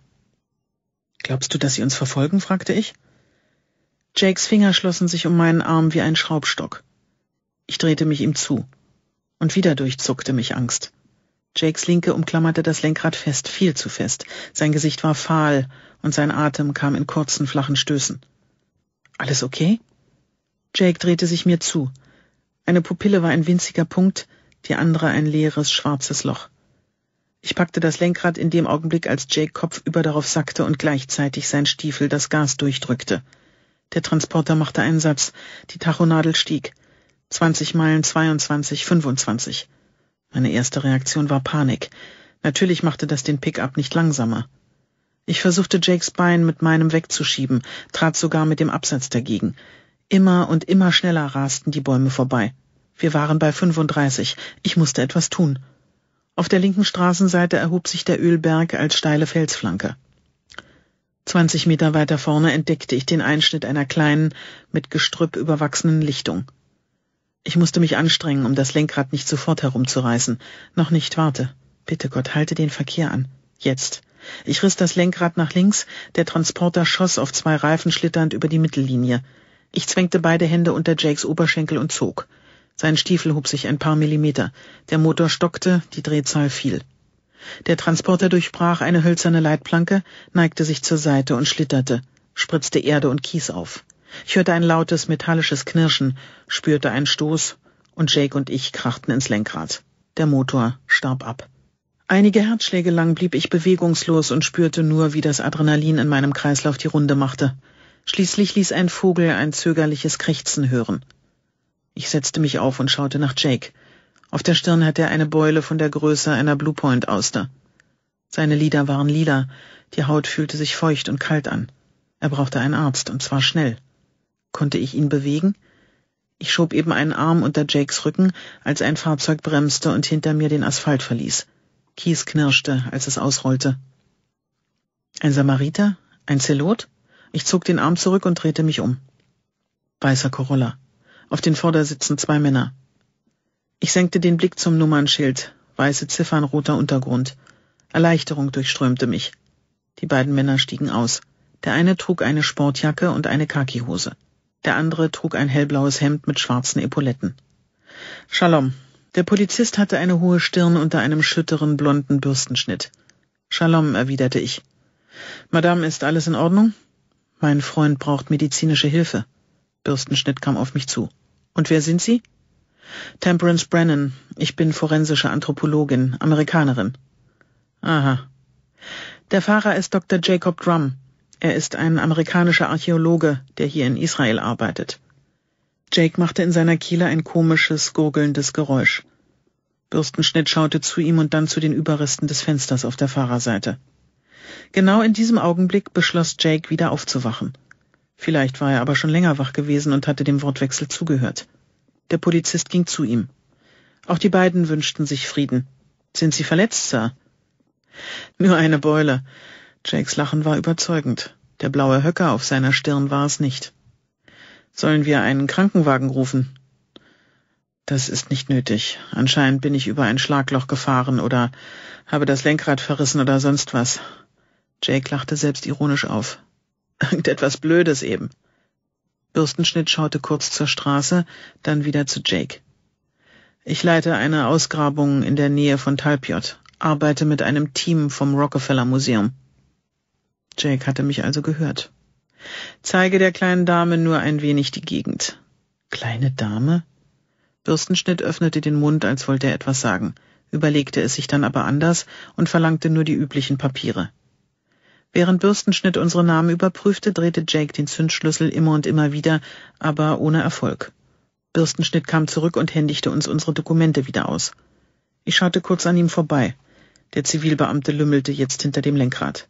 Glaubst du, dass sie uns verfolgen? fragte ich. Jakes Finger schlossen sich um meinen Arm wie ein Schraubstock. Ich drehte mich ihm zu. Und wieder durchzuckte mich Angst. Jakes linke umklammerte das Lenkrad fest, viel zu fest. Sein Gesicht war fahl und sein Atem kam in kurzen, flachen Stößen. Alles okay? Jake drehte sich mir zu. Eine Pupille war ein winziger Punkt, die andere ein leeres, schwarzes Loch. Ich packte das Lenkrad in dem Augenblick, als Jake kopfüber darauf sackte und gleichzeitig sein Stiefel das Gas durchdrückte. Der Transporter machte einen Satz, die Tachonadel stieg. 20 Meilen, 22, 25. Meine erste Reaktion war Panik. Natürlich machte das den Pickup nicht langsamer. Ich versuchte Jakes Bein mit meinem wegzuschieben, trat sogar mit dem Absatz dagegen. Immer und immer schneller rasten die Bäume vorbei. Wir waren bei 35. Ich musste etwas tun. Auf der linken Straßenseite erhob sich der Ölberg als steile Felsflanke. 20 Meter weiter vorne entdeckte ich den Einschnitt einer kleinen, mit Gestrüpp überwachsenen Lichtung. Ich musste mich anstrengen, um das Lenkrad nicht sofort herumzureißen. Noch nicht, warte. Bitte Gott, halte den Verkehr an. Jetzt. Ich riss das Lenkrad nach links, der Transporter schoss auf zwei Reifen schlitternd über die Mittellinie. Ich zwängte beide Hände unter Jakes Oberschenkel und zog. Sein Stiefel hob sich ein paar Millimeter. Der Motor stockte, die Drehzahl fiel. Der Transporter durchbrach eine hölzerne Leitplanke, neigte sich zur Seite und schlitterte, spritzte Erde und Kies auf. Ich hörte ein lautes metallisches Knirschen, spürte einen Stoß, und Jake und ich krachten ins Lenkrad. Der Motor starb ab. Einige Herzschläge lang blieb ich bewegungslos und spürte nur, wie das Adrenalin in meinem Kreislauf die Runde machte. Schließlich ließ ein Vogel ein zögerliches Krächzen hören. Ich setzte mich auf und schaute nach Jake. Auf der Stirn hatte er eine Beule von der Größe einer Bluepoint-Auster. Seine Lider waren lila, die Haut fühlte sich feucht und kalt an. Er brauchte einen Arzt, und zwar schnell. Konnte ich ihn bewegen? Ich schob eben einen Arm unter Jakes Rücken, als ein Fahrzeug bremste und hinter mir den Asphalt verließ. Kies knirschte, als es ausrollte. Ein Samariter? Ein Zelot? Ich zog den Arm zurück und drehte mich um. Weißer Corolla. Auf den Vordersitzen zwei Männer. Ich senkte den Blick zum Nummernschild, weiße Ziffern, roter Untergrund. Erleichterung durchströmte mich. Die beiden Männer stiegen aus. Der eine trug eine Sportjacke und eine Khakihose. Der andere trug ein hellblaues Hemd mit schwarzen Epauletten. Shalom. Der Polizist hatte eine hohe Stirn unter einem schütteren blonden Bürstenschnitt. Shalom, erwiderte ich. Madame, ist alles in Ordnung? Mein Freund braucht medizinische Hilfe. Bürstenschnitt kam auf mich zu. Und wer sind Sie? Temperance Brennan. Ich bin forensische Anthropologin, Amerikanerin. Aha. Der Fahrer ist Dr. Jacob Drum. Er ist ein amerikanischer Archäologe, der hier in Israel arbeitet. Jake machte in seiner Kehle ein komisches, gurgelndes Geräusch. Bürstenschnitt schaute zu ihm und dann zu den Überresten des Fensters auf der Fahrerseite. Genau in diesem Augenblick beschloss Jake wieder aufzuwachen. Vielleicht war er aber schon länger wach gewesen und hatte dem Wortwechsel zugehört. Der Polizist ging zu ihm. Auch die beiden wünschten sich Frieden. Sind Sie verletzt, Sir? Nur eine Beule. Jakes Lachen war überzeugend. Der blaue Höcker auf seiner Stirn war es nicht. Sollen wir einen Krankenwagen rufen? Das ist nicht nötig. Anscheinend bin ich über ein Schlagloch gefahren oder habe das Lenkrad verrissen oder sonst was. Jake lachte selbstironisch auf. Irgendetwas Blödes eben. Bürstenschnitt schaute kurz zur Straße, dann wieder zu Jake. Ich leite eine Ausgrabung in der Nähe von Talpiot, arbeite mit einem Team vom Rockefeller Museum. Jake hatte mich also gehört. Zeige der kleinen Dame nur ein wenig die Gegend. Kleine Dame? Bürstenschnitt öffnete den Mund, als wollte er etwas sagen, überlegte es sich dann aber anders und verlangte nur die üblichen Papiere. Während Bürstenschnitt unsere Namen überprüfte, drehte Jake den Zündschlüssel immer und immer wieder, aber ohne Erfolg. Bürstenschnitt kam zurück und händigte uns unsere Dokumente wieder aus. Ich schaute kurz an ihm vorbei. Der Zivilbeamte lümmelte jetzt hinter dem Lenkrad.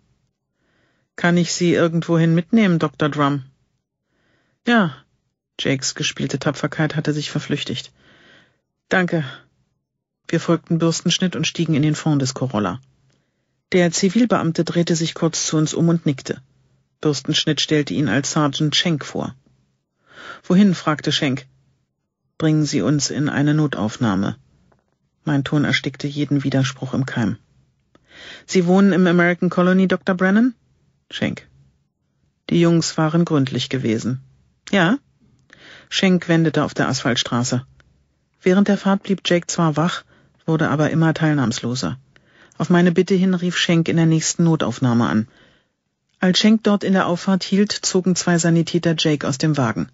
Kann ich Sie irgendwohin mitnehmen, Dr. Drum? Ja. Jakes gespielte Tapferkeit hatte sich verflüchtigt. Danke. Wir folgten Bürstenschnitt und stiegen in den Fond des Corolla. Der Zivilbeamte drehte sich kurz zu uns um und nickte. Bürstenschnitt stellte ihn als Sergeant Schenk vor. Wohin? fragte Schenk. Bringen Sie uns in eine Notaufnahme. Mein Ton erstickte jeden Widerspruch im Keim. Sie wohnen im American Colony, Dr. Brennan? Schenk. Die Jungs waren gründlich gewesen. Ja? Schenk wendete auf der Asphaltstraße. Während der Fahrt blieb Jake zwar wach, wurde aber immer teilnahmsloser. Auf meine Bitte hin rief Schenk in der nächsten Notaufnahme an. Als Schenk dort in der Auffahrt hielt, zogen zwei Sanitäter Jake aus dem Wagen.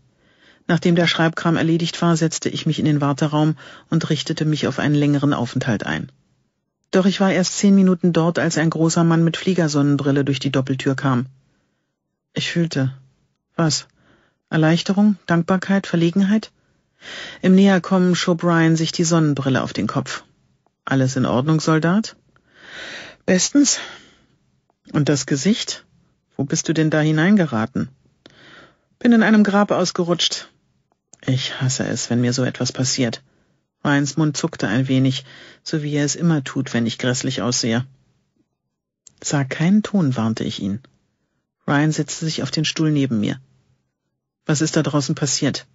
Nachdem der Schreibkram erledigt war, setzte ich mich in den Warteraum und richtete mich auf einen längeren Aufenthalt ein. Doch ich war erst zehn Minuten dort, als ein großer Mann mit Fliegersonnenbrille durch die Doppeltür kam. Ich fühlte. Was? Erleichterung? Dankbarkeit? Verlegenheit? Im Näherkommen schob Ryan sich die Sonnenbrille auf den Kopf. Alles in Ordnung, Soldat? Bestens. Und das Gesicht? Wo bist du denn da hineingeraten? Bin in einem Grab ausgerutscht. Ich hasse es, wenn mir so etwas passiert. Ryan's Mund zuckte ein wenig, so wie er es immer tut, wenn ich grässlich aussehe. Sag keinen Ton, warnte ich ihn. Ryan setzte sich auf den Stuhl neben mir. Was ist da draußen passiert?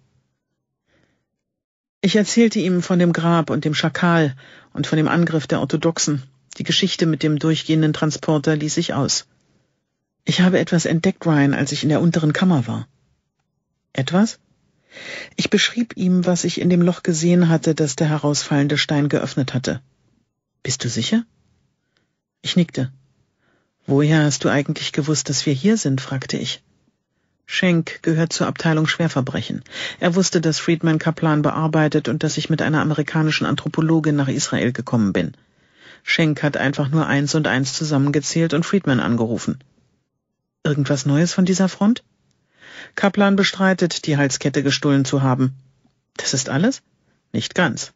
Ich erzählte ihm von dem Grab und dem Schakal und von dem Angriff der Orthodoxen. Die Geschichte mit dem durchgehenden Transporter ließ ich aus. Ich habe etwas entdeckt, Ryan, als ich in der unteren Kammer war. Etwas? Ich beschrieb ihm, was ich in dem Loch gesehen hatte, das der herausfallende Stein geöffnet hatte. Bist du sicher? Ich nickte. Woher hast du eigentlich gewusst, dass wir hier sind? fragte ich. Schenk gehört zur Abteilung Schwerverbrechen. Er wusste, dass Friedman Kaplan bearbeitet und dass ich mit einer amerikanischen Anthropologin nach Israel gekommen bin. Schenk hat einfach nur eins und eins zusammengezählt und Friedman angerufen. Irgendwas Neues von dieser Front? Kaplan bestreitet, die Halskette gestohlen zu haben. Das ist alles? Nicht ganz.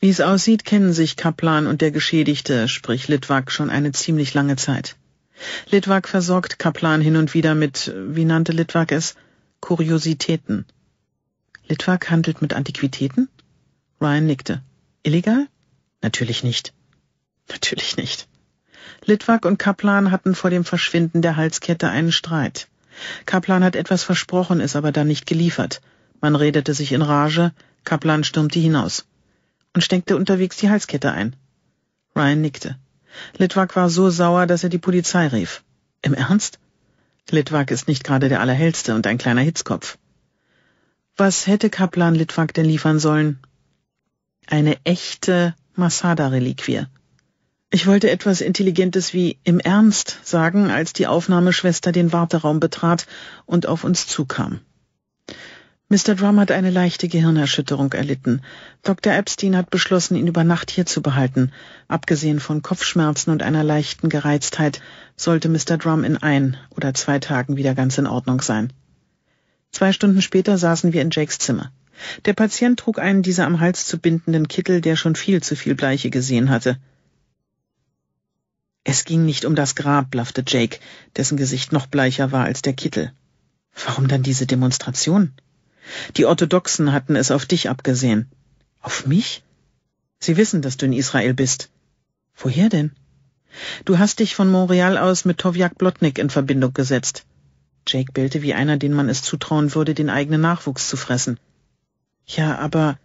Wie es aussieht, kennen sich Kaplan und der Geschädigte, sprich Litwak, schon eine ziemlich lange Zeit. Litwak versorgt Kaplan hin und wieder mit, wie nannte Litwak es, Kuriositäten. Litwak handelt mit Antiquitäten? Ryan nickte. Illegal? Natürlich nicht. Natürlich nicht. Litwak und Kaplan hatten vor dem Verschwinden der Halskette einen Streit. Kaplan hat etwas versprochen, es aber dann nicht geliefert. Man redete sich in Rage, Kaplan stürmte hinaus und steckte unterwegs die Halskette ein. Ryan nickte. Litwak war so sauer, dass er die Polizei rief. Im Ernst? Litwak ist nicht gerade der Allerhellste und ein kleiner Hitzkopf. Was hätte Kaplan Litwak denn liefern sollen? Eine echte Masada-Reliquie. Ich wollte etwas Intelligentes wie im Ernst sagen, als die Aufnahmeschwester den Warteraum betrat und auf uns zukam. Mr. Drum hat eine leichte Gehirnerschütterung erlitten. Dr. Epstein hat beschlossen, ihn über Nacht hier zu behalten. Abgesehen von Kopfschmerzen und einer leichten Gereiztheit sollte Mr. Drum in ein oder zwei Tagen wieder ganz in Ordnung sein. Zwei Stunden später saßen wir in Jakes Zimmer. Der Patient trug einen dieser am Hals zu bindenden Kittel, der schon viel zu viel Bleiche gesehen hatte. Es ging nicht um das Grab, blaffte Jake, dessen Gesicht noch bleicher war als der Kittel. Warum dann diese Demonstration? Die Orthodoxen hatten es auf dich abgesehen. Auf mich? Sie wissen, dass du in Israel bist. Woher denn? Du hast dich von Montreal aus mit Towjak Blotnik in Verbindung gesetzt. Jake bellte wie einer, den man es zutrauen würde, den eigenen Nachwuchs zu fressen. Ja, aber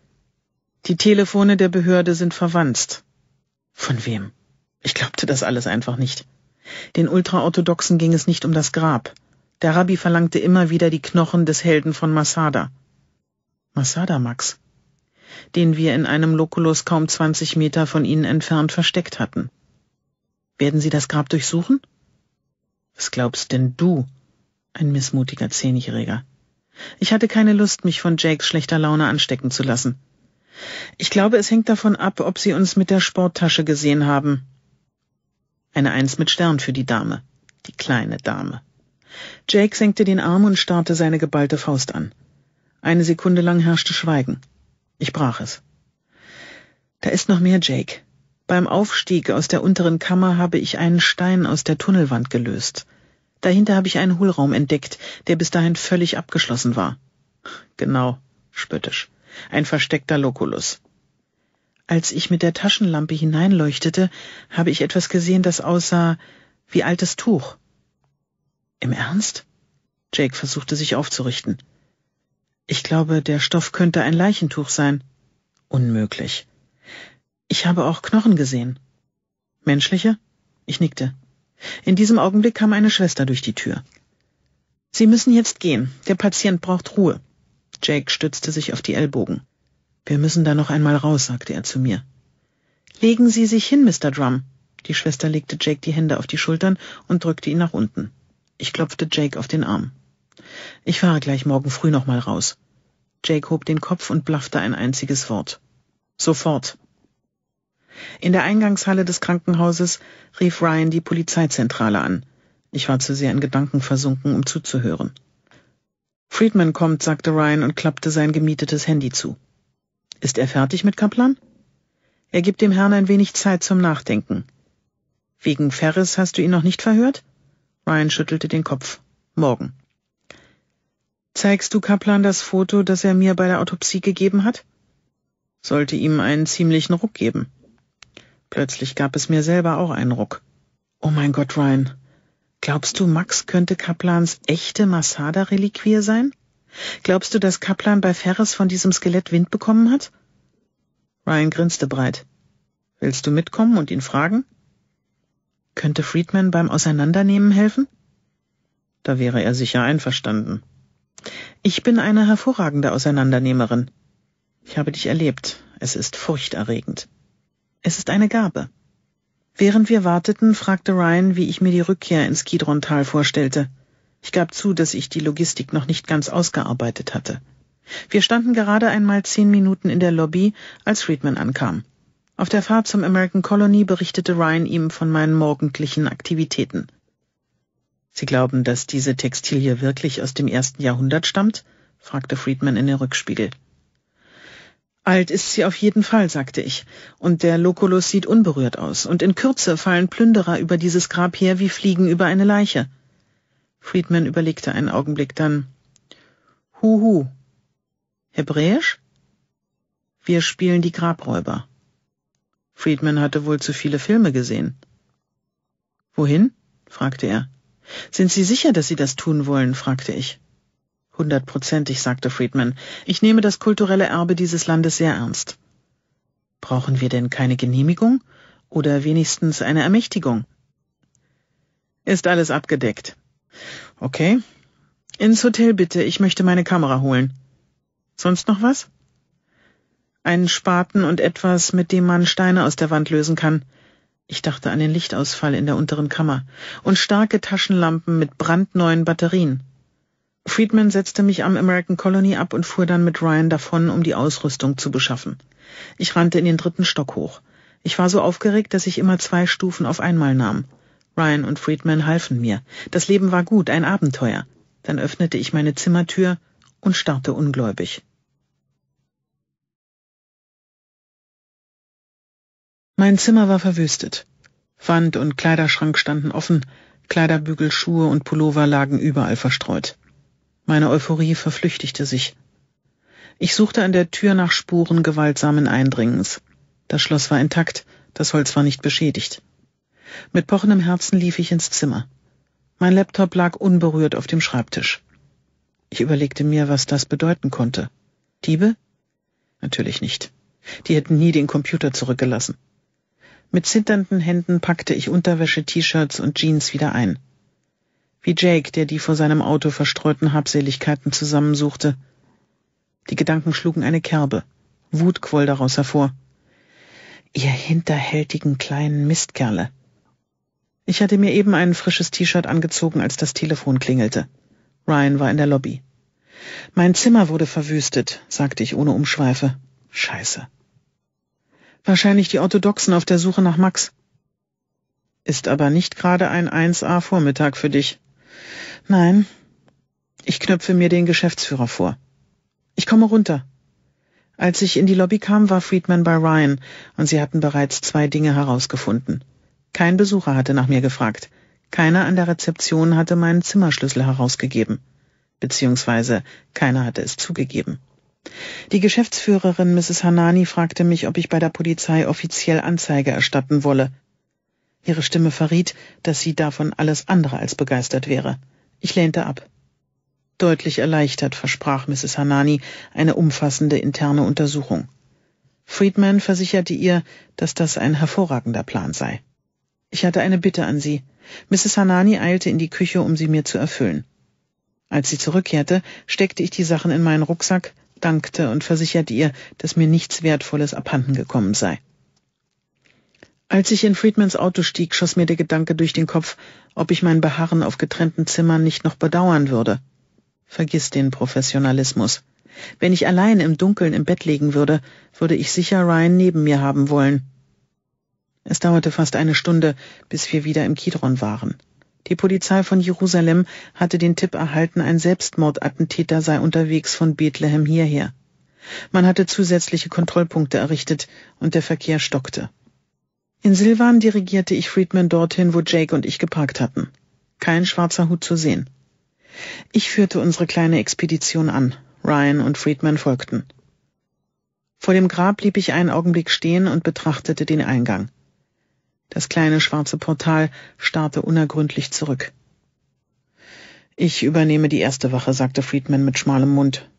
die Telefone der Behörde sind verwanzt. Von wem? Ich glaubte das alles einfach nicht. Den Ultraorthodoxen ging es nicht um das Grab. Der Rabbi verlangte immer wieder die Knochen des Helden von Masada. Masada Max, den wir in einem Lokulus kaum 20 Meter von ihnen entfernt versteckt hatten. Werden Sie das Grab durchsuchen? Was glaubst denn du? Ein missmutiger Zehnjähriger. Ich hatte keine Lust, mich von Jakes schlechter Laune anstecken zu lassen. Ich glaube, es hängt davon ab, ob sie uns mit der Sporttasche gesehen haben. Eine Eins mit Stern für die Dame, die kleine Dame. Jake senkte den Arm und starrte seine geballte Faust an. Eine Sekunde lang herrschte Schweigen. Ich brach es. Da ist noch mehr, Jake. Beim Aufstieg aus der unteren Kammer habe ich einen Stein aus der Tunnelwand gelöst. Dahinter habe ich einen Hohlraum entdeckt, der bis dahin völlig abgeschlossen war. Genau, spöttisch. Ein versteckter Lokulus. Als ich mit der Taschenlampe hineinleuchtete, habe ich etwas gesehen, das aussah wie altes Tuch. Im Ernst? Jake versuchte sich aufzurichten. Ich glaube, der Stoff könnte ein Leichentuch sein. Unmöglich. Ich habe auch Knochen gesehen. Menschliche? Ich nickte. In diesem Augenblick kam eine Schwester durch die Tür. Sie müssen jetzt gehen. Der Patient braucht Ruhe. Jake stützte sich auf die Ellbogen. Wir müssen da noch einmal raus, sagte er zu mir. Legen Sie sich hin, Mr. Drum. Die Schwester legte Jake die Hände auf die Schultern und drückte ihn nach unten. Ich klopfte Jake auf den Arm. Ich fahre gleich morgen früh nochmal raus. Jake hob den Kopf und blaffte ein einziges Wort. Sofort. In der Eingangshalle des Krankenhauses rief Ryan die Polizeizentrale an. Ich war zu sehr in Gedanken versunken, um zuzuhören. Friedman kommt, sagte Ryan und klappte sein gemietetes Handy zu. Ist er fertig mit Kaplan? Er gibt dem Herrn ein wenig Zeit zum Nachdenken. Wegen Ferris hast du ihn noch nicht verhört? Ryan schüttelte den Kopf. Morgen. Zeigst du Kaplan das Foto, das er mir bei der Autopsie gegeben hat? Sollte ihm einen ziemlichen Ruck geben. Plötzlich gab es mir selber auch einen Ruck. Oh mein Gott, Ryan. Glaubst du, Max könnte Kaplans echte Masada-Reliquie sein? Glaubst du, dass Kaplan bei Ferris von diesem Skelett Wind bekommen hat? Ryan grinste breit. Willst du mitkommen und ihn fragen? Könnte Friedman beim Auseinandernehmen helfen? Da wäre er sicher einverstanden. Ich bin eine hervorragende Auseinandernehmerin. Ich habe dich erlebt. Es ist furchterregend. Es ist eine Gabe. Während wir warteten, fragte Ryan, wie ich mir die Rückkehr ins Kidron-Tal vorstellte. Ich gab zu, dass ich die Logistik noch nicht ganz ausgearbeitet hatte. Wir standen gerade einmal zehn Minuten in der Lobby, als Friedman ankam. Auf der Fahrt zum American Colony berichtete Ryan ihm von meinen morgendlichen Aktivitäten. Sie glauben, dass diese Textilie wirklich aus dem ersten Jahrhundert stammt? fragte Friedman in den Rückspiegel. Alt ist sie auf jeden Fall, sagte ich, und der Lokulus sieht unberührt aus, und in Kürze fallen Plünderer über dieses Grab her wie Fliegen über eine Leiche. Friedman überlegte einen Augenblick dann. Huhu. Hebräisch? Wir spielen die Grabräuber. Friedman hatte wohl zu viele Filme gesehen. Wohin? fragte er. Sind Sie sicher, dass Sie das tun wollen? fragte ich. Hundertprozentig, sagte Friedman. Ich nehme das kulturelle Erbe dieses Landes sehr ernst. Brauchen wir denn keine Genehmigung oder wenigstens eine Ermächtigung? Ist alles abgedeckt. Okay. Ins Hotel bitte, ich möchte meine Kamera holen. Sonst noch was? Einen Spaten und etwas, mit dem man Steine aus der Wand lösen kann. Ich dachte an den Lichtausfall in der unteren Kammer und starke Taschenlampen mit brandneuen Batterien. Friedman setzte mich am American Colony ab und fuhr dann mit Ryan davon, um die Ausrüstung zu beschaffen. Ich rannte in den dritten Stock hoch. Ich war so aufgeregt, dass ich immer zwei Stufen auf einmal nahm. Ryan und Friedman halfen mir. Das Leben war gut, ein Abenteuer. Dann öffnete ich meine Zimmertür und starrte ungläubig. Mein Zimmer war verwüstet. Wand und Kleiderschrank standen offen, Kleiderbügel, Schuhe und Pullover lagen überall verstreut. Meine Euphorie verflüchtigte sich. Ich suchte an der Tür nach Spuren gewaltsamen Eindringens. Das Schloss war intakt, das Holz war nicht beschädigt. Mit pochendem Herzen lief ich ins Zimmer. Mein Laptop lag unberührt auf dem Schreibtisch. Ich überlegte mir, was das bedeuten konnte. Diebe? Natürlich nicht. Die hätten nie den Computer zurückgelassen. Mit zitternden Händen packte ich Unterwäsche, T-Shirts und Jeans wieder ein wie Jake, der die vor seinem Auto verstreuten Habseligkeiten zusammensuchte. Die Gedanken schlugen eine Kerbe. Wut quoll daraus hervor. Ihr hinterhältigen kleinen Mistkerle. Ich hatte mir eben ein frisches T-Shirt angezogen, als das Telefon klingelte. Ryan war in der Lobby. Mein Zimmer wurde verwüstet, sagte ich ohne Umschweife. Scheiße. Wahrscheinlich die Orthodoxen auf der Suche nach Max. Ist aber nicht gerade ein 1a Vormittag für dich, Nein. Ich knöpfe mir den Geschäftsführer vor. Ich komme runter. Als ich in die Lobby kam, war Friedman bei Ryan, und sie hatten bereits zwei Dinge herausgefunden. Kein Besucher hatte nach mir gefragt. Keiner an der Rezeption hatte meinen Zimmerschlüssel herausgegeben. Beziehungsweise keiner hatte es zugegeben. Die Geschäftsführerin Mrs. Hanani fragte mich, ob ich bei der Polizei offiziell Anzeige erstatten wolle. Ihre Stimme verriet, dass sie davon alles andere als begeistert wäre. Ich lehnte ab. Deutlich erleichtert versprach Mrs. Hanani eine umfassende interne Untersuchung. Friedman versicherte ihr, dass das ein hervorragender Plan sei. Ich hatte eine Bitte an sie. Mrs. Hanani eilte in die Küche, um sie mir zu erfüllen. Als sie zurückkehrte, steckte ich die Sachen in meinen Rucksack, dankte und versicherte ihr, dass mir nichts Wertvolles abhanden gekommen sei. Als ich in Friedmans Auto stieg, schoss mir der Gedanke durch den Kopf, ob ich mein Beharren auf getrennten Zimmern nicht noch bedauern würde. Vergiss den Professionalismus. Wenn ich allein im Dunkeln im Bett liegen würde, würde ich sicher Ryan neben mir haben wollen. Es dauerte fast eine Stunde, bis wir wieder im Kidron waren. Die Polizei von Jerusalem hatte den Tipp erhalten, ein Selbstmordattentäter sei unterwegs von Bethlehem hierher. Man hatte zusätzliche Kontrollpunkte errichtet und der Verkehr stockte. In Silvan dirigierte ich Friedman dorthin, wo Jake und ich geparkt hatten. Kein schwarzer Hut zu sehen. Ich führte unsere kleine Expedition an. Ryan und Friedman folgten. Vor dem Grab blieb ich einen Augenblick stehen und betrachtete den Eingang. Das kleine schwarze Portal starrte unergründlich zurück. Ich übernehme die erste Wache, sagte Friedman mit schmalem Mund.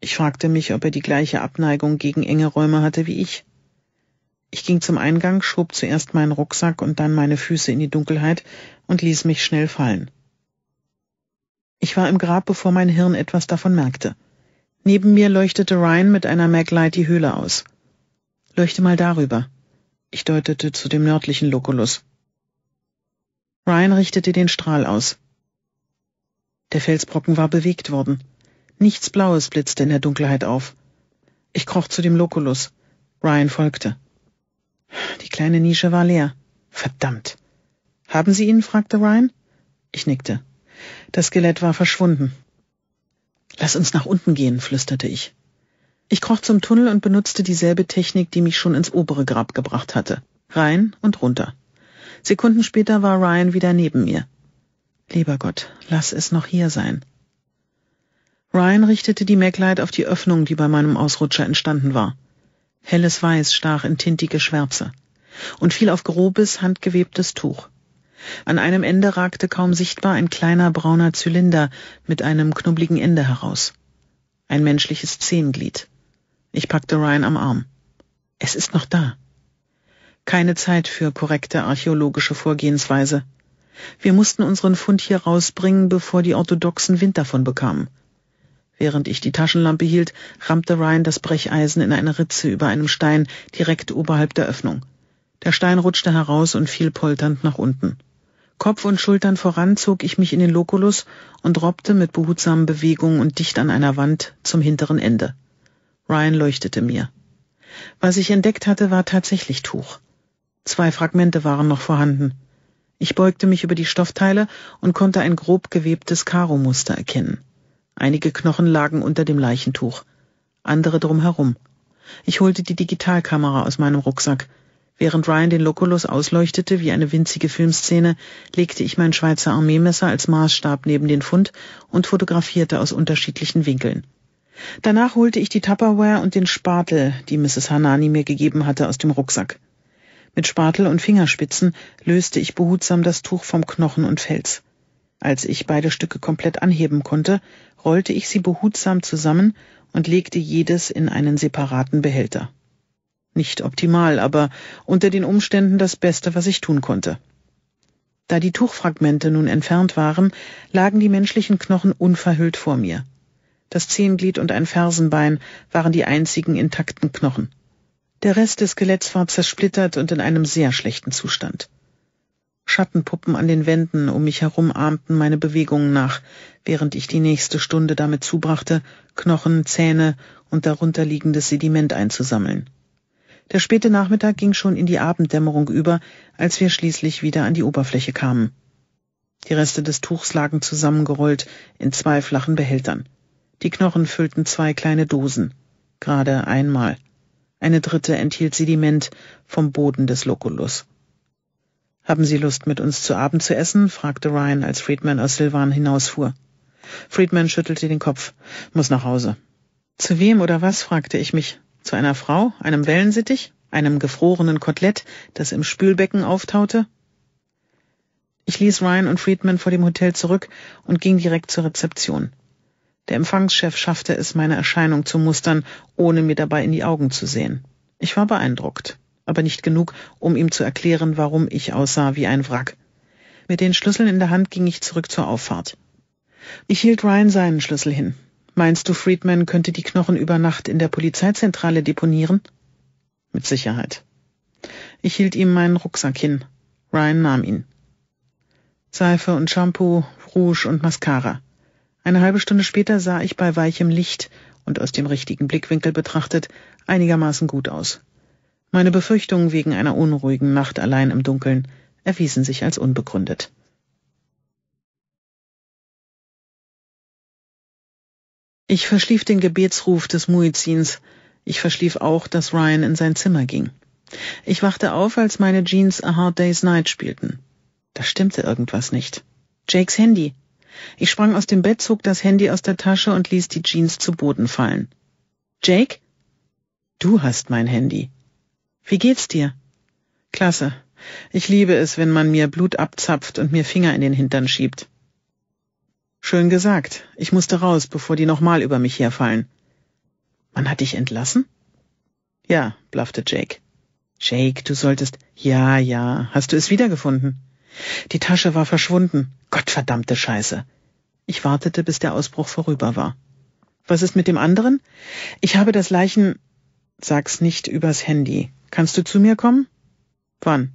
Ich fragte mich, ob er die gleiche Abneigung gegen enge Räume hatte wie ich. Ich ging zum Eingang, schob zuerst meinen Rucksack und dann meine Füße in die Dunkelheit und ließ mich schnell fallen. Ich war im Grab, bevor mein Hirn etwas davon merkte. Neben mir leuchtete Ryan mit einer Maglight die Höhle aus. Leuchte mal darüber. Ich deutete zu dem nördlichen Lokulus. Ryan richtete den Strahl aus. Der Felsbrocken war bewegt worden. Nichts Blaues blitzte in der Dunkelheit auf. Ich kroch zu dem Lokulus. Ryan folgte. Die kleine Nische war leer. Verdammt. Haben Sie ihn? fragte Ryan. Ich nickte. Das Skelett war verschwunden. Lass uns nach unten gehen, flüsterte ich. Ich kroch zum Tunnel und benutzte dieselbe Technik, die mich schon ins obere Grab gebracht hatte. Rein und runter. Sekunden später war Ryan wieder neben mir. Lieber Gott, lass es noch hier sein. Ryan richtete die Maglight auf die Öffnung, die bei meinem Ausrutscher entstanden war. Helles Weiß stach in tintige Schwärze und fiel auf grobes, handgewebtes Tuch. An einem Ende ragte kaum sichtbar ein kleiner brauner Zylinder mit einem knubbeligen Ende heraus. Ein menschliches Zehenglied. Ich packte Ryan am Arm. Es ist noch da. Keine Zeit für korrekte archäologische Vorgehensweise. Wir mussten unseren Fund hier rausbringen, bevor die orthodoxen Wind davon bekamen. Während ich die Taschenlampe hielt, rammte Ryan das Brecheisen in eine Ritze über einem Stein direkt oberhalb der Öffnung. Der Stein rutschte heraus und fiel polternd nach unten. Kopf und Schultern voran zog ich mich in den Lokulus und robbte mit behutsamen Bewegungen und dicht an einer Wand zum hinteren Ende. Ryan leuchtete mir. Was ich entdeckt hatte, war tatsächlich Tuch. Zwei Fragmente waren noch vorhanden. Ich beugte mich über die Stoffteile und konnte ein grob gewebtes Karomuster erkennen. Einige Knochen lagen unter dem Leichentuch, andere drumherum. Ich holte die Digitalkamera aus meinem Rucksack. Während Ryan den Loculus ausleuchtete wie eine winzige Filmszene, legte ich mein Schweizer Armeemesser als Maßstab neben den Fund und fotografierte aus unterschiedlichen Winkeln. Danach holte ich die Tupperware und den Spatel, die Mrs. Hanani mir gegeben hatte, aus dem Rucksack. Mit Spatel und Fingerspitzen löste ich behutsam das Tuch vom Knochen und Fels. Als ich beide Stücke komplett anheben konnte, rollte ich sie behutsam zusammen und legte jedes in einen separaten Behälter. Nicht optimal, aber unter den Umständen das Beste, was ich tun konnte. Da die Tuchfragmente nun entfernt waren, lagen die menschlichen Knochen unverhüllt vor mir. Das Zehenglied und ein Fersenbein waren die einzigen intakten Knochen. Der Rest des Skeletts war zersplittert und in einem sehr schlechten Zustand. Schattenpuppen an den Wänden um mich herum ahmten meine Bewegungen nach, während ich die nächste Stunde damit zubrachte, Knochen, Zähne und darunterliegendes Sediment einzusammeln. Der späte Nachmittag ging schon in die Abenddämmerung über, als wir schließlich wieder an die Oberfläche kamen. Die Reste des Tuchs lagen zusammengerollt in zwei flachen Behältern. Die Knochen füllten zwei kleine Dosen. Gerade einmal. Eine dritte enthielt Sediment vom Boden des Lokulus. Haben Sie Lust, mit uns zu Abend zu essen? fragte Ryan, als Friedman aus Silvan hinausfuhr. Friedman schüttelte den Kopf. Muss nach Hause. Zu wem oder was? fragte ich mich. Zu einer Frau, einem Wellensittich, einem gefrorenen Kotelett, das im Spülbecken auftaute? Ich ließ Ryan und Friedman vor dem Hotel zurück und ging direkt zur Rezeption. Der Empfangschef schaffte es, meine Erscheinung zu mustern, ohne mir dabei in die Augen zu sehen. Ich war beeindruckt aber nicht genug, um ihm zu erklären, warum ich aussah wie ein Wrack. Mit den Schlüsseln in der Hand ging ich zurück zur Auffahrt. Ich hielt Ryan seinen Schlüssel hin. Meinst du, Friedman könnte die Knochen über Nacht in der Polizeizentrale deponieren? Mit Sicherheit. Ich hielt ihm meinen Rucksack hin. Ryan nahm ihn. Seife und Shampoo, Rouge und Mascara. Eine halbe Stunde später sah ich bei weichem Licht und aus dem richtigen Blickwinkel betrachtet einigermaßen gut aus. Meine Befürchtungen wegen einer unruhigen Nacht allein im Dunkeln erwiesen sich als unbegründet. Ich verschlief den Gebetsruf des Muizins, ich verschlief auch, dass Ryan in sein Zimmer ging. Ich wachte auf, als meine Jeans A Hard Day's Night spielten. Da stimmte irgendwas nicht. Jakes Handy. Ich sprang aus dem Bett, zog das Handy aus der Tasche und ließ die Jeans zu Boden fallen. Jake? Du hast mein Handy. Wie geht's dir? Klasse. Ich liebe es, wenn man mir Blut abzapft und mir Finger in den Hintern schiebt. Schön gesagt. Ich musste raus, bevor die nochmal über mich herfallen. Man hat dich entlassen? Ja, blaffte Jake. Jake, du solltest. Ja, ja. Hast du es wiedergefunden? Die Tasche war verschwunden. Gottverdammte Scheiße. Ich wartete, bis der Ausbruch vorüber war. Was ist mit dem anderen? Ich habe das Leichen. Sag's nicht übers Handy. Kannst du zu mir kommen? Wann?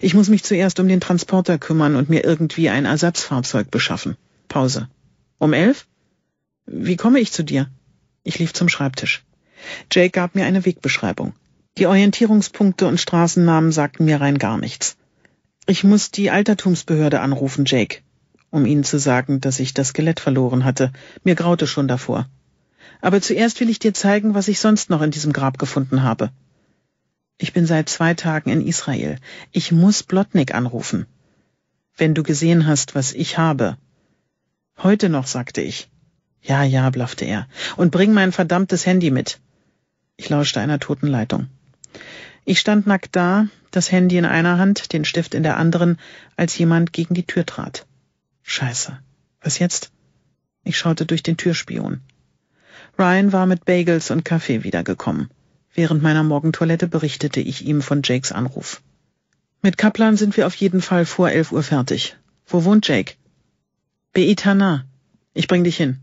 Ich muss mich zuerst um den Transporter kümmern und mir irgendwie ein Ersatzfahrzeug beschaffen. Pause. Um elf? Wie komme ich zu dir? Ich lief zum Schreibtisch. Jake gab mir eine Wegbeschreibung. Die Orientierungspunkte und Straßennamen sagten mir rein gar nichts. Ich muss die Altertumsbehörde anrufen, Jake, um ihnen zu sagen, dass ich das Skelett verloren hatte. Mir graute schon davor. Aber zuerst will ich dir zeigen, was ich sonst noch in diesem Grab gefunden habe. Ich bin seit zwei Tagen in Israel. Ich muss Blotnik anrufen. Wenn du gesehen hast, was ich habe. Heute noch, sagte ich. Ja, ja, blaffte er. Und bring mein verdammtes Handy mit. Ich lauschte einer toten Leitung. Ich stand nackt da, das Handy in einer Hand, den Stift in der anderen, als jemand gegen die Tür trat. Scheiße. Was jetzt? Ich schaute durch den Türspion. Ryan war mit Bagels und Kaffee wiedergekommen. Während meiner Morgentoilette berichtete ich ihm von Jakes Anruf. Mit Kaplan sind wir auf jeden Fall vor elf Uhr fertig. Wo wohnt Jake? Beitana. Ich bring dich hin.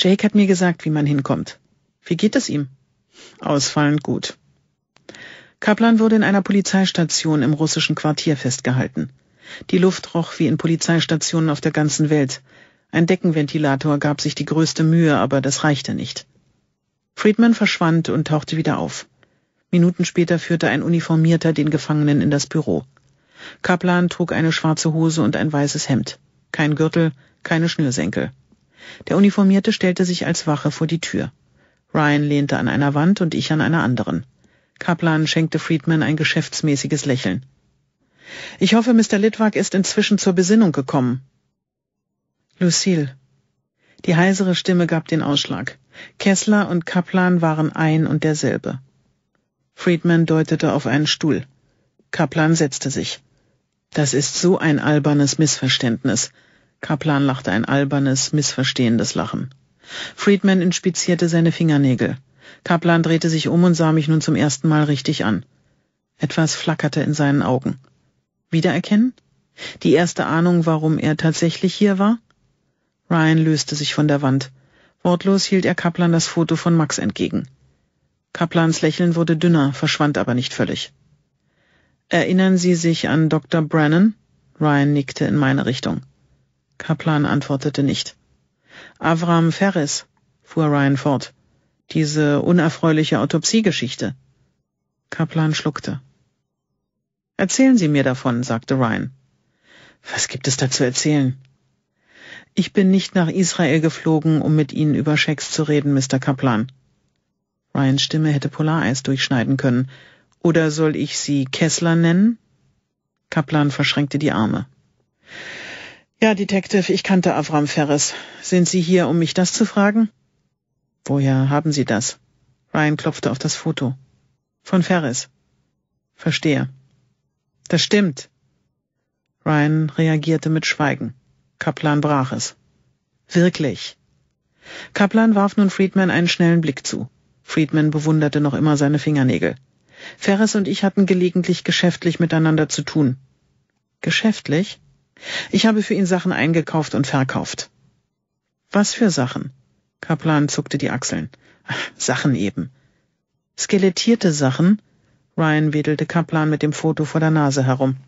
Jake hat mir gesagt, wie man hinkommt. Wie geht es ihm? Ausfallend gut. Kaplan wurde in einer Polizeistation im russischen Quartier festgehalten. Die Luft roch wie in Polizeistationen auf der ganzen Welt. Ein Deckenventilator gab sich die größte Mühe, aber das reichte nicht. Friedman verschwand und tauchte wieder auf. Minuten später führte ein Uniformierter den Gefangenen in das Büro. Kaplan trug eine schwarze Hose und ein weißes Hemd. Kein Gürtel, keine Schnürsenkel. Der Uniformierte stellte sich als Wache vor die Tür. Ryan lehnte an einer Wand und ich an einer anderen. Kaplan schenkte Friedman ein geschäftsmäßiges Lächeln. Ich hoffe, Mr. Litwack ist inzwischen zur Besinnung gekommen. Lucille. Die heisere Stimme gab den Ausschlag. Kessler und Kaplan waren ein und derselbe. Friedman deutete auf einen Stuhl. Kaplan setzte sich. Das ist so ein albernes Missverständnis. Kaplan lachte ein albernes, missverstehendes Lachen. Friedman inspizierte seine Fingernägel. Kaplan drehte sich um und sah mich nun zum ersten Mal richtig an. Etwas flackerte in seinen Augen. Wiedererkennen? Die erste Ahnung, warum er tatsächlich hier war? Ryan löste sich von der Wand. Wortlos hielt er Kaplan das Foto von Max entgegen. Kaplans Lächeln wurde dünner, verschwand aber nicht völlig. Erinnern Sie sich an Dr. Brennan? Ryan nickte in meine Richtung. Kaplan antwortete nicht. Avram Ferris, fuhr Ryan fort. Diese unerfreuliche Autopsiegeschichte. Kaplan schluckte. Erzählen Sie mir davon, sagte Ryan. Was gibt es da zu erzählen? Ich bin nicht nach Israel geflogen, um mit Ihnen über Schecks zu reden, Mr. Kaplan. Ryans Stimme hätte Polareis durchschneiden können. Oder soll ich Sie Kessler nennen? Kaplan verschränkte die Arme. Ja, Detective, ich kannte Avram Ferris. Sind Sie hier, um mich das zu fragen? Woher haben Sie das? Ryan klopfte auf das Foto. Von Ferris. Verstehe. Das stimmt. Ryan reagierte mit Schweigen. Kaplan brach es. Wirklich. Kaplan warf nun Friedman einen schnellen Blick zu. Friedman bewunderte noch immer seine Fingernägel. Ferris und ich hatten gelegentlich geschäftlich miteinander zu tun. Geschäftlich? Ich habe für ihn Sachen eingekauft und verkauft. Was für Sachen? Kaplan zuckte die Achseln. Ach, Sachen eben. Skelettierte Sachen? Ryan wedelte Kaplan mit dem Foto vor der Nase herum.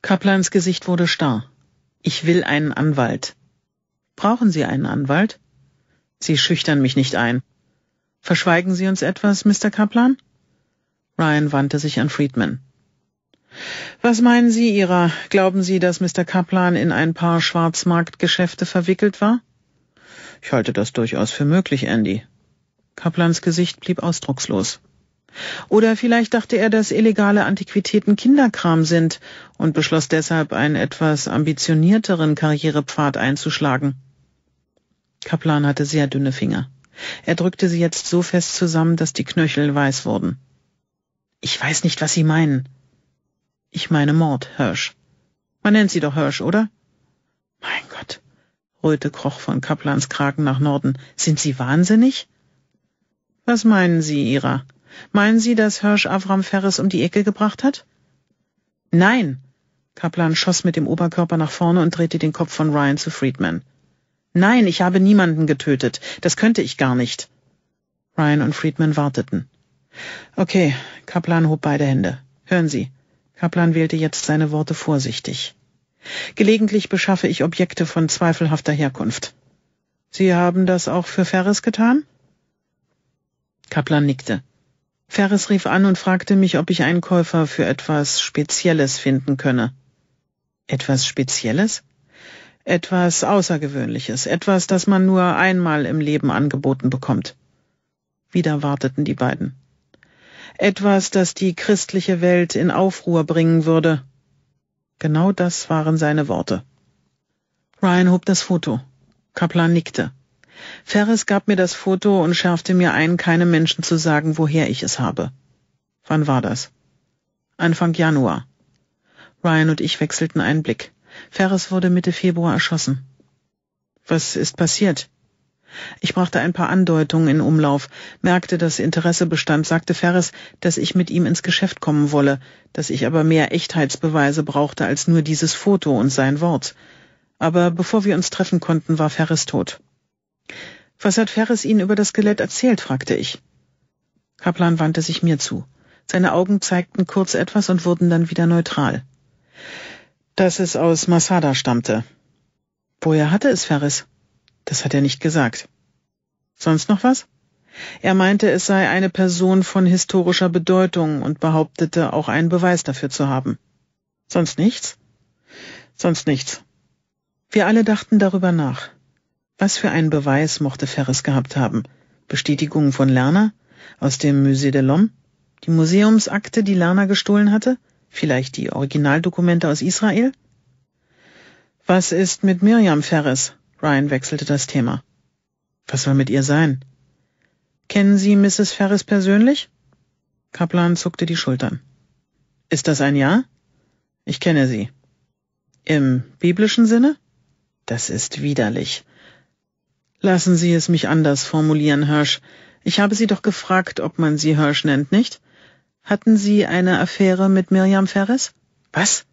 Kaplans Gesicht wurde starr. Ich will einen Anwalt. Brauchen Sie einen Anwalt? Sie schüchtern mich nicht ein. Verschweigen Sie uns etwas, Mr. Kaplan? Ryan wandte sich an Friedman. Was meinen Sie, Ihrer? Glauben Sie, dass Mr. Kaplan in ein paar Schwarzmarktgeschäfte verwickelt war? Ich halte das durchaus für möglich, Andy. Kaplans Gesicht blieb ausdruckslos. Oder vielleicht dachte er, dass illegale Antiquitäten Kinderkram sind und beschloss deshalb, einen etwas ambitionierteren Karrierepfad einzuschlagen. Kaplan hatte sehr dünne Finger. Er drückte sie jetzt so fest zusammen, dass die Knöchel weiß wurden. Ich weiß nicht, was Sie meinen. Ich meine Mord, Hirsch. Man nennt sie doch Hirsch, oder? Mein Gott, röte Kroch von Kaplans Kragen nach Norden. Sind Sie wahnsinnig? Was meinen Sie, Ihrer? Meinen Sie, dass Hirsch Avram Ferris um die Ecke gebracht hat? Nein. Kaplan schoss mit dem Oberkörper nach vorne und drehte den Kopf von Ryan zu Friedman. Nein, ich habe niemanden getötet. Das könnte ich gar nicht. Ryan und Friedman warteten. Okay, Kaplan hob beide Hände. Hören Sie. Kaplan wählte jetzt seine Worte vorsichtig. Gelegentlich beschaffe ich Objekte von zweifelhafter Herkunft. Sie haben das auch für Ferris getan? Kaplan nickte. Ferris rief an und fragte mich, ob ich einen Käufer für etwas Spezielles finden könne. Etwas Spezielles? Etwas Außergewöhnliches, etwas, das man nur einmal im Leben angeboten bekommt. Wieder warteten die beiden. Etwas, das die christliche Welt in Aufruhr bringen würde. Genau das waren seine Worte. Ryan hob das Foto. Kaplan nickte. Ferris gab mir das Foto und schärfte mir ein, keinem Menschen zu sagen, woher ich es habe. Wann war das? Anfang Januar. Ryan und ich wechselten einen Blick. Ferris wurde Mitte Februar erschossen. Was ist passiert? Ich brachte ein paar Andeutungen in Umlauf, merkte, dass Interesse bestand, sagte Ferris, dass ich mit ihm ins Geschäft kommen wolle, dass ich aber mehr Echtheitsbeweise brauchte als nur dieses Foto und sein Wort. Aber bevor wir uns treffen konnten, war Ferris tot. Was hat Ferris Ihnen über das Skelett erzählt? fragte ich. Kaplan wandte sich mir zu. Seine Augen zeigten kurz etwas und wurden dann wieder neutral. Dass es aus Masada stammte. Woher hatte es Ferris? Das hat er nicht gesagt. Sonst noch was? Er meinte, es sei eine Person von historischer Bedeutung und behauptete, auch einen Beweis dafür zu haben. Sonst nichts? Sonst nichts. Wir alle dachten darüber nach. Was für einen Beweis mochte Ferris gehabt haben? Bestätigungen von Lerner? Aus dem Musée de l'Homme? Die Museumsakte, die Lerner gestohlen hatte? Vielleicht die Originaldokumente aus Israel? Was ist mit Miriam Ferris? Ryan wechselte das Thema. Was soll mit ihr sein? Kennen Sie Mrs. Ferris persönlich? Kaplan zuckte die Schultern. Ist das ein Ja? Ich kenne sie. Im biblischen Sinne? Das ist widerlich. Lassen Sie es mich anders formulieren, Hirsch. Ich habe Sie doch gefragt, ob man Sie Hirsch nennt, nicht? Hatten Sie eine Affäre mit Miriam Ferris? Was?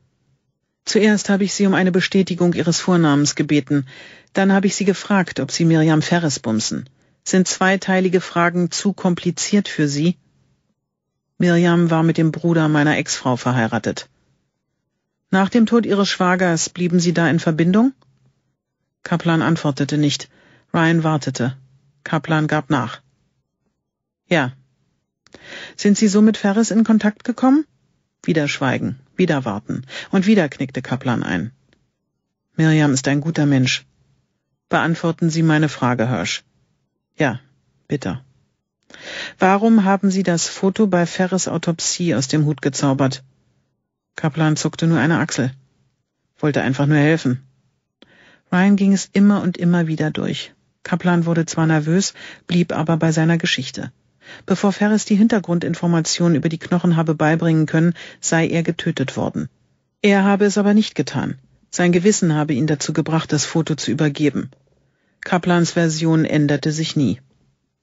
Zuerst habe ich Sie um eine Bestätigung Ihres Vornamens gebeten. Dann habe ich Sie gefragt, ob Sie Miriam Ferris bumsen. Sind zweiteilige Fragen zu kompliziert für Sie? Miriam war mit dem Bruder meiner Ex-Frau verheiratet. Nach dem Tod ihres Schwagers blieben Sie da in Verbindung? Kaplan antwortete nicht. Ryan wartete. Kaplan gab nach. Ja. Sind Sie so mit Ferris in Kontakt gekommen? Wieder Schweigen, wieder Warten. Und wieder knickte Kaplan ein. Miriam ist ein guter Mensch. Beantworten Sie meine Frage, Hirsch. Ja, bitte. Warum haben Sie das Foto bei Ferris Autopsie aus dem Hut gezaubert? Kaplan zuckte nur eine Achsel. Wollte einfach nur helfen. Ryan ging es immer und immer wieder durch. Kaplan wurde zwar nervös, blieb aber bei seiner Geschichte. Bevor Ferris die Hintergrundinformationen über die Knochen habe beibringen können, sei er getötet worden. Er habe es aber nicht getan. Sein Gewissen habe ihn dazu gebracht, das Foto zu übergeben. Kaplans Version änderte sich nie.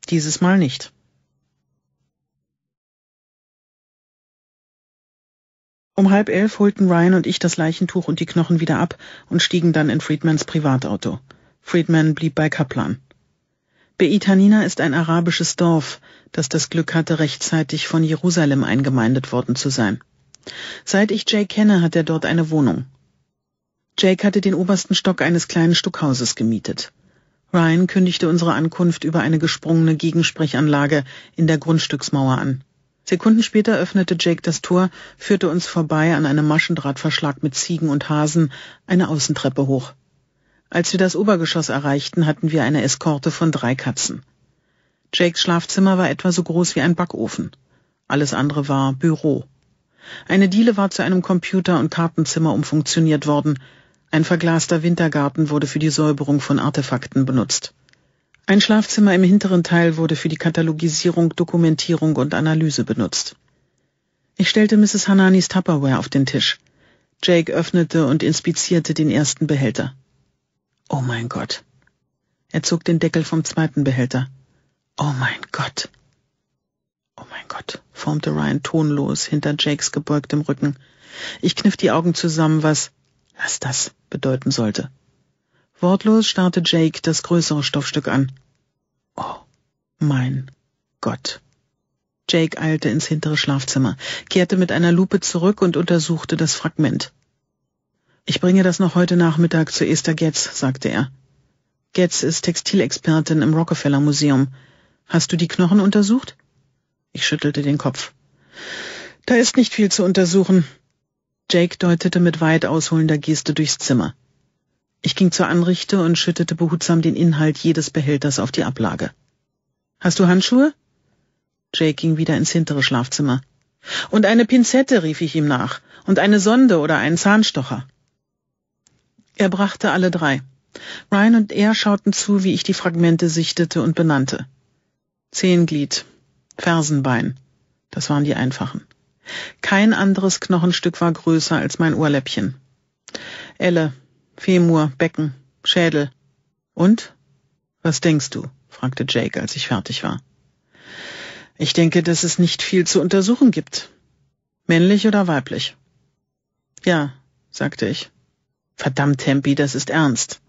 Dieses Mal nicht. Um halb elf holten Ryan und ich das Leichentuch und die Knochen wieder ab und stiegen dann in Friedmans Privatauto. Friedman blieb bei Kaplan. Beitanina ist ein arabisches Dorf, das das Glück hatte, rechtzeitig von Jerusalem eingemeindet worden zu sein. Seit ich Jake kenne, hat er dort eine Wohnung. Jake hatte den obersten Stock eines kleinen Stuckhauses gemietet. Ryan kündigte unsere Ankunft über eine gesprungene Gegensprechanlage in der Grundstücksmauer an. Sekunden später öffnete Jake das Tor, führte uns vorbei an einem Maschendrahtverschlag mit Ziegen und Hasen eine Außentreppe hoch. Als wir das Obergeschoss erreichten, hatten wir eine Eskorte von drei Katzen. Jakes Schlafzimmer war etwa so groß wie ein Backofen. Alles andere war Büro. Eine Diele war zu einem Computer- und Kartenzimmer umfunktioniert worden. Ein verglaster Wintergarten wurde für die Säuberung von Artefakten benutzt. Ein Schlafzimmer im hinteren Teil wurde für die Katalogisierung, Dokumentierung und Analyse benutzt. Ich stellte Mrs. Hananis Tupperware auf den Tisch. Jake öffnete und inspizierte den ersten Behälter. Oh mein Gott. Er zog den Deckel vom zweiten Behälter. Oh mein Gott. Oh mein Gott, formte Ryan tonlos hinter Jakes gebeugtem Rücken. Ich kniff die Augen zusammen, was Lass das bedeuten sollte. Wortlos starrte Jake das größere Stoffstück an. Oh mein Gott. Jake eilte ins hintere Schlafzimmer, kehrte mit einer Lupe zurück und untersuchte das Fragment. Ich bringe das noch heute Nachmittag zu Esther Getz, sagte er. Getz ist Textilexpertin im Rockefeller Museum. Hast du die Knochen untersucht? Ich schüttelte den Kopf. Da ist nicht viel zu untersuchen. Jake deutete mit weit ausholender Geste durchs Zimmer. Ich ging zur Anrichte und schüttete behutsam den Inhalt jedes Behälters auf die Ablage. Hast du Handschuhe? Jake ging wieder ins hintere Schlafzimmer. Und eine Pinzette, rief ich ihm nach, und eine Sonde oder einen Zahnstocher. Er brachte alle drei. Ryan und er schauten zu, wie ich die Fragmente sichtete und benannte. Zehenglied, Fersenbein, das waren die einfachen. Kein anderes Knochenstück war größer als mein Ohrläppchen. Elle, Femur, Becken, Schädel. Und? Was denkst du? fragte Jake, als ich fertig war. Ich denke, dass es nicht viel zu untersuchen gibt. Männlich oder weiblich? Ja, sagte ich. Verdammt, Tempi, das ist ernst.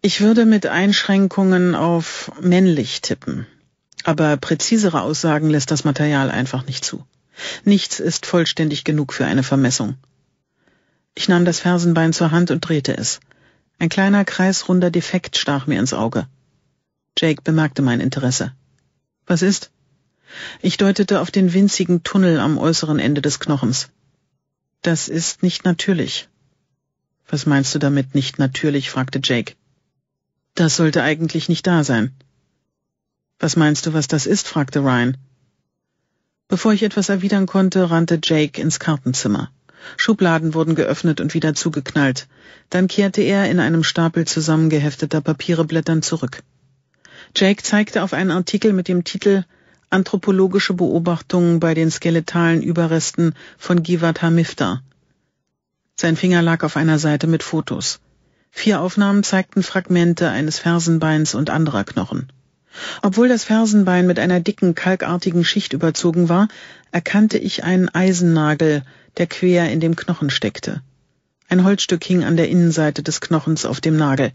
Ich würde mit Einschränkungen auf männlich tippen. Aber präzisere Aussagen lässt das Material einfach nicht zu. Nichts ist vollständig genug für eine Vermessung. Ich nahm das Fersenbein zur Hand und drehte es. Ein kleiner kreisrunder Defekt stach mir ins Auge. Jake bemerkte mein Interesse. Was ist? Ich deutete auf den winzigen Tunnel am äußeren Ende des Knochens. Das ist nicht natürlich. Was meinst du damit nicht natürlich? fragte Jake. Das sollte eigentlich nicht da sein. Was meinst du, was das ist? fragte Ryan. Bevor ich etwas erwidern konnte, rannte Jake ins Kartenzimmer. Schubladen wurden geöffnet und wieder zugeknallt. Dann kehrte er in einem Stapel zusammengehefteter Papiereblättern zurück. Jake zeigte auf einen Artikel mit dem Titel Anthropologische Beobachtungen bei den skeletalen Überresten von Givat Hamifta sein Finger lag auf einer Seite mit Fotos. Vier Aufnahmen zeigten Fragmente eines Fersenbeins und anderer Knochen. Obwohl das Fersenbein mit einer dicken, kalkartigen Schicht überzogen war, erkannte ich einen Eisennagel, der quer in dem Knochen steckte. Ein Holzstück hing an der Innenseite des Knochens auf dem Nagel.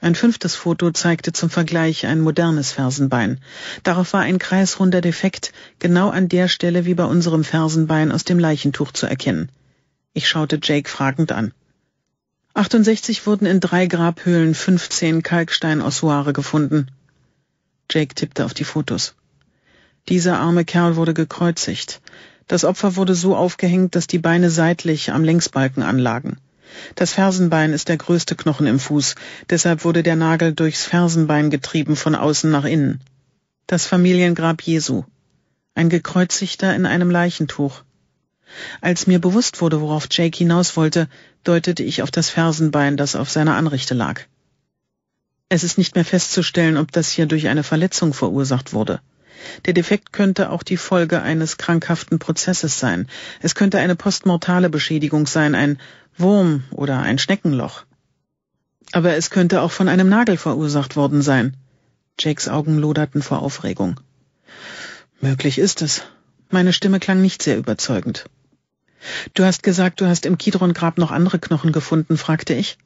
Ein fünftes Foto zeigte zum Vergleich ein modernes Fersenbein. Darauf war ein kreisrunder Defekt, genau an der Stelle wie bei unserem Fersenbein aus dem Leichentuch zu erkennen. Ich schaute Jake fragend an. 68 wurden in drei Grabhöhlen 15 Kalkstein-Ossuare gefunden. Jake tippte auf die Fotos. Dieser arme Kerl wurde gekreuzigt. Das Opfer wurde so aufgehängt, dass die Beine seitlich am Längsbalken anlagen. Das Fersenbein ist der größte Knochen im Fuß, deshalb wurde der Nagel durchs Fersenbein getrieben von außen nach innen. Das Familiengrab Jesu. Ein gekreuzigter in einem Leichentuch. Als mir bewusst wurde, worauf Jake hinaus wollte, deutete ich auf das Fersenbein, das auf seiner Anrichte lag. Es ist nicht mehr festzustellen, ob das hier durch eine Verletzung verursacht wurde. Der Defekt könnte auch die Folge eines krankhaften Prozesses sein. Es könnte eine postmortale Beschädigung sein, ein Wurm oder ein Schneckenloch. Aber es könnte auch von einem Nagel verursacht worden sein. Jakes Augen loderten vor Aufregung. Möglich ist es. Meine Stimme klang nicht sehr überzeugend. Du hast gesagt, du hast im Kidron-Grab noch andere Knochen gefunden, fragte ich.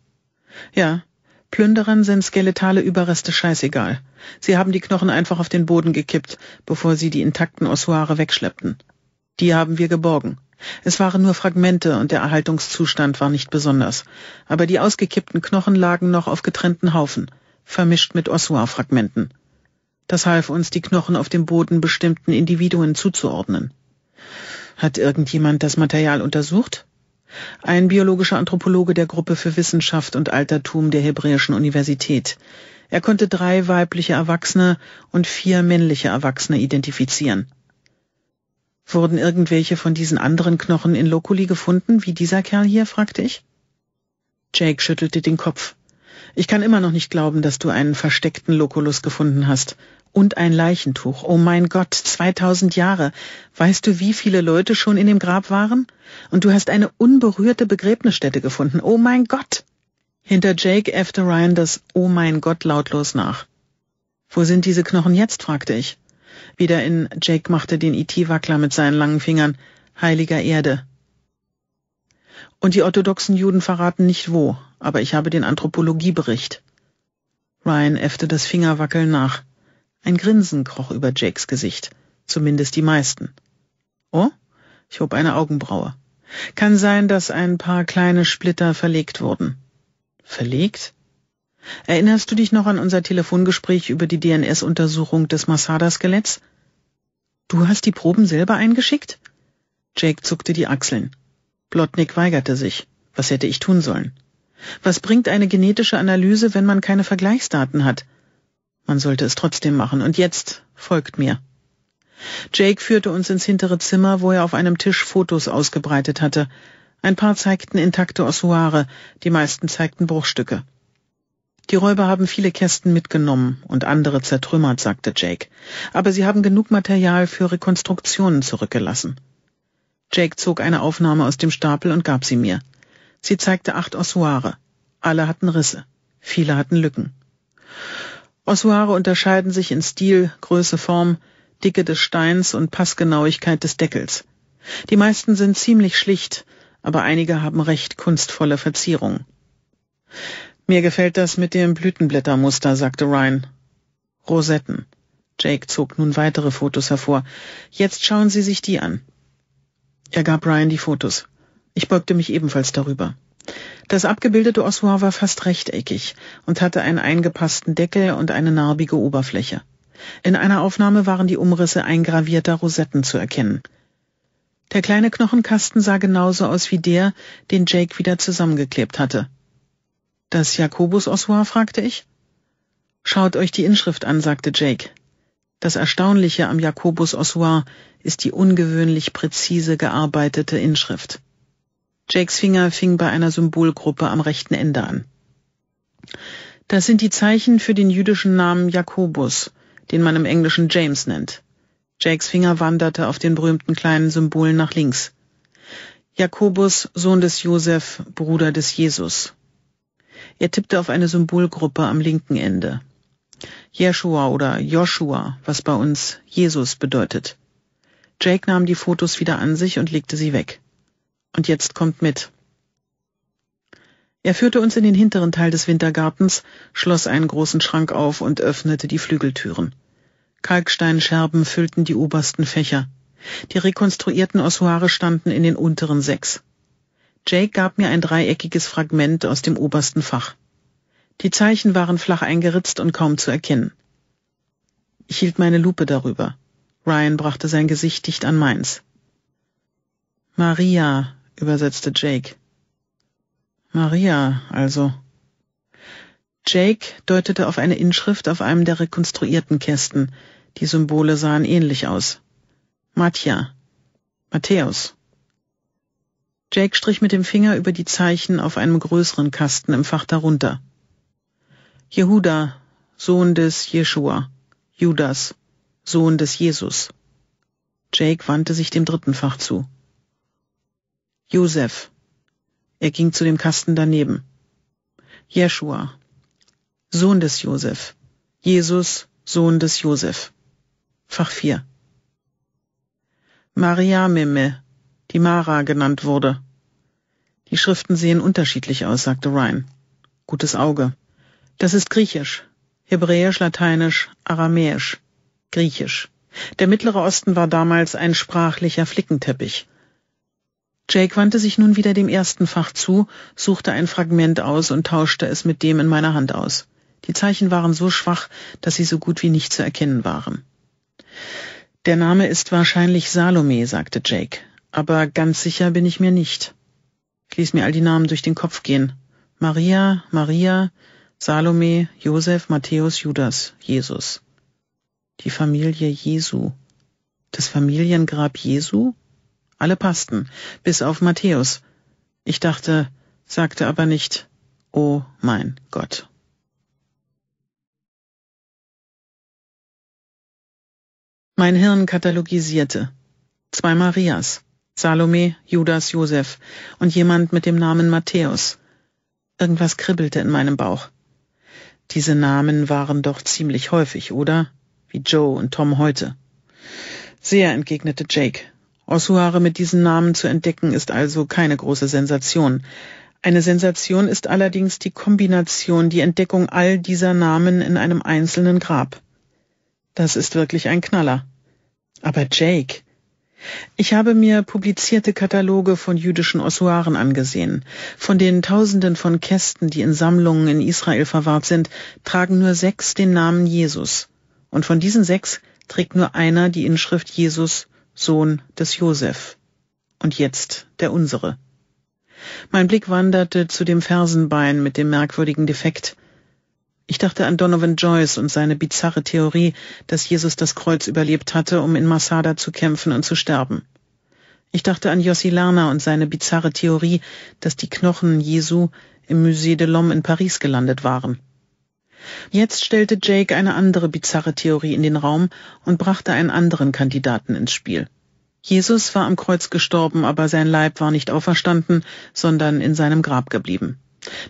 Ja, Plünderern sind skeletale Überreste scheißegal. Sie haben die Knochen einfach auf den Boden gekippt, bevor sie die intakten Ossuare wegschleppten. Die haben wir geborgen. Es waren nur Fragmente und der Erhaltungszustand war nicht besonders, aber die ausgekippten Knochen lagen noch auf getrennten Haufen, vermischt mit Ossuar-Fragmenten. Das half uns, die Knochen auf dem Boden bestimmten Individuen zuzuordnen. Hat irgendjemand das Material untersucht? Ein biologischer Anthropologe der Gruppe für Wissenschaft und Altertum der Hebräischen Universität. Er konnte drei weibliche Erwachsene und vier männliche Erwachsene identifizieren. Wurden irgendwelche von diesen anderen Knochen in Lokuli gefunden, wie dieser Kerl hier? fragte ich. Jake schüttelte den Kopf. Ich kann immer noch nicht glauben, dass du einen versteckten Lokulus gefunden hast, und ein Leichentuch. Oh mein Gott, 2000 Jahre. Weißt du, wie viele Leute schon in dem Grab waren? Und du hast eine unberührte Begräbnisstätte gefunden. Oh mein Gott! Hinter Jake äffte Ryan das Oh mein Gott lautlos nach. Wo sind diese Knochen jetzt? fragte ich. Wieder in Jake machte den IT-Wackler e mit seinen langen Fingern. Heiliger Erde. Und die orthodoxen Juden verraten nicht wo, aber ich habe den Anthropologiebericht. Ryan äffte das Fingerwackeln nach. Ein Grinsen kroch über Jakes Gesicht, zumindest die meisten. Oh? Ich hob eine Augenbraue. Kann sein, dass ein paar kleine Splitter verlegt wurden. Verlegt? Erinnerst du dich noch an unser Telefongespräch über die DNS-Untersuchung des Masada-Skeletts? Du hast die Proben selber eingeschickt? Jake zuckte die Achseln. Blotnick weigerte sich. Was hätte ich tun sollen? Was bringt eine genetische Analyse, wenn man keine Vergleichsdaten hat? Man sollte es trotzdem machen. Und jetzt folgt mir. Jake führte uns ins hintere Zimmer, wo er auf einem Tisch Fotos ausgebreitet hatte. Ein paar zeigten intakte Ossuare, die meisten zeigten Bruchstücke. Die Räuber haben viele Kästen mitgenommen und andere zertrümmert, sagte Jake. Aber sie haben genug Material für Rekonstruktionen zurückgelassen. Jake zog eine Aufnahme aus dem Stapel und gab sie mir. Sie zeigte acht Ossuare. Alle hatten Risse. Viele hatten Lücken. Ossuare unterscheiden sich in Stil, Größe, Form, Dicke des Steins und Passgenauigkeit des Deckels. Die meisten sind ziemlich schlicht, aber einige haben recht kunstvolle Verzierung. Mir gefällt das mit dem Blütenblättermuster, sagte Ryan. Rosetten. Jake zog nun weitere Fotos hervor. Jetzt schauen Sie sich die an. Er gab Ryan die Fotos. Ich beugte mich ebenfalls darüber. Das abgebildete Ossoir war fast rechteckig und hatte einen eingepassten Deckel und eine narbige Oberfläche. In einer Aufnahme waren die Umrisse eingravierter Rosetten zu erkennen. Der kleine Knochenkasten sah genauso aus wie der, den Jake wieder zusammengeklebt hatte. Das jakobus Ossoir? fragte ich. Schaut euch die Inschrift an, sagte Jake. Das Erstaunliche am jakobus Ossoir ist die ungewöhnlich präzise gearbeitete Inschrift. Jakes Finger fing bei einer Symbolgruppe am rechten Ende an. Das sind die Zeichen für den jüdischen Namen Jakobus, den man im Englischen James nennt. Jakes Finger wanderte auf den berühmten kleinen Symbolen nach links. Jakobus, Sohn des Josef, Bruder des Jesus. Er tippte auf eine Symbolgruppe am linken Ende. Jeshua oder Joshua, was bei uns Jesus bedeutet. Jake nahm die Fotos wieder an sich und legte sie weg. Und jetzt kommt mit. Er führte uns in den hinteren Teil des Wintergartens, schloss einen großen Schrank auf und öffnete die Flügeltüren. Kalksteinscherben füllten die obersten Fächer. Die rekonstruierten Ossuare standen in den unteren sechs. Jake gab mir ein dreieckiges Fragment aus dem obersten Fach. Die Zeichen waren flach eingeritzt und kaum zu erkennen. Ich hielt meine Lupe darüber. Ryan brachte sein Gesicht dicht an meins. Maria, übersetzte Jake. Maria, also. Jake deutete auf eine Inschrift auf einem der rekonstruierten Kästen. Die Symbole sahen ähnlich aus. Matja. Matthäus. Jake strich mit dem Finger über die Zeichen auf einem größeren Kasten im Fach darunter. Jehuda, Sohn des Jeschua. Judas, Sohn des Jesus. Jake wandte sich dem dritten Fach zu. Josef. Er ging zu dem Kasten daneben. Jeshua. Sohn des Josef. Jesus, Sohn des Josef. Fach 4. Maria die Mara genannt wurde. Die Schriften sehen unterschiedlich aus, sagte Ryan. Gutes Auge. Das ist Griechisch, Hebräisch, Lateinisch, Aramäisch, Griechisch. Der Mittlere Osten war damals ein sprachlicher Flickenteppich. Jake wandte sich nun wieder dem ersten Fach zu, suchte ein Fragment aus und tauschte es mit dem in meiner Hand aus. Die Zeichen waren so schwach, dass sie so gut wie nicht zu erkennen waren. Der Name ist wahrscheinlich Salome, sagte Jake, aber ganz sicher bin ich mir nicht. Ich ließ mir all die Namen durch den Kopf gehen. Maria, Maria, Salome, Josef, Matthäus, Judas, Jesus. Die Familie Jesu. Das Familiengrab Jesu? Alle passten, bis auf Matthäus. Ich dachte, sagte aber nicht, oh mein Gott. Mein Hirn katalogisierte. Zwei Marias, Salome, Judas, Josef und jemand mit dem Namen Matthäus. Irgendwas kribbelte in meinem Bauch. Diese Namen waren doch ziemlich häufig, oder? Wie Joe und Tom heute. Sehr entgegnete Jake. Ossuare mit diesen Namen zu entdecken, ist also keine große Sensation. Eine Sensation ist allerdings die Kombination, die Entdeckung all dieser Namen in einem einzelnen Grab. Das ist wirklich ein Knaller. Aber Jake. Ich habe mir publizierte Kataloge von jüdischen Ossuaren angesehen. Von den Tausenden von Kästen, die in Sammlungen in Israel verwahrt sind, tragen nur sechs den Namen Jesus. Und von diesen sechs trägt nur einer die Inschrift Jesus Sohn des Josef, und jetzt der unsere. Mein Blick wanderte zu dem Fersenbein mit dem merkwürdigen Defekt. Ich dachte an Donovan Joyce und seine bizarre Theorie, dass Jesus das Kreuz überlebt hatte, um in Masada zu kämpfen und zu sterben. Ich dachte an Jossi Lerner und seine bizarre Theorie, dass die Knochen Jesu im Musée de l'Homme in Paris gelandet waren. Jetzt stellte Jake eine andere bizarre Theorie in den Raum und brachte einen anderen Kandidaten ins Spiel. Jesus war am Kreuz gestorben, aber sein Leib war nicht auferstanden, sondern in seinem Grab geblieben.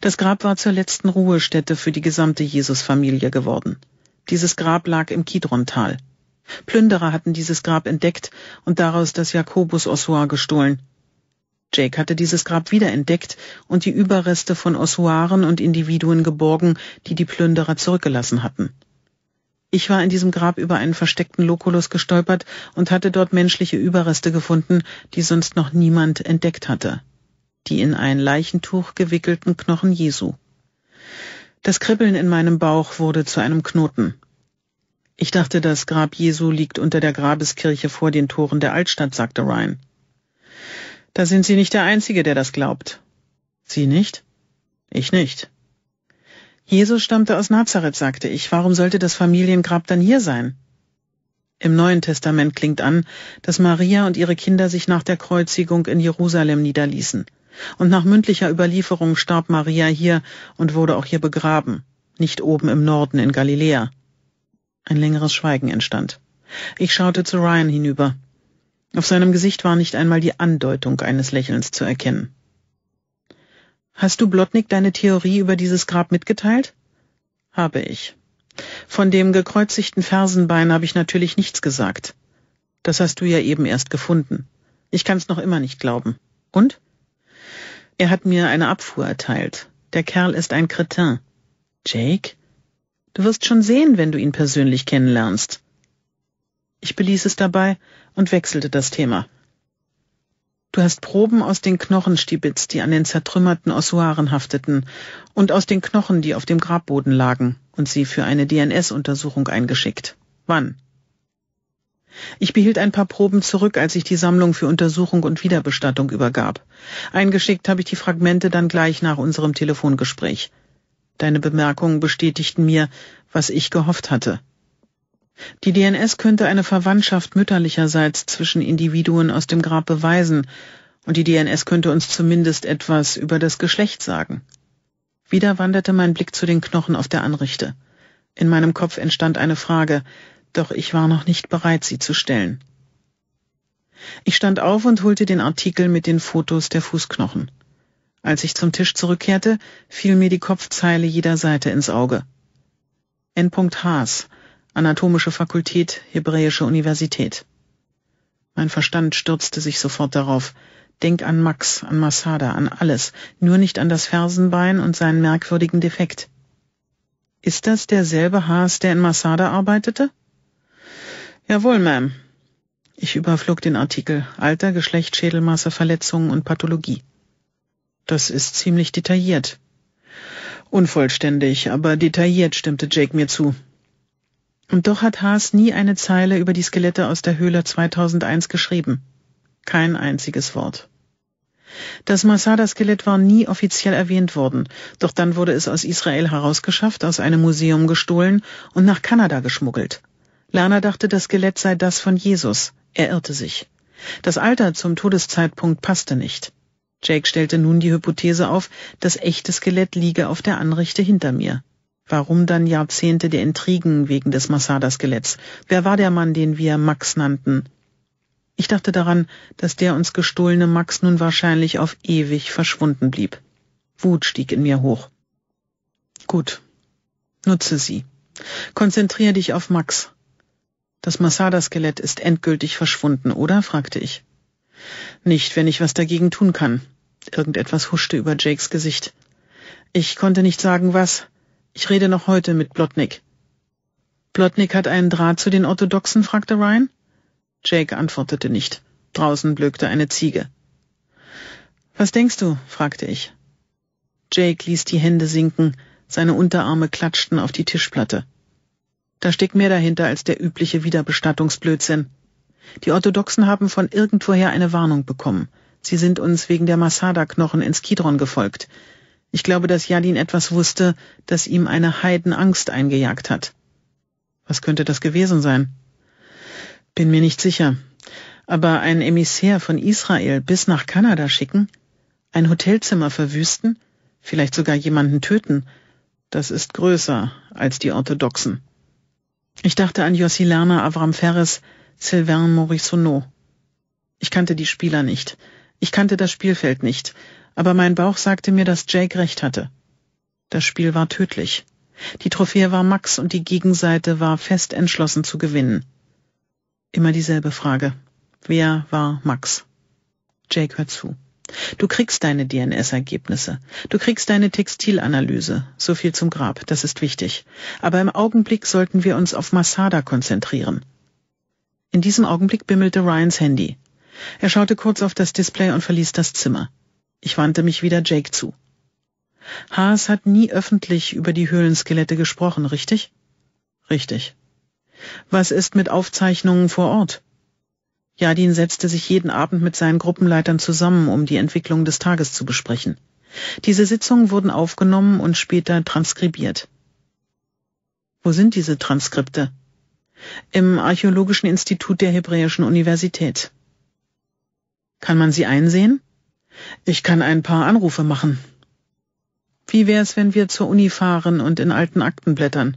Das Grab war zur letzten Ruhestätte für die gesamte Jesusfamilie geworden. Dieses Grab lag im Kidron-Tal. Plünderer hatten dieses Grab entdeckt und daraus das jakobus Ossoir gestohlen. Jake hatte dieses Grab wiederentdeckt und die Überreste von Ossuaren und Individuen geborgen, die die Plünderer zurückgelassen hatten. Ich war in diesem Grab über einen versteckten Lokulus gestolpert und hatte dort menschliche Überreste gefunden, die sonst noch niemand entdeckt hatte. Die in ein Leichentuch gewickelten Knochen Jesu. Das Kribbeln in meinem Bauch wurde zu einem Knoten. Ich dachte, das Grab Jesu liegt unter der Grabeskirche vor den Toren der Altstadt, sagte Ryan. Da sind Sie nicht der Einzige, der das glaubt. Sie nicht? Ich nicht. Jesus stammte aus Nazareth, sagte ich. Warum sollte das Familiengrab dann hier sein? Im Neuen Testament klingt an, dass Maria und ihre Kinder sich nach der Kreuzigung in Jerusalem niederließen. Und nach mündlicher Überlieferung starb Maria hier und wurde auch hier begraben, nicht oben im Norden in Galiläa. Ein längeres Schweigen entstand. Ich schaute zu Ryan hinüber. Auf seinem Gesicht war nicht einmal die Andeutung eines Lächelns zu erkennen. Hast du Blotnick deine Theorie über dieses Grab mitgeteilt? Habe ich. Von dem gekreuzigten Fersenbein habe ich natürlich nichts gesagt. Das hast du ja eben erst gefunden. Ich kann's noch immer nicht glauben. Und? Er hat mir eine Abfuhr erteilt. Der Kerl ist ein Kretin. Jake? Du wirst schon sehen, wenn du ihn persönlich kennenlernst. Ich beließ es dabei, und wechselte das Thema. Du hast Proben aus den Knochenstibitz, die an den zertrümmerten Ossuaren hafteten, und aus den Knochen, die auf dem Grabboden lagen, und sie für eine DNS-Untersuchung eingeschickt. Wann? Ich behielt ein paar Proben zurück, als ich die Sammlung für Untersuchung und Wiederbestattung übergab. Eingeschickt habe ich die Fragmente dann gleich nach unserem Telefongespräch. Deine Bemerkungen bestätigten mir, was ich gehofft hatte. Die DNS könnte eine Verwandtschaft mütterlicherseits zwischen Individuen aus dem Grab beweisen, und die DNS könnte uns zumindest etwas über das Geschlecht sagen. Wieder wanderte mein Blick zu den Knochen auf der Anrichte. In meinem Kopf entstand eine Frage, doch ich war noch nicht bereit, sie zu stellen. Ich stand auf und holte den Artikel mit den Fotos der Fußknochen. Als ich zum Tisch zurückkehrte, fiel mir die Kopfzeile jeder Seite ins Auge. N. Haas Anatomische Fakultät, Hebräische Universität. Mein Verstand stürzte sich sofort darauf. Denk an Max, an Masada, an alles, nur nicht an das Fersenbein und seinen merkwürdigen Defekt. Ist das derselbe Haas, der in Masada arbeitete? Jawohl, Ma'am. Ich überflog den Artikel Alter, Geschlecht, Schädelmasse, Verletzungen und Pathologie. Das ist ziemlich detailliert. Unvollständig, aber detailliert stimmte Jake mir zu. Und doch hat Haas nie eine Zeile über die Skelette aus der Höhle 2001 geschrieben. Kein einziges Wort. Das Masada-Skelett war nie offiziell erwähnt worden, doch dann wurde es aus Israel herausgeschafft, aus einem Museum gestohlen und nach Kanada geschmuggelt. Lana dachte, das Skelett sei das von Jesus. Er irrte sich. Das Alter zum Todeszeitpunkt passte nicht. Jake stellte nun die Hypothese auf, das echte Skelett liege auf der Anrichte hinter mir. Warum dann Jahrzehnte der Intrigen wegen des Masada-Skeletts? Wer war der Mann, den wir Max nannten? Ich dachte daran, dass der uns gestohlene Max nun wahrscheinlich auf ewig verschwunden blieb. Wut stieg in mir hoch. Gut. Nutze sie. Konzentriere dich auf Max. Das Masada-Skelett ist endgültig verschwunden, oder? fragte ich. Nicht, wenn ich was dagegen tun kann. Irgendetwas huschte über Jakes Gesicht. Ich konnte nicht sagen, was, ich rede noch heute mit Plotnik. Plotnik hat einen Draht zu den Orthodoxen? fragte Ryan. Jake antwortete nicht. Draußen blökte eine Ziege. Was denkst du? fragte ich. Jake ließ die Hände sinken, seine Unterarme klatschten auf die Tischplatte. Da steckt mehr dahinter als der übliche Wiederbestattungsblödsinn. Die Orthodoxen haben von irgendwoher eine Warnung bekommen. Sie sind uns wegen der Masada-Knochen ins Kidron gefolgt. Ich glaube, dass Jadin etwas wusste, das ihm eine Heidenangst eingejagt hat. Was könnte das gewesen sein? Bin mir nicht sicher. Aber ein Emissär von Israel bis nach Kanada schicken? Ein Hotelzimmer verwüsten? Vielleicht sogar jemanden töten? Das ist größer als die Orthodoxen. Ich dachte an Jossi Lerner, Avram Ferres, Sylvain Morissonneau. Ich kannte die Spieler nicht. Ich kannte das Spielfeld nicht aber mein Bauch sagte mir, dass Jake recht hatte. Das Spiel war tödlich. Die Trophäe war Max und die Gegenseite war fest entschlossen zu gewinnen. Immer dieselbe Frage. Wer war Max? Jake, hör zu. Du kriegst deine DNS-Ergebnisse. Du kriegst deine Textilanalyse. So viel zum Grab, das ist wichtig. Aber im Augenblick sollten wir uns auf Masada konzentrieren. In diesem Augenblick bimmelte Ryans Handy. Er schaute kurz auf das Display und verließ das Zimmer. Ich wandte mich wieder Jake zu. Haas hat nie öffentlich über die Höhlenskelette gesprochen, richtig? Richtig. Was ist mit Aufzeichnungen vor Ort? Jadin setzte sich jeden Abend mit seinen Gruppenleitern zusammen, um die Entwicklung des Tages zu besprechen. Diese Sitzungen wurden aufgenommen und später transkribiert. Wo sind diese Transkripte? Im Archäologischen Institut der Hebräischen Universität. Kann man sie einsehen? Ich kann ein paar Anrufe machen. Wie wär's, wenn wir zur Uni fahren und in alten Akten blättern?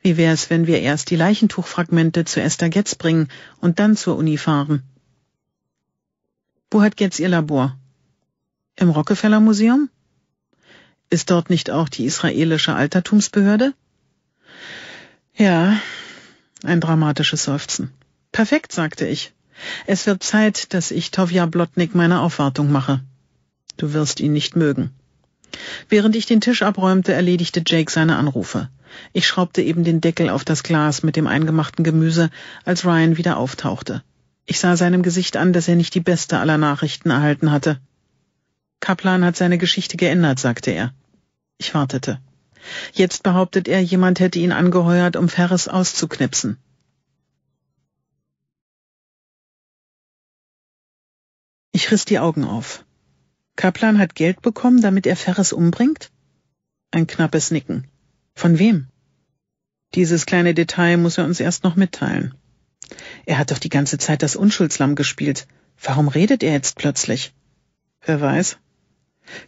Wie wär's, wenn wir erst die Leichentuchfragmente zu Esther Getz bringen und dann zur Uni fahren? Wo hat Getz ihr Labor? Im Rockefeller Museum? Ist dort nicht auch die israelische Altertumsbehörde? Ja, ein dramatisches Seufzen. Perfekt, sagte ich. Es wird Zeit, dass ich Tovja Blotnik meine Aufwartung mache. Du wirst ihn nicht mögen. Während ich den Tisch abräumte, erledigte Jake seine Anrufe. Ich schraubte eben den Deckel auf das Glas mit dem eingemachten Gemüse, als Ryan wieder auftauchte. Ich sah seinem Gesicht an, dass er nicht die beste aller Nachrichten erhalten hatte. Kaplan hat seine Geschichte geändert, sagte er. Ich wartete. Jetzt behauptet er, jemand hätte ihn angeheuert, um Ferris auszuknipsen. Ich riss die Augen auf. Kaplan hat Geld bekommen, damit er Ferris umbringt? Ein knappes Nicken. Von wem? Dieses kleine Detail muss er uns erst noch mitteilen. Er hat doch die ganze Zeit das Unschuldslamm gespielt. Warum redet er jetzt plötzlich? Wer weiß?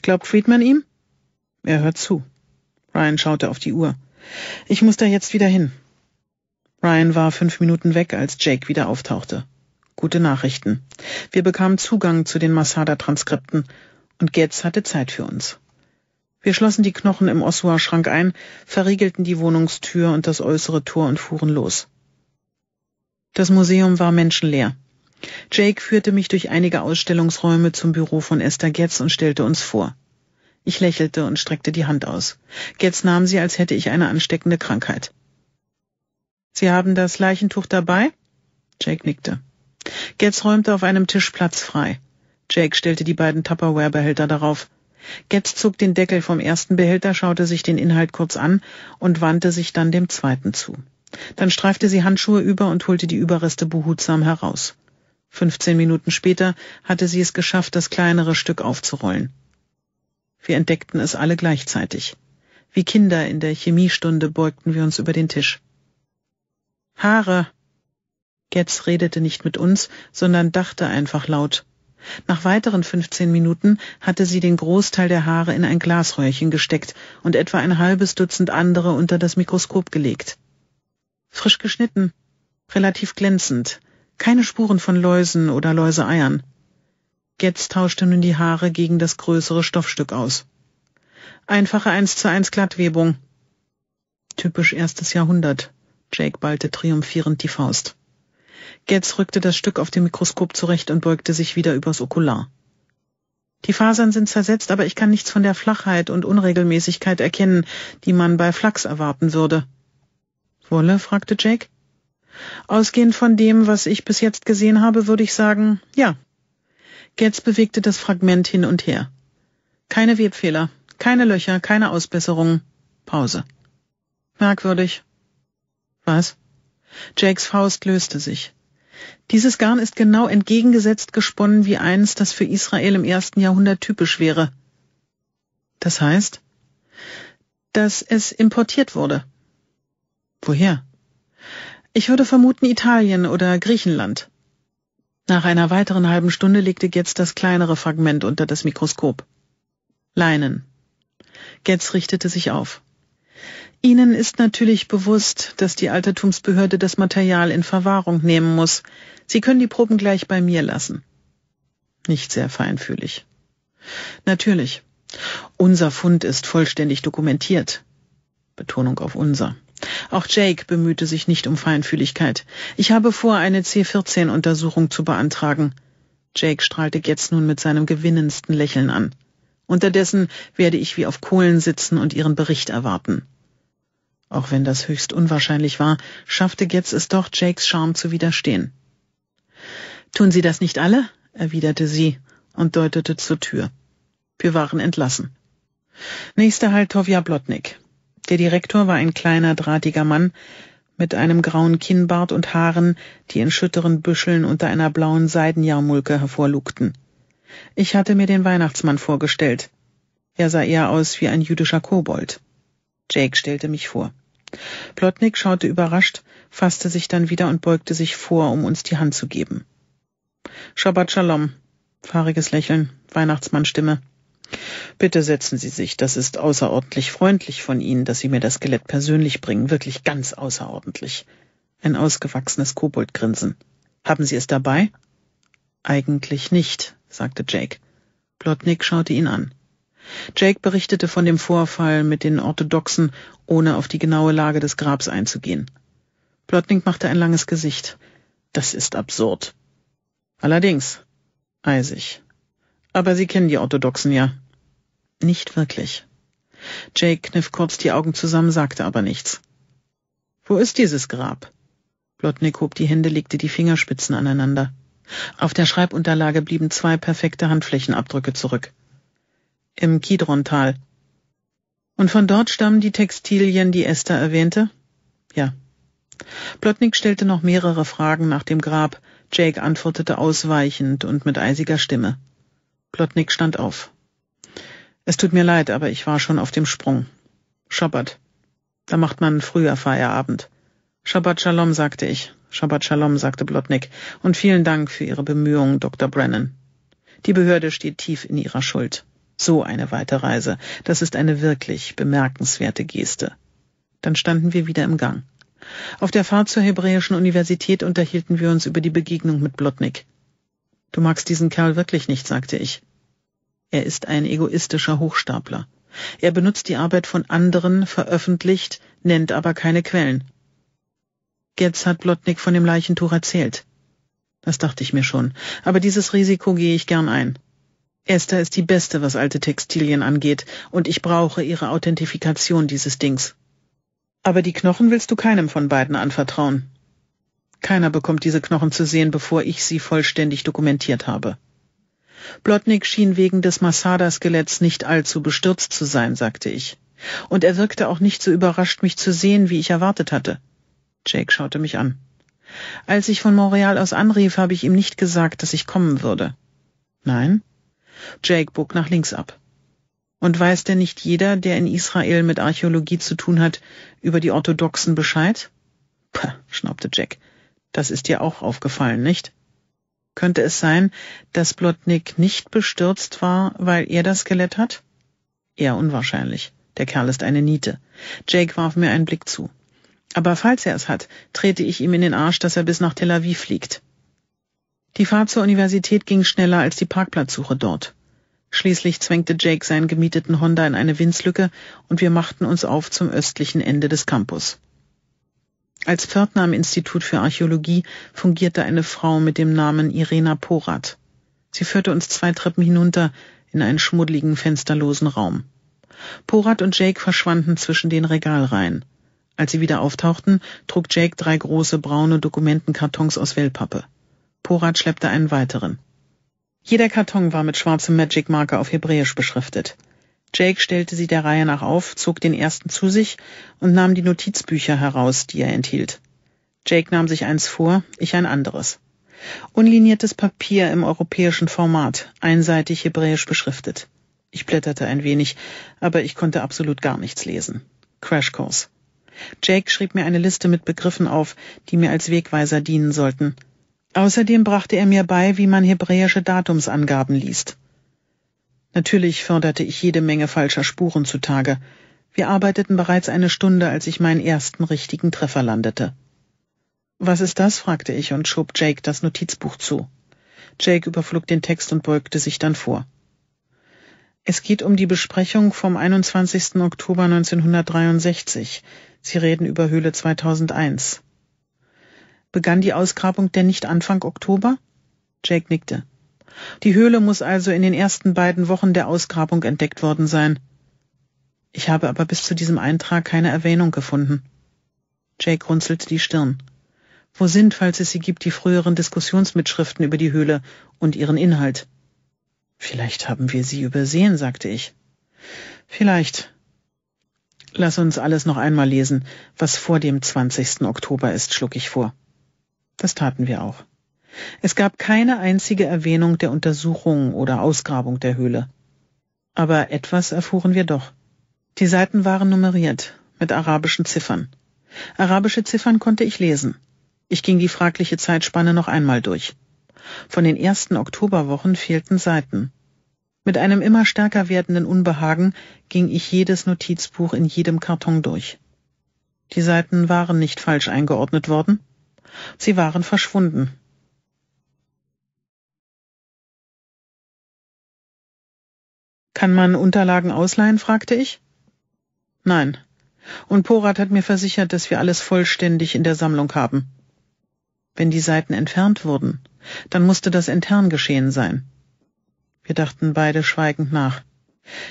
Glaubt Friedman ihm? Er hört zu. Ryan schaute auf die Uhr. Ich muss da jetzt wieder hin. Ryan war fünf Minuten weg, als Jake wieder auftauchte. Gute Nachrichten. Wir bekamen Zugang zu den Masada-Transkripten und Getz hatte Zeit für uns. Wir schlossen die Knochen im Osua-Schrank ein, verriegelten die Wohnungstür und das äußere Tor und fuhren los. Das Museum war menschenleer. Jake führte mich durch einige Ausstellungsräume zum Büro von Esther Getz und stellte uns vor. Ich lächelte und streckte die Hand aus. Getz nahm sie, als hätte ich eine ansteckende Krankheit. Sie haben das Leichentuch dabei? Jake nickte. Getz räumte auf einem Tisch Platz frei. Jake stellte die beiden Tupperware-Behälter darauf. Getz zog den Deckel vom ersten Behälter, schaute sich den Inhalt kurz an und wandte sich dann dem zweiten zu. Dann streifte sie Handschuhe über und holte die Überreste behutsam heraus. Fünfzehn Minuten später hatte sie es geschafft, das kleinere Stück aufzurollen. Wir entdeckten es alle gleichzeitig. Wie Kinder in der Chemiestunde beugten wir uns über den Tisch. Haare, Getz redete nicht mit uns, sondern dachte einfach laut. Nach weiteren 15 Minuten hatte sie den Großteil der Haare in ein Glasröhrchen gesteckt und etwa ein halbes Dutzend andere unter das Mikroskop gelegt. Frisch geschnitten, relativ glänzend, keine Spuren von Läusen oder Läuseeiern. Getz tauschte nun die Haare gegen das größere Stoffstück aus. Einfache 1 zu 1 Glattwebung. Typisch erstes Jahrhundert. Jake ballte triumphierend die Faust. Getz rückte das Stück auf dem Mikroskop zurecht und beugte sich wieder übers Okular. Die Fasern sind zersetzt, aber ich kann nichts von der Flachheit und Unregelmäßigkeit erkennen, die man bei Flachs erwarten würde. Wolle? fragte Jake. Ausgehend von dem, was ich bis jetzt gesehen habe, würde ich sagen, ja. Getz bewegte das Fragment hin und her. Keine Webfehler, keine Löcher, keine Ausbesserungen. Pause. Merkwürdig. Was? Jakes Faust löste sich. Dieses Garn ist genau entgegengesetzt gesponnen wie eins, das für Israel im ersten Jahrhundert typisch wäre. Das heißt, dass es importiert wurde. Woher? Ich würde vermuten Italien oder Griechenland. Nach einer weiteren halben Stunde legte Getz das kleinere Fragment unter das Mikroskop. Leinen. Getz richtete sich auf. Ihnen ist natürlich bewusst, dass die Altertumsbehörde das Material in Verwahrung nehmen muss. Sie können die Proben gleich bei mir lassen. Nicht sehr feinfühlig. Natürlich. Unser Fund ist vollständig dokumentiert. Betonung auf unser. Auch Jake bemühte sich nicht um Feinfühligkeit. Ich habe vor, eine C14-Untersuchung zu beantragen. Jake strahlte jetzt nun mit seinem gewinnendsten Lächeln an. Unterdessen werde ich wie auf Kohlen sitzen und ihren Bericht erwarten. Auch wenn das höchst unwahrscheinlich war, schaffte Getz es doch, Jakes Charme zu widerstehen. Tun Sie das nicht alle? erwiderte sie und deutete zur Tür. Wir waren entlassen. Nächster Halt Tovia Blotnik. Der Direktor war ein kleiner, drahtiger Mann mit einem grauen Kinnbart und Haaren, die in schütteren Büscheln unter einer blauen Seidenjarmulke hervorlugten. Ich hatte mir den Weihnachtsmann vorgestellt. Er sah eher aus wie ein jüdischer Kobold. Jake stellte mich vor. Plotnick schaute überrascht, fasste sich dann wieder und beugte sich vor, um uns die Hand zu geben. Shabbat Shalom. Fahriges Lächeln, Weihnachtsmannstimme. Bitte setzen Sie sich. Das ist außerordentlich freundlich von Ihnen, dass Sie mir das Skelett persönlich bringen. Wirklich ganz außerordentlich. Ein ausgewachsenes Koboldgrinsen. Haben Sie es dabei? Eigentlich nicht, sagte Jake. Plotnick schaute ihn an. Jake berichtete von dem Vorfall mit den Orthodoxen, ohne auf die genaue Lage des Grabs einzugehen. Plotnik machte ein langes Gesicht. Das ist absurd. Allerdings, eisig. Aber Sie kennen die Orthodoxen ja. Nicht wirklich. Jake kniff kurz die Augen zusammen, sagte aber nichts. Wo ist dieses Grab? Plotnik hob die Hände, legte die Fingerspitzen aneinander. Auf der Schreibunterlage blieben zwei perfekte Handflächenabdrücke zurück im Kidron-Tal. Und von dort stammen die Textilien, die Esther erwähnte? Ja. Plotnik stellte noch mehrere Fragen nach dem Grab. Jake antwortete ausweichend und mit eisiger Stimme. Plotnik stand auf. Es tut mir leid, aber ich war schon auf dem Sprung. Schabbat. Da macht man früher Feierabend. Schabbat Shalom, sagte ich. Schabbat Shalom, sagte Blotnick. Und vielen Dank für Ihre Bemühungen, Dr. Brennan. Die Behörde steht tief in ihrer Schuld. So eine weite Reise, das ist eine wirklich bemerkenswerte Geste. Dann standen wir wieder im Gang. Auf der Fahrt zur Hebräischen Universität unterhielten wir uns über die Begegnung mit Blotnik. Du magst diesen Kerl wirklich nicht, sagte ich. Er ist ein egoistischer Hochstapler. Er benutzt die Arbeit von anderen, veröffentlicht, nennt aber keine Quellen. Getz hat Blotnik von dem Leichentuch erzählt. Das dachte ich mir schon, aber dieses Risiko gehe ich gern ein. Esther ist die Beste, was alte Textilien angeht, und ich brauche ihre Authentifikation dieses Dings. Aber die Knochen willst du keinem von beiden anvertrauen. Keiner bekommt diese Knochen zu sehen, bevor ich sie vollständig dokumentiert habe. Blotnick schien wegen des Masada-Skeletts nicht allzu bestürzt zu sein, sagte ich. Und er wirkte auch nicht so überrascht, mich zu sehen, wie ich erwartet hatte. Jake schaute mich an. Als ich von Montreal aus anrief, habe ich ihm nicht gesagt, dass ich kommen würde. Nein? Jake bog nach links ab. Und weiß denn nicht jeder, der in Israel mit Archäologie zu tun hat, über die Orthodoxen Bescheid? Pah, schnaubte Jack. Das ist dir auch aufgefallen, nicht? Könnte es sein, dass Blotnick nicht bestürzt war, weil er das Skelett hat? Eher unwahrscheinlich. Der Kerl ist eine Niete. Jake warf mir einen Blick zu. Aber falls er es hat, trete ich ihm in den Arsch, dass er bis nach Tel Aviv fliegt. Die Fahrt zur Universität ging schneller als die Parkplatzsuche dort. Schließlich zwängte Jake seinen gemieteten Honda in eine Windslücke und wir machten uns auf zum östlichen Ende des Campus. Als Pförtner am Institut für Archäologie fungierte eine Frau mit dem Namen Irena Porat. Sie führte uns zwei Treppen hinunter in einen schmuddligen, fensterlosen Raum. Porat und Jake verschwanden zwischen den Regalreihen. Als sie wieder auftauchten, trug Jake drei große braune Dokumentenkartons aus Wellpappe. Porat schleppte einen weiteren. Jeder Karton war mit schwarzem Magic-Marker auf Hebräisch beschriftet. Jake stellte sie der Reihe nach auf, zog den ersten zu sich und nahm die Notizbücher heraus, die er enthielt. Jake nahm sich eins vor, ich ein anderes. Unliniertes Papier im europäischen Format, einseitig hebräisch beschriftet. Ich blätterte ein wenig, aber ich konnte absolut gar nichts lesen. Crash Course. Jake schrieb mir eine Liste mit Begriffen auf, die mir als Wegweiser dienen sollten – Außerdem brachte er mir bei, wie man hebräische Datumsangaben liest. Natürlich förderte ich jede Menge falscher Spuren zutage. Wir arbeiteten bereits eine Stunde, als ich meinen ersten richtigen Treffer landete. Was ist das? fragte ich und schob Jake das Notizbuch zu. Jake überflog den Text und beugte sich dann vor. Es geht um die Besprechung vom 21. Oktober 1963. Sie reden über Höhle 2001. Begann die Ausgrabung denn nicht Anfang Oktober? Jake nickte. Die Höhle muss also in den ersten beiden Wochen der Ausgrabung entdeckt worden sein. Ich habe aber bis zu diesem Eintrag keine Erwähnung gefunden. Jake runzelte die Stirn. Wo sind, falls es sie gibt, die früheren Diskussionsmitschriften über die Höhle und ihren Inhalt? Vielleicht haben wir sie übersehen, sagte ich. Vielleicht. Lass uns alles noch einmal lesen, was vor dem 20. Oktober ist, schlug ich vor. Das taten wir auch. Es gab keine einzige Erwähnung der Untersuchung oder Ausgrabung der Höhle. Aber etwas erfuhren wir doch. Die Seiten waren nummeriert, mit arabischen Ziffern. Arabische Ziffern konnte ich lesen. Ich ging die fragliche Zeitspanne noch einmal durch. Von den ersten Oktoberwochen fehlten Seiten. Mit einem immer stärker werdenden Unbehagen ging ich jedes Notizbuch in jedem Karton durch. Die Seiten waren nicht falsch eingeordnet worden, Sie waren verschwunden. Kann man Unterlagen ausleihen? fragte ich. Nein. Und Porat hat mir versichert, dass wir alles vollständig in der Sammlung haben. Wenn die Seiten entfernt wurden, dann musste das intern geschehen sein. Wir dachten beide schweigend nach.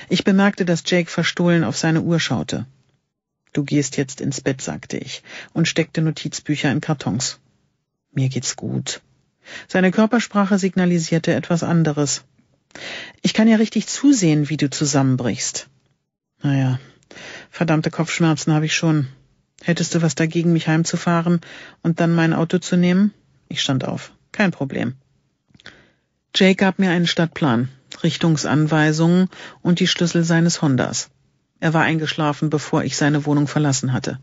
Ich bemerkte, dass Jake verstohlen auf seine Uhr schaute. Du gehst jetzt ins Bett, sagte ich und steckte Notizbücher in Kartons. Mir geht's gut. Seine Körpersprache signalisierte etwas anderes. Ich kann ja richtig zusehen, wie du zusammenbrichst. Naja, verdammte Kopfschmerzen habe ich schon. Hättest du was dagegen, mich heimzufahren und dann mein Auto zu nehmen? Ich stand auf. Kein Problem. Jake gab mir einen Stadtplan, Richtungsanweisungen und die Schlüssel seines Hondas. Er war eingeschlafen, bevor ich seine Wohnung verlassen hatte.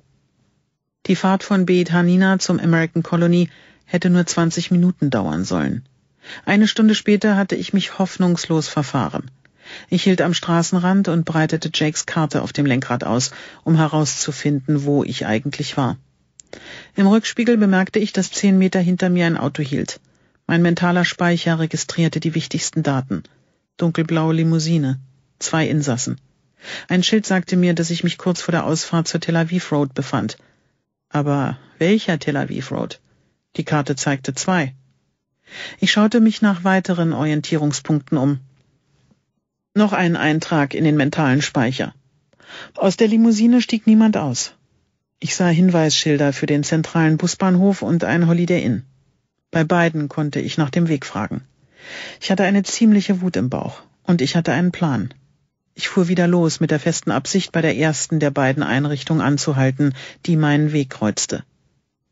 Die Fahrt von Beit Hanina zum American Colony hätte nur 20 Minuten dauern sollen. Eine Stunde später hatte ich mich hoffnungslos verfahren. Ich hielt am Straßenrand und breitete Jakes Karte auf dem Lenkrad aus, um herauszufinden, wo ich eigentlich war. Im Rückspiegel bemerkte ich, dass zehn Meter hinter mir ein Auto hielt. Mein mentaler Speicher registrierte die wichtigsten Daten. Dunkelblaue Limousine. Zwei Insassen. Ein Schild sagte mir, dass ich mich kurz vor der Ausfahrt zur Tel Aviv Road befand. Aber welcher Tel Aviv Road? Die Karte zeigte zwei. Ich schaute mich nach weiteren Orientierungspunkten um. Noch ein Eintrag in den mentalen Speicher. Aus der Limousine stieg niemand aus. Ich sah Hinweisschilder für den zentralen Busbahnhof und ein Holiday Inn. Bei beiden konnte ich nach dem Weg fragen. Ich hatte eine ziemliche Wut im Bauch und ich hatte einen Plan. Ich fuhr wieder los mit der festen Absicht, bei der ersten der beiden Einrichtungen anzuhalten, die meinen Weg kreuzte.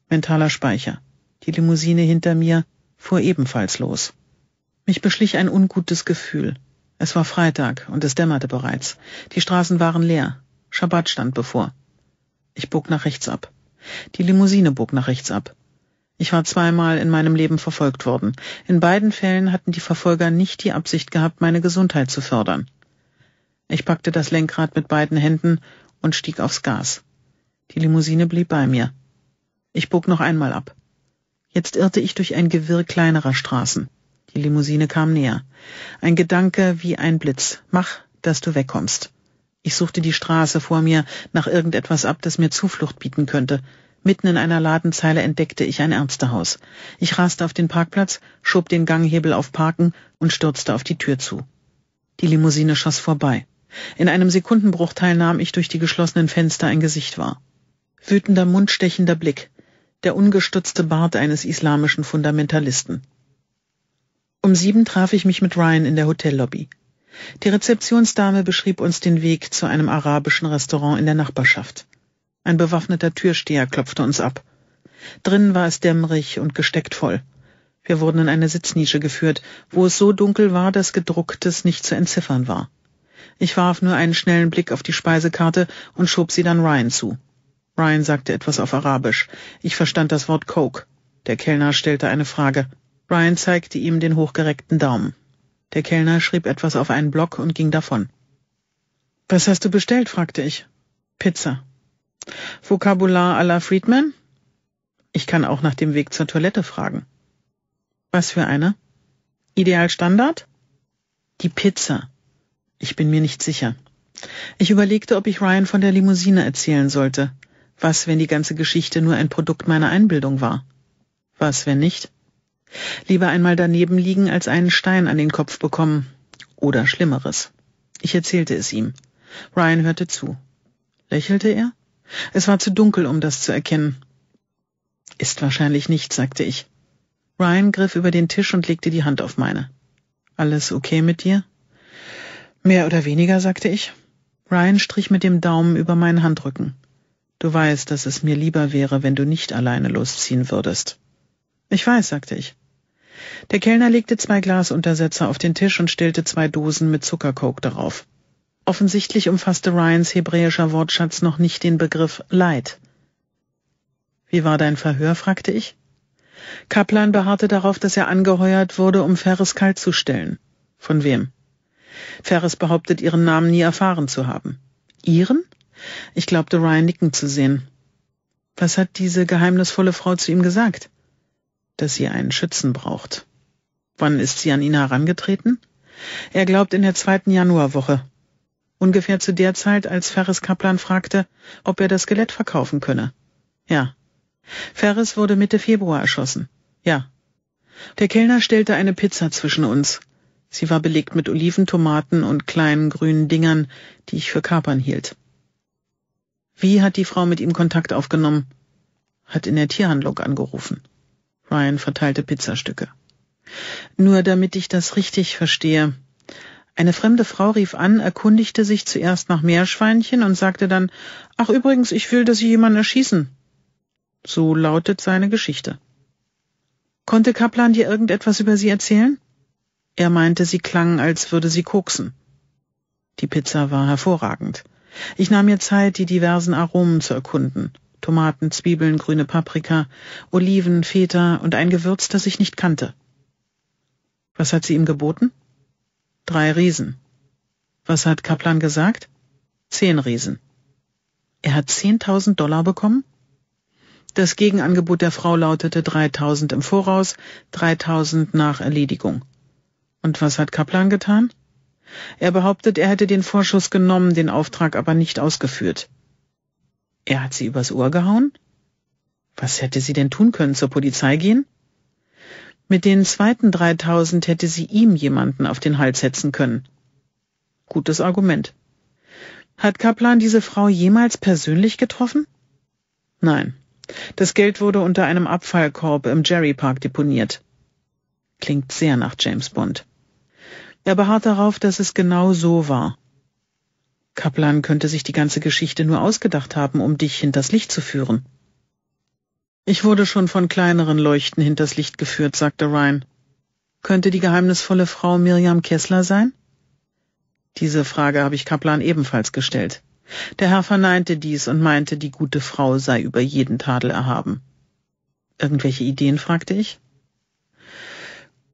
Mentaler Speicher. Die Limousine hinter mir fuhr ebenfalls los. Mich beschlich ein ungutes Gefühl. Es war Freitag und es dämmerte bereits. Die Straßen waren leer. Schabbat stand bevor. Ich bog nach rechts ab. Die Limousine bog nach rechts ab. Ich war zweimal in meinem Leben verfolgt worden. In beiden Fällen hatten die Verfolger nicht die Absicht gehabt, meine Gesundheit zu fördern. Ich packte das Lenkrad mit beiden Händen und stieg aufs Gas. Die Limousine blieb bei mir. Ich bog noch einmal ab. Jetzt irrte ich durch ein Gewirr kleinerer Straßen. Die Limousine kam näher. Ein Gedanke wie ein Blitz. Mach, dass du wegkommst. Ich suchte die Straße vor mir nach irgendetwas ab, das mir Zuflucht bieten könnte. Mitten in einer Ladenzeile entdeckte ich ein Ärztehaus. Ich raste auf den Parkplatz, schob den Ganghebel auf Parken und stürzte auf die Tür zu. Die Limousine schoss vorbei. In einem Sekundenbruchteil nahm ich durch die geschlossenen Fenster ein Gesicht wahr. Wütender, mundstechender Blick, der ungestutzte Bart eines islamischen Fundamentalisten. Um sieben traf ich mich mit Ryan in der Hotellobby. Die Rezeptionsdame beschrieb uns den Weg zu einem arabischen Restaurant in der Nachbarschaft. Ein bewaffneter Türsteher klopfte uns ab. Drinnen war es dämmerig und gesteckt voll. Wir wurden in eine Sitznische geführt, wo es so dunkel war, dass gedrucktes nicht zu entziffern war. Ich warf nur einen schnellen Blick auf die Speisekarte und schob sie dann Ryan zu. Ryan sagte etwas auf Arabisch. Ich verstand das Wort Coke. Der Kellner stellte eine Frage. Ryan zeigte ihm den hochgereckten Daumen. Der Kellner schrieb etwas auf einen Block und ging davon. Was hast du bestellt? fragte ich. Pizza. Vokabular à la Friedman? Ich kann auch nach dem Weg zur Toilette fragen. Was für eine? Ideal Standard? Die Pizza. Ich bin mir nicht sicher. Ich überlegte, ob ich Ryan von der Limousine erzählen sollte. Was, wenn die ganze Geschichte nur ein Produkt meiner Einbildung war? Was, wenn nicht? Lieber einmal daneben liegen, als einen Stein an den Kopf bekommen. Oder Schlimmeres. Ich erzählte es ihm. Ryan hörte zu. Lächelte er? Es war zu dunkel, um das zu erkennen. Ist wahrscheinlich nicht, sagte ich. Ryan griff über den Tisch und legte die Hand auf meine. Alles okay mit dir? Mehr oder weniger, sagte ich. Ryan strich mit dem Daumen über meinen Handrücken. Du weißt, dass es mir lieber wäre, wenn du nicht alleine losziehen würdest. Ich weiß, sagte ich. Der Kellner legte zwei Glasuntersetzer auf den Tisch und stellte zwei Dosen mit Zuckercoke darauf. Offensichtlich umfasste Ryans hebräischer Wortschatz noch nicht den Begriff Leid. Wie war dein Verhör? fragte ich. Kaplan beharrte darauf, dass er angeheuert wurde, um Ferris kaltzustellen. Von wem? Ferris behauptet, ihren Namen nie erfahren zu haben. Ihren? Ich glaubte, Ryan nicken zu sehen. Was hat diese geheimnisvolle Frau zu ihm gesagt? Dass sie einen Schützen braucht. Wann ist sie an ihn herangetreten? Er glaubt in der zweiten Januarwoche. Ungefähr zu der Zeit, als Ferris Kaplan fragte, ob er das Skelett verkaufen könne. Ja. Ferris wurde Mitte Februar erschossen. Ja. Der Kellner stellte eine Pizza zwischen uns. Sie war belegt mit Oliventomaten und kleinen grünen Dingern, die ich für Kapern hielt. Wie hat die Frau mit ihm Kontakt aufgenommen? Hat in der Tierhandlung angerufen. Ryan verteilte Pizzastücke. Nur damit ich das richtig verstehe. Eine fremde Frau rief an, erkundigte sich zuerst nach Meerschweinchen und sagte dann, ach übrigens, ich will, dass Sie jemanden erschießen. So lautet seine Geschichte. Konnte Kaplan dir irgendetwas über sie erzählen? Er meinte, sie klang, als würde sie koksen. Die Pizza war hervorragend. Ich nahm mir Zeit, die diversen Aromen zu erkunden. Tomaten, Zwiebeln, grüne Paprika, Oliven, Feta und ein Gewürz, das ich nicht kannte. Was hat sie ihm geboten? Drei Riesen. Was hat Kaplan gesagt? Zehn Riesen. Er hat zehntausend Dollar bekommen? Das Gegenangebot der Frau lautete dreitausend im Voraus, dreitausend nach Erledigung. Und was hat Kaplan getan? Er behauptet, er hätte den Vorschuss genommen, den Auftrag aber nicht ausgeführt. Er hat sie übers Ohr gehauen? Was hätte sie denn tun können, zur Polizei gehen? Mit den zweiten 3000 hätte sie ihm jemanden auf den Hals setzen können. Gutes Argument. Hat Kaplan diese Frau jemals persönlich getroffen? Nein. Das Geld wurde unter einem Abfallkorb im Jerry Park deponiert. Klingt sehr nach James Bond. Er beharrt darauf, dass es genau so war. Kaplan könnte sich die ganze Geschichte nur ausgedacht haben, um dich hinters Licht zu führen. Ich wurde schon von kleineren Leuchten hinters Licht geführt, sagte Ryan. Könnte die geheimnisvolle Frau Miriam Kessler sein? Diese Frage habe ich Kaplan ebenfalls gestellt. Der Herr verneinte dies und meinte, die gute Frau sei über jeden Tadel erhaben. Irgendwelche Ideen? fragte ich.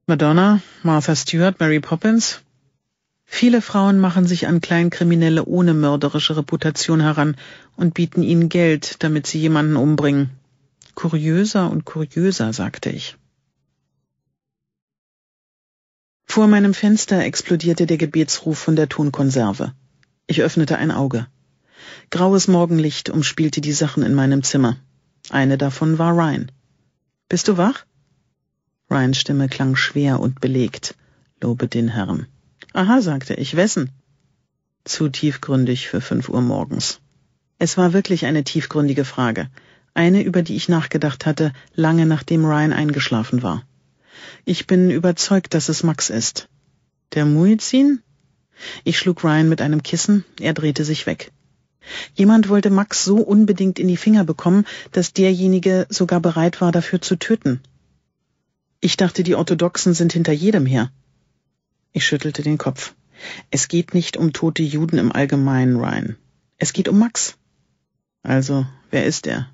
Madonna, Martha Stewart, Mary Poppins. Viele Frauen machen sich an Kleinkriminelle ohne mörderische Reputation heran und bieten ihnen Geld, damit sie jemanden umbringen. Kurioser und kurioser, sagte ich. Vor meinem Fenster explodierte der Gebetsruf von der Tonkonserve. Ich öffnete ein Auge. Graues Morgenlicht umspielte die Sachen in meinem Zimmer. Eine davon war Ryan. Bist du wach? Ryans Stimme klang schwer und belegt. Lobe den Herrn. Aha, sagte ich, wessen? Zu tiefgründig für fünf Uhr morgens. Es war wirklich eine tiefgründige Frage, eine, über die ich nachgedacht hatte, lange nachdem Ryan eingeschlafen war. Ich bin überzeugt, dass es Max ist. Der Muizin? Ich schlug Ryan mit einem Kissen, er drehte sich weg. Jemand wollte Max so unbedingt in die Finger bekommen, dass derjenige sogar bereit war, dafür zu töten. Ich dachte, die Orthodoxen sind hinter jedem her. Ich schüttelte den Kopf. Es geht nicht um tote Juden im Allgemeinen, Ryan. Es geht um Max. Also, wer ist er?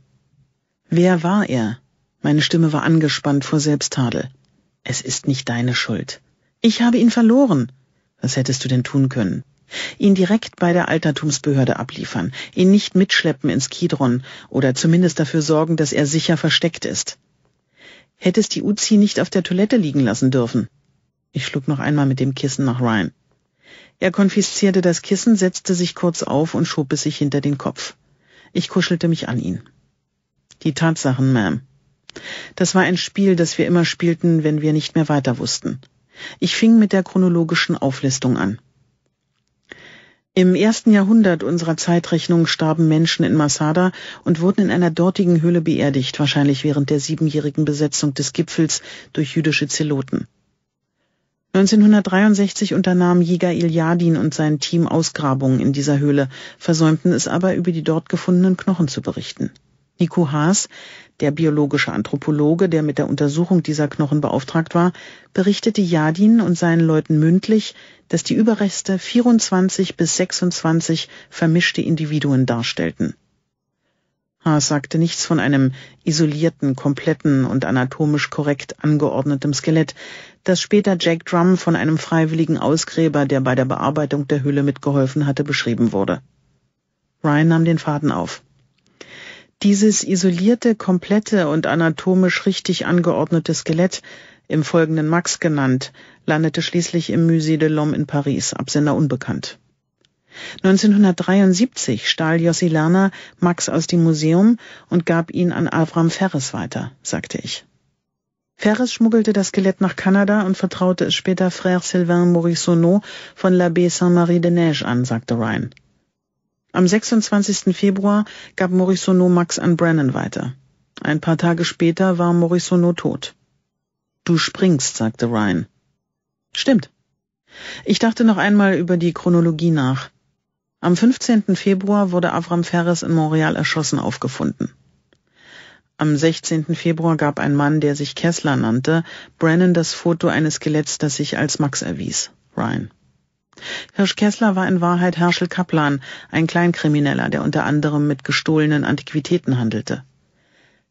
Wer war er? Meine Stimme war angespannt vor Selbsttadel. Es ist nicht deine Schuld. Ich habe ihn verloren. Was hättest du denn tun können? Ihn direkt bei der Altertumsbehörde abliefern, ihn nicht mitschleppen ins Kidron oder zumindest dafür sorgen, dass er sicher versteckt ist hättest die Uzi nicht auf der Toilette liegen lassen dürfen. Ich schlug noch einmal mit dem Kissen nach Ryan. Er konfiszierte das Kissen, setzte sich kurz auf und schob es sich hinter den Kopf. Ich kuschelte mich an ihn. Die Tatsachen, Ma'am. Das war ein Spiel, das wir immer spielten, wenn wir nicht mehr weiter wussten. Ich fing mit der chronologischen Auflistung an. Im ersten Jahrhundert unserer Zeitrechnung starben Menschen in Masada und wurden in einer dortigen Höhle beerdigt, wahrscheinlich während der siebenjährigen Besetzung des Gipfels durch jüdische Zeloten. 1963 unternahmen Jiga Iljadin und sein Team Ausgrabungen in dieser Höhle, versäumten es aber, über die dort gefundenen Knochen zu berichten. Nico Haas, der biologische Anthropologe, der mit der Untersuchung dieser Knochen beauftragt war, berichtete Jadin und seinen Leuten mündlich, dass die Überreste 24 bis 26 vermischte Individuen darstellten. Haas sagte nichts von einem isolierten, kompletten und anatomisch korrekt angeordnetem Skelett, das später Jack Drum von einem freiwilligen Ausgräber, der bei der Bearbeitung der Hülle mitgeholfen hatte, beschrieben wurde. Ryan nahm den Faden auf. Dieses isolierte, komplette und anatomisch richtig angeordnete Skelett, im folgenden Max genannt, landete schließlich im Musée de l'Homme in Paris, Absender unbekannt. 1973 stahl Jossi Lerner Max aus dem Museum und gab ihn an Avram Ferres weiter, sagte ich. Ferres schmuggelte das Skelett nach Kanada und vertraute es später Frère Sylvain Morissonneau von l'Abbé Saint-Marie de Neige an, sagte Ryan. Am 26. Februar gab Morisonot Max an Brennan weiter. Ein paar Tage später war Morisonot tot. Du springst, sagte Ryan. Stimmt. Ich dachte noch einmal über die Chronologie nach. Am 15. Februar wurde Avram Ferres in Montreal erschossen aufgefunden. Am 16. Februar gab ein Mann, der sich Kessler nannte, Brennan das Foto eines Skeletts, das sich als Max erwies. Ryan. Hirsch Kessler war in Wahrheit Herschel Kaplan, ein Kleinkrimineller, der unter anderem mit gestohlenen Antiquitäten handelte.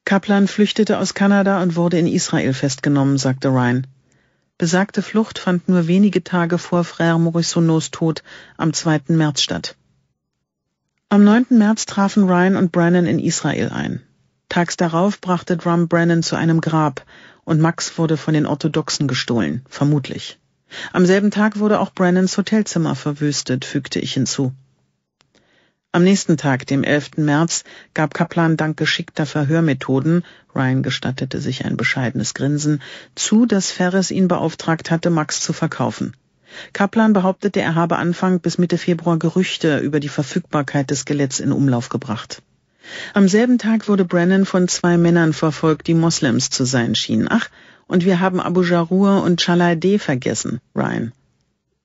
Kaplan flüchtete aus Kanada und wurde in Israel festgenommen, sagte Ryan. Besagte Flucht fand nur wenige Tage vor Frère Morissonneaus Tod am 2. März statt. Am 9. März trafen Ryan und Brennan in Israel ein. Tags darauf brachte Drum Brennan zu einem Grab und Max wurde von den Orthodoxen gestohlen, vermutlich. Am selben Tag wurde auch Brennans Hotelzimmer verwüstet, fügte ich hinzu. Am nächsten Tag, dem 11. März, gab Kaplan dank geschickter Verhörmethoden, Ryan gestattete sich ein bescheidenes Grinsen, zu, dass Ferris ihn beauftragt hatte, Max zu verkaufen. Kaplan behauptete, er habe Anfang bis Mitte Februar Gerüchte über die Verfügbarkeit des Skeletts in Umlauf gebracht. Am selben Tag wurde Brennan von zwei Männern verfolgt, die Moslems zu sein schienen. Ach, und wir haben Abu Jarur und Chaladeh vergessen, Ryan.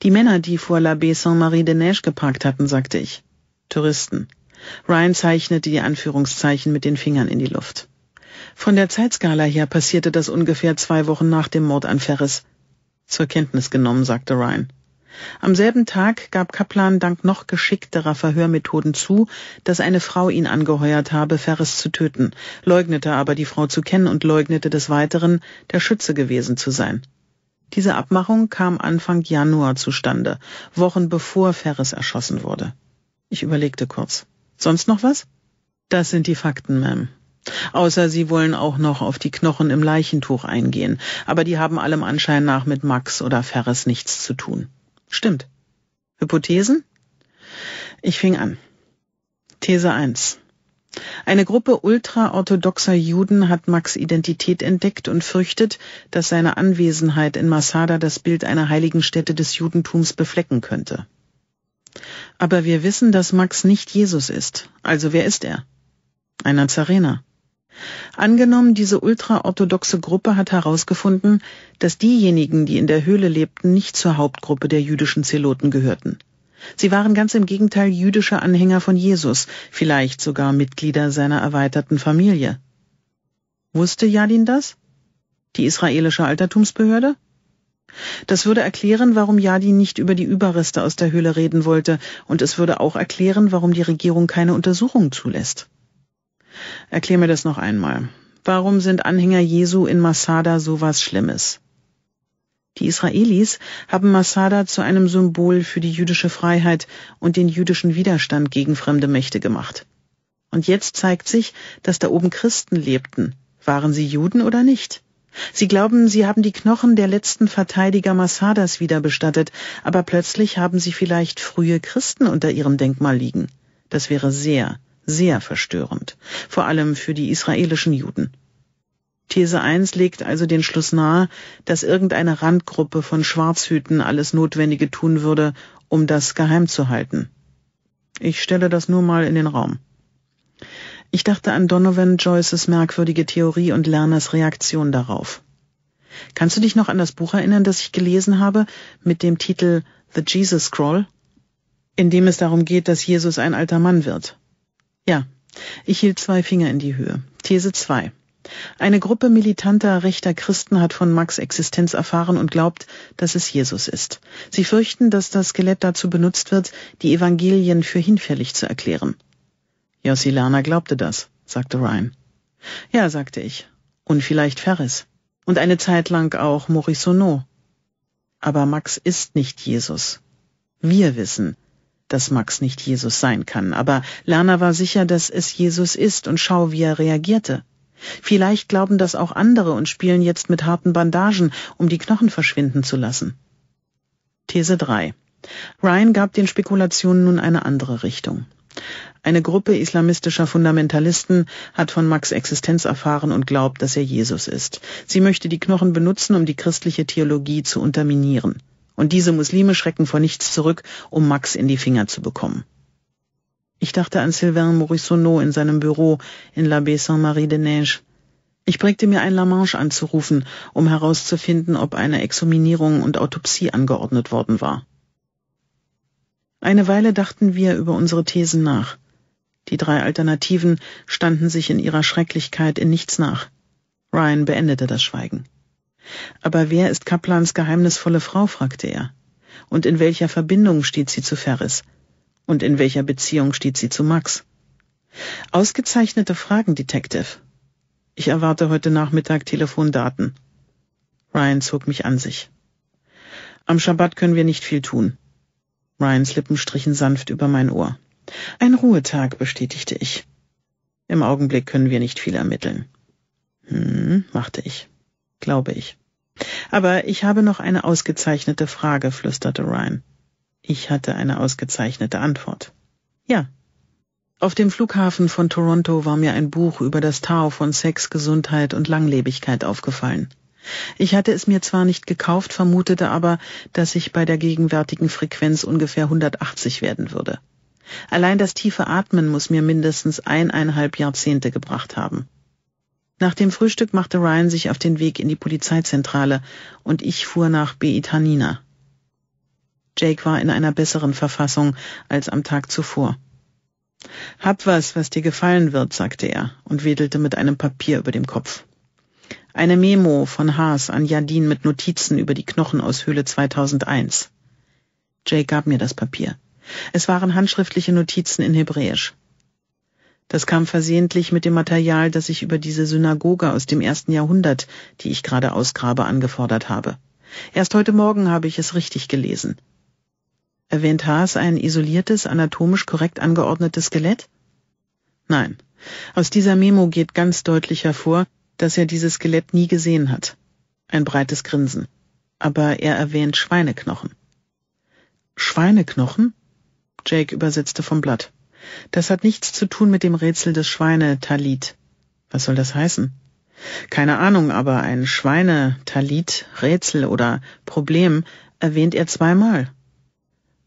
Die Männer, die vor La l'Abbé Saint-Marie de Neige geparkt hatten, sagte ich. Touristen. Ryan zeichnete die Anführungszeichen mit den Fingern in die Luft. Von der Zeitskala her passierte das ungefähr zwei Wochen nach dem Mord an Ferris. Zur Kenntnis genommen, sagte Ryan. Am selben Tag gab Kaplan dank noch geschickterer Verhörmethoden zu, dass eine Frau ihn angeheuert habe, Ferris zu töten, leugnete aber die Frau zu kennen und leugnete des Weiteren, der Schütze gewesen zu sein. Diese Abmachung kam Anfang Januar zustande, Wochen bevor Ferris erschossen wurde. Ich überlegte kurz. Sonst noch was? Das sind die Fakten, Ma'am. Außer Sie wollen auch noch auf die Knochen im Leichentuch eingehen, aber die haben allem Anschein nach mit Max oder Ferris nichts zu tun. Stimmt. Hypothesen? Ich fing an. These 1. Eine Gruppe ultraorthodoxer Juden hat Max Identität entdeckt und fürchtet, dass seine Anwesenheit in Masada das Bild einer heiligen Stätte des Judentums beflecken könnte. Aber wir wissen, dass Max nicht Jesus ist. Also wer ist er? Ein Nazarener. Angenommen, diese ultraorthodoxe Gruppe hat herausgefunden, dass diejenigen, die in der Höhle lebten, nicht zur Hauptgruppe der jüdischen Zeloten gehörten. Sie waren ganz im Gegenteil jüdische Anhänger von Jesus, vielleicht sogar Mitglieder seiner erweiterten Familie. Wusste Jadin das? Die israelische Altertumsbehörde? Das würde erklären, warum Jadin nicht über die Überreste aus der Höhle reden wollte, und es würde auch erklären, warum die Regierung keine Untersuchung zulässt. Erklär mir das noch einmal. Warum sind Anhänger Jesu in Masada so was Schlimmes? Die Israelis haben Masada zu einem Symbol für die jüdische Freiheit und den jüdischen Widerstand gegen fremde Mächte gemacht. Und jetzt zeigt sich, dass da oben Christen lebten. Waren sie Juden oder nicht? Sie glauben, sie haben die Knochen der letzten Verteidiger Massadas wiederbestattet, aber plötzlich haben sie vielleicht frühe Christen unter ihrem Denkmal liegen. Das wäre sehr, sehr verstörend, vor allem für die israelischen Juden. These 1 legt also den Schluss nahe, dass irgendeine Randgruppe von Schwarzhüten alles Notwendige tun würde, um das geheim zu halten. Ich stelle das nur mal in den Raum. Ich dachte an Donovan Joyces merkwürdige Theorie und Lerners Reaktion darauf. Kannst du dich noch an das Buch erinnern, das ich gelesen habe, mit dem Titel The Jesus Scroll? In dem es darum geht, dass Jesus ein alter Mann wird. Ja, ich hielt zwei Finger in die Höhe. These 2. Eine Gruppe militanter rechter Christen hat von Max Existenz erfahren und glaubt, dass es Jesus ist. Sie fürchten, dass das Skelett dazu benutzt wird, die Evangelien für hinfällig zu erklären. Jossilana glaubte das, sagte Ryan. Ja, sagte ich. Und vielleicht Ferris. Und eine Zeit lang auch Morisonot. Aber Max ist nicht Jesus. Wir wissen, dass Max nicht Jesus sein kann, aber Lerner war sicher, dass es Jesus ist und schau, wie er reagierte. Vielleicht glauben das auch andere und spielen jetzt mit harten Bandagen, um die Knochen verschwinden zu lassen. These 3. Ryan gab den Spekulationen nun eine andere Richtung. Eine Gruppe islamistischer Fundamentalisten hat von Max Existenz erfahren und glaubt, dass er Jesus ist. Sie möchte die Knochen benutzen, um die christliche Theologie zu unterminieren. Und diese Muslime schrecken vor nichts zurück, um Max in die Finger zu bekommen. Ich dachte an Sylvain Morissonneau in seinem Büro in l'Abbé Saint-Marie de Neige. Ich prägte mir ein Lamarche anzurufen, um herauszufinden, ob eine Exhuminierung und Autopsie angeordnet worden war. Eine Weile dachten wir über unsere Thesen nach. Die drei Alternativen standen sich in ihrer Schrecklichkeit in nichts nach. Ryan beendete das Schweigen. Aber wer ist Kaplans geheimnisvolle Frau? fragte er. Und in welcher Verbindung steht sie zu Ferris? Und in welcher Beziehung steht sie zu Max? Ausgezeichnete Fragen, Detective. Ich erwarte heute Nachmittag Telefondaten. Ryan zog mich an sich. Am Schabbat können wir nicht viel tun. Ryans Lippen strichen sanft über mein Ohr. Ein Ruhetag, bestätigte ich. Im Augenblick können wir nicht viel ermitteln. Hm, machte ich glaube ich. Aber ich habe noch eine ausgezeichnete Frage, flüsterte Ryan. Ich hatte eine ausgezeichnete Antwort. Ja. Auf dem Flughafen von Toronto war mir ein Buch über das Tau von Sex, Gesundheit und Langlebigkeit aufgefallen. Ich hatte es mir zwar nicht gekauft, vermutete aber, dass ich bei der gegenwärtigen Frequenz ungefähr 180 werden würde. Allein das tiefe Atmen muss mir mindestens eineinhalb Jahrzehnte gebracht haben. Nach dem Frühstück machte Ryan sich auf den Weg in die Polizeizentrale und ich fuhr nach Beitanina. Jake war in einer besseren Verfassung als am Tag zuvor. Hab was, was dir gefallen wird, sagte er und wedelte mit einem Papier über dem Kopf. Eine Memo von Haas an Jadin mit Notizen über die Knochen aus Höhle 2001. Jake gab mir das Papier. Es waren handschriftliche Notizen in Hebräisch. Das kam versehentlich mit dem Material, das ich über diese Synagoge aus dem ersten Jahrhundert, die ich gerade ausgrabe, angefordert habe. Erst heute Morgen habe ich es richtig gelesen. Erwähnt Haas ein isoliertes, anatomisch korrekt angeordnetes Skelett? Nein. Aus dieser Memo geht ganz deutlich hervor, dass er dieses Skelett nie gesehen hat. Ein breites Grinsen. Aber er erwähnt Schweineknochen. Schweineknochen? Jake übersetzte vom Blatt. Das hat nichts zu tun mit dem Rätsel des Schweine-Talit. Was soll das heißen? Keine Ahnung, aber ein Schweine-Talit, Rätsel oder Problem erwähnt er zweimal.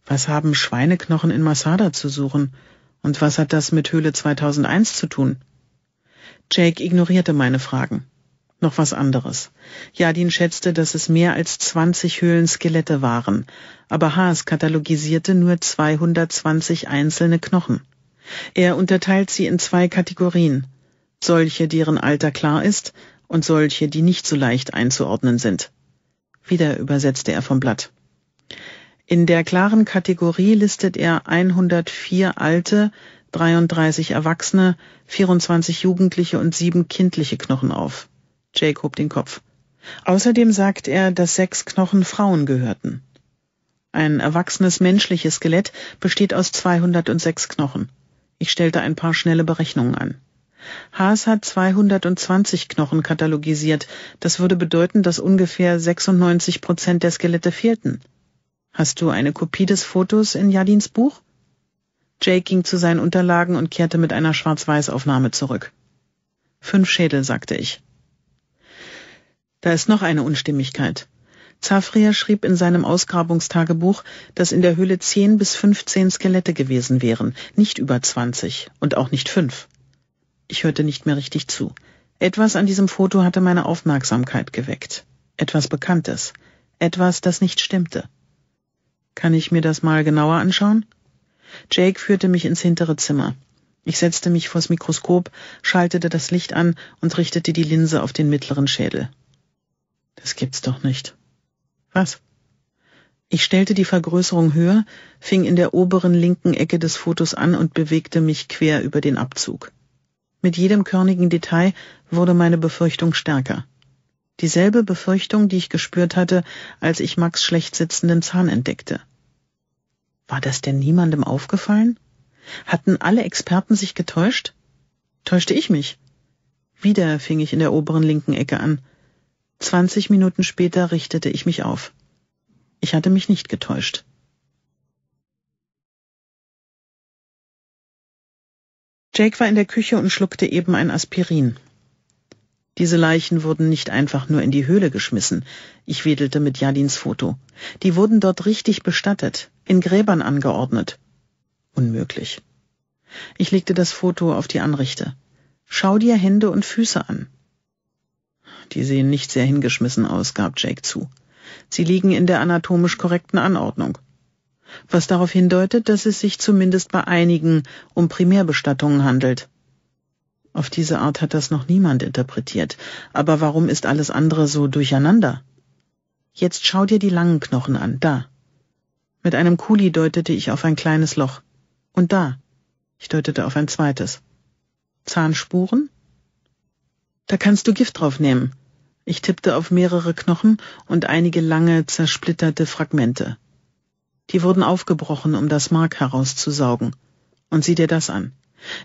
Was haben Schweineknochen in Masada zu suchen? Und was hat das mit Höhle 2001 zu tun? Jake ignorierte meine Fragen noch was anderes. Jadin schätzte, dass es mehr als 20 Höhlenskelette waren, aber Haas katalogisierte nur 220 einzelne Knochen. Er unterteilt sie in zwei Kategorien. Solche, deren Alter klar ist, und solche, die nicht so leicht einzuordnen sind. Wieder übersetzte er vom Blatt. In der klaren Kategorie listet er 104 alte, 33 Erwachsene, 24 Jugendliche und sieben kindliche Knochen auf. Jake hob den Kopf. Außerdem sagt er, dass sechs Knochen Frauen gehörten. Ein erwachsenes menschliches Skelett besteht aus 206 Knochen. Ich stellte ein paar schnelle Berechnungen an. Haas hat 220 Knochen katalogisiert. Das würde bedeuten, dass ungefähr 96 Prozent der Skelette fehlten. Hast du eine Kopie des Fotos in Jadins Buch? Jake ging zu seinen Unterlagen und kehrte mit einer Schwarz-Weiß-Aufnahme zurück. Fünf Schädel, sagte ich. Da ist noch eine Unstimmigkeit. Zafria schrieb in seinem Ausgrabungstagebuch, dass in der Höhle 10 bis 15 Skelette gewesen wären, nicht über 20 und auch nicht fünf. Ich hörte nicht mehr richtig zu. Etwas an diesem Foto hatte meine Aufmerksamkeit geweckt. Etwas Bekanntes. Etwas, das nicht stimmte. Kann ich mir das mal genauer anschauen? Jake führte mich ins hintere Zimmer. Ich setzte mich vors Mikroskop, schaltete das Licht an und richtete die Linse auf den mittleren Schädel. Das gibt's doch nicht. Was? Ich stellte die Vergrößerung höher, fing in der oberen linken Ecke des Fotos an und bewegte mich quer über den Abzug. Mit jedem körnigen Detail wurde meine Befürchtung stärker. Dieselbe Befürchtung, die ich gespürt hatte, als ich Max schlecht sitzenden Zahn entdeckte. War das denn niemandem aufgefallen? Hatten alle Experten sich getäuscht? Täuschte ich mich? Wieder fing ich in der oberen linken Ecke an. Zwanzig Minuten später richtete ich mich auf. Ich hatte mich nicht getäuscht. Jake war in der Küche und schluckte eben ein Aspirin. Diese Leichen wurden nicht einfach nur in die Höhle geschmissen. Ich wedelte mit Jadins Foto. Die wurden dort richtig bestattet, in Gräbern angeordnet. Unmöglich. Ich legte das Foto auf die Anrichte. Schau dir Hände und Füße an. Die sehen nicht sehr hingeschmissen aus, gab Jake zu. Sie liegen in der anatomisch korrekten Anordnung. Was darauf hindeutet, dass es sich zumindest bei einigen um Primärbestattungen handelt. Auf diese Art hat das noch niemand interpretiert. Aber warum ist alles andere so durcheinander? Jetzt schau dir die langen Knochen an, da. Mit einem Kuli deutete ich auf ein kleines Loch. Und da. Ich deutete auf ein zweites. Zahnspuren? Da kannst du Gift drauf nehmen. Ich tippte auf mehrere Knochen und einige lange, zersplitterte Fragmente. Die wurden aufgebrochen, um das Mark herauszusaugen. Und sieh dir das an.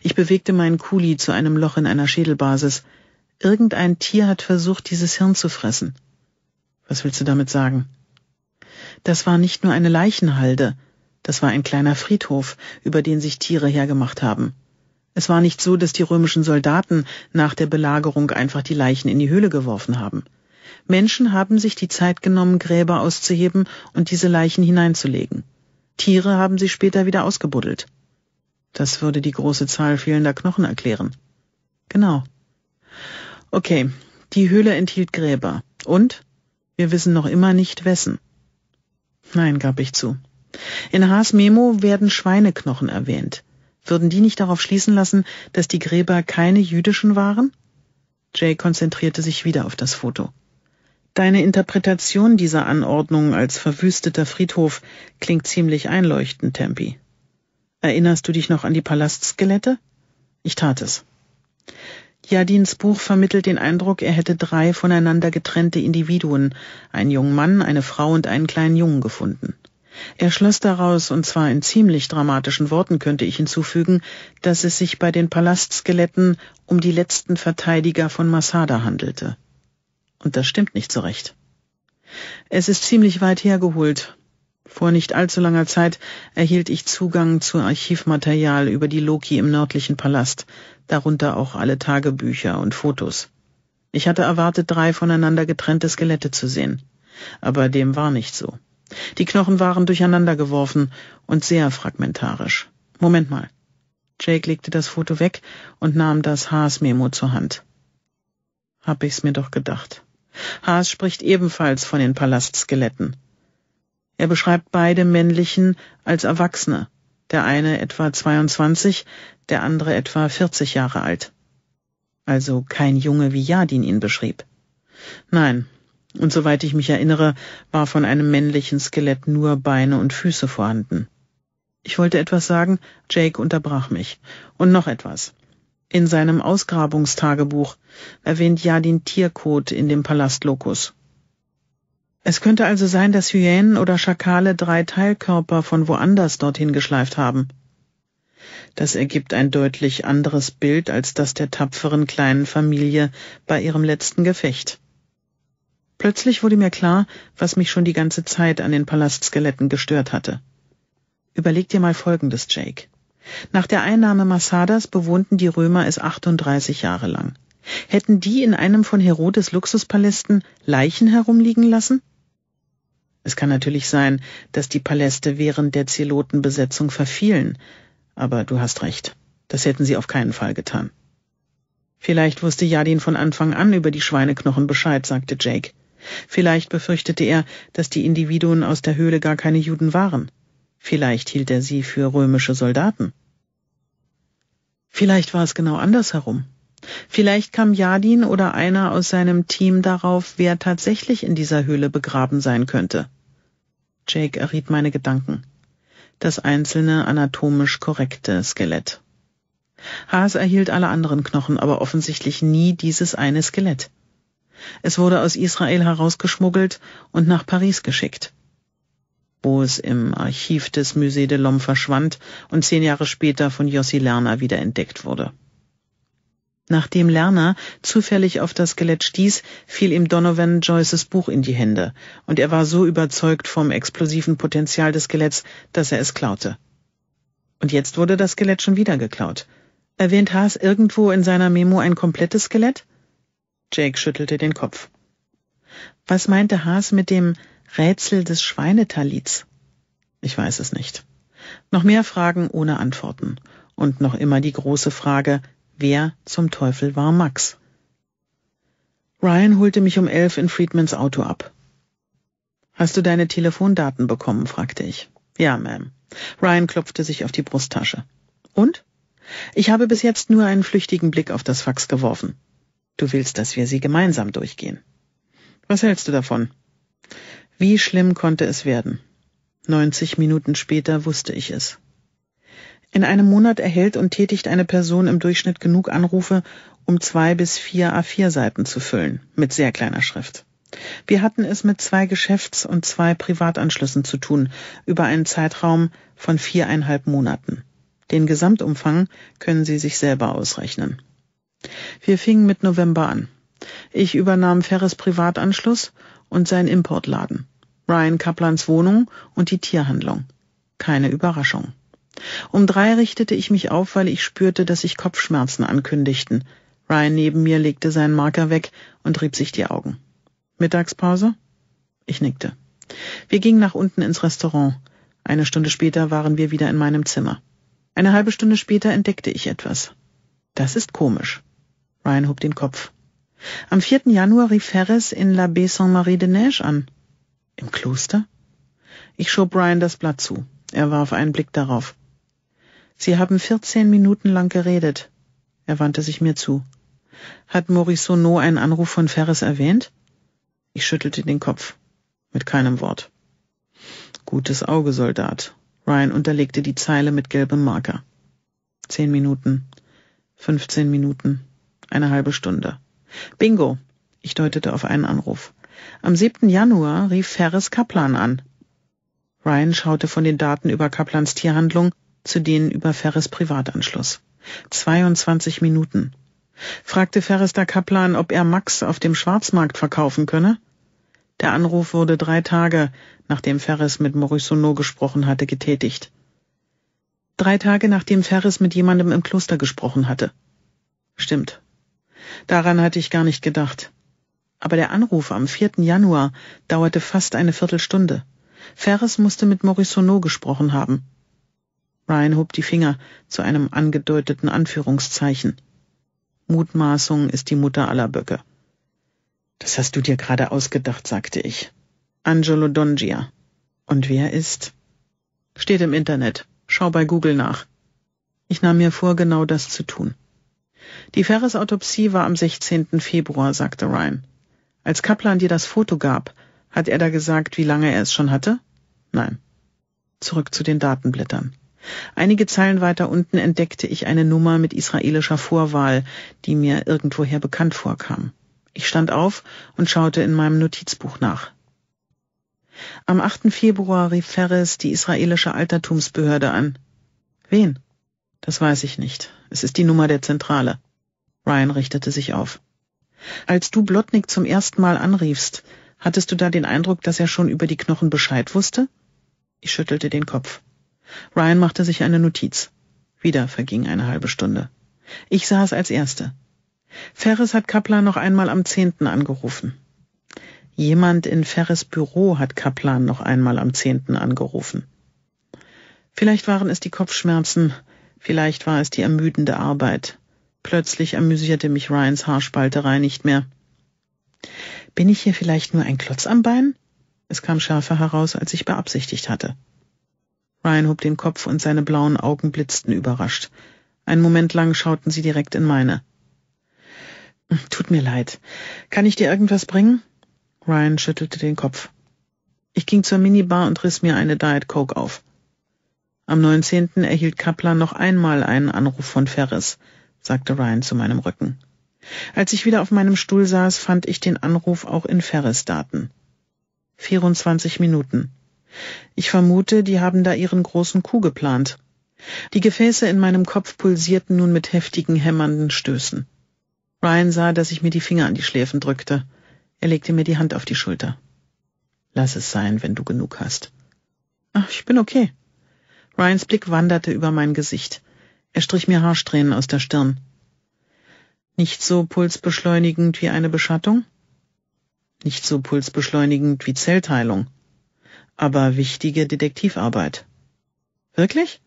Ich bewegte meinen Kuli zu einem Loch in einer Schädelbasis. Irgendein Tier hat versucht, dieses Hirn zu fressen. Was willst du damit sagen? Das war nicht nur eine Leichenhalde, das war ein kleiner Friedhof, über den sich Tiere hergemacht haben. Es war nicht so, dass die römischen Soldaten nach der Belagerung einfach die Leichen in die Höhle geworfen haben. Menschen haben sich die Zeit genommen, Gräber auszuheben und diese Leichen hineinzulegen. Tiere haben sie später wieder ausgebuddelt. Das würde die große Zahl fehlender Knochen erklären. Genau. Okay, die Höhle enthielt Gräber. Und? Wir wissen noch immer nicht wessen. Nein, gab ich zu. In Haas Memo werden Schweineknochen erwähnt. Würden die nicht darauf schließen lassen, dass die Gräber keine jüdischen waren? Jay konzentrierte sich wieder auf das Foto. Deine Interpretation dieser Anordnung als verwüsteter Friedhof klingt ziemlich einleuchtend, Tempi. Erinnerst du dich noch an die Palastskelette? Ich tat es. Jadins Buch vermittelt den Eindruck, er hätte drei voneinander getrennte Individuen, einen jungen Mann, eine Frau und einen kleinen Jungen gefunden. Er schloss daraus, und zwar in ziemlich dramatischen Worten könnte ich hinzufügen, dass es sich bei den Palastskeletten um die letzten Verteidiger von Masada handelte. Und das stimmt nicht so recht. Es ist ziemlich weit hergeholt. Vor nicht allzu langer Zeit erhielt ich Zugang zu Archivmaterial über die Loki im nördlichen Palast, darunter auch alle Tagebücher und Fotos. Ich hatte erwartet, drei voneinander getrennte Skelette zu sehen, aber dem war nicht so. Die Knochen waren durcheinandergeworfen und sehr fragmentarisch. Moment mal. Jake legte das Foto weg und nahm das Haas-Memo zur Hand. Hab ich's mir doch gedacht. Haas spricht ebenfalls von den Palastskeletten. Er beschreibt beide männlichen als Erwachsene, der eine etwa 22, der andere etwa 40 Jahre alt. Also kein Junge, wie Jadin ihn beschrieb. Nein, und soweit ich mich erinnere, war von einem männlichen Skelett nur Beine und Füße vorhanden. Ich wollte etwas sagen, Jake unterbrach mich. Und noch etwas. In seinem Ausgrabungstagebuch erwähnt Jadin Tierkot in dem Palast Locus. Es könnte also sein, dass Hyänen oder Schakale drei Teilkörper von woanders dorthin geschleift haben. Das ergibt ein deutlich anderes Bild als das der tapferen kleinen Familie bei ihrem letzten Gefecht. Plötzlich wurde mir klar, was mich schon die ganze Zeit an den Palastskeletten gestört hatte. Überleg dir mal Folgendes, Jake. Nach der Einnahme Massadas bewohnten die Römer es 38 Jahre lang. Hätten die in einem von Herodes Luxuspalästen Leichen herumliegen lassen? Es kann natürlich sein, dass die Paläste während der Zelotenbesetzung verfielen, aber du hast recht. Das hätten sie auf keinen Fall getan. Vielleicht wusste Jadin von Anfang an über die Schweineknochen Bescheid, sagte Jake. Vielleicht befürchtete er, dass die Individuen aus der Höhle gar keine Juden waren. Vielleicht hielt er sie für römische Soldaten. Vielleicht war es genau andersherum. Vielleicht kam Jadin oder einer aus seinem Team darauf, wer tatsächlich in dieser Höhle begraben sein könnte. Jake erriet meine Gedanken. Das einzelne anatomisch korrekte Skelett. Haas erhielt alle anderen Knochen, aber offensichtlich nie dieses eine Skelett. Es wurde aus Israel herausgeschmuggelt und nach Paris geschickt. Wo es im Archiv des Musée de l'Homme verschwand und zehn Jahre später von Jossi Lerner wiederentdeckt wurde. Nachdem Lerner zufällig auf das Skelett stieß, fiel ihm Donovan Joyces Buch in die Hände, und er war so überzeugt vom explosiven Potenzial des Skeletts, dass er es klaute. Und jetzt wurde das Skelett schon wieder geklaut. Erwähnt Haas irgendwo in seiner Memo ein komplettes Skelett? Jake schüttelte den Kopf. Was meinte Haas mit dem Rätsel des Schweinetalits? Ich weiß es nicht. Noch mehr Fragen ohne Antworten. Und noch immer die große Frage, wer zum Teufel war Max? Ryan holte mich um elf in Friedmans Auto ab. Hast du deine Telefondaten bekommen? fragte ich. Ja, Ma'am. Ryan klopfte sich auf die Brusttasche. Und? Ich habe bis jetzt nur einen flüchtigen Blick auf das Fax geworfen. Du willst, dass wir sie gemeinsam durchgehen. Was hältst du davon? Wie schlimm konnte es werden? 90 Minuten später wusste ich es. In einem Monat erhält und tätigt eine Person im Durchschnitt genug Anrufe, um zwei bis vier A4-Seiten zu füllen, mit sehr kleiner Schrift. Wir hatten es mit zwei Geschäfts- und zwei Privatanschlüssen zu tun, über einen Zeitraum von viereinhalb Monaten. Den Gesamtumfang können Sie sich selber ausrechnen. Wir fingen mit November an. Ich übernahm Ferres Privatanschluss und seinen Importladen, Ryan Kaplans Wohnung und die Tierhandlung. Keine Überraschung. Um drei richtete ich mich auf, weil ich spürte, dass sich Kopfschmerzen ankündigten. Ryan neben mir legte seinen Marker weg und rieb sich die Augen. Mittagspause? Ich nickte. Wir gingen nach unten ins Restaurant. Eine Stunde später waren wir wieder in meinem Zimmer. Eine halbe Stunde später entdeckte ich etwas. Das ist komisch. Ryan hob den Kopf. Am 4. Januar rief Ferris in La Baie Saint-Marie-de-Neige an. Im Kloster? Ich schob Ryan das Blatt zu. Er warf einen Blick darauf. Sie haben 14 Minuten lang geredet. Er wandte sich mir zu. Hat Morisonot einen Anruf von Ferris erwähnt? Ich schüttelte den Kopf. Mit keinem Wort. Gutes Auge, Soldat. Ryan unterlegte die Zeile mit gelbem Marker. Zehn Minuten. Fünfzehn Minuten. Eine halbe Stunde. Bingo. Ich deutete auf einen Anruf. Am 7. Januar rief Ferris Kaplan an. Ryan schaute von den Daten über Kaplans Tierhandlung zu denen über Ferris Privatanschluss. 22 Minuten. Fragte Ferris der Kaplan, ob er Max auf dem Schwarzmarkt verkaufen könne? Der Anruf wurde drei Tage, nachdem Ferris mit Maurice Sono gesprochen hatte, getätigt. Drei Tage, nachdem Ferris mit jemandem im Kloster gesprochen hatte. Stimmt, Daran hatte ich gar nicht gedacht. Aber der Anruf am 4. Januar dauerte fast eine Viertelstunde. Ferris musste mit Morisonot gesprochen haben. Ryan hob die Finger zu einem angedeuteten Anführungszeichen. Mutmaßung ist die Mutter aller Böcke. Das hast du dir gerade ausgedacht, sagte ich. Angelo Dongia. Und wer ist? Steht im Internet. Schau bei Google nach. Ich nahm mir vor, genau das zu tun. Die Ferris-Autopsie war am 16. Februar, sagte Ryan. Als Kaplan dir das Foto gab, hat er da gesagt, wie lange er es schon hatte? Nein. Zurück zu den Datenblättern. Einige Zeilen weiter unten entdeckte ich eine Nummer mit israelischer Vorwahl, die mir irgendwoher bekannt vorkam. Ich stand auf und schaute in meinem Notizbuch nach. Am 8. Februar rief Ferris die israelische Altertumsbehörde an. Wen? Das weiß ich nicht. Es ist die Nummer der Zentrale. Ryan richtete sich auf. Als du Blotnik zum ersten Mal anriefst, hattest du da den Eindruck, dass er schon über die Knochen Bescheid wusste? Ich schüttelte den Kopf. Ryan machte sich eine Notiz. Wieder verging eine halbe Stunde. Ich saß als Erste. Ferris hat Kaplan noch einmal am zehnten angerufen. Jemand in Ferris Büro hat Kaplan noch einmal am zehnten angerufen. Vielleicht waren es die Kopfschmerzen, Vielleicht war es die ermüdende Arbeit. Plötzlich amüsierte mich Ryans Haarspalterei nicht mehr. Bin ich hier vielleicht nur ein Klotz am Bein? Es kam schärfer heraus, als ich beabsichtigt hatte. Ryan hob den Kopf und seine blauen Augen blitzten überrascht. Einen Moment lang schauten sie direkt in meine. Tut mir leid. Kann ich dir irgendwas bringen? Ryan schüttelte den Kopf. Ich ging zur Minibar und riss mir eine Diet Coke auf. Am 19. erhielt Kaplan noch einmal einen Anruf von Ferris, sagte Ryan zu meinem Rücken. Als ich wieder auf meinem Stuhl saß, fand ich den Anruf auch in Ferris Daten. 24 Minuten. Ich vermute, die haben da ihren großen Coup geplant. Die Gefäße in meinem Kopf pulsierten nun mit heftigen, hämmernden Stößen. Ryan sah, dass ich mir die Finger an die Schläfen drückte. Er legte mir die Hand auf die Schulter. Lass es sein, wenn du genug hast. Ach, ich bin okay. Ryans Blick wanderte über mein Gesicht. Er strich mir Haarsträhnen aus der Stirn. Nicht so pulsbeschleunigend wie eine Beschattung? Nicht so pulsbeschleunigend wie Zellteilung. Aber wichtige Detektivarbeit. Wirklich?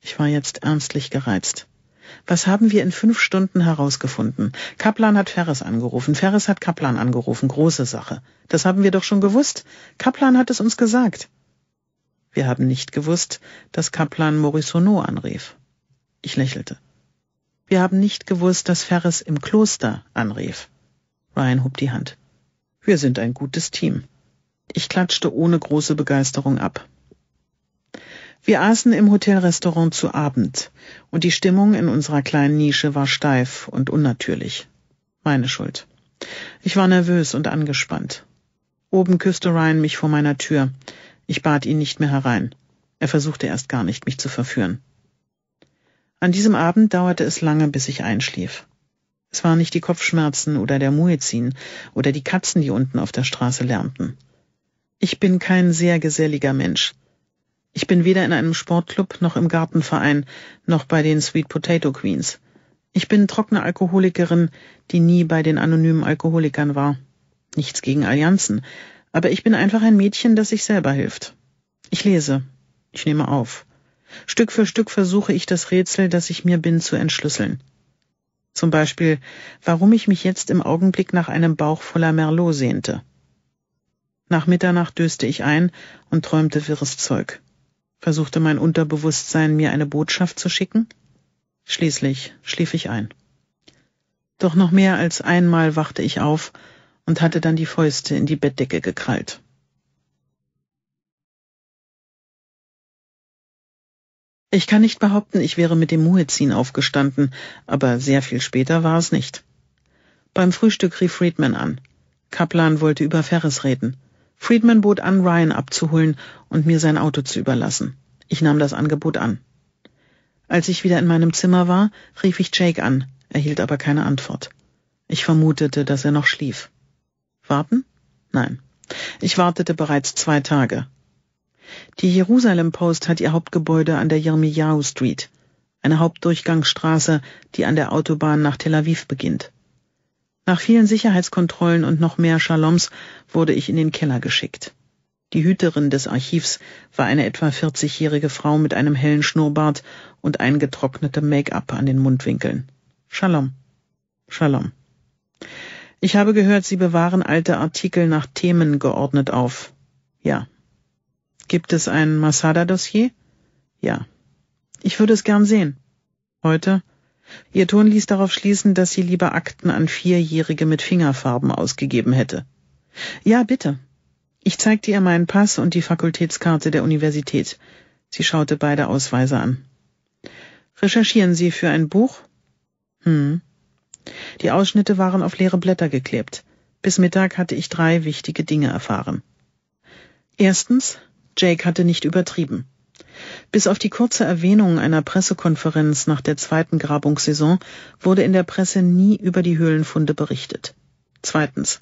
Ich war jetzt ernstlich gereizt. Was haben wir in fünf Stunden herausgefunden? Kaplan hat Ferris angerufen. Ferris hat Kaplan angerufen. Große Sache. Das haben wir doch schon gewusst. Kaplan hat es uns gesagt. Wir haben nicht gewusst, dass Kaplan Morisonneau anrief. Ich lächelte. Wir haben nicht gewusst, dass Ferris im Kloster anrief. Ryan hob die Hand. Wir sind ein gutes Team. Ich klatschte ohne große Begeisterung ab. Wir aßen im Hotelrestaurant zu Abend, und die Stimmung in unserer kleinen Nische war steif und unnatürlich. Meine Schuld. Ich war nervös und angespannt. Oben küsste Ryan mich vor meiner Tür. Ich bat ihn nicht mehr herein. Er versuchte erst gar nicht, mich zu verführen. An diesem Abend dauerte es lange, bis ich einschlief. Es waren nicht die Kopfschmerzen oder der Muezzin oder die Katzen, die unten auf der Straße lärmten. Ich bin kein sehr geselliger Mensch. Ich bin weder in einem Sportclub noch im Gartenverein noch bei den Sweet Potato Queens. Ich bin trockene Alkoholikerin, die nie bei den anonymen Alkoholikern war. Nichts gegen Allianzen, aber ich bin einfach ein Mädchen, das sich selber hilft. Ich lese. Ich nehme auf. Stück für Stück versuche ich das Rätsel, das ich mir bin, zu entschlüsseln. Zum Beispiel, warum ich mich jetzt im Augenblick nach einem Bauch voller Merlot sehnte. Nach Mitternacht döste ich ein und träumte wirres Zeug. Versuchte mein Unterbewusstsein, mir eine Botschaft zu schicken? Schließlich schlief ich ein. Doch noch mehr als einmal wachte ich auf und hatte dann die Fäuste in die Bettdecke gekrallt. Ich kann nicht behaupten, ich wäre mit dem Muezzin aufgestanden, aber sehr viel später war es nicht. Beim Frühstück rief Friedman an. Kaplan wollte über Ferris reden. Friedman bot an, Ryan abzuholen und mir sein Auto zu überlassen. Ich nahm das Angebot an. Als ich wieder in meinem Zimmer war, rief ich Jake an, erhielt aber keine Antwort. Ich vermutete, dass er noch schlief. Warten? Nein. Ich wartete bereits zwei Tage. Die Jerusalem Post hat ihr Hauptgebäude an der Jirmiyahu Street, eine Hauptdurchgangsstraße, die an der Autobahn nach Tel Aviv beginnt. Nach vielen Sicherheitskontrollen und noch mehr Schaloms wurde ich in den Keller geschickt. Die Hüterin des Archivs war eine etwa 40-jährige Frau mit einem hellen Schnurrbart und eingetrocknetem Make-up an den Mundwinkeln. Shalom. Shalom. Ich habe gehört, Sie bewahren alte Artikel nach Themen geordnet auf. Ja. Gibt es ein Masada-Dossier? Ja. Ich würde es gern sehen. Heute? Ihr Ton ließ darauf schließen, dass sie lieber Akten an Vierjährige mit Fingerfarben ausgegeben hätte. Ja, bitte. Ich zeigte ihr meinen Pass und die Fakultätskarte der Universität. Sie schaute beide Ausweise an. Recherchieren Sie für ein Buch? Hm. Die Ausschnitte waren auf leere Blätter geklebt. Bis Mittag hatte ich drei wichtige Dinge erfahren. Erstens, Jake hatte nicht übertrieben. Bis auf die kurze Erwähnung einer Pressekonferenz nach der zweiten Grabungssaison wurde in der Presse nie über die Höhlenfunde berichtet. Zweitens.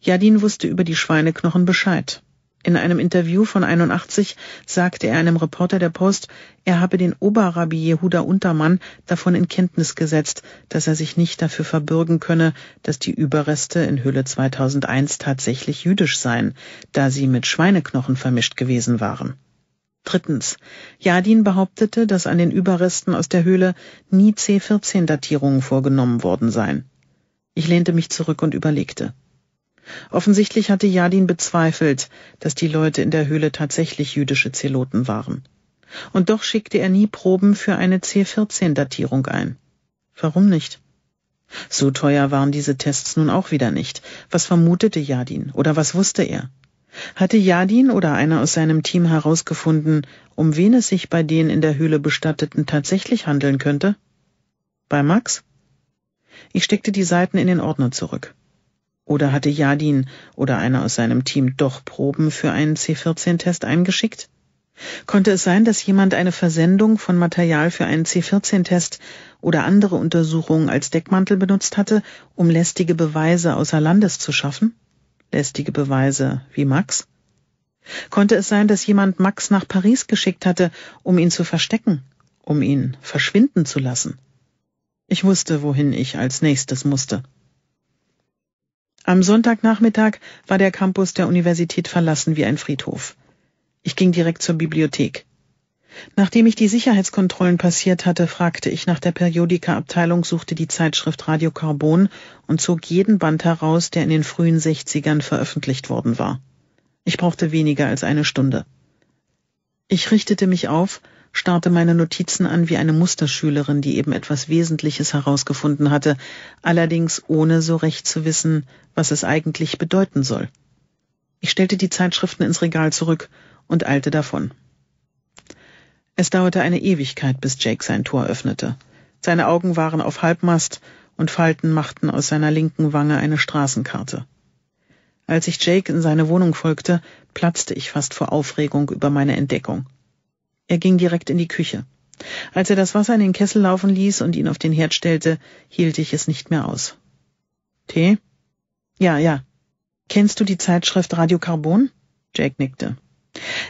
Jadin wusste über die Schweineknochen Bescheid. In einem Interview von 81 sagte er einem Reporter der Post, er habe den Oberrabbi Jehuda Untermann davon in Kenntnis gesetzt, dass er sich nicht dafür verbürgen könne, dass die Überreste in Höhle 2001 tatsächlich jüdisch seien, da sie mit Schweineknochen vermischt gewesen waren. Drittens. Jadin behauptete, dass an den Überresten aus der Höhle nie C14-Datierungen vorgenommen worden seien. Ich lehnte mich zurück und überlegte. Offensichtlich hatte Jadin bezweifelt, dass die Leute in der Höhle tatsächlich jüdische Zeloten waren. Und doch schickte er nie Proben für eine C14-Datierung ein. Warum nicht? So teuer waren diese Tests nun auch wieder nicht. Was vermutete Jadin oder was wusste er? Hatte Jadin oder einer aus seinem Team herausgefunden, um wen es sich bei den in der Höhle Bestatteten tatsächlich handeln könnte? Bei Max? Ich steckte die Seiten in den Ordner zurück. Oder hatte Jadin oder einer aus seinem Team doch Proben für einen C14-Test eingeschickt? Konnte es sein, dass jemand eine Versendung von Material für einen C14-Test oder andere Untersuchungen als Deckmantel benutzt hatte, um lästige Beweise außer Landes zu schaffen? Lästige Beweise wie Max? Konnte es sein, dass jemand Max nach Paris geschickt hatte, um ihn zu verstecken, um ihn verschwinden zu lassen? Ich wusste, wohin ich als nächstes musste. Am Sonntagnachmittag war der Campus der Universität verlassen wie ein Friedhof. Ich ging direkt zur Bibliothek. Nachdem ich die Sicherheitskontrollen passiert hatte, fragte ich nach der periodika suchte die Zeitschrift Radio Carbon und zog jeden Band heraus, der in den frühen 60ern veröffentlicht worden war. Ich brauchte weniger als eine Stunde. Ich richtete mich auf, starrte meine Notizen an wie eine Musterschülerin, die eben etwas Wesentliches herausgefunden hatte, allerdings ohne so recht zu wissen, was es eigentlich bedeuten soll. Ich stellte die Zeitschriften ins Regal zurück und eilte davon. Es dauerte eine Ewigkeit, bis Jake sein Tor öffnete. Seine Augen waren auf Halbmast und Falten machten aus seiner linken Wange eine Straßenkarte. Als ich Jake in seine Wohnung folgte, platzte ich fast vor Aufregung über meine Entdeckung. Er ging direkt in die Küche. Als er das Wasser in den Kessel laufen ließ und ihn auf den Herd stellte, hielt ich es nicht mehr aus. Tee? Ja, ja. Kennst du die Zeitschrift Radio Carbon? Jack nickte.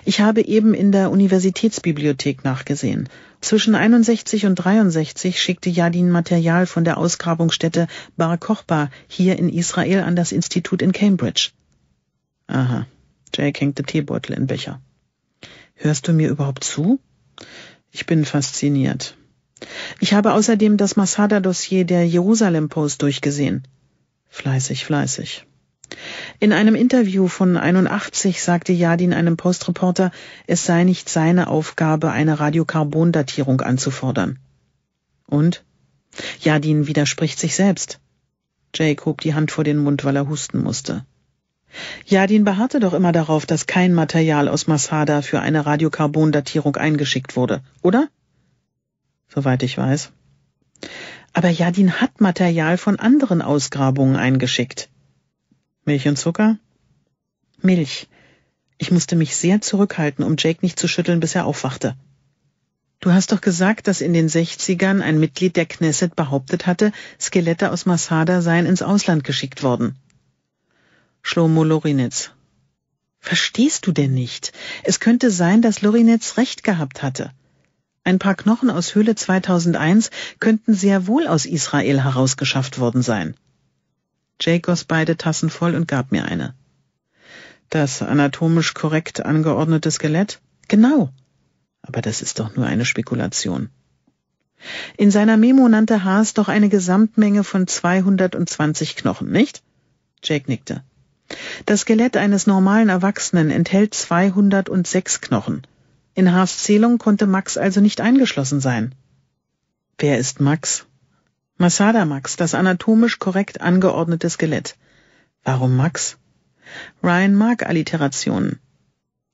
Ich habe eben in der Universitätsbibliothek nachgesehen. Zwischen 61 und 63 schickte Yadin Material von der Ausgrabungsstätte Bar Kochba hier in Israel an das Institut in Cambridge. Aha. Jack hängte Teebeutel in Becher. Hörst du mir überhaupt zu? Ich bin fasziniert. Ich habe außerdem das Masada-Dossier der Jerusalem Post durchgesehen. Fleißig, fleißig. In einem Interview von 81 sagte Jadin einem Postreporter, es sei nicht seine Aufgabe, eine Radiokarbondatierung anzufordern. Und? Jadin widerspricht sich selbst. Jake hob die Hand vor den Mund, weil er husten musste. Jadin beharrte doch immer darauf, dass kein Material aus Masada für eine Radiokarbondatierung eingeschickt wurde, oder? Soweit ich weiß. Aber Jadin hat Material von anderen Ausgrabungen eingeschickt. Milch und Zucker? Milch. Ich musste mich sehr zurückhalten, um Jake nicht zu schütteln, bis er aufwachte. Du hast doch gesagt, dass in den 60ern ein Mitglied der Knesset behauptet hatte, Skelette aus Masada seien ins Ausland geschickt worden. Schlomo Lorinitz. Verstehst du denn nicht? Es könnte sein, dass Lorinitz recht gehabt hatte. Ein paar Knochen aus Höhle 2001 könnten sehr wohl aus Israel herausgeschafft worden sein. Jay goss beide Tassen voll und gab mir eine. Das anatomisch korrekt angeordnete Skelett? Genau. Aber das ist doch nur eine Spekulation. In seiner Memo nannte Haas doch eine Gesamtmenge von 220 Knochen, nicht? Jake nickte. Das Skelett eines normalen Erwachsenen enthält 206 Knochen. In Haas Zählung konnte Max also nicht eingeschlossen sein. Wer ist Max? Masada Max, das anatomisch korrekt angeordnete Skelett. Warum Max? Ryan mag Alliterationen.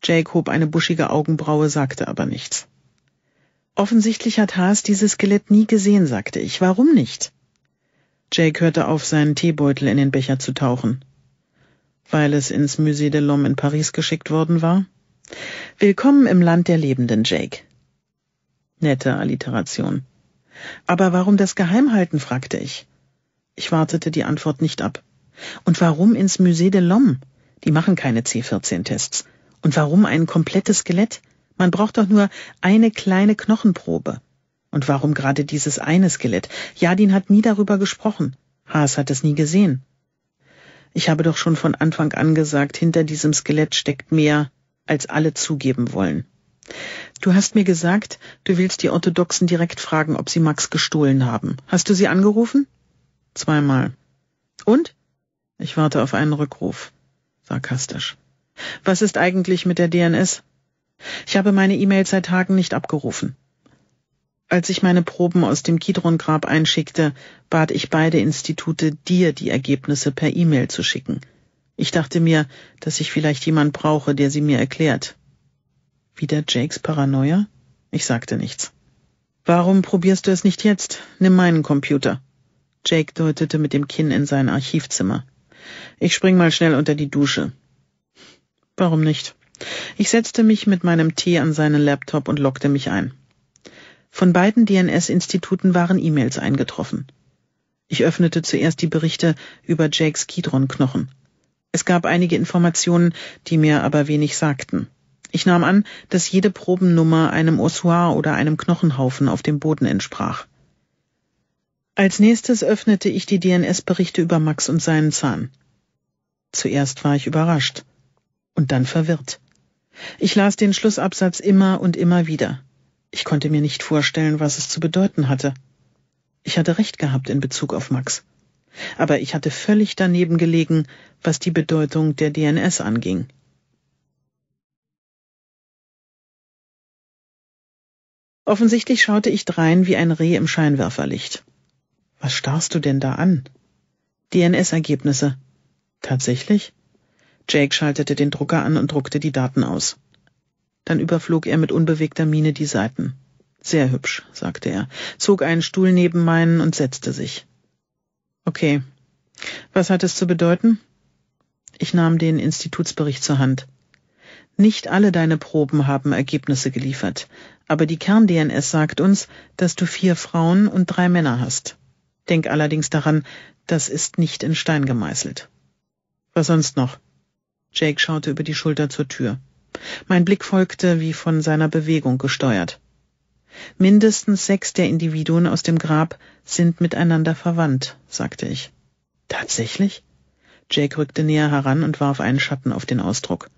Jake hob eine buschige Augenbraue, sagte aber nichts. Offensichtlich hat Haas dieses Skelett nie gesehen, sagte ich. Warum nicht? Jake hörte auf, seinen Teebeutel in den Becher zu tauchen weil es ins Musée de l'Homme in Paris geschickt worden war. Willkommen im Land der Lebenden, Jake. Nette Alliteration. Aber warum das Geheimhalten, fragte ich. Ich wartete die Antwort nicht ab. Und warum ins Musée de l'Homme? Die machen keine C14-Tests. Und warum ein komplettes Skelett? Man braucht doch nur eine kleine Knochenprobe. Und warum gerade dieses eine Skelett? Jadin hat nie darüber gesprochen. Haas hat es nie gesehen. Ich habe doch schon von Anfang an gesagt, hinter diesem Skelett steckt mehr, als alle zugeben wollen. Du hast mir gesagt, du willst die Orthodoxen direkt fragen, ob sie Max gestohlen haben. Hast du sie angerufen? Zweimal. Und? Ich warte auf einen Rückruf. Sarkastisch. Was ist eigentlich mit der DNS? Ich habe meine E-Mail seit Tagen nicht abgerufen. Als ich meine Proben aus dem Kidron-Grab einschickte, bat ich beide Institute, dir die Ergebnisse per E-Mail zu schicken. Ich dachte mir, dass ich vielleicht jemand brauche, der sie mir erklärt. Wieder Jakes Paranoia? Ich sagte nichts. Warum probierst du es nicht jetzt? Nimm meinen Computer. Jake deutete mit dem Kinn in sein Archivzimmer. Ich spring mal schnell unter die Dusche. Warum nicht? Ich setzte mich mit meinem Tee an seinen Laptop und lockte mich ein. Von beiden DNS-Instituten waren E-Mails eingetroffen. Ich öffnete zuerst die Berichte über Jakes Kidron-Knochen. Es gab einige Informationen, die mir aber wenig sagten. Ich nahm an, dass jede Probennummer einem Ossoir oder einem Knochenhaufen auf dem Boden entsprach. Als nächstes öffnete ich die DNS-Berichte über Max und seinen Zahn. Zuerst war ich überrascht und dann verwirrt. Ich las den Schlussabsatz immer und immer wieder. Ich konnte mir nicht vorstellen, was es zu bedeuten hatte. Ich hatte recht gehabt in Bezug auf Max. Aber ich hatte völlig daneben gelegen, was die Bedeutung der DNS anging. Offensichtlich schaute ich drein wie ein Reh im Scheinwerferlicht. Was starrst du denn da an? DNS-Ergebnisse. Tatsächlich? Jake schaltete den Drucker an und druckte die Daten aus. Dann überflog er mit unbewegter Miene die Seiten. Sehr hübsch, sagte er, zog einen Stuhl neben meinen und setzte sich. Okay. Was hat es zu bedeuten? Ich nahm den Institutsbericht zur Hand. Nicht alle deine Proben haben Ergebnisse geliefert, aber die Kern-DNS sagt uns, dass du vier Frauen und drei Männer hast. Denk allerdings daran, das ist nicht in Stein gemeißelt. Was sonst noch? Jake schaute über die Schulter zur Tür. Mein Blick folgte wie von seiner Bewegung gesteuert. Mindestens sechs der Individuen aus dem Grab sind miteinander verwandt, sagte ich. Tatsächlich? Jake rückte näher heran und warf einen Schatten auf den Ausdruck.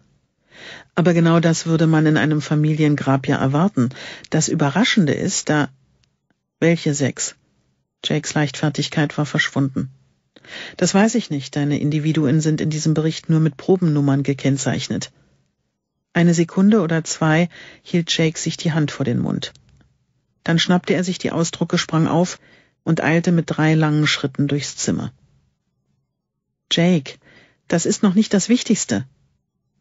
Aber genau das würde man in einem Familiengrab ja erwarten. Das Überraschende ist, da. Welche sechs? Jakes Leichtfertigkeit war verschwunden. Das weiß ich nicht, deine Individuen sind in diesem Bericht nur mit Probennummern gekennzeichnet. Eine Sekunde oder zwei hielt Jake sich die Hand vor den Mund. Dann schnappte er sich die Ausdrucke, sprang auf und eilte mit drei langen Schritten durchs Zimmer. Jake, das ist noch nicht das Wichtigste.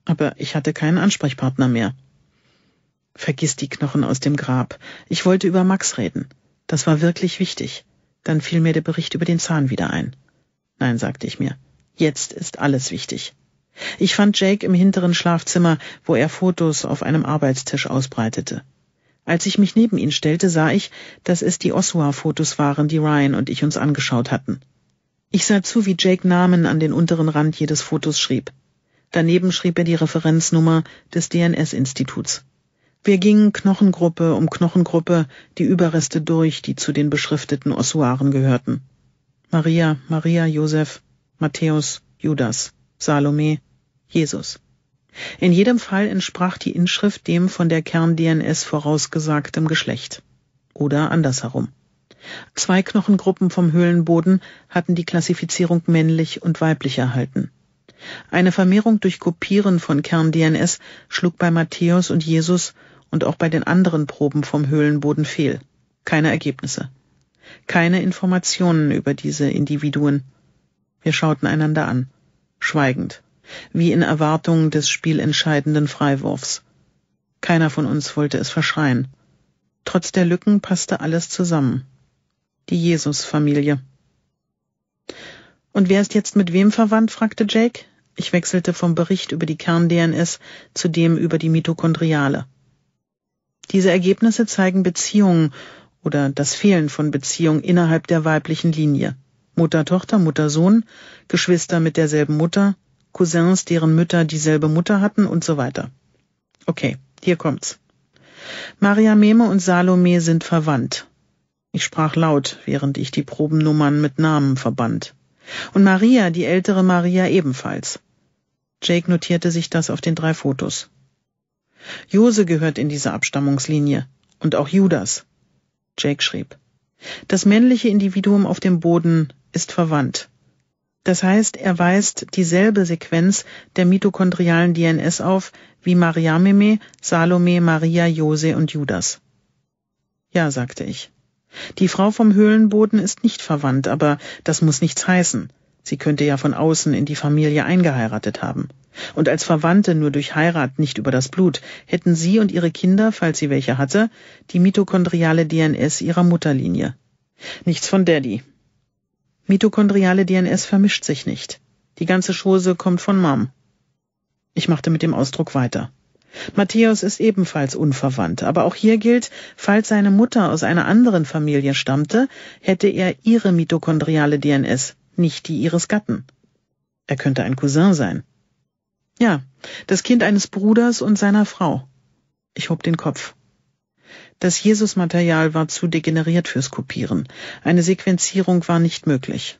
Aber ich hatte keinen Ansprechpartner mehr. Vergiss die Knochen aus dem Grab. Ich wollte über Max reden. Das war wirklich wichtig. Dann fiel mir der Bericht über den Zahn wieder ein. Nein, sagte ich mir. Jetzt ist alles wichtig. Ich fand Jake im hinteren Schlafzimmer, wo er Fotos auf einem Arbeitstisch ausbreitete. Als ich mich neben ihn stellte, sah ich, dass es die Osua-Fotos waren, die Ryan und ich uns angeschaut hatten. Ich sah zu, wie Jake Namen an den unteren Rand jedes Fotos schrieb. Daneben schrieb er die Referenznummer des DNS-Instituts. Wir gingen Knochengruppe um Knochengruppe die Überreste durch, die zu den beschrifteten Ossuaren gehörten. Maria, Maria, Josef, Matthäus, Judas, Salome, Jesus. In jedem Fall entsprach die Inschrift dem von der Kern-DNS vorausgesagtem Geschlecht. Oder andersherum. Zwei Knochengruppen vom Höhlenboden hatten die Klassifizierung männlich und weiblich erhalten. Eine Vermehrung durch Kopieren von Kern-DNS schlug bei Matthäus und Jesus und auch bei den anderen Proben vom Höhlenboden fehl. Keine Ergebnisse. Keine Informationen über diese Individuen. Wir schauten einander an. Schweigend wie in Erwartung des spielentscheidenden Freiwurfs. Keiner von uns wollte es verschreien. Trotz der Lücken passte alles zusammen. Die Jesus-Familie. Und wer ist jetzt mit wem verwandt? fragte Jake. Ich wechselte vom Bericht über die Kern-DNS zu dem über die Mitochondriale. Diese Ergebnisse zeigen Beziehungen oder das Fehlen von Beziehungen innerhalb der weiblichen Linie. Mutter-Tochter, Mutter-Sohn, Geschwister mit derselben Mutter, Cousins, deren Mütter dieselbe Mutter hatten und so weiter. Okay, hier kommt's. Maria Meme und Salome sind verwandt. Ich sprach laut, während ich die Probennummern mit Namen verband. Und Maria, die ältere Maria ebenfalls. Jake notierte sich das auf den drei Fotos. Jose gehört in diese Abstammungslinie und auch Judas. Jake schrieb. Das männliche Individuum auf dem Boden ist verwandt. Das heißt, er weist dieselbe Sequenz der mitochondrialen DNS auf wie Mariameme, Salome, Maria, Jose und Judas. Ja, sagte ich. Die Frau vom Höhlenboden ist nicht verwandt, aber das muss nichts heißen. Sie könnte ja von außen in die Familie eingeheiratet haben. Und als Verwandte nur durch Heirat, nicht über das Blut, hätten sie und ihre Kinder, falls sie welche hatte, die mitochondriale DNS ihrer Mutterlinie. Nichts von Daddy. Mitochondriale DNS vermischt sich nicht. Die ganze Chose kommt von Mom. Ich machte mit dem Ausdruck weiter. Matthäus ist ebenfalls unverwandt, aber auch hier gilt, falls seine Mutter aus einer anderen Familie stammte, hätte er ihre mitochondriale DNS, nicht die ihres Gatten. Er könnte ein Cousin sein. Ja, das Kind eines Bruders und seiner Frau. Ich hob den Kopf. Das Jesus-Material war zu degeneriert fürs Kopieren. Eine Sequenzierung war nicht möglich.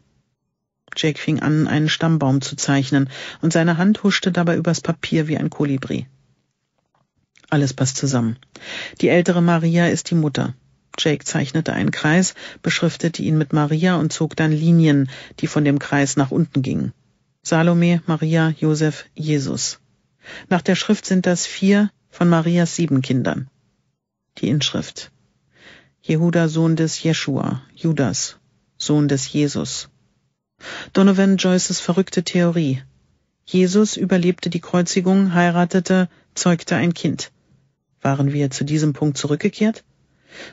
Jake fing an, einen Stammbaum zu zeichnen, und seine Hand huschte dabei übers Papier wie ein Kolibri. Alles passt zusammen. Die ältere Maria ist die Mutter. Jake zeichnete einen Kreis, beschriftete ihn mit Maria und zog dann Linien, die von dem Kreis nach unten gingen. Salome, Maria, Josef, Jesus. Nach der Schrift sind das vier von Marias sieben Kindern die Inschrift. Jehuda, Sohn des Jeshua, Judas, Sohn des Jesus. Donovan Joyces verrückte Theorie. Jesus überlebte die Kreuzigung, heiratete, zeugte ein Kind. Waren wir zu diesem Punkt zurückgekehrt?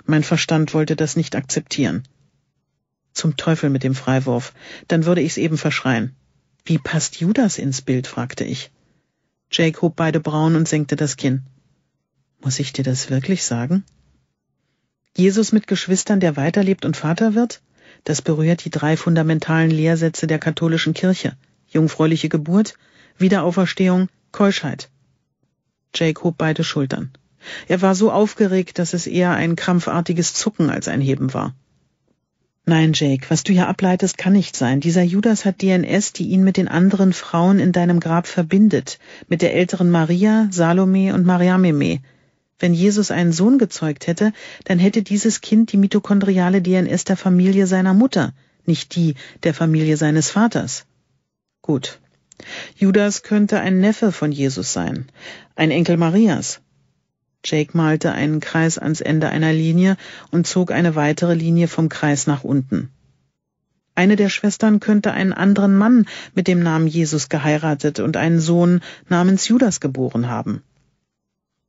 Mein Verstand wollte das nicht akzeptieren. Zum Teufel mit dem Freiwurf, dann würde ich's eben verschreien. Wie passt Judas ins Bild? fragte ich. Jake hob beide Brauen und senkte das Kinn. Muss ich dir das wirklich sagen? Jesus mit Geschwistern, der weiterlebt und Vater wird? Das berührt die drei fundamentalen Lehrsätze der katholischen Kirche. Jungfräuliche Geburt, Wiederauferstehung, Keuschheit. Jake hob beide Schultern. Er war so aufgeregt, dass es eher ein krampfartiges Zucken als ein Heben war. Nein, Jake, was du hier ableitest, kann nicht sein. Dieser Judas hat DNS, die ihn mit den anderen Frauen in deinem Grab verbindet, mit der älteren Maria, Salome und Mariameme. Wenn Jesus einen Sohn gezeugt hätte, dann hätte dieses Kind die mitochondriale DNS der Familie seiner Mutter, nicht die der Familie seines Vaters. Gut. Judas könnte ein Neffe von Jesus sein, ein Enkel Marias. Jake malte einen Kreis ans Ende einer Linie und zog eine weitere Linie vom Kreis nach unten. Eine der Schwestern könnte einen anderen Mann mit dem Namen Jesus geheiratet und einen Sohn namens Judas geboren haben.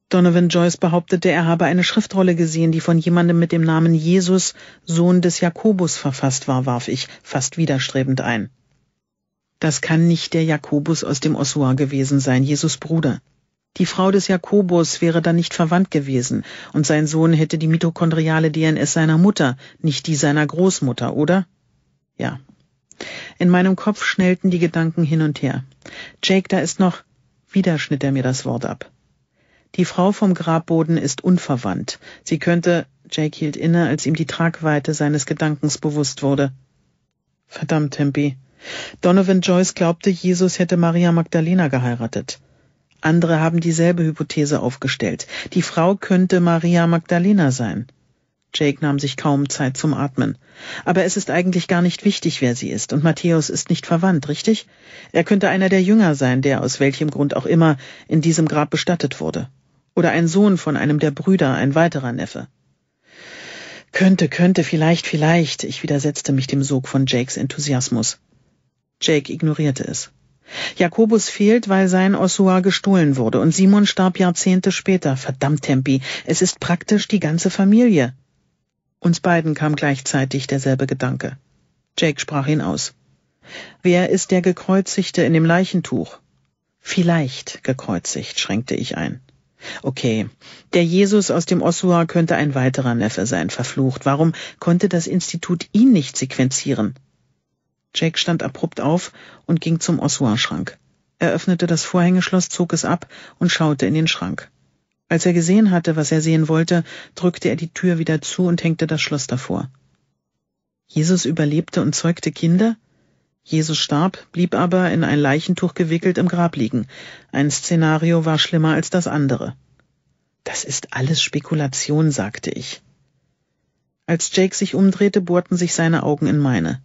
Donovan Joyce behauptete, er habe eine Schriftrolle gesehen, die von jemandem mit dem Namen Jesus, Sohn des Jakobus, verfasst war, warf ich fast widerstrebend ein. Das kann nicht der Jakobus aus dem Osua gewesen sein, Jesus Bruder. Die Frau des Jakobus wäre dann nicht verwandt gewesen, und sein Sohn hätte die mitochondriale DNS seiner Mutter, nicht die seiner Großmutter, oder? Ja. In meinem Kopf schnellten die Gedanken hin und her. Jake, da ist noch. Wieder schnitt er mir das Wort ab. Die Frau vom Grabboden ist unverwandt. Sie könnte, Jake hielt inne, als ihm die Tragweite seines Gedankens bewusst wurde. Verdammt, Tempi. Donovan Joyce glaubte, Jesus hätte Maria Magdalena geheiratet. Andere haben dieselbe Hypothese aufgestellt. Die Frau könnte Maria Magdalena sein. Jake nahm sich kaum Zeit zum Atmen. Aber es ist eigentlich gar nicht wichtig, wer sie ist, und Matthäus ist nicht verwandt, richtig? Er könnte einer der Jünger sein, der aus welchem Grund auch immer in diesem Grab bestattet wurde. Oder ein Sohn von einem der Brüder, ein weiterer Neffe. Könnte, könnte, vielleicht, vielleicht, ich widersetzte mich dem Sog von Jakes Enthusiasmus. Jake ignorierte es. Jakobus fehlt, weil sein Osua gestohlen wurde, und Simon starb Jahrzehnte später. Verdammt, Tempi, es ist praktisch die ganze Familie. Uns beiden kam gleichzeitig derselbe Gedanke. Jake sprach ihn aus. Wer ist der Gekreuzigte in dem Leichentuch? Vielleicht gekreuzigt, schränkte ich ein. Okay, der Jesus aus dem Ossua könnte ein weiterer Neffe sein, verflucht. Warum konnte das Institut ihn nicht sequenzieren? Jake stand abrupt auf und ging zum Ossua-Schrank. Er öffnete das Vorhängeschloss, zog es ab und schaute in den Schrank. Als er gesehen hatte, was er sehen wollte, drückte er die Tür wieder zu und hängte das Schloss davor. Jesus überlebte und zeugte Kinder? Jesus starb, blieb aber in ein Leichentuch gewickelt im Grab liegen. Ein Szenario war schlimmer als das andere. Das ist alles Spekulation, sagte ich. Als Jake sich umdrehte, bohrten sich seine Augen in meine.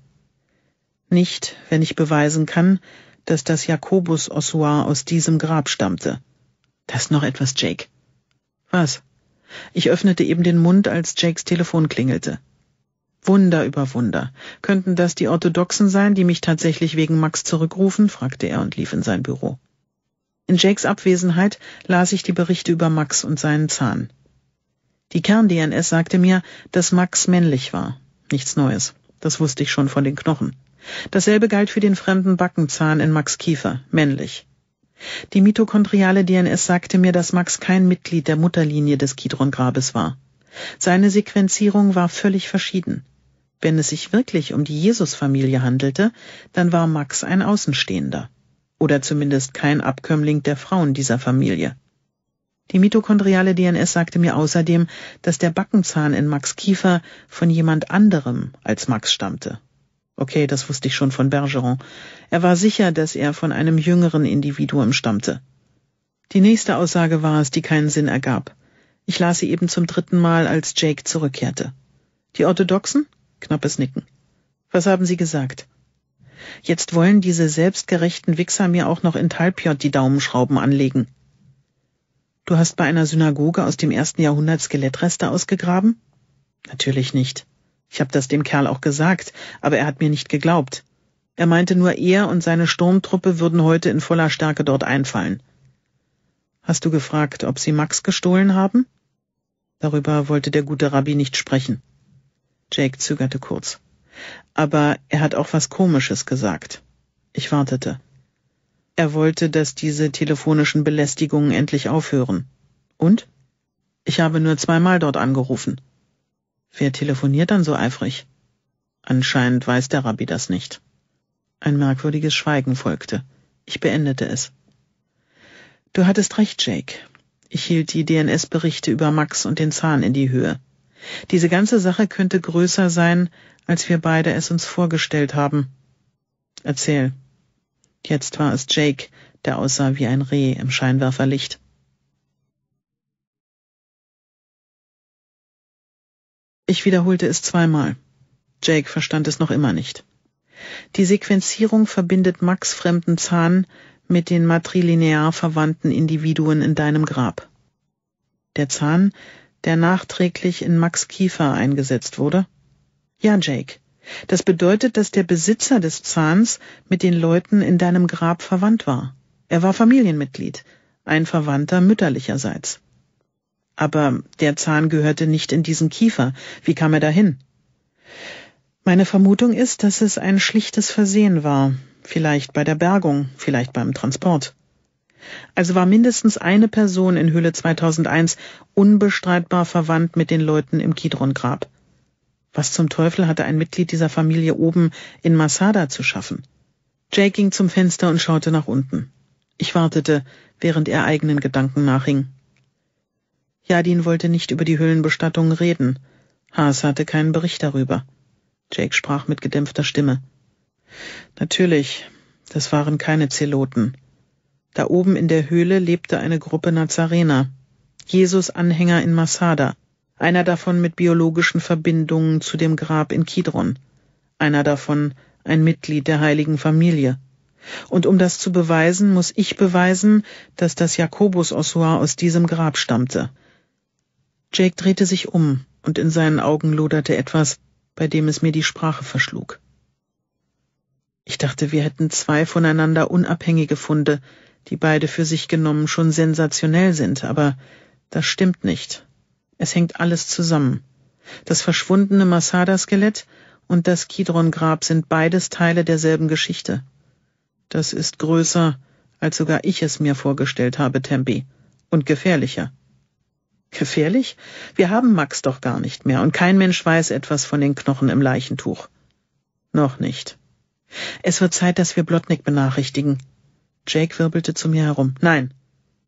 Nicht, wenn ich beweisen kann, dass das Jakobus-Ossuar aus diesem Grab stammte. Das ist noch etwas, Jake. Was? Ich öffnete eben den Mund, als Jakes Telefon klingelte. Wunder über Wunder. Könnten das die Orthodoxen sein, die mich tatsächlich wegen Max zurückrufen? fragte er und lief in sein Büro. In Jakes Abwesenheit las ich die Berichte über Max und seinen Zahn. Die Kern-DNS sagte mir, dass Max männlich war. Nichts Neues. Das wusste ich schon von den Knochen. Dasselbe galt für den fremden Backenzahn in Max Kiefer, männlich. Die mitochondriale DNS sagte mir, dass Max kein Mitglied der Mutterlinie des Kidron-Grabes war. Seine Sequenzierung war völlig verschieden. Wenn es sich wirklich um die Jesusfamilie handelte, dann war Max ein Außenstehender. Oder zumindest kein Abkömmling der Frauen dieser Familie. Die mitochondriale DNS sagte mir außerdem, dass der Backenzahn in Max Kiefer von jemand anderem als Max stammte. Okay, das wusste ich schon von Bergeron. Er war sicher, dass er von einem jüngeren Individuum stammte. Die nächste Aussage war es, die keinen Sinn ergab. Ich las sie eben zum dritten Mal, als Jake zurückkehrte. Die Orthodoxen? knappes Nicken. Was haben Sie gesagt? Jetzt wollen diese selbstgerechten Wichser mir auch noch in Talpiot die Daumenschrauben anlegen. Du hast bei einer Synagoge aus dem ersten Jahrhundert Skelettreste ausgegraben? Natürlich nicht. Ich habe das dem Kerl auch gesagt, aber er hat mir nicht geglaubt. Er meinte nur, er und seine Sturmtruppe würden heute in voller Stärke dort einfallen. Hast du gefragt, ob sie Max gestohlen haben? Darüber wollte der gute Rabbi nicht sprechen. Jake zögerte kurz. Aber er hat auch was Komisches gesagt. Ich wartete. Er wollte, dass diese telefonischen Belästigungen endlich aufhören. Und? Ich habe nur zweimal dort angerufen. Wer telefoniert dann so eifrig? Anscheinend weiß der Rabbi das nicht. Ein merkwürdiges Schweigen folgte. Ich beendete es. Du hattest recht, Jake. Ich hielt die DNS-Berichte über Max und den Zahn in die Höhe. Diese ganze Sache könnte größer sein, als wir beide es uns vorgestellt haben. Erzähl. Jetzt war es Jake, der aussah wie ein Reh im Scheinwerferlicht. Ich wiederholte es zweimal. Jake verstand es noch immer nicht. Die Sequenzierung verbindet Max fremden Zahn mit den matrilinear verwandten Individuen in deinem Grab. Der Zahn der nachträglich in Max Kiefer eingesetzt wurde? Ja, Jake. Das bedeutet, dass der Besitzer des Zahns mit den Leuten in deinem Grab verwandt war. Er war Familienmitglied, ein Verwandter mütterlicherseits. Aber der Zahn gehörte nicht in diesen Kiefer. Wie kam er dahin? Meine Vermutung ist, dass es ein schlichtes Versehen war. Vielleicht bei der Bergung, vielleicht beim Transport. Also war mindestens eine Person in Höhle 2001 unbestreitbar verwandt mit den Leuten im Kidron-Grab. Was zum Teufel hatte ein Mitglied dieser Familie oben in Masada zu schaffen? Jay ging zum Fenster und schaute nach unten. Ich wartete, während er eigenen Gedanken nachhing. Jadin wollte nicht über die Höhlenbestattung reden. Haas hatte keinen Bericht darüber. Jake sprach mit gedämpfter Stimme. Natürlich, das waren keine Zeloten. Da oben in der Höhle lebte eine Gruppe Nazarener, Jesus-Anhänger in Masada, einer davon mit biologischen Verbindungen zu dem Grab in Kidron, einer davon ein Mitglied der heiligen Familie. Und um das zu beweisen, muss ich beweisen, dass das Jakobus-Ossuar aus diesem Grab stammte. Jake drehte sich um, und in seinen Augen loderte etwas, bei dem es mir die Sprache verschlug. Ich dachte, wir hätten zwei voneinander unabhängige Funde, die beide für sich genommen schon sensationell sind, aber das stimmt nicht. Es hängt alles zusammen. Das verschwundene Masada-Skelett und das Kidron-Grab sind beides Teile derselben Geschichte. Das ist größer, als sogar ich es mir vorgestellt habe, Tempi, und gefährlicher. Gefährlich? Wir haben Max doch gar nicht mehr, und kein Mensch weiß etwas von den Knochen im Leichentuch. Noch nicht. Es wird Zeit, dass wir Blotnik benachrichtigen. Jake wirbelte zu mir herum. Nein.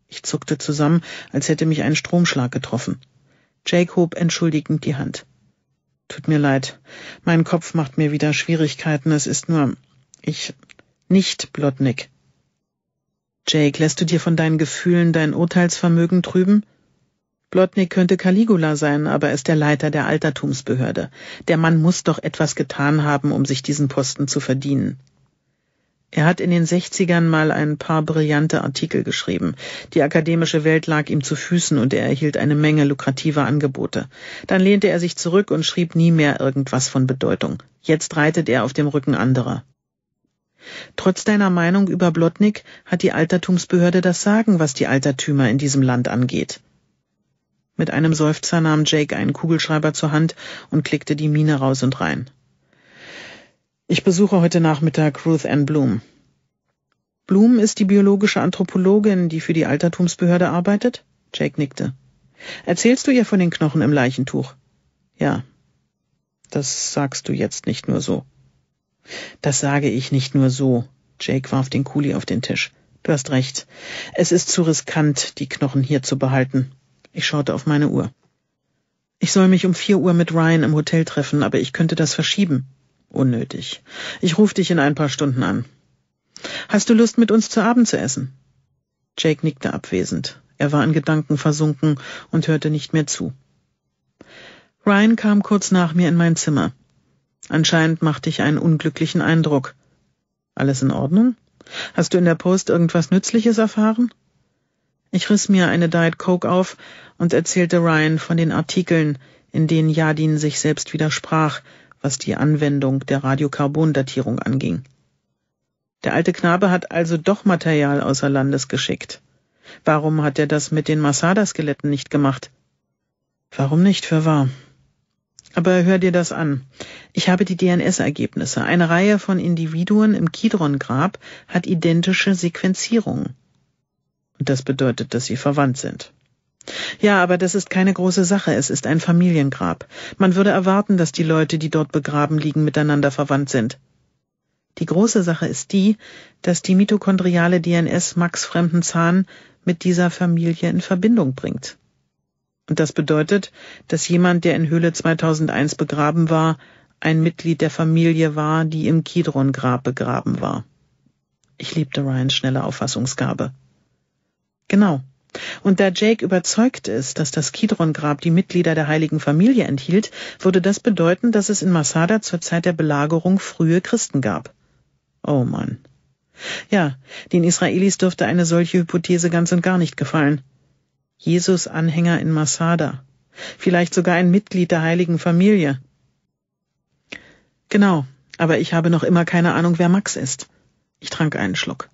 Ich zuckte zusammen, als hätte mich ein Stromschlag getroffen. Jake hob entschuldigend die Hand. Tut mir leid. Mein Kopf macht mir wieder Schwierigkeiten. Es ist nur. Ich. Nicht, Blotnick. Jake, lässt du dir von deinen Gefühlen dein Urteilsvermögen trüben? Blotnick könnte Caligula sein, aber er ist der Leiter der Altertumsbehörde. Der Mann muss doch etwas getan haben, um sich diesen Posten zu verdienen. Er hat in den 60ern mal ein paar brillante Artikel geschrieben. Die akademische Welt lag ihm zu Füßen und er erhielt eine Menge lukrativer Angebote. Dann lehnte er sich zurück und schrieb nie mehr irgendwas von Bedeutung. Jetzt reitet er auf dem Rücken anderer. Trotz deiner Meinung über Blotnik hat die Altertumsbehörde das Sagen, was die Altertümer in diesem Land angeht. Mit einem Seufzer nahm Jake einen Kugelschreiber zur Hand und klickte die Mine raus und rein. Ich besuche heute Nachmittag Ruth Ann Bloom. Bloom ist die biologische Anthropologin, die für die Altertumsbehörde arbeitet? Jake nickte. Erzählst du ihr von den Knochen im Leichentuch? Ja. Das sagst du jetzt nicht nur so. Das sage ich nicht nur so. Jake warf den Kuli auf den Tisch. Du hast recht. Es ist zu riskant, die Knochen hier zu behalten. Ich schaute auf meine Uhr. Ich soll mich um vier Uhr mit Ryan im Hotel treffen, aber ich könnte das verschieben. Unnötig. Ich rufe dich in ein paar Stunden an. Hast du Lust, mit uns zu Abend zu essen? Jake nickte abwesend. Er war in Gedanken versunken und hörte nicht mehr zu. Ryan kam kurz nach mir in mein Zimmer. Anscheinend machte ich einen unglücklichen Eindruck. Alles in Ordnung? Hast du in der Post irgendwas Nützliches erfahren? Ich riss mir eine Diet Coke auf und erzählte Ryan von den Artikeln, in denen Jadin sich selbst widersprach, was die Anwendung der Radiokarbondatierung anging. Der alte Knabe hat also doch Material außer Landes geschickt. Warum hat er das mit den Masada-Skeletten nicht gemacht? Warum nicht, für wahr? Aber hör dir das an. Ich habe die DNS-Ergebnisse. Eine Reihe von Individuen im Kidron-Grab hat identische Sequenzierungen. Und das bedeutet, dass sie verwandt sind. Ja, aber das ist keine große Sache, es ist ein Familiengrab. Man würde erwarten, dass die Leute, die dort begraben liegen, miteinander verwandt sind. Die große Sache ist die, dass die mitochondriale DNS Max fremden Zahn mit dieser Familie in Verbindung bringt. Und das bedeutet, dass jemand, der in Höhle 2001 begraben war, ein Mitglied der Familie war, die im Kidron-Grab begraben war. Ich liebte Ryans schnelle Auffassungsgabe. Genau. Und da Jake überzeugt ist, dass das Kidron-Grab die Mitglieder der heiligen Familie enthielt, würde das bedeuten, dass es in Masada zur Zeit der Belagerung frühe Christen gab. Oh Mann. Ja, den Israelis dürfte eine solche Hypothese ganz und gar nicht gefallen. Jesus-Anhänger in Masada. Vielleicht sogar ein Mitglied der heiligen Familie. Genau, aber ich habe noch immer keine Ahnung, wer Max ist. Ich trank einen Schluck.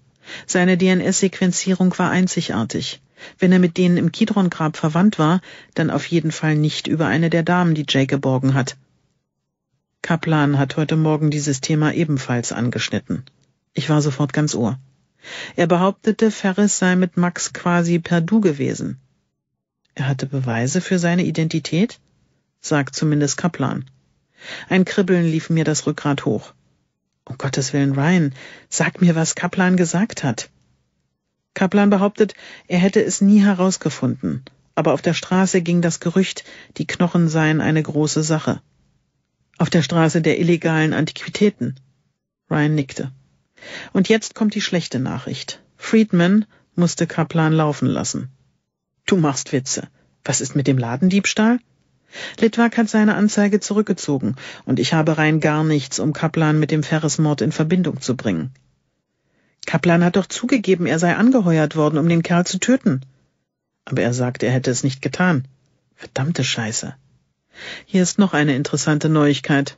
Seine DNS-Sequenzierung war einzigartig. Wenn er mit denen im Kidron-Grab verwandt war, dann auf jeden Fall nicht über eine der Damen, die Jay geborgen hat. Kaplan hat heute Morgen dieses Thema ebenfalls angeschnitten. Ich war sofort ganz Ohr. Er behauptete, Ferris sei mit Max quasi per Du gewesen. Er hatte Beweise für seine Identität? sagt zumindest Kaplan. Ein Kribbeln lief mir das Rückgrat hoch. Um Gottes Willen, Ryan, sag mir, was Kaplan gesagt hat. Kaplan behauptet, er hätte es nie herausgefunden, aber auf der Straße ging das Gerücht, die Knochen seien eine große Sache. Auf der Straße der illegalen Antiquitäten. Ryan nickte. Und jetzt kommt die schlechte Nachricht. Friedman musste Kaplan laufen lassen. Du machst Witze. Was ist mit dem Ladendiebstahl? Litwak hat seine Anzeige zurückgezogen, und ich habe rein gar nichts, um Kaplan mit dem Ferrismord in Verbindung zu bringen. Kaplan hat doch zugegeben, er sei angeheuert worden, um den Kerl zu töten. Aber er sagt, er hätte es nicht getan. Verdammte Scheiße. Hier ist noch eine interessante Neuigkeit.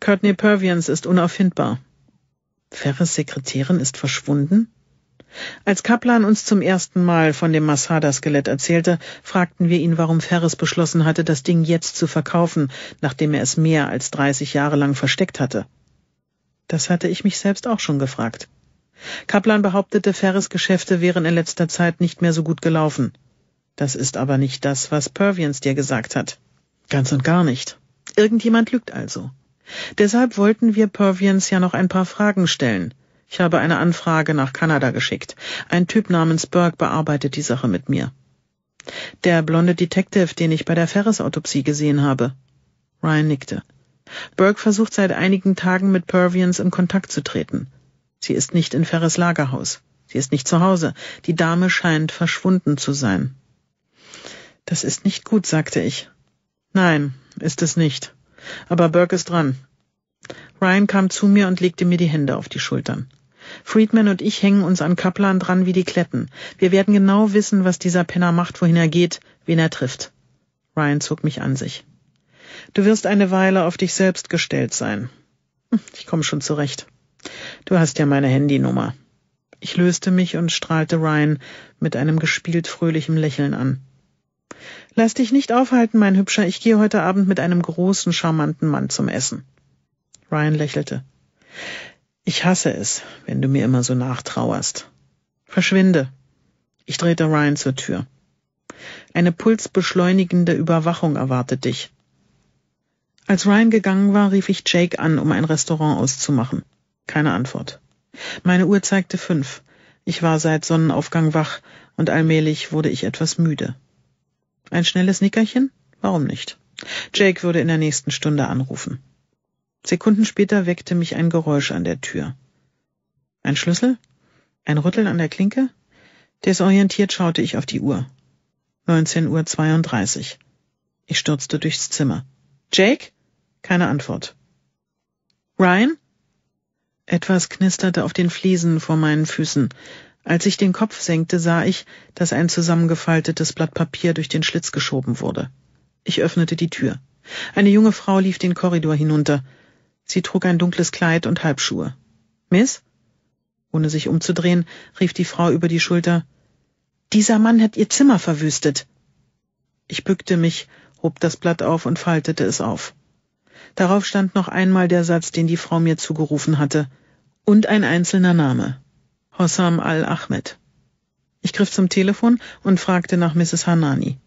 Courtney Pervians ist unauffindbar. Ferres Sekretärin ist verschwunden? Als Kaplan uns zum ersten Mal von dem Masada-Skelett erzählte, fragten wir ihn, warum Ferris beschlossen hatte, das Ding jetzt zu verkaufen, nachdem er es mehr als 30 Jahre lang versteckt hatte. Das hatte ich mich selbst auch schon gefragt. Kaplan behauptete, Ferris Geschäfte wären in letzter Zeit nicht mehr so gut gelaufen. Das ist aber nicht das, was Pervians dir gesagt hat. Ganz und gar nicht. Irgendjemand lügt also. Deshalb wollten wir Pervians ja noch ein paar Fragen stellen. Ich habe eine Anfrage nach Kanada geschickt. Ein Typ namens Burke bearbeitet die Sache mit mir. Der blonde Detective, den ich bei der Ferris-Autopsie gesehen habe. Ryan nickte. Burke versucht seit einigen Tagen mit Pervians in Kontakt zu treten. Sie ist nicht in Ferres Lagerhaus. Sie ist nicht zu Hause. Die Dame scheint verschwunden zu sein. Das ist nicht gut, sagte ich. Nein, ist es nicht. Aber Burke ist dran. Ryan kam zu mir und legte mir die Hände auf die Schultern. Friedman und ich hängen uns an Kaplan dran wie die Kletten. Wir werden genau wissen, was dieser Penner macht, wohin er geht, wen er trifft. Ryan zog mich an sich. Du wirst eine Weile auf dich selbst gestellt sein. Hm, ich komme schon zurecht. Du hast ja meine Handynummer. Ich löste mich und strahlte Ryan mit einem gespielt fröhlichen Lächeln an. Lass dich nicht aufhalten, mein Hübscher, ich gehe heute Abend mit einem großen, charmanten Mann zum Essen. Ryan lächelte. Ich hasse es, wenn du mir immer so nachtrauerst. Verschwinde. Ich drehte Ryan zur Tür. Eine pulsbeschleunigende Überwachung erwartet dich. Als Ryan gegangen war, rief ich Jake an, um ein Restaurant auszumachen. Keine Antwort. Meine Uhr zeigte fünf. Ich war seit Sonnenaufgang wach und allmählich wurde ich etwas müde. Ein schnelles Nickerchen? Warum nicht? Jake würde in der nächsten Stunde anrufen. Sekunden später weckte mich ein Geräusch an der Tür. Ein Schlüssel? Ein Rütteln an der Klinke? Desorientiert schaute ich auf die Uhr. 19.32 Uhr. Ich stürzte durchs Zimmer. Jake? Keine Antwort. Ryan? Etwas knisterte auf den Fliesen vor meinen Füßen. Als ich den Kopf senkte, sah ich, dass ein zusammengefaltetes Blatt Papier durch den Schlitz geschoben wurde. Ich öffnete die Tür. Eine junge Frau lief den Korridor hinunter. Sie trug ein dunkles Kleid und Halbschuhe. Miss? Ohne sich umzudrehen, rief die Frau über die Schulter Dieser Mann hat ihr Zimmer verwüstet. Ich bückte mich, hob das Blatt auf und faltete es auf. Darauf stand noch einmal der Satz, den die Frau mir zugerufen hatte, und ein einzelner Name. Hossam al-Ahmed. Ich griff zum Telefon und fragte nach Mrs. Hanani.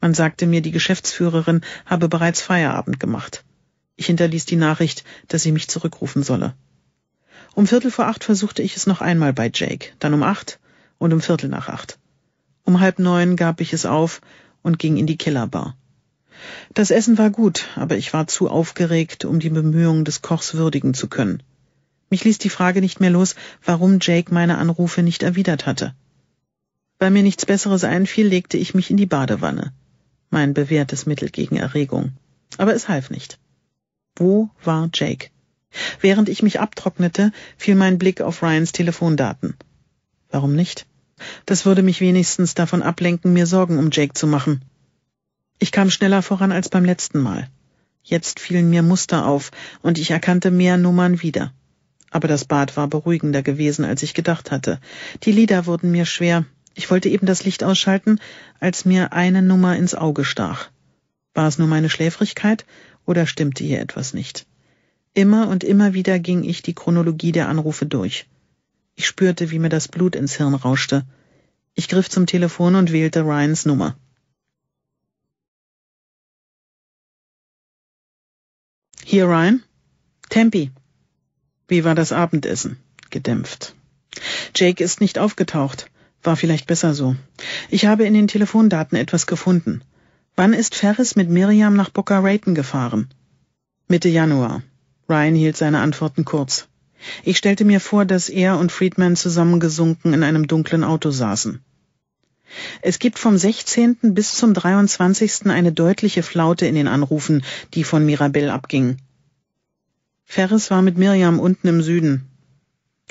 Man sagte mir, die Geschäftsführerin habe bereits Feierabend gemacht. Ich hinterließ die Nachricht, dass sie mich zurückrufen solle. Um Viertel vor acht versuchte ich es noch einmal bei Jake, dann um acht und um Viertel nach acht. Um halb neun gab ich es auf und ging in die Killerbar. Das Essen war gut, aber ich war zu aufgeregt, um die Bemühungen des Kochs würdigen zu können. Mich ließ die Frage nicht mehr los, warum Jake meine Anrufe nicht erwidert hatte. Weil mir nichts Besseres einfiel, legte ich mich in die Badewanne. Mein bewährtes Mittel gegen Erregung. Aber es half nicht. Wo war Jake? Während ich mich abtrocknete, fiel mein Blick auf Ryans Telefondaten. Warum nicht? Das würde mich wenigstens davon ablenken, mir Sorgen um Jake zu machen. Ich kam schneller voran als beim letzten Mal. Jetzt fielen mir Muster auf, und ich erkannte mehr Nummern wieder. Aber das Bad war beruhigender gewesen, als ich gedacht hatte. Die Lieder wurden mir schwer. Ich wollte eben das Licht ausschalten, als mir eine Nummer ins Auge stach. War es nur meine Schläfrigkeit oder stimmte hier etwas nicht? Immer und immer wieder ging ich die Chronologie der Anrufe durch. Ich spürte, wie mir das Blut ins Hirn rauschte. Ich griff zum Telefon und wählte Ryans Nummer. Hier Ryan. Tempi. Wie war das Abendessen? Gedämpft. Jake ist nicht aufgetaucht. War vielleicht besser so. Ich habe in den Telefondaten etwas gefunden. Wann ist Ferris mit Miriam nach Boca Raton gefahren? Mitte Januar. Ryan hielt seine Antworten kurz. Ich stellte mir vor, dass er und Friedman zusammengesunken in einem dunklen Auto saßen. Es gibt vom 16. bis zum 23. eine deutliche Flaute in den Anrufen, die von Mirabel abging. Ferris war mit Mirjam unten im Süden.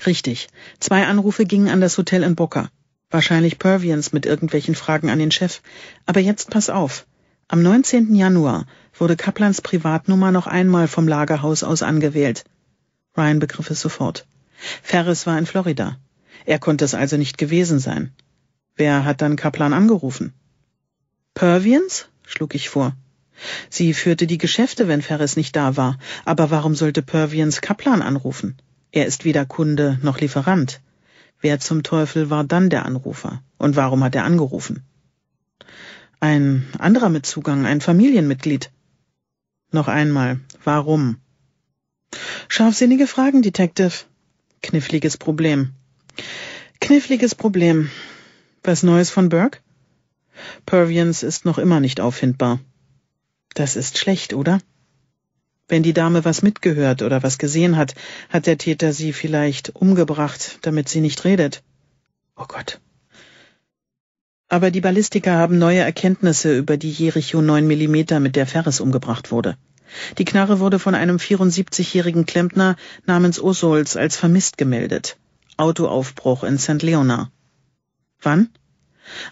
Richtig. Zwei Anrufe gingen an das Hotel in Boca. Wahrscheinlich Pervians mit irgendwelchen Fragen an den Chef. Aber jetzt pass auf. Am 19. Januar wurde Kaplans Privatnummer noch einmal vom Lagerhaus aus angewählt. Ryan begriff es sofort. Ferris war in Florida. Er konnte es also nicht gewesen sein. Wer hat dann Kaplan angerufen? Pervians? schlug ich vor. Sie führte die Geschäfte, wenn Ferris nicht da war, aber warum sollte Pervians Kaplan anrufen? Er ist weder Kunde noch Lieferant. Wer zum Teufel war dann der Anrufer? Und warum hat er angerufen? Ein anderer mit Zugang, ein Familienmitglied. Noch einmal, warum? Scharfsinnige Fragen, Detective. Kniffliges Problem. Kniffliges Problem. Was Neues von Burke? Pervians ist noch immer nicht auffindbar. Das ist schlecht, oder? Wenn die Dame was mitgehört oder was gesehen hat, hat der Täter sie vielleicht umgebracht, damit sie nicht redet. Oh Gott. Aber die Ballistiker haben neue Erkenntnisse über die Jericho 9 mm, mit der Ferris umgebracht wurde. Die Knarre wurde von einem 74-jährigen Klempner namens Osols als vermisst gemeldet. Autoaufbruch in St. Leonard. Wann?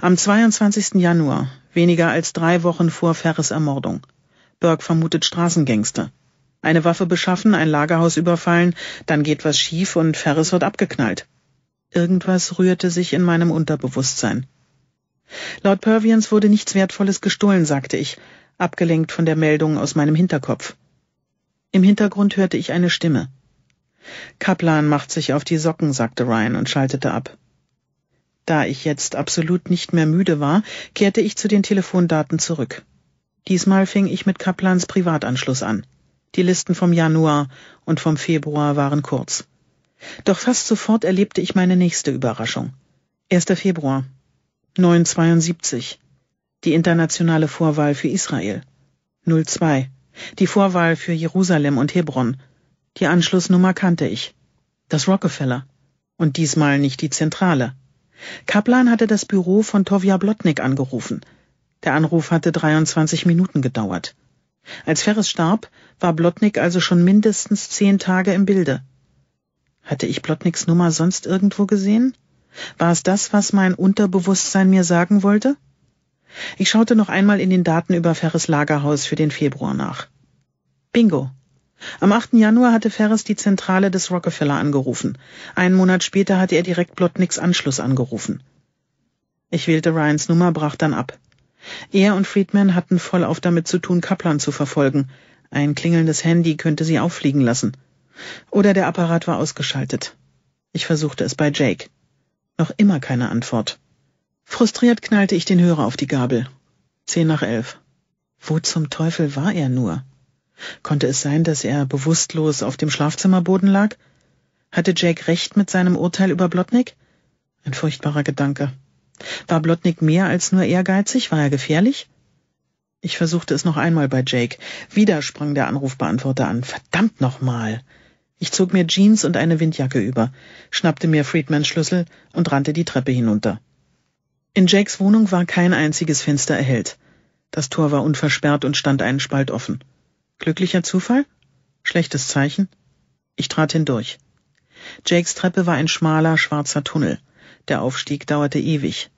Am 22. Januar, weniger als drei Wochen vor Ferris Ermordung. Burke vermutet Straßengangster. Eine Waffe beschaffen, ein Lagerhaus überfallen, dann geht was schief und Ferris wird abgeknallt. Irgendwas rührte sich in meinem Unterbewusstsein. Laut Pervians wurde nichts Wertvolles gestohlen, sagte ich, abgelenkt von der Meldung aus meinem Hinterkopf. Im Hintergrund hörte ich eine Stimme. Kaplan macht sich auf die Socken, sagte Ryan und schaltete ab. Da ich jetzt absolut nicht mehr müde war, kehrte ich zu den Telefondaten zurück. Diesmal fing ich mit Kaplans Privatanschluss an. Die Listen vom Januar und vom Februar waren kurz. Doch fast sofort erlebte ich meine nächste Überraschung. 1. Februar 972. Die internationale Vorwahl für Israel 02. Die Vorwahl für Jerusalem und Hebron. Die Anschlussnummer kannte ich. Das Rockefeller. Und diesmal nicht die Zentrale. Kaplan hatte das Büro von Tovia Blotnik angerufen. Der Anruf hatte 23 Minuten gedauert. Als Ferris starb, war Blotnik also schon mindestens zehn Tage im Bilde. Hatte ich Blotniks Nummer sonst irgendwo gesehen? War es das, was mein Unterbewusstsein mir sagen wollte? Ich schaute noch einmal in den Daten über Ferres Lagerhaus für den Februar nach. Bingo. Am 8. Januar hatte Ferris die Zentrale des Rockefeller angerufen. Einen Monat später hatte er direkt Plotnicks Anschluss angerufen. Ich wählte Ryans Nummer, brach dann ab. Er und Friedman hatten vollauf damit zu tun, Kaplan zu verfolgen. Ein klingelndes Handy könnte sie auffliegen lassen. Oder der Apparat war ausgeschaltet. Ich versuchte es bei Jake. Noch immer keine Antwort. Frustriert knallte ich den Hörer auf die Gabel. Zehn nach elf. Wo zum Teufel war er nur? Konnte es sein, dass er bewusstlos auf dem Schlafzimmerboden lag? Hatte Jake recht mit seinem Urteil über Blotnick? Ein furchtbarer Gedanke. War Blotnick mehr als nur ehrgeizig? War er gefährlich? Ich versuchte es noch einmal bei Jake. Wieder sprang der Anrufbeantworter an. Verdammt nochmal! Ich zog mir Jeans und eine Windjacke über, schnappte mir Friedmans Schlüssel und rannte die Treppe hinunter. In Jakes Wohnung war kein einziges Fenster erhellt. Das Tor war unversperrt und stand einen Spalt offen. Glücklicher Zufall? Schlechtes Zeichen? Ich trat hindurch. Jakes Treppe war ein schmaler, schwarzer Tunnel. Der Aufstieg dauerte ewig.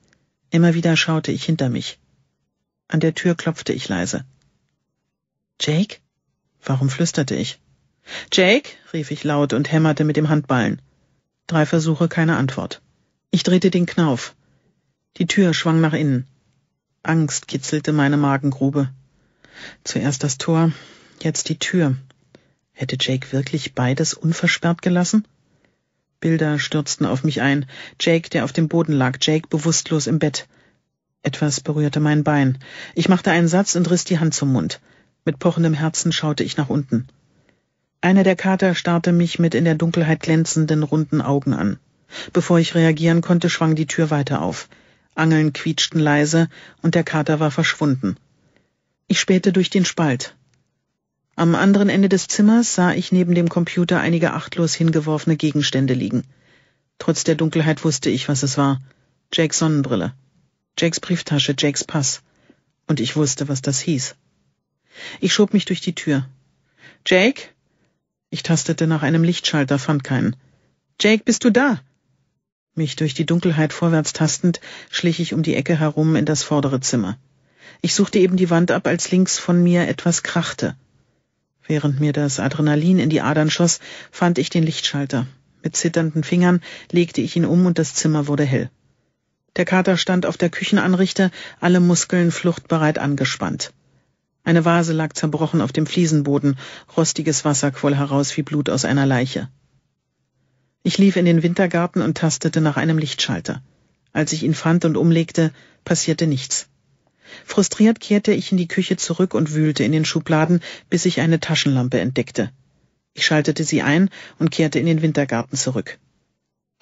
Immer wieder schaute ich hinter mich. An der Tür klopfte ich leise. Jake? Warum flüsterte ich? Jake? rief ich laut und hämmerte mit dem Handballen. Drei Versuche, keine Antwort. Ich drehte den Knauf. Die Tür schwang nach innen. Angst kitzelte meine Magengrube. Zuerst das Tor, Jetzt die Tür. Hätte Jake wirklich beides unversperrt gelassen? Bilder stürzten auf mich ein. Jake, der auf dem Boden lag, Jake bewusstlos im Bett. Etwas berührte mein Bein. Ich machte einen Satz und riss die Hand zum Mund. Mit pochendem Herzen schaute ich nach unten. Einer der Kater starrte mich mit in der Dunkelheit glänzenden runden Augen an. Bevor ich reagieren konnte, schwang die Tür weiter auf. Angeln quietschten leise und der Kater war verschwunden. Ich spähte durch den Spalt. Am anderen Ende des Zimmers sah ich neben dem Computer einige achtlos hingeworfene Gegenstände liegen. Trotz der Dunkelheit wusste ich, was es war. Jakes Sonnenbrille, Jakes Brieftasche, Jakes Pass. Und ich wusste, was das hieß. Ich schob mich durch die Tür. Jake? Ich tastete nach einem Lichtschalter, fand keinen. Jake, bist du da? Mich durch die Dunkelheit vorwärts tastend, schlich ich um die Ecke herum in das vordere Zimmer. Ich suchte eben die Wand ab, als links von mir etwas krachte. Während mir das Adrenalin in die Adern schoss, fand ich den Lichtschalter. Mit zitternden Fingern legte ich ihn um und das Zimmer wurde hell. Der Kater stand auf der Küchenanrichte, alle Muskeln fluchtbereit angespannt. Eine Vase lag zerbrochen auf dem Fliesenboden, rostiges Wasser quoll heraus wie Blut aus einer Leiche. Ich lief in den Wintergarten und tastete nach einem Lichtschalter. Als ich ihn fand und umlegte, passierte nichts. Frustriert kehrte ich in die Küche zurück und wühlte in den Schubladen, bis ich eine Taschenlampe entdeckte. Ich schaltete sie ein und kehrte in den Wintergarten zurück.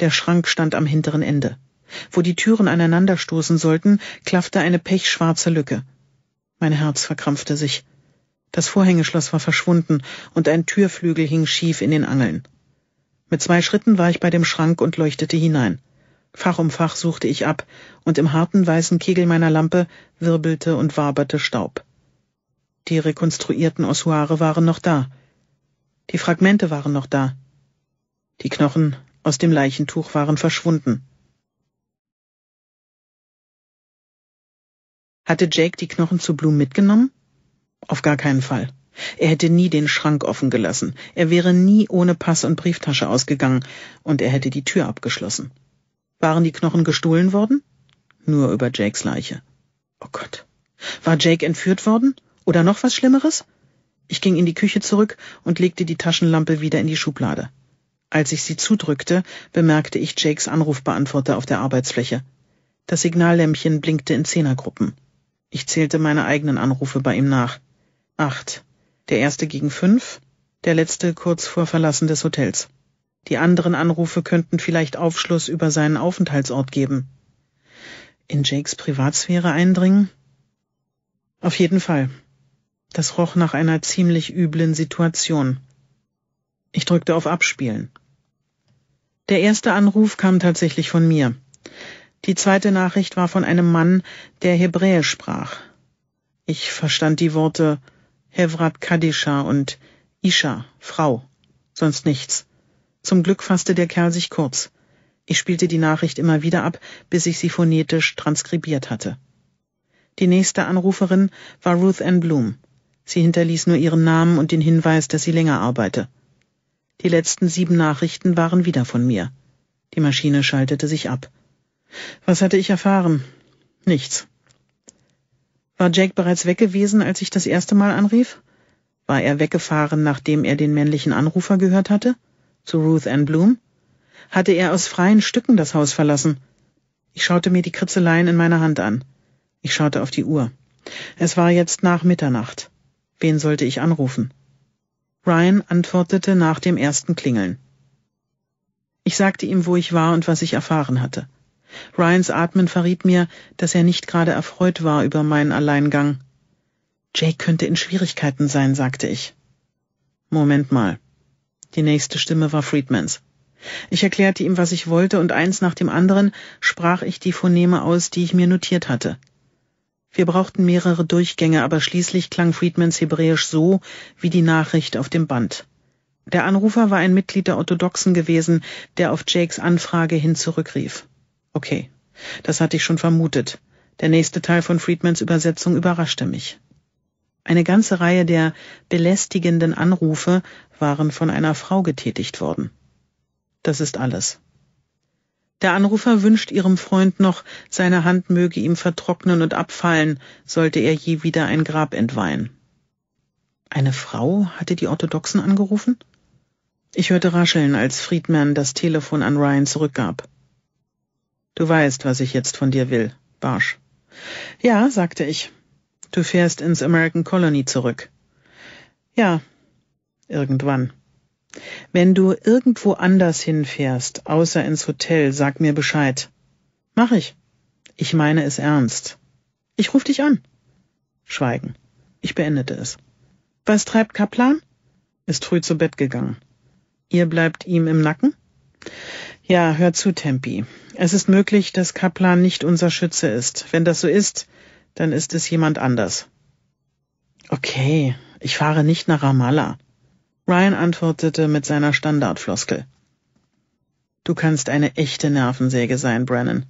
Der Schrank stand am hinteren Ende. Wo die Türen aneinanderstoßen sollten, klaffte eine pechschwarze Lücke. Mein Herz verkrampfte sich. Das Vorhängeschloss war verschwunden und ein Türflügel hing schief in den Angeln. Mit zwei Schritten war ich bei dem Schrank und leuchtete hinein. Fach um Fach suchte ich ab, und im harten weißen Kegel meiner Lampe wirbelte und waberte Staub. Die rekonstruierten Ossuare waren noch da. Die Fragmente waren noch da. Die Knochen aus dem Leichentuch waren verschwunden. Hatte Jake die Knochen zu Blum mitgenommen? Auf gar keinen Fall. Er hätte nie den Schrank offen gelassen, er wäre nie ohne Pass und Brieftasche ausgegangen, und er hätte die Tür abgeschlossen. Waren die Knochen gestohlen worden? Nur über Jakes Leiche. Oh Gott. War Jake entführt worden? Oder noch was Schlimmeres? Ich ging in die Küche zurück und legte die Taschenlampe wieder in die Schublade. Als ich sie zudrückte, bemerkte ich Jakes Anrufbeantworter auf der Arbeitsfläche. Das Signallämpchen blinkte in Zehnergruppen. Ich zählte meine eigenen Anrufe bei ihm nach. Acht. Der erste gegen fünf, der letzte kurz vor Verlassen des Hotels. Die anderen Anrufe könnten vielleicht Aufschluss über seinen Aufenthaltsort geben. In Jakes Privatsphäre eindringen? Auf jeden Fall. Das roch nach einer ziemlich üblen Situation. Ich drückte auf Abspielen. Der erste Anruf kam tatsächlich von mir. Die zweite Nachricht war von einem Mann, der Hebräisch sprach. Ich verstand die Worte Hevrat Kadisha und Isha, Frau, sonst nichts. Zum Glück fasste der Kerl sich kurz. Ich spielte die Nachricht immer wieder ab, bis ich sie phonetisch transkribiert hatte. Die nächste Anruferin war Ruth Ann Bloom. Sie hinterließ nur ihren Namen und den Hinweis, dass sie länger arbeite. Die letzten sieben Nachrichten waren wieder von mir. Die Maschine schaltete sich ab. Was hatte ich erfahren? Nichts. War Jake bereits weg gewesen, als ich das erste Mal anrief? War er weggefahren, nachdem er den männlichen Anrufer gehört hatte? zu Ruth Ann Bloom, hatte er aus freien Stücken das Haus verlassen. Ich schaute mir die Kritzeleien in meiner Hand an. Ich schaute auf die Uhr. Es war jetzt nach Mitternacht. Wen sollte ich anrufen? Ryan antwortete nach dem ersten Klingeln. Ich sagte ihm, wo ich war und was ich erfahren hatte. Ryans Atmen verriet mir, dass er nicht gerade erfreut war über meinen Alleingang. Jake könnte in Schwierigkeiten sein, sagte ich. Moment mal. Die nächste Stimme war Friedmans. Ich erklärte ihm, was ich wollte, und eins nach dem anderen sprach ich die Phoneme aus, die ich mir notiert hatte. Wir brauchten mehrere Durchgänge, aber schließlich klang Friedmans Hebräisch so wie die Nachricht auf dem Band. Der Anrufer war ein Mitglied der Orthodoxen gewesen, der auf Jakes Anfrage hin zurückrief. Okay, das hatte ich schon vermutet. Der nächste Teil von Friedmans Übersetzung überraschte mich. Eine ganze Reihe der belästigenden Anrufe waren von einer Frau getätigt worden. Das ist alles. Der Anrufer wünscht ihrem Freund noch, seine Hand möge ihm vertrocknen und abfallen, sollte er je wieder ein Grab entweihen. Eine Frau hatte die Orthodoxen angerufen? Ich hörte rascheln, als Friedman das Telefon an Ryan zurückgab. Du weißt, was ich jetzt von dir will, Barsch. Ja, sagte ich. Du fährst ins American Colony zurück. Ja, irgendwann. Wenn du irgendwo anders hinfährst, außer ins Hotel, sag mir Bescheid. Mach ich. Ich meine es ernst. Ich ruf dich an. Schweigen. Ich beendete es. Was treibt Kaplan? Ist früh zu Bett gegangen. Ihr bleibt ihm im Nacken? Ja, hör zu, Tempi. Es ist möglich, dass Kaplan nicht unser Schütze ist. Wenn das so ist, dann ist es jemand anders. Okay, ich fahre nicht nach Ramallah. Ryan antwortete mit seiner Standardfloskel. Du kannst eine echte Nervensäge sein, Brennan.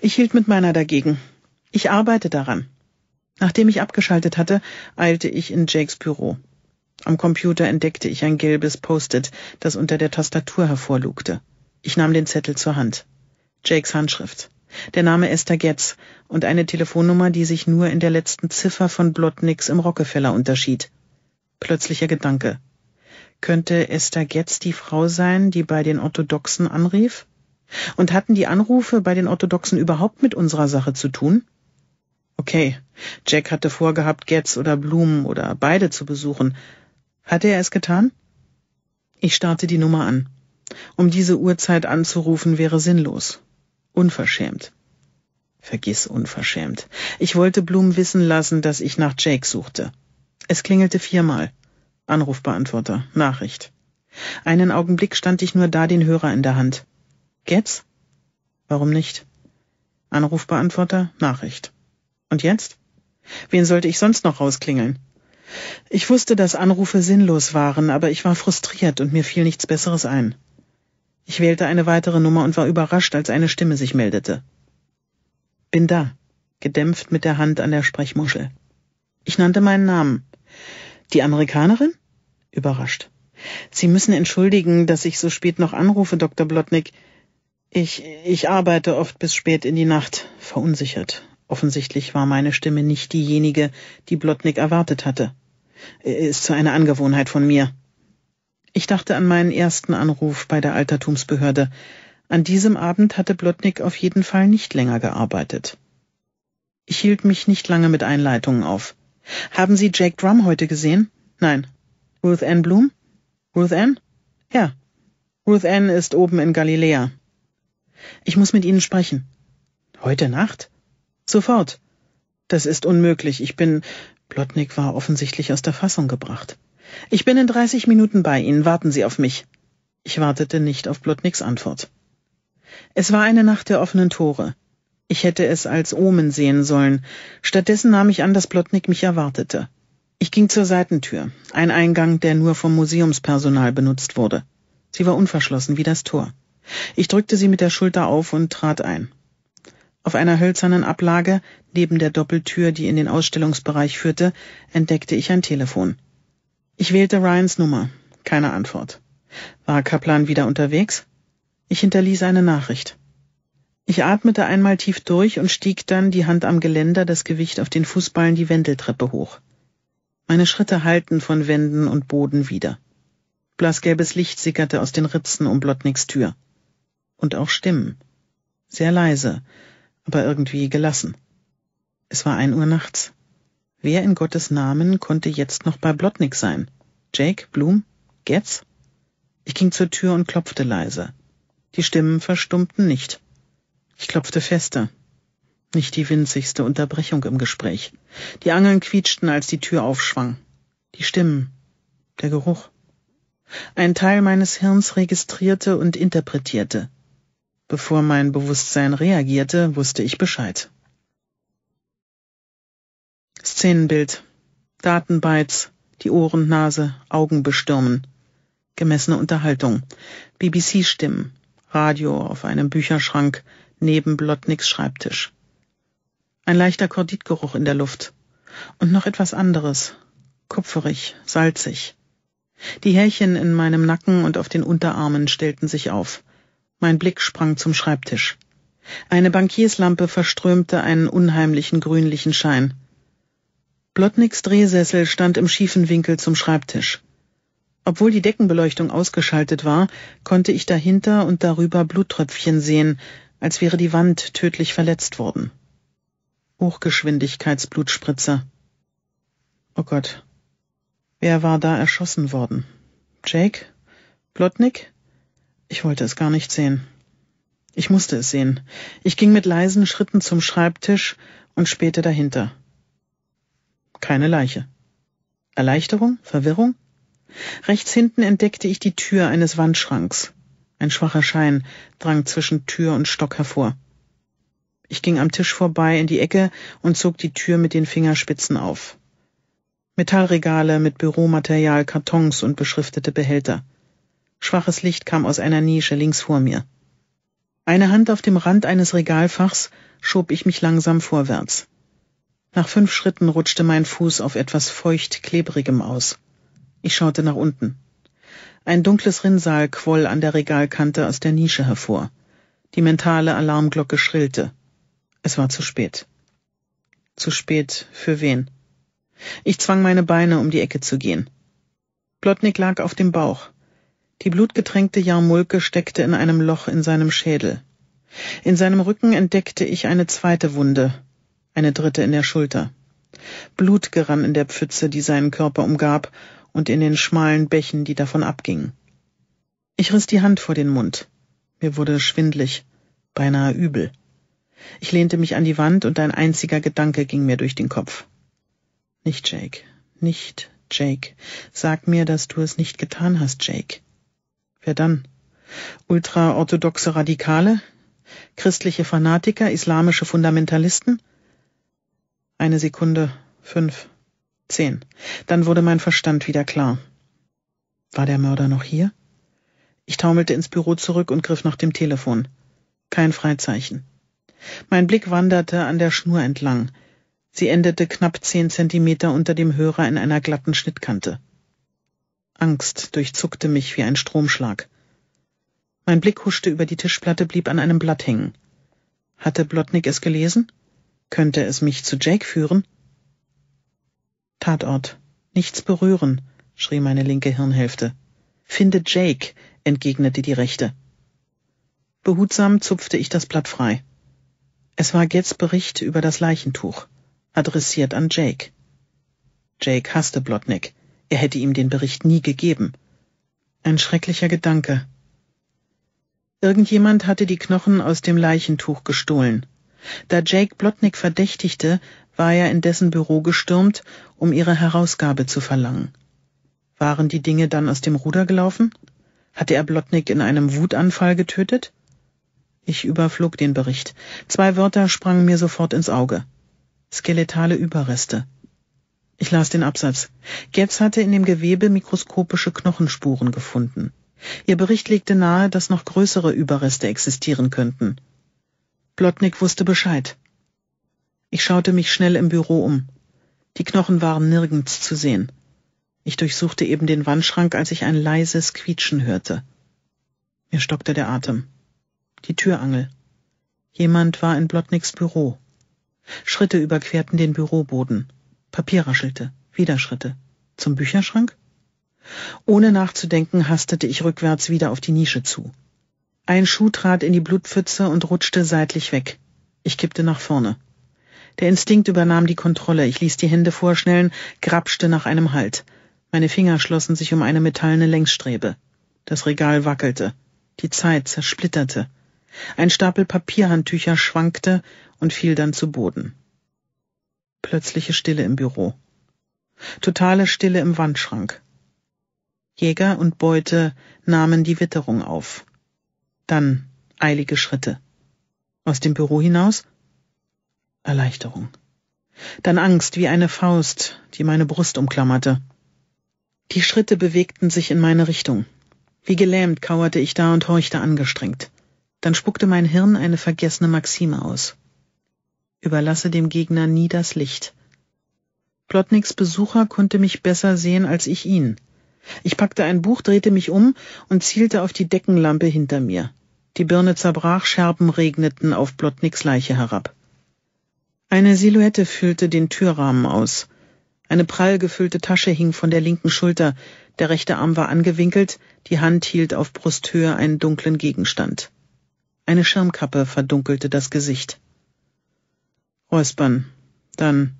Ich hielt mit meiner dagegen. Ich arbeite daran. Nachdem ich abgeschaltet hatte, eilte ich in Jakes Büro. Am Computer entdeckte ich ein gelbes Post-it, das unter der Tastatur hervorlugte. Ich nahm den Zettel zur Hand. Jakes Handschrift. Der Name Esther Getz und eine Telefonnummer, die sich nur in der letzten Ziffer von Blotnicks im Rockefeller unterschied plötzlicher Gedanke. Könnte Esther Getz die Frau sein, die bei den Orthodoxen anrief? Und hatten die Anrufe bei den Orthodoxen überhaupt mit unserer Sache zu tun? Okay, Jack hatte vorgehabt, Getz oder Blumen oder beide zu besuchen. Hatte er es getan? Ich starrte die Nummer an. Um diese Uhrzeit anzurufen wäre sinnlos. Unverschämt. Vergiss unverschämt. Ich wollte Blum wissen lassen, dass ich nach Jake suchte. Es klingelte viermal. Anrufbeantworter. Nachricht. Einen Augenblick stand ich nur da, den Hörer in der Hand. Geht's? Warum nicht? Anrufbeantworter. Nachricht. Und jetzt? Wen sollte ich sonst noch rausklingeln? Ich wusste, dass Anrufe sinnlos waren, aber ich war frustriert und mir fiel nichts Besseres ein. Ich wählte eine weitere Nummer und war überrascht, als eine Stimme sich meldete. Bin da, gedämpft mit der Hand an der Sprechmuschel. Ich nannte meinen Namen. Die Amerikanerin? Überrascht. Sie müssen entschuldigen, dass ich so spät noch anrufe, Dr. Blotnick. Ich, ich arbeite oft bis spät in die Nacht, verunsichert. Offensichtlich war meine Stimme nicht diejenige, die Blotnick erwartet hatte. Ist so eine Angewohnheit von mir. Ich dachte an meinen ersten Anruf bei der Altertumsbehörde. An diesem Abend hatte Blotnick auf jeden Fall nicht länger gearbeitet. Ich hielt mich nicht lange mit Einleitungen auf. Haben Sie Jake Drum heute gesehen? Nein. Ruth Ann Bloom? Ruth Ann? Ja. Ruth Ann ist oben in Galiläa. Ich muss mit Ihnen sprechen. Heute Nacht? Sofort. Das ist unmöglich. Ich bin. Plotnik war offensichtlich aus der Fassung gebracht. Ich bin in dreißig Minuten bei Ihnen. Warten Sie auf mich. Ich wartete nicht auf Plotniks Antwort. Es war eine Nacht der offenen Tore. Ich hätte es als Omen sehen sollen. Stattdessen nahm ich an, dass Plotnik mich erwartete. Ich ging zur Seitentür, ein Eingang, der nur vom Museumspersonal benutzt wurde. Sie war unverschlossen wie das Tor. Ich drückte sie mit der Schulter auf und trat ein. Auf einer hölzernen Ablage, neben der Doppeltür, die in den Ausstellungsbereich führte, entdeckte ich ein Telefon. Ich wählte Ryans Nummer. Keine Antwort. War Kaplan wieder unterwegs? Ich hinterließ eine Nachricht. Ich atmete einmal tief durch und stieg dann, die Hand am Geländer, das Gewicht auf den Fußballen, die Wendeltreppe hoch. Meine Schritte hallten von Wänden und Boden wieder. Blassgelbes Licht sickerte aus den Ritzen um Blotnicks Tür. Und auch Stimmen. Sehr leise, aber irgendwie gelassen. Es war ein Uhr nachts. Wer in Gottes Namen konnte jetzt noch bei Blotnick sein? Jake, Blum, Getz? Ich ging zur Tür und klopfte leise. Die Stimmen verstummten nicht. Ich klopfte fester. Nicht die winzigste Unterbrechung im Gespräch. Die Angeln quietschten, als die Tür aufschwang. Die Stimmen. Der Geruch. Ein Teil meines Hirns registrierte und interpretierte. Bevor mein Bewusstsein reagierte, wusste ich Bescheid. Szenenbild. Datenbytes. Die Ohren, Nase, Augen bestürmen. Gemessene Unterhaltung. BBC-Stimmen. Radio auf einem Bücherschrank neben Blotnicks Schreibtisch. Ein leichter Korditgeruch in der Luft. Und noch etwas anderes. Kupferig, salzig. Die Härchen in meinem Nacken und auf den Unterarmen stellten sich auf. Mein Blick sprang zum Schreibtisch. Eine Bankierslampe verströmte einen unheimlichen grünlichen Schein. Blotnicks Drehsessel stand im schiefen Winkel zum Schreibtisch. Obwohl die Deckenbeleuchtung ausgeschaltet war, konnte ich dahinter und darüber Bluttröpfchen sehen, als wäre die Wand tödlich verletzt worden. Hochgeschwindigkeitsblutspritzer. Oh Gott. Wer war da erschossen worden? Jake? Plotnik? Ich wollte es gar nicht sehen. Ich musste es sehen. Ich ging mit leisen Schritten zum Schreibtisch und spähte dahinter. Keine Leiche. Erleichterung? Verwirrung? Rechts hinten entdeckte ich die Tür eines Wandschranks. Ein schwacher Schein drang zwischen Tür und Stock hervor. Ich ging am Tisch vorbei in die Ecke und zog die Tür mit den Fingerspitzen auf. Metallregale mit Büromaterial, Kartons und beschriftete Behälter. Schwaches Licht kam aus einer Nische links vor mir. Eine Hand auf dem Rand eines Regalfachs schob ich mich langsam vorwärts. Nach fünf Schritten rutschte mein Fuß auf etwas feucht klebrigem aus. Ich schaute nach unten. Ein dunkles Rinnsal quoll an der Regalkante aus der Nische hervor. Die mentale Alarmglocke schrillte. Es war zu spät. Zu spät für wen? Ich zwang meine Beine, um die Ecke zu gehen. Plotnik lag auf dem Bauch. Die blutgetränkte Jarmulke steckte in einem Loch in seinem Schädel. In seinem Rücken entdeckte ich eine zweite Wunde, eine dritte in der Schulter. Blut gerann in der Pfütze, die seinen Körper umgab, und in den schmalen Bächen, die davon abgingen. Ich riss die Hand vor den Mund. Mir wurde schwindlig, beinahe übel. Ich lehnte mich an die Wand und ein einziger Gedanke ging mir durch den Kopf. Nicht Jake, nicht Jake. Sag mir, dass du es nicht getan hast, Jake. Wer dann? Ultraorthodoxe Radikale? Christliche Fanatiker? Islamische Fundamentalisten? Eine Sekunde, fünf, Zehn. Dann wurde mein Verstand wieder klar. War der Mörder noch hier? Ich taumelte ins Büro zurück und griff nach dem Telefon. Kein Freizeichen. Mein Blick wanderte an der Schnur entlang. Sie endete knapp zehn Zentimeter unter dem Hörer in einer glatten Schnittkante. Angst durchzuckte mich wie ein Stromschlag. Mein Blick huschte über die Tischplatte, blieb an einem Blatt hängen. Hatte Blotnick es gelesen? Könnte es mich zu Jake führen? Tatort. Nichts berühren, schrie meine linke Hirnhälfte. Finde Jake, entgegnete die rechte. Behutsam zupfte ich das Blatt frei. Es war Getz Bericht über das Leichentuch, adressiert an Jake. Jake hasste Blotnick. Er hätte ihm den Bericht nie gegeben. Ein schrecklicher Gedanke. Irgendjemand hatte die Knochen aus dem Leichentuch gestohlen. Da Jake Blotnick verdächtigte, war er in dessen Büro gestürmt, um ihre Herausgabe zu verlangen. Waren die Dinge dann aus dem Ruder gelaufen? Hatte er Blotnick in einem Wutanfall getötet? Ich überflog den Bericht. Zwei Wörter sprangen mir sofort ins Auge. Skeletale Überreste. Ich las den Absatz. Gebs hatte in dem Gewebe mikroskopische Knochenspuren gefunden. Ihr Bericht legte nahe, dass noch größere Überreste existieren könnten. Blotnick wusste Bescheid. Ich schaute mich schnell im Büro um. Die Knochen waren nirgends zu sehen. Ich durchsuchte eben den Wandschrank, als ich ein leises Quietschen hörte. Mir stockte der Atem. Die Türangel. Jemand war in Blotnicks Büro. Schritte überquerten den Büroboden. Papier raschelte. Wieder Schritte. Zum Bücherschrank? Ohne nachzudenken hastete ich rückwärts wieder auf die Nische zu. Ein Schuh trat in die Blutpfütze und rutschte seitlich weg. Ich kippte nach vorne. Der Instinkt übernahm die Kontrolle. Ich ließ die Hände vorschnellen, grapschte nach einem Halt. Meine Finger schlossen sich um eine metallene Längsstrebe. Das Regal wackelte. Die Zeit zersplitterte. Ein Stapel Papierhandtücher schwankte und fiel dann zu Boden. Plötzliche Stille im Büro. Totale Stille im Wandschrank. Jäger und Beute nahmen die Witterung auf. Dann eilige Schritte. Aus dem Büro hinaus Erleichterung. Dann Angst wie eine Faust, die meine Brust umklammerte. Die Schritte bewegten sich in meine Richtung. Wie gelähmt kauerte ich da und horchte angestrengt. Dann spuckte mein Hirn eine vergessene Maxime aus. Überlasse dem Gegner nie das Licht. Plotniks Besucher konnte mich besser sehen als ich ihn. Ich packte ein Buch, drehte mich um und zielte auf die Deckenlampe hinter mir. Die Birne zerbrach, Scherben regneten auf Plotniks Leiche herab. Eine Silhouette füllte den Türrahmen aus. Eine prall gefüllte Tasche hing von der linken Schulter, der rechte Arm war angewinkelt, die Hand hielt auf Brusthöhe einen dunklen Gegenstand. Eine Schirmkappe verdunkelte das Gesicht. Räuspern. Dann.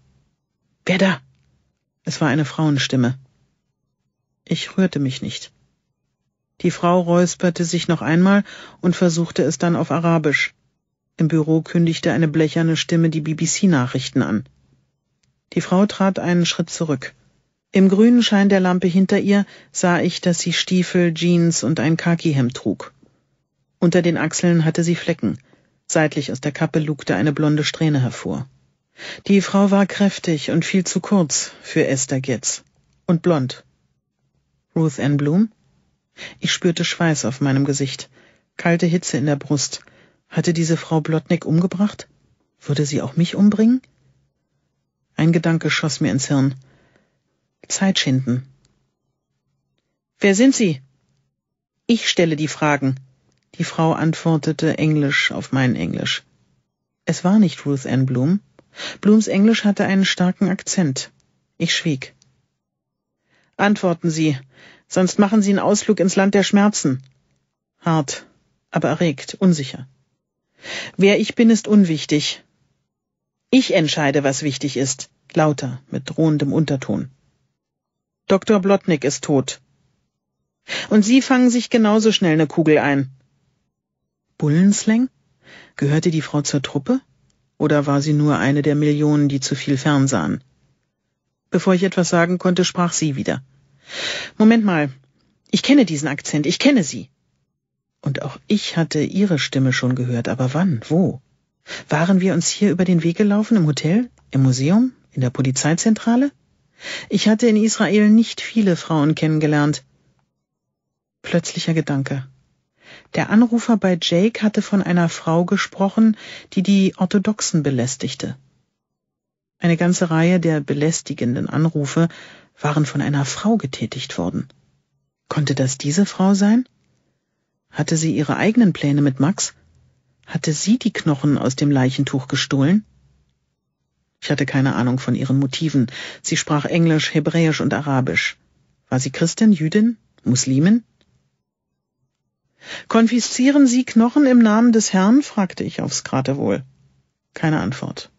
Wer da? Es war eine Frauenstimme. Ich rührte mich nicht. Die Frau räusperte sich noch einmal und versuchte es dann auf Arabisch. Im Büro kündigte eine blecherne Stimme die BBC-Nachrichten an. Die Frau trat einen Schritt zurück. Im grünen Schein der Lampe hinter ihr sah ich, dass sie Stiefel, Jeans und ein Khaki-Hemd trug. Unter den Achseln hatte sie Flecken. Seitlich aus der Kappe lugte eine blonde Strähne hervor. Die Frau war kräftig und viel zu kurz für Esther Getz. Und blond. Ruth Ann Bloom? Ich spürte Schweiß auf meinem Gesicht, kalte Hitze in der Brust, hatte diese Frau Blotnick umgebracht? Würde sie auch mich umbringen? Ein Gedanke schoss mir ins Hirn. Zeit schinden. Wer sind Sie? Ich stelle die Fragen. Die Frau antwortete Englisch auf mein Englisch. Es war nicht Ruth Ann Bloom. Blooms Englisch hatte einen starken Akzent. Ich schwieg. Antworten Sie, sonst machen Sie einen Ausflug ins Land der Schmerzen. Hart, aber erregt, unsicher. Wer ich bin, ist unwichtig. Ich entscheide, was wichtig ist, lauter, mit drohendem Unterton. Dr. Blotnick ist tot. Und Sie fangen sich genauso schnell eine Kugel ein. Bullenslang? Gehörte die Frau zur Truppe? Oder war sie nur eine der Millionen, die zu viel fernsahen? Bevor ich etwas sagen konnte, sprach sie wieder. Moment mal. Ich kenne diesen Akzent, ich kenne sie. Und auch ich hatte ihre Stimme schon gehört, aber wann, wo? Waren wir uns hier über den Weg gelaufen, im Hotel, im Museum, in der Polizeizentrale? Ich hatte in Israel nicht viele Frauen kennengelernt. Plötzlicher Gedanke. Der Anrufer bei Jake hatte von einer Frau gesprochen, die die Orthodoxen belästigte. Eine ganze Reihe der belästigenden Anrufe waren von einer Frau getätigt worden. Konnte das diese Frau sein? Hatte sie ihre eigenen Pläne mit Max? Hatte sie die Knochen aus dem Leichentuch gestohlen? Ich hatte keine Ahnung von ihren Motiven. Sie sprach Englisch, Hebräisch und Arabisch. War sie Christin, Jüdin, Muslimin? Konfiszieren Sie Knochen im Namen des Herrn? fragte ich aufs Kraterwohl. Keine Antwort.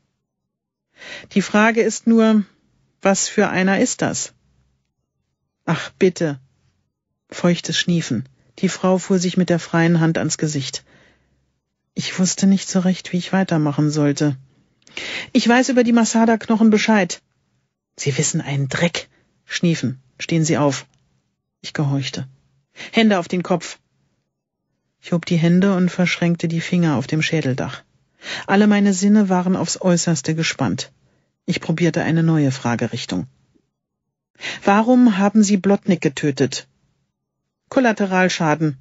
Die Frage ist nur, was für einer ist das? Ach bitte. Feuchtes Schniefen. Die Frau fuhr sich mit der freien Hand ans Gesicht. Ich wusste nicht so recht, wie ich weitermachen sollte. Ich weiß über die Masada-Knochen Bescheid. Sie wissen einen Dreck. Schniefen. Stehen Sie auf. Ich gehorchte. Hände auf den Kopf. Ich hob die Hände und verschränkte die Finger auf dem Schädeldach. Alle meine Sinne waren aufs äußerste gespannt. Ich probierte eine neue Fragerichtung. Warum haben Sie Blotnik getötet? Kollateralschaden.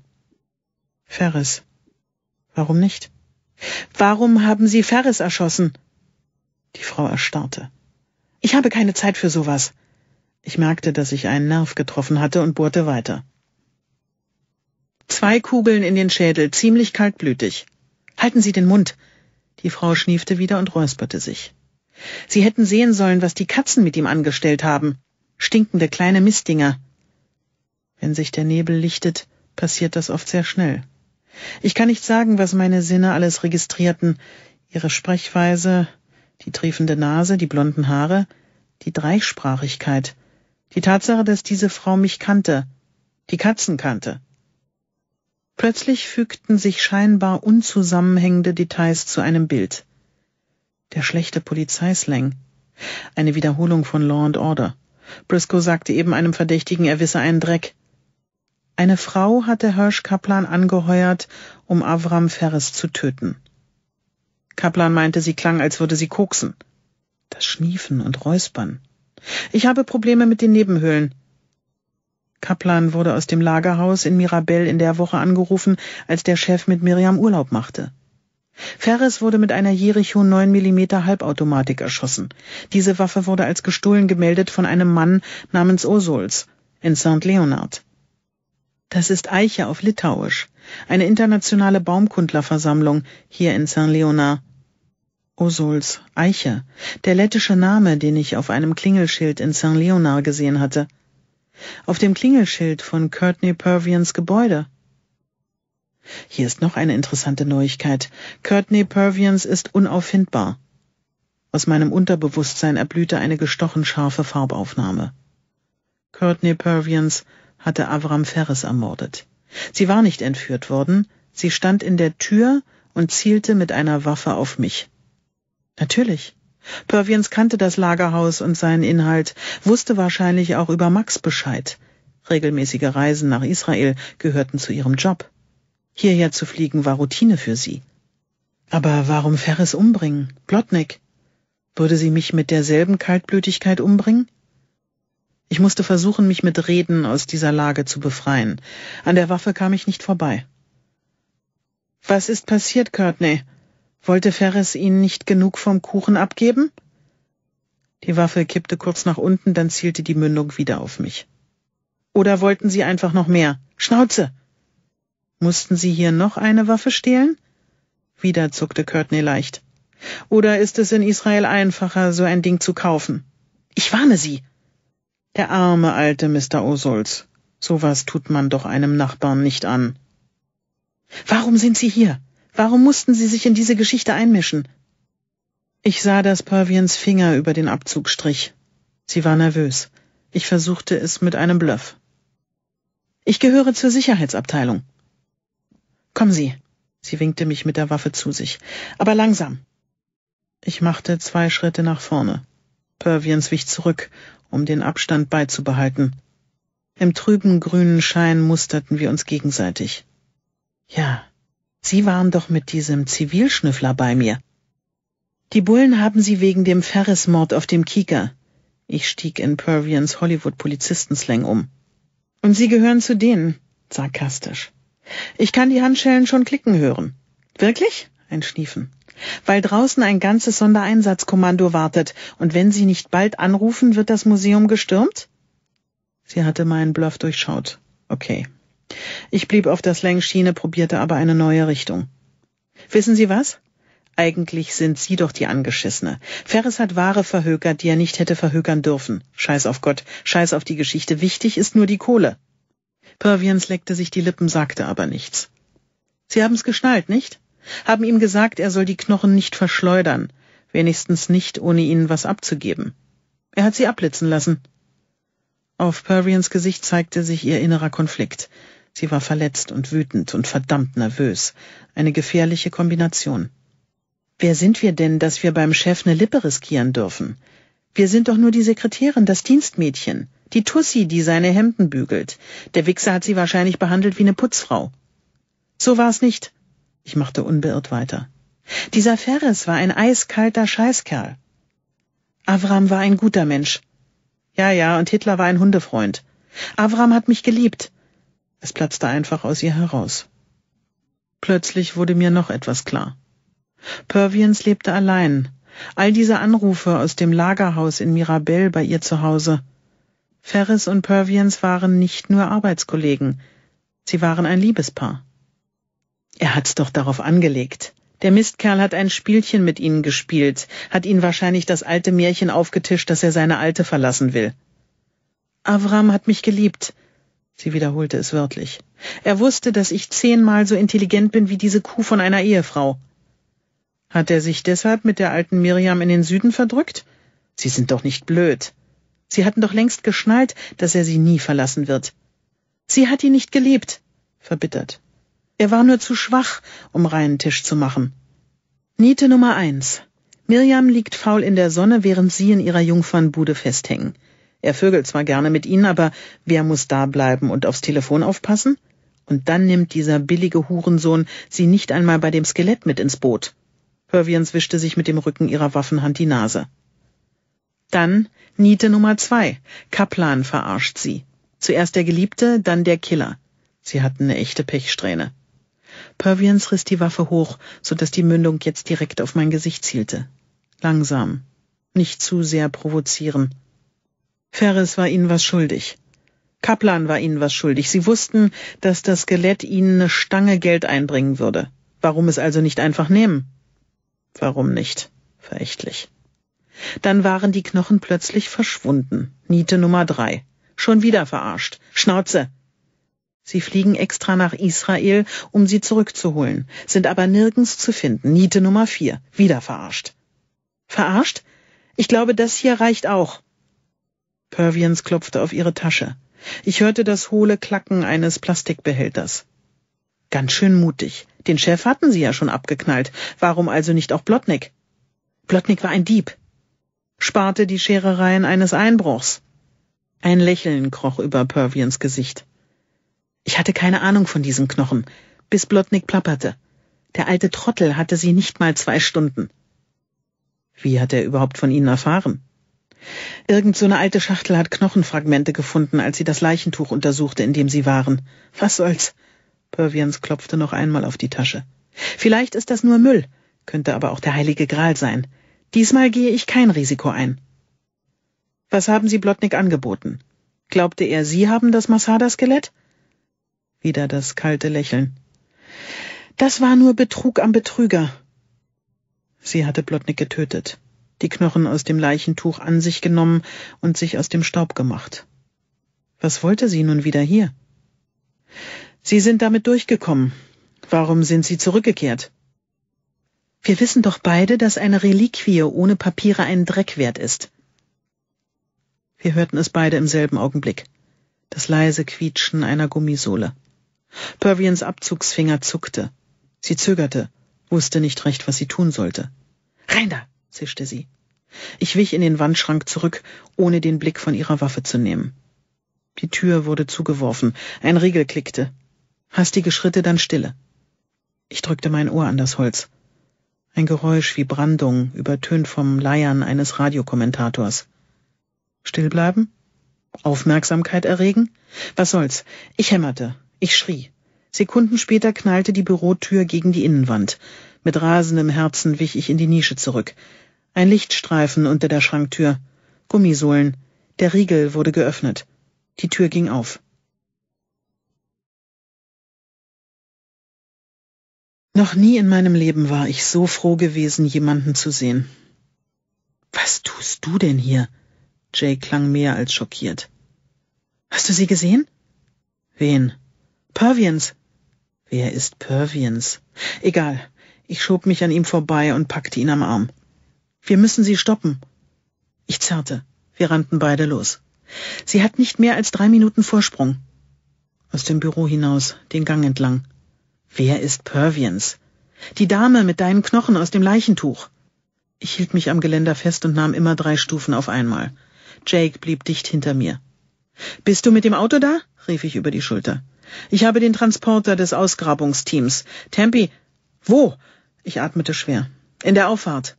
Ferris. Warum nicht? Warum haben Sie Ferris erschossen? Die Frau erstarrte. Ich habe keine Zeit für sowas. Ich merkte, dass ich einen Nerv getroffen hatte und bohrte weiter. Zwei Kugeln in den Schädel, ziemlich kaltblütig. Halten Sie den Mund. Die Frau schniefte wieder und räusperte sich. Sie hätten sehen sollen, was die Katzen mit ihm angestellt haben. Stinkende kleine Mistdinger. Wenn sich der Nebel lichtet, passiert das oft sehr schnell. Ich kann nicht sagen, was meine Sinne alles registrierten. Ihre Sprechweise, die triefende Nase, die blonden Haare, die Dreisprachigkeit, die Tatsache, dass diese Frau mich kannte, die Katzen kannte. Plötzlich fügten sich scheinbar unzusammenhängende Details zu einem Bild. Der schlechte Polizeislang. Eine Wiederholung von Law and Order. Briscoe sagte eben einem Verdächtigen, er wisse einen Dreck. Eine Frau hatte Hirsch Kaplan angeheuert, um Avram Ferris zu töten. Kaplan meinte, sie klang, als würde sie koksen. Das Schniefen und Räuspern. Ich habe Probleme mit den Nebenhöhlen. Kaplan wurde aus dem Lagerhaus in Mirabel in der Woche angerufen, als der Chef mit Miriam Urlaub machte. Ferris wurde mit einer Jericho 9 mm Halbautomatik erschossen. Diese Waffe wurde als gestohlen gemeldet von einem Mann namens Osols in St. Leonard. Das ist Eiche auf Litauisch. Eine internationale Baumkundlerversammlung hier in St. Leonard. Osols, Eiche. Der lettische Name, den ich auf einem Klingelschild in St. Leonard gesehen hatte. Auf dem Klingelschild von Courtney Purvians Gebäude. Hier ist noch eine interessante Neuigkeit. Courtney Purvians ist unauffindbar. Aus meinem Unterbewusstsein erblühte eine gestochen scharfe Farbaufnahme. Courtney Purvians hatte Avram Ferris ermordet. Sie war nicht entführt worden, sie stand in der Tür und zielte mit einer Waffe auf mich. Natürlich. Pervians kannte das Lagerhaus und seinen Inhalt, wusste wahrscheinlich auch über Max Bescheid. Regelmäßige Reisen nach Israel gehörten zu ihrem Job. Hierher zu fliegen war Routine für sie. Aber warum Ferris umbringen? Plotnik? Würde sie mich mit derselben Kaltblütigkeit umbringen? Ich musste versuchen, mich mit Reden aus dieser Lage zu befreien. An der Waffe kam ich nicht vorbei. Was ist passiert, Courtney? Wollte Ferris Ihnen nicht genug vom Kuchen abgeben? Die Waffe kippte kurz nach unten, dann zielte die Mündung wieder auf mich. Oder wollten Sie einfach noch mehr? Schnauze! Mussten Sie hier noch eine Waffe stehlen? Wieder zuckte Courtney leicht. Oder ist es in Israel einfacher, so ein Ding zu kaufen? Ich warne Sie! Der arme alte Mr. O'Solz. Sowas tut man doch einem Nachbarn nicht an. Warum sind Sie hier? Warum mussten Sie sich in diese Geschichte einmischen? Ich sah, dass Pervians Finger über den Abzug strich. Sie war nervös. Ich versuchte es mit einem Bluff. Ich gehöre zur Sicherheitsabteilung. Kommen Sie. Sie winkte mich mit der Waffe zu sich. Aber langsam. Ich machte zwei Schritte nach vorne. Pervians wich zurück um den Abstand beizubehalten. Im trüben grünen Schein musterten wir uns gegenseitig. Ja, Sie waren doch mit diesem Zivilschnüffler bei mir. Die Bullen haben Sie wegen dem Ferris-Mord auf dem Kieker. Ich stieg in Pervians Hollywood-Polizistenslang um. Und Sie gehören zu denen, sarkastisch. Ich kann die Handschellen schon klicken hören. Wirklich? Ein Schniefen. Weil draußen ein ganzes Sondereinsatzkommando wartet und wenn Sie nicht bald anrufen, wird das Museum gestürmt? Sie hatte meinen Bluff durchschaut. Okay. Ich blieb auf der Slangschiene, probierte aber eine neue Richtung. Wissen Sie was? Eigentlich sind Sie doch die Angeschissene. Ferris hat Ware verhökert, die er nicht hätte verhökern dürfen. Scheiß auf Gott, scheiß auf die Geschichte. Wichtig ist nur die Kohle. Pervians leckte sich die Lippen, sagte aber nichts. Sie haben's geschnallt, nicht? haben ihm gesagt, er soll die Knochen nicht verschleudern, wenigstens nicht ohne ihnen was abzugeben. Er hat sie abblitzen lassen. Auf Purvians Gesicht zeigte sich ihr innerer Konflikt. Sie war verletzt und wütend und verdammt nervös. Eine gefährliche Kombination. Wer sind wir denn, dass wir beim Chef eine Lippe riskieren dürfen? Wir sind doch nur die Sekretärin, das Dienstmädchen, die Tussi, die seine Hemden bügelt. Der Wichser hat sie wahrscheinlich behandelt wie eine Putzfrau. So war's nicht, ich machte unbeirrt weiter. Dieser Ferris war ein eiskalter Scheißkerl. Avram war ein guter Mensch. Ja, ja, und Hitler war ein Hundefreund. Avram hat mich geliebt. Es platzte einfach aus ihr heraus. Plötzlich wurde mir noch etwas klar. Pervians lebte allein. All diese Anrufe aus dem Lagerhaus in Mirabel bei ihr zu Hause. Ferris und Pervians waren nicht nur Arbeitskollegen. Sie waren ein Liebespaar. Er hat's doch darauf angelegt. Der Mistkerl hat ein Spielchen mit ihnen gespielt, hat ihnen wahrscheinlich das alte Märchen aufgetischt, dass er seine Alte verlassen will. Avram hat mich geliebt. Sie wiederholte es wörtlich. Er wusste, dass ich zehnmal so intelligent bin wie diese Kuh von einer Ehefrau. Hat er sich deshalb mit der alten Miriam in den Süden verdrückt? Sie sind doch nicht blöd. Sie hatten doch längst geschnallt, dass er sie nie verlassen wird. Sie hat ihn nicht geliebt, verbittert. Er war nur zu schwach, um reinen Tisch zu machen. Niete Nummer eins. Mirjam liegt faul in der Sonne, während sie in ihrer Jungfernbude festhängen. Er vögelt zwar gerne mit ihnen, aber wer muss da bleiben und aufs Telefon aufpassen? Und dann nimmt dieser billige Hurensohn sie nicht einmal bei dem Skelett mit ins Boot. Pervians wischte sich mit dem Rücken ihrer Waffenhand die Nase. Dann Niete Nummer zwei. Kaplan verarscht sie. Zuerst der Geliebte, dann der Killer. Sie hatten eine echte Pechsträhne. Pervians riss die Waffe hoch, so dass die Mündung jetzt direkt auf mein Gesicht zielte. Langsam. Nicht zu sehr provozieren. Ferris war ihnen was schuldig. Kaplan war ihnen was schuldig. Sie wussten, dass das Skelett ihnen eine Stange Geld einbringen würde. Warum es also nicht einfach nehmen? Warum nicht? Verächtlich. Dann waren die Knochen plötzlich verschwunden. Niete Nummer drei. Schon wieder verarscht. Schnauze! Sie fliegen extra nach Israel, um sie zurückzuholen, sind aber nirgends zu finden. Niete Nummer vier. Wieder verarscht. Verarscht? Ich glaube, das hier reicht auch. Pervians klopfte auf ihre Tasche. Ich hörte das hohle Klacken eines Plastikbehälters. Ganz schön mutig. Den Chef hatten sie ja schon abgeknallt. Warum also nicht auch Blotnik? Blotnik war ein Dieb. Sparte die Scherereien eines Einbruchs. Ein Lächeln kroch über Pervians Gesicht. Ich hatte keine Ahnung von diesen Knochen, bis Blotnick plapperte. Der alte Trottel hatte sie nicht mal zwei Stunden. Wie hat er überhaupt von ihnen erfahren? Irgend so eine alte Schachtel hat Knochenfragmente gefunden, als sie das Leichentuch untersuchte, in dem sie waren. Was soll's? Pervians klopfte noch einmal auf die Tasche. Vielleicht ist das nur Müll, könnte aber auch der heilige Gral sein. Diesmal gehe ich kein Risiko ein. Was haben Sie Blotnick angeboten? Glaubte er, Sie haben das Masada-Skelett? wieder das kalte Lächeln. Das war nur Betrug am Betrüger. Sie hatte Plotnik getötet, die Knochen aus dem Leichentuch an sich genommen und sich aus dem Staub gemacht. Was wollte sie nun wieder hier? Sie sind damit durchgekommen. Warum sind Sie zurückgekehrt? Wir wissen doch beide, dass eine Reliquie ohne Papiere ein Dreck wert ist. Wir hörten es beide im selben Augenblick. Das leise Quietschen einer Gummisohle. Pervians Abzugsfinger zuckte. Sie zögerte, wusste nicht recht, was sie tun sollte. Rein da! zischte sie. Ich wich in den Wandschrank zurück, ohne den Blick von ihrer Waffe zu nehmen. Die Tür wurde zugeworfen, ein Riegel klickte. Hastige Schritte, dann Stille. Ich drückte mein Ohr an das Holz. Ein Geräusch wie Brandung, übertönt vom Leiern eines Radiokommentators. Still bleiben? Aufmerksamkeit erregen? Was soll's? Ich hämmerte, ich schrie. Sekunden später knallte die Bürotür gegen die Innenwand. Mit rasendem Herzen wich ich in die Nische zurück. Ein Lichtstreifen unter der Schranktür. Gummisohlen. Der Riegel wurde geöffnet. Die Tür ging auf. Noch nie in meinem Leben war ich so froh gewesen, jemanden zu sehen. Was tust du denn hier? Jay klang mehr als schockiert. Hast du sie gesehen? Wen? Pervians. Wer ist Pervians? Egal. Ich schob mich an ihm vorbei und packte ihn am Arm. Wir müssen sie stoppen. Ich zerrte. Wir rannten beide los. Sie hat nicht mehr als drei Minuten Vorsprung. Aus dem Büro hinaus, den Gang entlang. Wer ist Pervians? Die Dame mit deinen Knochen aus dem Leichentuch. Ich hielt mich am Geländer fest und nahm immer drei Stufen auf einmal. Jake blieb dicht hinter mir. Bist du mit dem Auto da? rief ich über die Schulter. Ich habe den Transporter des Ausgrabungsteams. Tempi, wo? Ich atmete schwer. In der Auffahrt.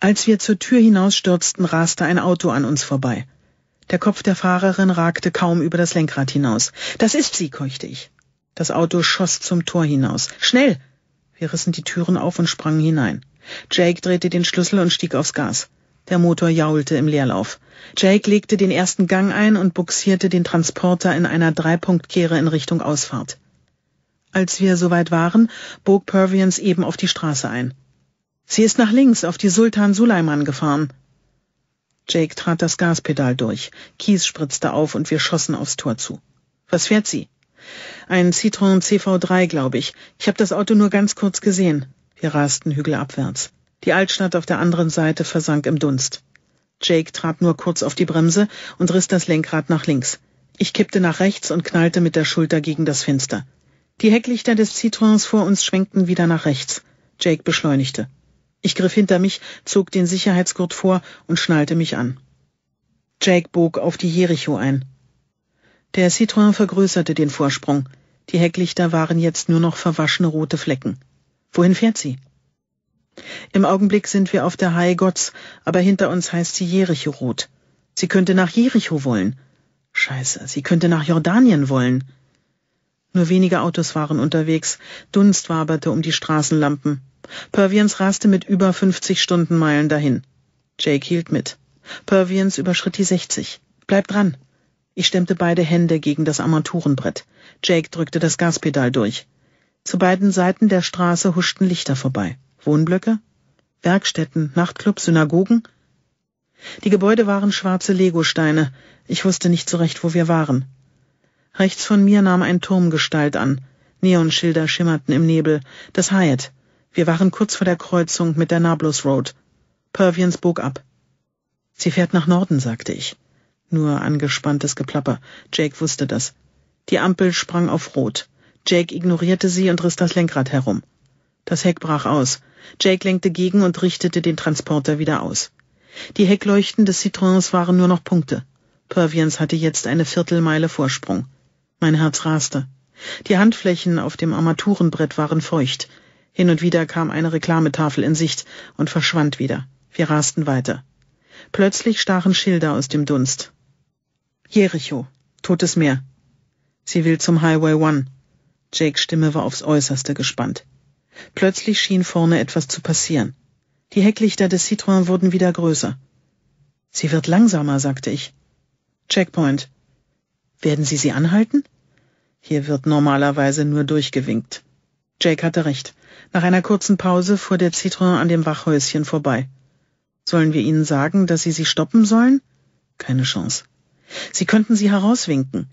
Als wir zur Tür hinausstürzten, raste ein Auto an uns vorbei. Der Kopf der Fahrerin ragte kaum über das Lenkrad hinaus. Das ist sie, keuchte ich. Das Auto schoss zum Tor hinaus. Schnell! Wir rissen die Türen auf und sprangen hinein. Jake drehte den Schlüssel und stieg aufs Gas. Der Motor jaulte im Leerlauf. Jake legte den ersten Gang ein und buxierte den Transporter in einer Dreipunktkehre in Richtung Ausfahrt. Als wir soweit waren, bog Pervians eben auf die Straße ein. Sie ist nach links auf die Sultan Suleiman gefahren. Jake trat das Gaspedal durch. Kies spritzte auf und wir schossen aufs Tor zu. Was fährt sie? Ein Citroën CV3, glaube ich. Ich habe das Auto nur ganz kurz gesehen. Wir rasten hügelabwärts. Die Altstadt auf der anderen Seite versank im Dunst. Jake trat nur kurz auf die Bremse und riss das Lenkrad nach links. Ich kippte nach rechts und knallte mit der Schulter gegen das Fenster. Die Hecklichter des Citroëns vor uns schwenkten wieder nach rechts. Jake beschleunigte. Ich griff hinter mich, zog den Sicherheitsgurt vor und schnallte mich an. Jake bog auf die Jericho ein. Der Citroën vergrößerte den Vorsprung. Die Hecklichter waren jetzt nur noch verwaschene rote Flecken. Wohin fährt sie? Im Augenblick sind wir auf der Haigots, aber hinter uns heißt sie Jericho-Rot. Sie könnte nach Jericho wollen. Scheiße, sie könnte nach Jordanien wollen. Nur wenige Autos waren unterwegs, Dunst waberte um die Straßenlampen. Pervians raste mit über fünfzig Stundenmeilen dahin. Jake hielt mit. Pervians überschritt die sechzig. Bleib dran. Ich stemmte beide Hände gegen das Armaturenbrett. Jake drückte das Gaspedal durch. Zu beiden Seiten der Straße huschten Lichter vorbei. Wohnblöcke, Werkstätten, Nachtclubs, Synagogen. Die Gebäude waren schwarze Legosteine. Ich wusste nicht so recht, wo wir waren. Rechts von mir nahm ein Turm Gestalt an. Neonschilder schimmerten im Nebel. Das Hyatt. Wir waren kurz vor der Kreuzung mit der Nablus Road. Pervians bog ab. Sie fährt nach Norden, sagte ich. Nur angespanntes Geplapper. Jake wusste das. Die Ampel sprang auf Rot. Jake ignorierte sie und riss das Lenkrad herum. Das Heck brach aus. Jake lenkte gegen und richtete den Transporter wieder aus. Die Heckleuchten des Citroëns waren nur noch Punkte. Pervians hatte jetzt eine Viertelmeile Vorsprung. Mein Herz raste. Die Handflächen auf dem Armaturenbrett waren feucht. Hin und wieder kam eine Reklametafel in Sicht und verschwand wieder. Wir rasten weiter. Plötzlich stachen Schilder aus dem Dunst. Jericho, Totes Meer. Sie will zum Highway One. Jakes Stimme war aufs äußerste gespannt. Plötzlich schien vorne etwas zu passieren. Die Hecklichter des Citroën wurden wieder größer. Sie wird langsamer, sagte ich. Checkpoint. Werden Sie sie anhalten? Hier wird normalerweise nur durchgewinkt. Jake hatte recht. Nach einer kurzen Pause fuhr der Citroën an dem Wachhäuschen vorbei. Sollen wir Ihnen sagen, dass Sie sie stoppen sollen? Keine Chance. Sie könnten sie herauswinken.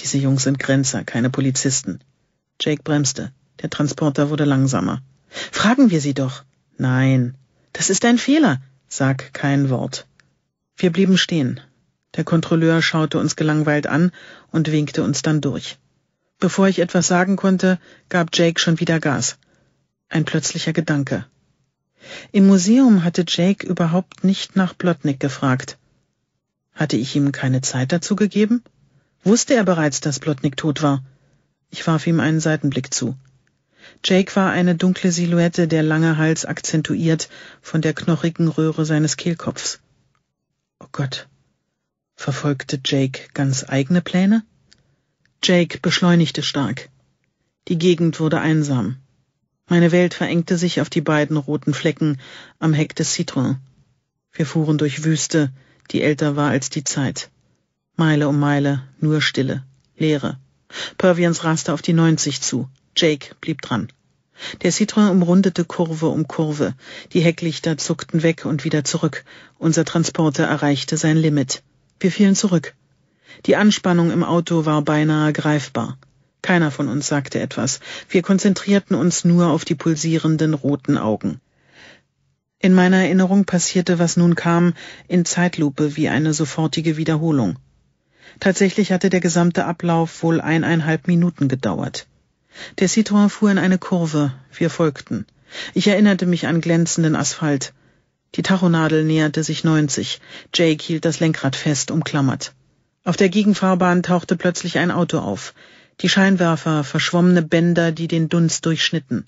Diese Jungs sind Grenzer, keine Polizisten. Jake bremste. Der Transporter wurde langsamer. Fragen wir sie doch. Nein, das ist ein Fehler. Sag kein Wort. Wir blieben stehen. Der Kontrolleur schaute uns gelangweilt an und winkte uns dann durch. Bevor ich etwas sagen konnte, gab Jake schon wieder Gas. Ein plötzlicher Gedanke. Im Museum hatte Jake überhaupt nicht nach Plotnik gefragt. Hatte ich ihm keine Zeit dazu gegeben? Wusste er bereits, dass Plotnik tot war? Ich warf ihm einen Seitenblick zu. Jake war eine dunkle Silhouette, der lange Hals akzentuiert von der knochigen Röhre seines Kehlkopfs. Oh Gott. Verfolgte Jake ganz eigene Pläne? Jake beschleunigte stark. Die Gegend wurde einsam. Meine Welt verengte sich auf die beiden roten Flecken am Heck des Citroën. Wir fuhren durch Wüste, die älter war als die Zeit. Meile um Meile, nur Stille, Leere. Pervians raste auf die 90 zu. Jake blieb dran. Der Citroën umrundete Kurve um Kurve. Die Hecklichter zuckten weg und wieder zurück. Unser Transporter erreichte sein Limit. Wir fielen zurück. Die Anspannung im Auto war beinahe greifbar. Keiner von uns sagte etwas. Wir konzentrierten uns nur auf die pulsierenden roten Augen. In meiner Erinnerung passierte, was nun kam, in Zeitlupe wie eine sofortige Wiederholung. Tatsächlich hatte der gesamte Ablauf wohl eineinhalb Minuten gedauert. Der Citroën fuhr in eine Kurve. Wir folgten. Ich erinnerte mich an glänzenden Asphalt. Die Tachonadel näherte sich 90. Jake hielt das Lenkrad fest, umklammert. Auf der Gegenfahrbahn tauchte plötzlich ein Auto auf. Die Scheinwerfer, verschwommene Bänder, die den Dunst durchschnitten.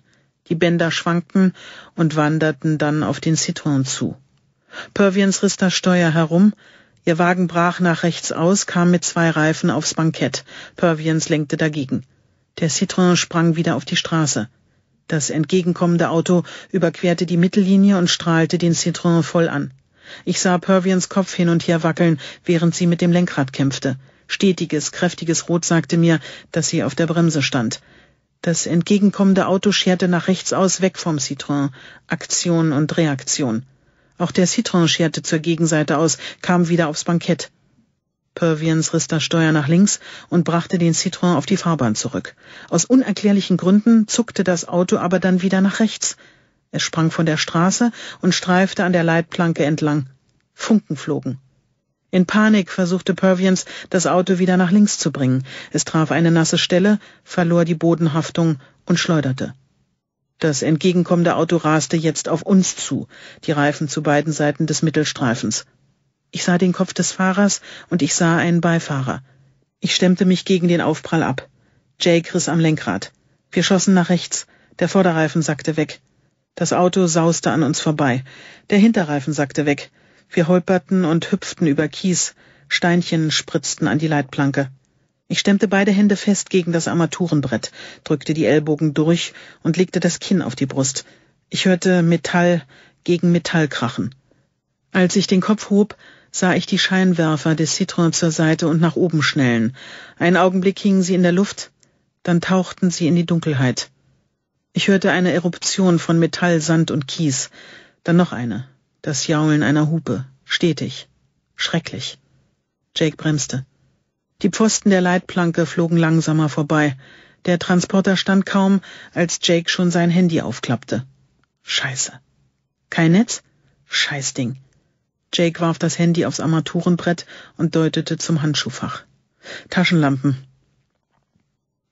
Die Bänder schwankten und wanderten dann auf den Citroën zu. Pervians riss das Steuer herum. Ihr Wagen brach nach rechts aus, kam mit zwei Reifen aufs Bankett. Pervians lenkte dagegen. Der Citroën sprang wieder auf die Straße. Das entgegenkommende Auto überquerte die Mittellinie und strahlte den Citroën voll an. Ich sah Pervians Kopf hin und her wackeln, während sie mit dem Lenkrad kämpfte. Stetiges, kräftiges Rot sagte mir, dass sie auf der Bremse stand. Das entgegenkommende Auto scherte nach rechts aus weg vom Citroën. Aktion und Reaktion. Auch der Citroën scherte zur Gegenseite aus, kam wieder aufs Bankett. Pervians riss das Steuer nach links und brachte den Citroën auf die Fahrbahn zurück. Aus unerklärlichen Gründen zuckte das Auto aber dann wieder nach rechts. Es sprang von der Straße und streifte an der Leitplanke entlang. Funken flogen. In Panik versuchte Pervians, das Auto wieder nach links zu bringen. Es traf eine nasse Stelle, verlor die Bodenhaftung und schleuderte. Das entgegenkommende Auto raste jetzt auf uns zu, die Reifen zu beiden Seiten des Mittelstreifens. Ich sah den Kopf des Fahrers und ich sah einen Beifahrer. Ich stemmte mich gegen den Aufprall ab. Jake riss am Lenkrad. Wir schossen nach rechts. Der Vorderreifen sackte weg. Das Auto sauste an uns vorbei. Der Hinterreifen sackte weg. Wir holperten und hüpften über Kies. Steinchen spritzten an die Leitplanke. Ich stemmte beide Hände fest gegen das Armaturenbrett, drückte die Ellbogen durch und legte das Kinn auf die Brust. Ich hörte Metall gegen Metall krachen. Als ich den Kopf hob, sah ich die Scheinwerfer des Citroën zur Seite und nach oben schnellen. Einen Augenblick hingen sie in der Luft, dann tauchten sie in die Dunkelheit. Ich hörte eine Eruption von Metall, Sand und Kies, dann noch eine, das Jaulen einer Hupe, stetig, schrecklich. Jake bremste. Die Pfosten der Leitplanke flogen langsamer vorbei. Der Transporter stand kaum, als Jake schon sein Handy aufklappte. Scheiße. Kein Netz? Scheißding. Jake warf das Handy aufs Armaturenbrett und deutete zum Handschuhfach. Taschenlampen.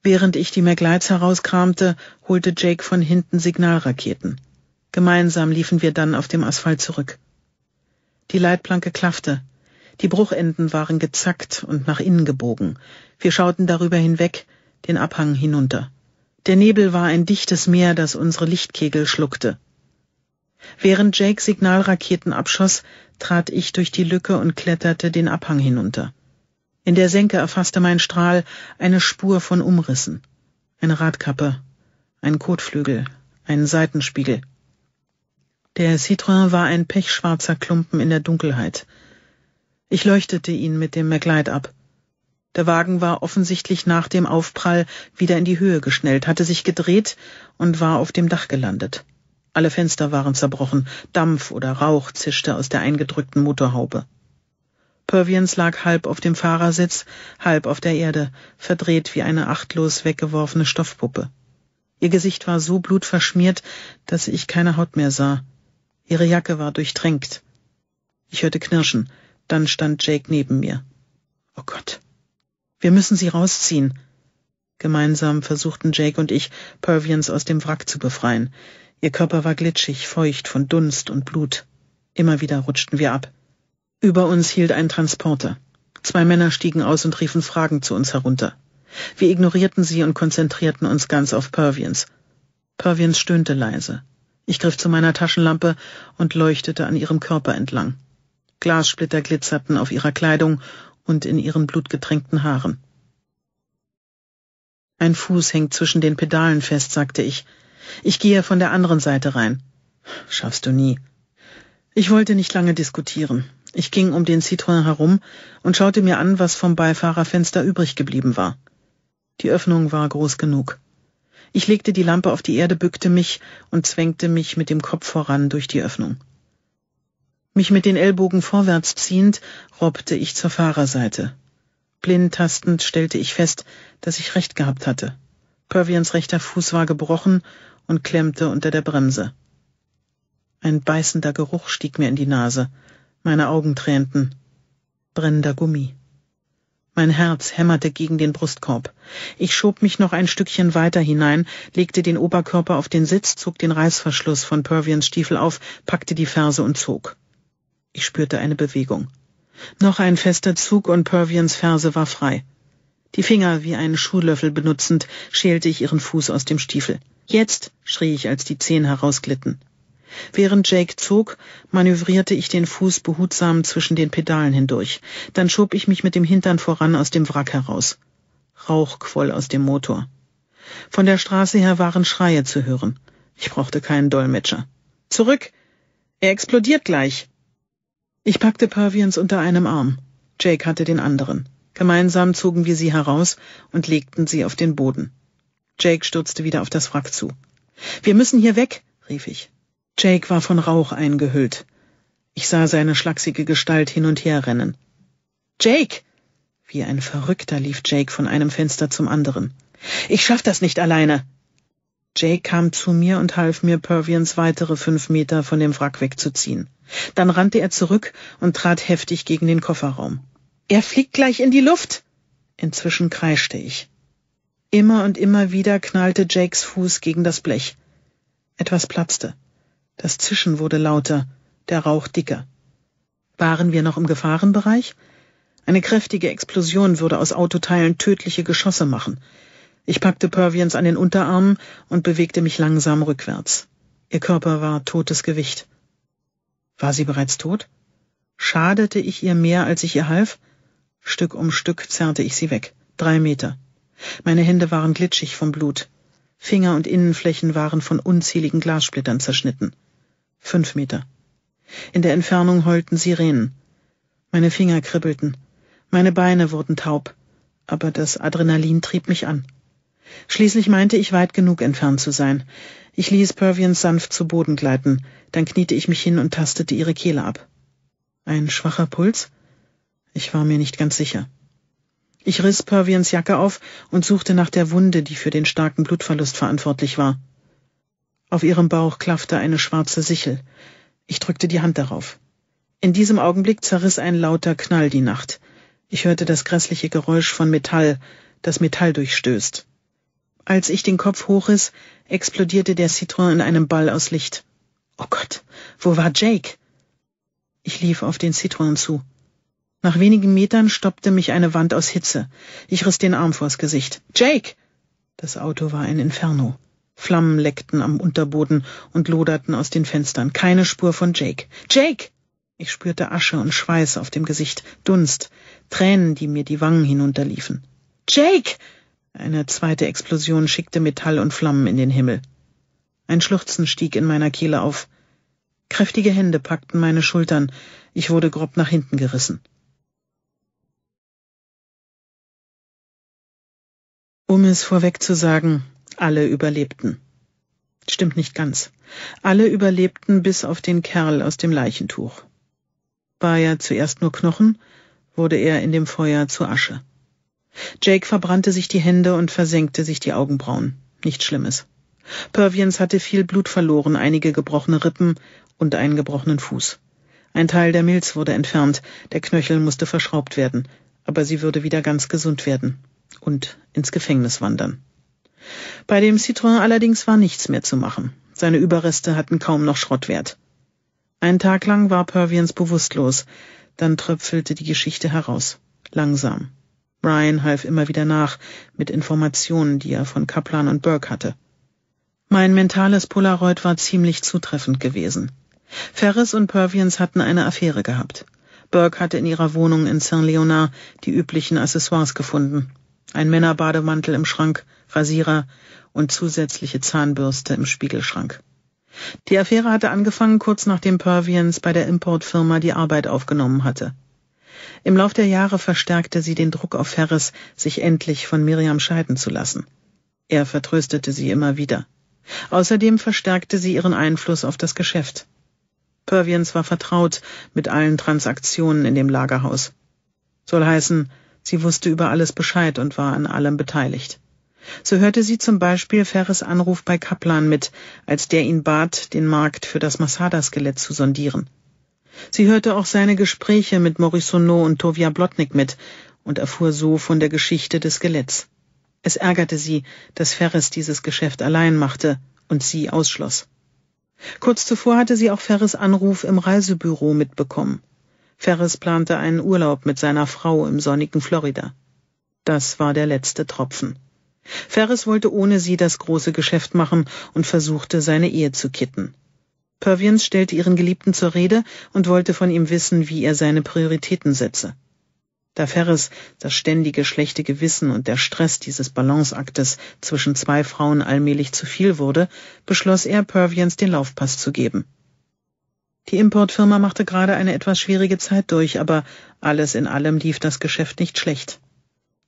Während ich die McLeods herauskramte, holte Jake von hinten Signalraketen. Gemeinsam liefen wir dann auf dem Asphalt zurück. Die Leitplanke klaffte. Die Bruchenden waren gezackt und nach innen gebogen. Wir schauten darüber hinweg, den Abhang hinunter. Der Nebel war ein dichtes Meer, das unsere Lichtkegel schluckte. Während Jake Signalraketen abschoss, trat ich durch die Lücke und kletterte den Abhang hinunter. In der Senke erfasste mein Strahl eine Spur von Umrissen. Eine Radkappe, ein Kotflügel, ein Seitenspiegel. Der Citroën war ein pechschwarzer Klumpen in der Dunkelheit. Ich leuchtete ihn mit dem McLeod ab. Der Wagen war offensichtlich nach dem Aufprall wieder in die Höhe geschnellt, hatte sich gedreht und war auf dem Dach gelandet. Alle Fenster waren zerbrochen, Dampf oder Rauch zischte aus der eingedrückten Motorhaube. Pervians lag halb auf dem Fahrersitz, halb auf der Erde, verdreht wie eine achtlos weggeworfene Stoffpuppe. Ihr Gesicht war so blutverschmiert, dass ich keine Haut mehr sah. Ihre Jacke war durchtränkt. Ich hörte Knirschen, dann stand Jake neben mir. Oh Gott. Wir müssen sie rausziehen, Gemeinsam versuchten Jake und ich, Pervians aus dem Wrack zu befreien. Ihr Körper war glitschig, feucht von Dunst und Blut. Immer wieder rutschten wir ab. Über uns hielt ein Transporter. Zwei Männer stiegen aus und riefen Fragen zu uns herunter. Wir ignorierten sie und konzentrierten uns ganz auf Pervians. Pervians stöhnte leise. Ich griff zu meiner Taschenlampe und leuchtete an ihrem Körper entlang. Glassplitter glitzerten auf ihrer Kleidung und in ihren blutgetränkten Haaren. Ein Fuß hängt zwischen den Pedalen fest, sagte ich. Ich gehe von der anderen Seite rein. Schaffst du nie. Ich wollte nicht lange diskutieren. Ich ging um den Citroën herum und schaute mir an, was vom Beifahrerfenster übrig geblieben war. Die Öffnung war groß genug. Ich legte die Lampe auf die Erde, bückte mich und zwängte mich mit dem Kopf voran durch die Öffnung. Mich mit den Ellbogen vorwärts ziehend, robbte ich zur Fahrerseite. Blindtastend stellte ich fest, dass ich recht gehabt hatte. Pervians rechter Fuß war gebrochen und klemmte unter der Bremse. Ein beißender Geruch stieg mir in die Nase. Meine Augen tränten. Brennender Gummi. Mein Herz hämmerte gegen den Brustkorb. Ich schob mich noch ein Stückchen weiter hinein, legte den Oberkörper auf den Sitz, zog den Reißverschluss von Pervians Stiefel auf, packte die Ferse und zog. Ich spürte eine Bewegung. Noch ein fester Zug und Pervians Ferse war frei. Die Finger wie einen Schuhlöffel benutzend, schälte ich ihren Fuß aus dem Stiefel. Jetzt, schrie ich, als die Zehen herausglitten. Während Jake zog, manövrierte ich den Fuß behutsam zwischen den Pedalen hindurch. Dann schob ich mich mit dem Hintern voran aus dem Wrack heraus. Rauch quoll aus dem Motor. Von der Straße her waren Schreie zu hören. Ich brauchte keinen Dolmetscher. Zurück! Er explodiert gleich! Ich packte Pervians unter einem Arm. Jake hatte den anderen. Gemeinsam zogen wir sie heraus und legten sie auf den Boden. Jake stürzte wieder auf das Wrack zu. Wir müssen hier weg, rief ich. Jake war von Rauch eingehüllt. Ich sah seine schlachsige Gestalt hin und her rennen. Jake! Wie ein Verrückter lief Jake von einem Fenster zum anderen. Ich schaff das nicht alleine, Jake kam zu mir und half mir, Pervians weitere fünf Meter von dem Wrack wegzuziehen. Dann rannte er zurück und trat heftig gegen den Kofferraum. Er fliegt gleich in die Luft! Inzwischen kreischte ich. Immer und immer wieder knallte Jakes Fuß gegen das Blech. Etwas platzte. Das Zischen wurde lauter, der Rauch dicker. Waren wir noch im Gefahrenbereich? Eine kräftige Explosion würde aus Autoteilen tödliche Geschosse machen. Ich packte Perviens an den Unterarm und bewegte mich langsam rückwärts. Ihr Körper war totes Gewicht. War sie bereits tot? Schadete ich ihr mehr, als ich ihr half? Stück um Stück zerrte ich sie weg. Drei Meter. Meine Hände waren glitschig vom Blut. Finger und Innenflächen waren von unzähligen Glassplittern zerschnitten. Fünf Meter. In der Entfernung heulten Sirenen. Meine Finger kribbelten. Meine Beine wurden taub. Aber das Adrenalin trieb mich an. Schließlich meinte ich, weit genug entfernt zu sein. Ich ließ Pervian sanft zu Boden gleiten, dann kniete ich mich hin und tastete ihre Kehle ab. Ein schwacher Puls? Ich war mir nicht ganz sicher. Ich riss Pervians Jacke auf und suchte nach der Wunde, die für den starken Blutverlust verantwortlich war. Auf ihrem Bauch klaffte eine schwarze Sichel. Ich drückte die Hand darauf. In diesem Augenblick zerriss ein lauter Knall die Nacht. Ich hörte das grässliche Geräusch von Metall, das Metall durchstößt. Als ich den Kopf hochriss, explodierte der Citroën in einem Ball aus Licht. Oh Gott, wo war Jake? Ich lief auf den Citroën zu. Nach wenigen Metern stoppte mich eine Wand aus Hitze. Ich riss den Arm vors Gesicht. Jake! Das Auto war ein Inferno. Flammen leckten am Unterboden und loderten aus den Fenstern. Keine Spur von Jake. Jake! Ich spürte Asche und Schweiß auf dem Gesicht, Dunst, Tränen, die mir die Wangen hinunterliefen. Jake! Eine zweite Explosion schickte Metall und Flammen in den Himmel. Ein Schluchzen stieg in meiner Kehle auf. Kräftige Hände packten meine Schultern. Ich wurde grob nach hinten gerissen. Um es vorweg zu sagen, alle überlebten. Stimmt nicht ganz. Alle überlebten bis auf den Kerl aus dem Leichentuch. War er zuerst nur Knochen, wurde er in dem Feuer zu Asche. Jake verbrannte sich die Hände und versenkte sich die Augenbrauen. Nichts Schlimmes. Pervians hatte viel Blut verloren, einige gebrochene Rippen und einen gebrochenen Fuß. Ein Teil der Milz wurde entfernt, der Knöchel musste verschraubt werden, aber sie würde wieder ganz gesund werden und ins Gefängnis wandern. Bei dem Citroën allerdings war nichts mehr zu machen. Seine Überreste hatten kaum noch Schrottwert. Einen Tag lang war Pervians bewusstlos, dann tröpfelte die Geschichte heraus. Langsam. Brian half immer wieder nach mit Informationen, die er von Kaplan und Burke hatte. Mein mentales Polaroid war ziemlich zutreffend gewesen. Ferris und Pervians hatten eine Affäre gehabt. Burke hatte in ihrer Wohnung in Saint Leonard die üblichen Accessoires gefunden. Ein Männerbademantel im Schrank, Rasierer und zusätzliche Zahnbürste im Spiegelschrank. Die Affäre hatte angefangen kurz nachdem Pervians bei der Importfirma die Arbeit aufgenommen hatte. Im Lauf der Jahre verstärkte sie den Druck auf Ferris, sich endlich von Miriam scheiden zu lassen. Er vertröstete sie immer wieder. Außerdem verstärkte sie ihren Einfluss auf das Geschäft. Pervians war vertraut mit allen Transaktionen in dem Lagerhaus. Soll heißen, sie wusste über alles Bescheid und war an allem beteiligt. So hörte sie zum Beispiel Ferris Anruf bei Kaplan mit, als der ihn bat, den Markt für das Masada-Skelett zu sondieren. Sie hörte auch seine Gespräche mit Maurice und Tovia Blotnik mit und erfuhr so von der Geschichte des Skeletts. Es ärgerte sie, dass Ferris dieses Geschäft allein machte und sie ausschloss. Kurz zuvor hatte sie auch Ferris Anruf im Reisebüro mitbekommen. Ferris plante einen Urlaub mit seiner Frau im sonnigen Florida. Das war der letzte Tropfen. Ferris wollte ohne sie das große Geschäft machen und versuchte, seine Ehe zu kitten. Pervins stellte ihren Geliebten zur Rede und wollte von ihm wissen, wie er seine Prioritäten setze. Da Ferris das ständige schlechte Gewissen und der Stress dieses Balanceaktes zwischen zwei Frauen allmählich zu viel wurde, beschloss er, Pervians den Laufpass zu geben. Die Importfirma machte gerade eine etwas schwierige Zeit durch, aber alles in allem lief das Geschäft nicht schlecht.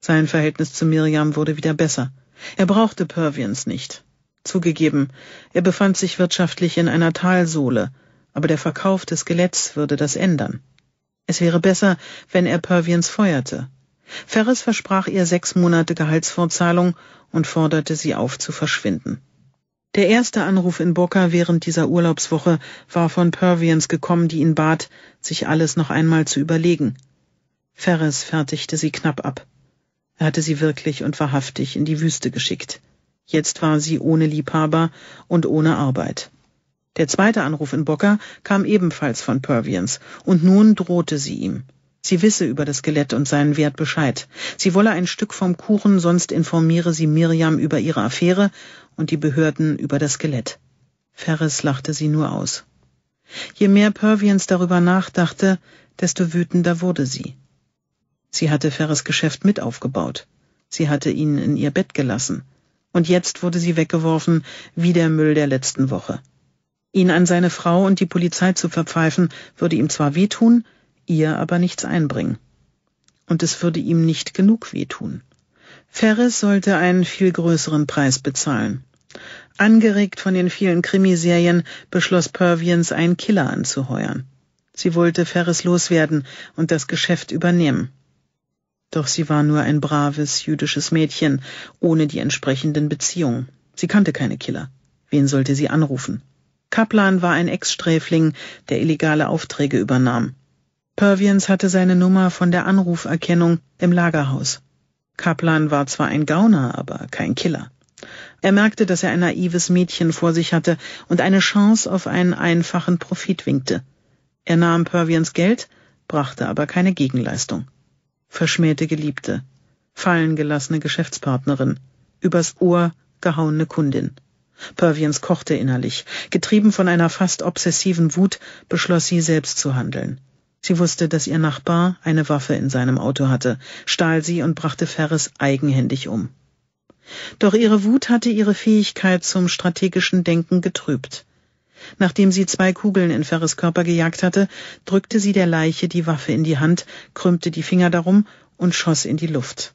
Sein Verhältnis zu Miriam wurde wieder besser. Er brauchte Pervians nicht. Zugegeben, er befand sich wirtschaftlich in einer Talsohle, aber der Verkauf des Skeletts würde das ändern. Es wäre besser, wenn er Pervians feuerte. Ferris versprach ihr sechs Monate Gehaltsvorzahlung und forderte sie auf, zu verschwinden. Der erste Anruf in Boca während dieser Urlaubswoche war von Pervians gekommen, die ihn bat, sich alles noch einmal zu überlegen. Ferris fertigte sie knapp ab. Er hatte sie wirklich und wahrhaftig in die Wüste geschickt. Jetzt war sie ohne Liebhaber und ohne Arbeit. Der zweite Anruf in Bocker kam ebenfalls von Pervians, und nun drohte sie ihm. Sie wisse über das Skelett und seinen Wert Bescheid. Sie wolle ein Stück vom Kuchen, sonst informiere sie Miriam über ihre Affäre und die Behörden über das Skelett. Ferris lachte sie nur aus. Je mehr Pervians darüber nachdachte, desto wütender wurde sie. Sie hatte Ferres Geschäft mit aufgebaut. Sie hatte ihn in ihr Bett gelassen und jetzt wurde sie weggeworfen wie der Müll der letzten Woche. Ihn an seine Frau und die Polizei zu verpfeifen, würde ihm zwar wehtun, ihr aber nichts einbringen. Und es würde ihm nicht genug wehtun. Ferris sollte einen viel größeren Preis bezahlen. Angeregt von den vielen Krimiserien beschloss Pervians, einen Killer anzuheuern. Sie wollte Ferris loswerden und das Geschäft übernehmen. Doch sie war nur ein braves jüdisches Mädchen ohne die entsprechenden Beziehungen. Sie kannte keine Killer. Wen sollte sie anrufen? Kaplan war ein Ex-Sträfling, der illegale Aufträge übernahm. Pervians hatte seine Nummer von der Anruferkennung im Lagerhaus. Kaplan war zwar ein Gauner, aber kein Killer. Er merkte, dass er ein naives Mädchen vor sich hatte und eine Chance auf einen einfachen Profit winkte. Er nahm Pervians Geld, brachte aber keine Gegenleistung verschmähte Geliebte, fallengelassene Geschäftspartnerin, übers Ohr gehauene Kundin. Perviens kochte innerlich. Getrieben von einer fast obsessiven Wut beschloss sie selbst zu handeln. Sie wusste, dass ihr Nachbar eine Waffe in seinem Auto hatte, stahl sie und brachte Ferris eigenhändig um. Doch ihre Wut hatte ihre Fähigkeit zum strategischen Denken getrübt. Nachdem sie zwei Kugeln in Ferres Körper gejagt hatte, drückte sie der Leiche die Waffe in die Hand, krümmte die Finger darum und schoss in die Luft.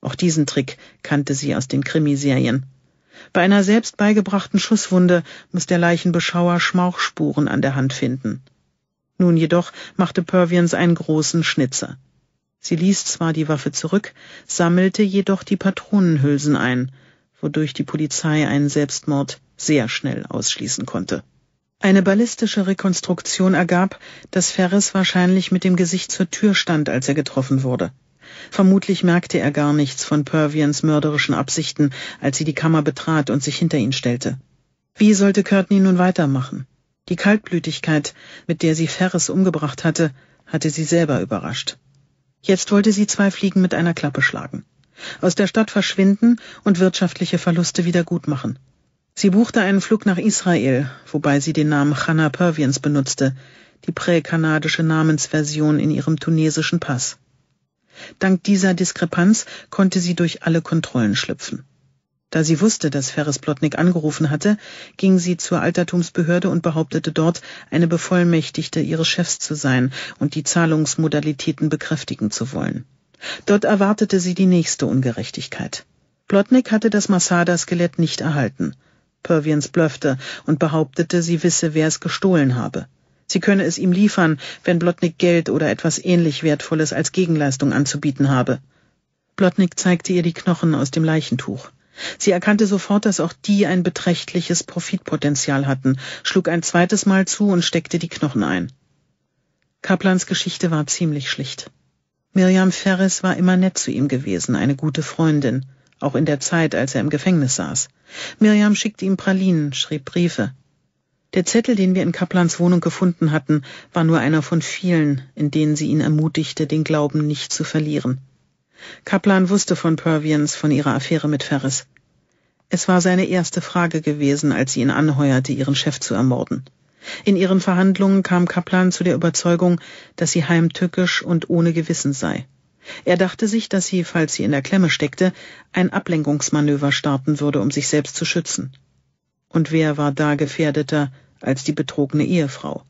Auch diesen Trick kannte sie aus den Krimiserien. Bei einer selbst beigebrachten Schusswunde muss der Leichenbeschauer Schmauchspuren an der Hand finden. Nun jedoch machte Pervians einen großen Schnitzer. Sie ließ zwar die Waffe zurück, sammelte jedoch die Patronenhülsen ein, wodurch die Polizei einen Selbstmord sehr schnell ausschließen konnte. Eine ballistische Rekonstruktion ergab, dass Ferris wahrscheinlich mit dem Gesicht zur Tür stand, als er getroffen wurde. Vermutlich merkte er gar nichts von Pervians mörderischen Absichten, als sie die Kammer betrat und sich hinter ihn stellte. Wie sollte Courtney nun weitermachen? Die Kaltblütigkeit, mit der sie Ferris umgebracht hatte, hatte sie selber überrascht. Jetzt wollte sie zwei Fliegen mit einer Klappe schlagen. Aus der Stadt verschwinden und wirtschaftliche Verluste wiedergutmachen. Sie buchte einen Flug nach Israel, wobei sie den Namen Hannah Perviens benutzte, die präkanadische Namensversion in ihrem tunesischen Pass. Dank dieser Diskrepanz konnte sie durch alle Kontrollen schlüpfen. Da sie wusste, dass Ferris Plotnik angerufen hatte, ging sie zur Altertumsbehörde und behauptete dort, eine Bevollmächtigte ihres Chefs zu sein und die Zahlungsmodalitäten bekräftigen zu wollen. Dort erwartete sie die nächste Ungerechtigkeit. Plotnik hatte das massada skelett nicht erhalten. Pervians blöffte und behauptete, sie wisse, wer es gestohlen habe. Sie könne es ihm liefern, wenn Blotnick Geld oder etwas ähnlich Wertvolles als Gegenleistung anzubieten habe. Blotnick zeigte ihr die Knochen aus dem Leichentuch. Sie erkannte sofort, dass auch die ein beträchtliches Profitpotenzial hatten, schlug ein zweites Mal zu und steckte die Knochen ein. Kaplans Geschichte war ziemlich schlicht. Miriam Ferris war immer nett zu ihm gewesen, eine gute Freundin auch in der Zeit, als er im Gefängnis saß. Miriam schickte ihm Pralinen, schrieb Briefe. Der Zettel, den wir in Kaplans Wohnung gefunden hatten, war nur einer von vielen, in denen sie ihn ermutigte, den Glauben nicht zu verlieren. Kaplan wusste von Pervians, von ihrer Affäre mit Ferris. Es war seine erste Frage gewesen, als sie ihn anheuerte, ihren Chef zu ermorden. In ihren Verhandlungen kam Kaplan zu der Überzeugung, dass sie heimtückisch und ohne Gewissen sei. Er dachte sich, dass sie, falls sie in der Klemme steckte, ein Ablenkungsmanöver starten würde, um sich selbst zu schützen. Und wer war da gefährdeter als die betrogene Ehefrau?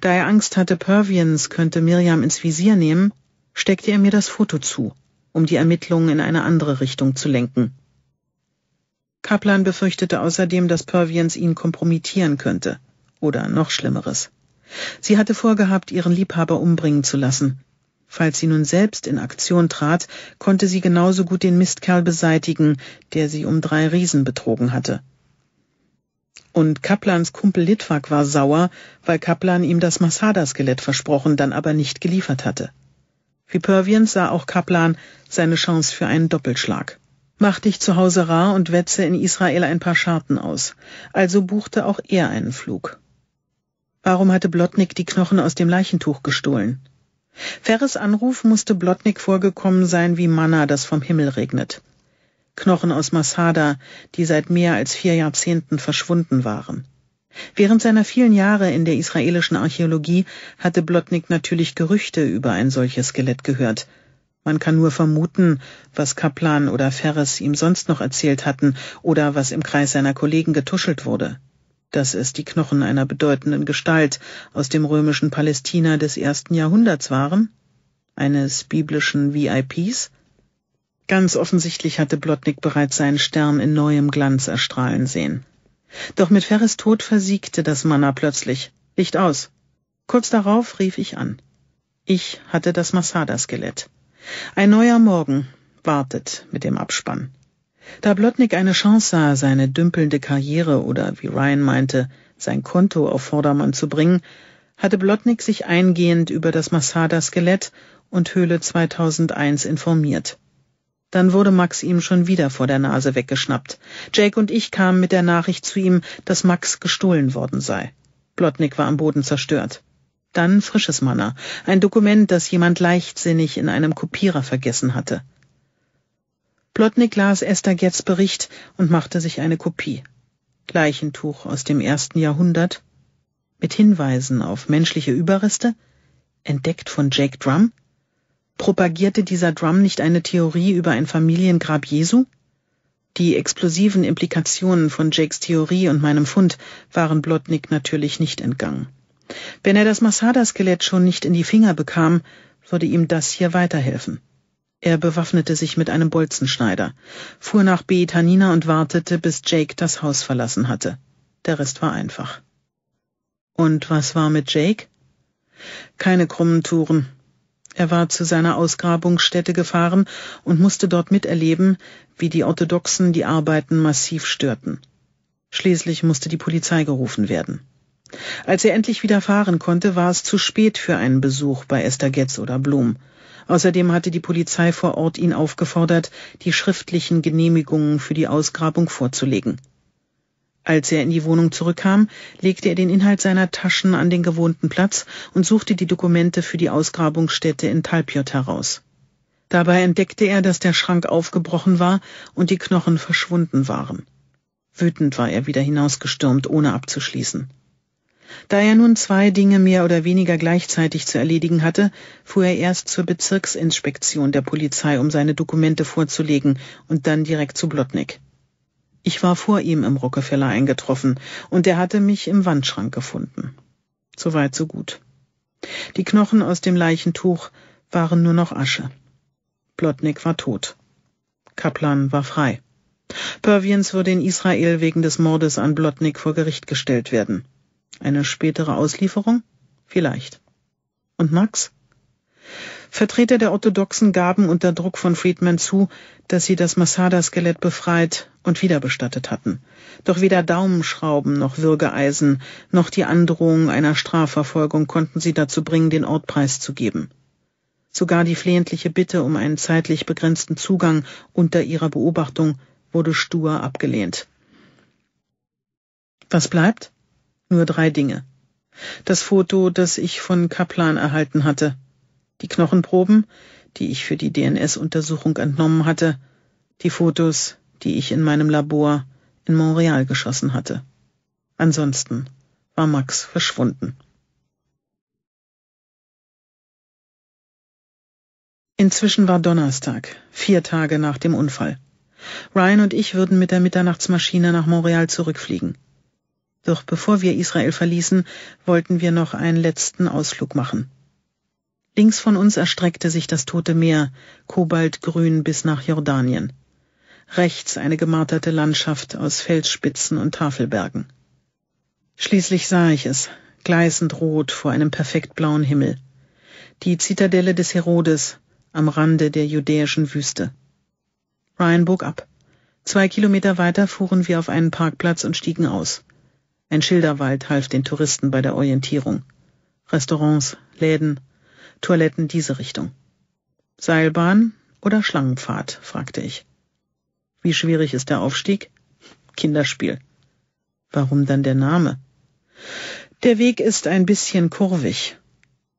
Da er Angst hatte, Pervians könnte Miriam ins Visier nehmen, steckte er mir das Foto zu, um die Ermittlungen in eine andere Richtung zu lenken. Kaplan befürchtete außerdem, dass Pervians ihn kompromittieren könnte. Oder noch Schlimmeres. Sie hatte vorgehabt, ihren Liebhaber umbringen zu lassen, Falls sie nun selbst in Aktion trat, konnte sie genauso gut den Mistkerl beseitigen, der sie um drei Riesen betrogen hatte. Und Kaplans Kumpel Litwak war sauer, weil Kaplan ihm das Masada-Skelett versprochen, dann aber nicht geliefert hatte. Wie Pervians sah auch Kaplan seine Chance für einen Doppelschlag. Mach dich zu Hause rar und wetze in Israel ein paar Scharten aus. Also buchte auch er einen Flug. Warum hatte Blotnick die Knochen aus dem Leichentuch gestohlen? Ferres Anruf musste Blotnick vorgekommen sein wie Manna, das vom Himmel regnet. Knochen aus Masada, die seit mehr als vier Jahrzehnten verschwunden waren. Während seiner vielen Jahre in der israelischen Archäologie hatte Blotnick natürlich Gerüchte über ein solches Skelett gehört. Man kann nur vermuten, was Kaplan oder Ferres ihm sonst noch erzählt hatten oder was im Kreis seiner Kollegen getuschelt wurde dass es die Knochen einer bedeutenden Gestalt aus dem römischen Palästina des ersten Jahrhunderts waren, eines biblischen VIPs? Ganz offensichtlich hatte Blotnick bereits seinen Stern in neuem Glanz erstrahlen sehen. Doch mit Ferris Tod versiegte das Manna plötzlich. Licht aus. Kurz darauf rief ich an. Ich hatte das Masada-Skelett. Ein neuer Morgen wartet mit dem Abspann. Da Blotnick eine Chance sah, seine dümpelnde Karriere oder, wie Ryan meinte, sein Konto auf Vordermann zu bringen, hatte Blotnick sich eingehend über das Masada-Skelett und Höhle 2001 informiert. Dann wurde Max ihm schon wieder vor der Nase weggeschnappt. Jake und ich kamen mit der Nachricht zu ihm, dass Max gestohlen worden sei. Blotnick war am Boden zerstört. Dann frisches Manner, ein Dokument, das jemand leichtsinnig in einem Kopierer vergessen hatte. Plotnik las Esther Getz Bericht und machte sich eine Kopie. Leichentuch aus dem ersten Jahrhundert, mit Hinweisen auf menschliche Überreste, entdeckt von Jake Drum? Propagierte dieser Drum nicht eine Theorie über ein Familiengrab Jesu? Die explosiven Implikationen von Jakes Theorie und meinem Fund waren Blotnick natürlich nicht entgangen. Wenn er das Masada-Skelett schon nicht in die Finger bekam, würde ihm das hier weiterhelfen. Er bewaffnete sich mit einem Bolzenschneider, fuhr nach Betanina und wartete, bis Jake das Haus verlassen hatte. Der Rest war einfach. Und was war mit Jake? Keine krummen Touren. Er war zu seiner Ausgrabungsstätte gefahren und musste dort miterleben, wie die Orthodoxen die Arbeiten massiv störten. Schließlich musste die Polizei gerufen werden. Als er endlich wieder fahren konnte, war es zu spät für einen Besuch bei Esther Getz oder Blum. Außerdem hatte die Polizei vor Ort ihn aufgefordert, die schriftlichen Genehmigungen für die Ausgrabung vorzulegen. Als er in die Wohnung zurückkam, legte er den Inhalt seiner Taschen an den gewohnten Platz und suchte die Dokumente für die Ausgrabungsstätte in Talpiot heraus. Dabei entdeckte er, dass der Schrank aufgebrochen war und die Knochen verschwunden waren. Wütend war er wieder hinausgestürmt, ohne abzuschließen. Da er nun zwei Dinge mehr oder weniger gleichzeitig zu erledigen hatte, fuhr er erst zur Bezirksinspektion der Polizei, um seine Dokumente vorzulegen und dann direkt zu Blotnick. Ich war vor ihm im Rockefeller eingetroffen und er hatte mich im Wandschrank gefunden. Soweit so gut. Die Knochen aus dem Leichentuch waren nur noch Asche. Blotnick war tot. Kaplan war frei. Pervians würde in Israel wegen des Mordes an Blotnick vor Gericht gestellt werden. Eine spätere Auslieferung? Vielleicht. Und Max? Vertreter der Orthodoxen gaben unter Druck von Friedman zu, dass sie das Masada-Skelett befreit und wiederbestattet hatten. Doch weder Daumenschrauben noch Würgeeisen noch die Androhung einer Strafverfolgung konnten sie dazu bringen, den Ort preiszugeben. Sogar die flehentliche Bitte um einen zeitlich begrenzten Zugang unter ihrer Beobachtung wurde stur abgelehnt. Was bleibt? nur drei Dinge. Das Foto, das ich von Kaplan erhalten hatte, die Knochenproben, die ich für die DNS-Untersuchung entnommen hatte, die Fotos, die ich in meinem Labor in Montreal geschossen hatte. Ansonsten war Max verschwunden. Inzwischen war Donnerstag, vier Tage nach dem Unfall. Ryan und ich würden mit der Mitternachtsmaschine nach Montreal zurückfliegen. Doch bevor wir Israel verließen, wollten wir noch einen letzten Ausflug machen. Links von uns erstreckte sich das Tote Meer, kobaltgrün bis nach Jordanien. Rechts eine gemarterte Landschaft aus Felsspitzen und Tafelbergen. Schließlich sah ich es, gleißend rot vor einem perfekt blauen Himmel. Die Zitadelle des Herodes am Rande der judäischen Wüste. Ryan bog ab. Zwei Kilometer weiter fuhren wir auf einen Parkplatz und stiegen aus. Ein Schilderwald half den Touristen bei der Orientierung. Restaurants, Läden, Toiletten diese Richtung. Seilbahn oder Schlangenpfad, fragte ich. Wie schwierig ist der Aufstieg? Kinderspiel. Warum dann der Name? Der Weg ist ein bisschen kurvig.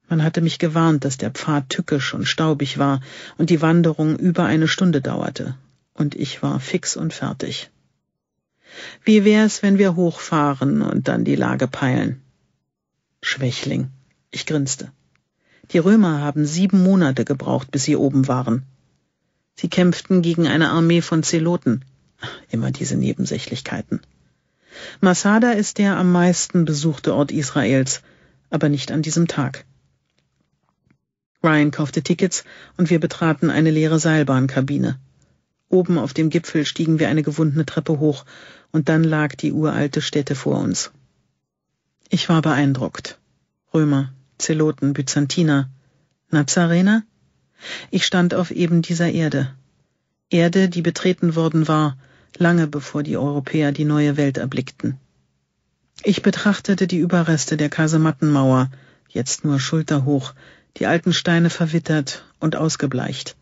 Man hatte mich gewarnt, dass der Pfad tückisch und staubig war und die Wanderung über eine Stunde dauerte, und ich war fix und fertig. Wie wär's, wenn wir hochfahren und dann die Lage peilen? Schwächling. Ich grinste. Die Römer haben sieben Monate gebraucht, bis sie oben waren. Sie kämpften gegen eine Armee von Zeloten. Immer diese Nebensächlichkeiten. Masada ist der am meisten besuchte Ort Israels, aber nicht an diesem Tag. Ryan kaufte Tickets und wir betraten eine leere Seilbahnkabine. Oben auf dem Gipfel stiegen wir eine gewundene Treppe hoch und dann lag die uralte Stätte vor uns. Ich war beeindruckt. Römer, Zeloten, Byzantiner, Nazarener? Ich stand auf eben dieser Erde. Erde, die betreten worden war, lange bevor die Europäer die neue Welt erblickten. Ich betrachtete die Überreste der Kasemattenmauer, jetzt nur schulterhoch, die alten Steine verwittert und ausgebleicht.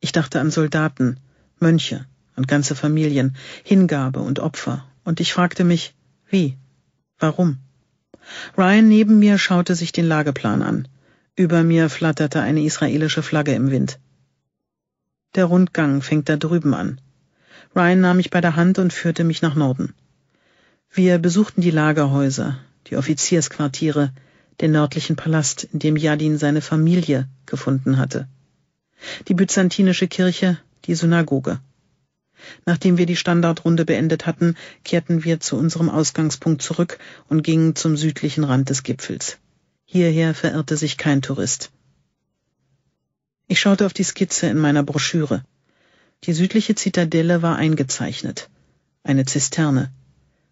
Ich dachte an Soldaten, Mönche, und ganze Familien, Hingabe und Opfer, und ich fragte mich, wie? Warum? Ryan neben mir schaute sich den Lageplan an. Über mir flatterte eine israelische Flagge im Wind. Der Rundgang fängt da drüben an. Ryan nahm mich bei der Hand und führte mich nach Norden. Wir besuchten die Lagerhäuser, die Offiziersquartiere, den nördlichen Palast, in dem Yadin seine Familie gefunden hatte, die byzantinische Kirche, die Synagoge. Nachdem wir die Standardrunde beendet hatten, kehrten wir zu unserem Ausgangspunkt zurück und gingen zum südlichen Rand des Gipfels. Hierher verirrte sich kein Tourist. Ich schaute auf die Skizze in meiner Broschüre. Die südliche Zitadelle war eingezeichnet. Eine Zisterne.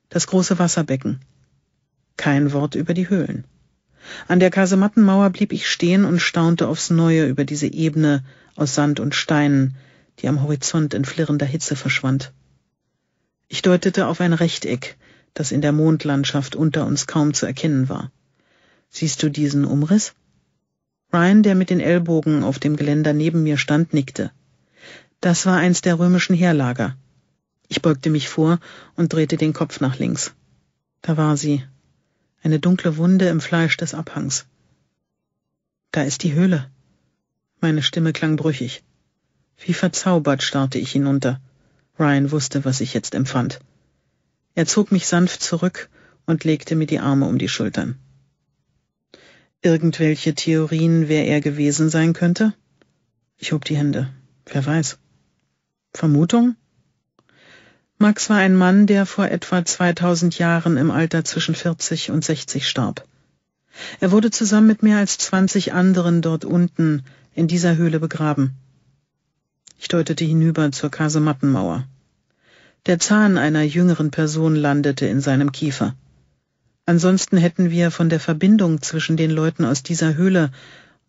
Das große Wasserbecken. Kein Wort über die Höhlen. An der Kasemattenmauer blieb ich stehen und staunte aufs Neue über diese Ebene aus Sand und Steinen, die am Horizont in flirrender Hitze verschwand. Ich deutete auf ein Rechteck, das in der Mondlandschaft unter uns kaum zu erkennen war. Siehst du diesen Umriss? Ryan, der mit den Ellbogen auf dem Geländer neben mir stand, nickte. Das war eins der römischen Heerlager. Ich beugte mich vor und drehte den Kopf nach links. Da war sie. Eine dunkle Wunde im Fleisch des Abhangs. Da ist die Höhle. Meine Stimme klang brüchig. Wie verzaubert starrte ich hinunter. Ryan wusste, was ich jetzt empfand. Er zog mich sanft zurück und legte mir die Arme um die Schultern. Irgendwelche Theorien, wer er gewesen sein könnte? Ich hob die Hände. Wer weiß. Vermutung? Max war ein Mann, der vor etwa 2000 Jahren im Alter zwischen 40 und 60 starb. Er wurde zusammen mit mehr als 20 anderen dort unten in dieser Höhle begraben. Ich deutete hinüber zur Kasemattenmauer. Der Zahn einer jüngeren Person landete in seinem Kiefer. Ansonsten hätten wir von der Verbindung zwischen den Leuten aus dieser Höhle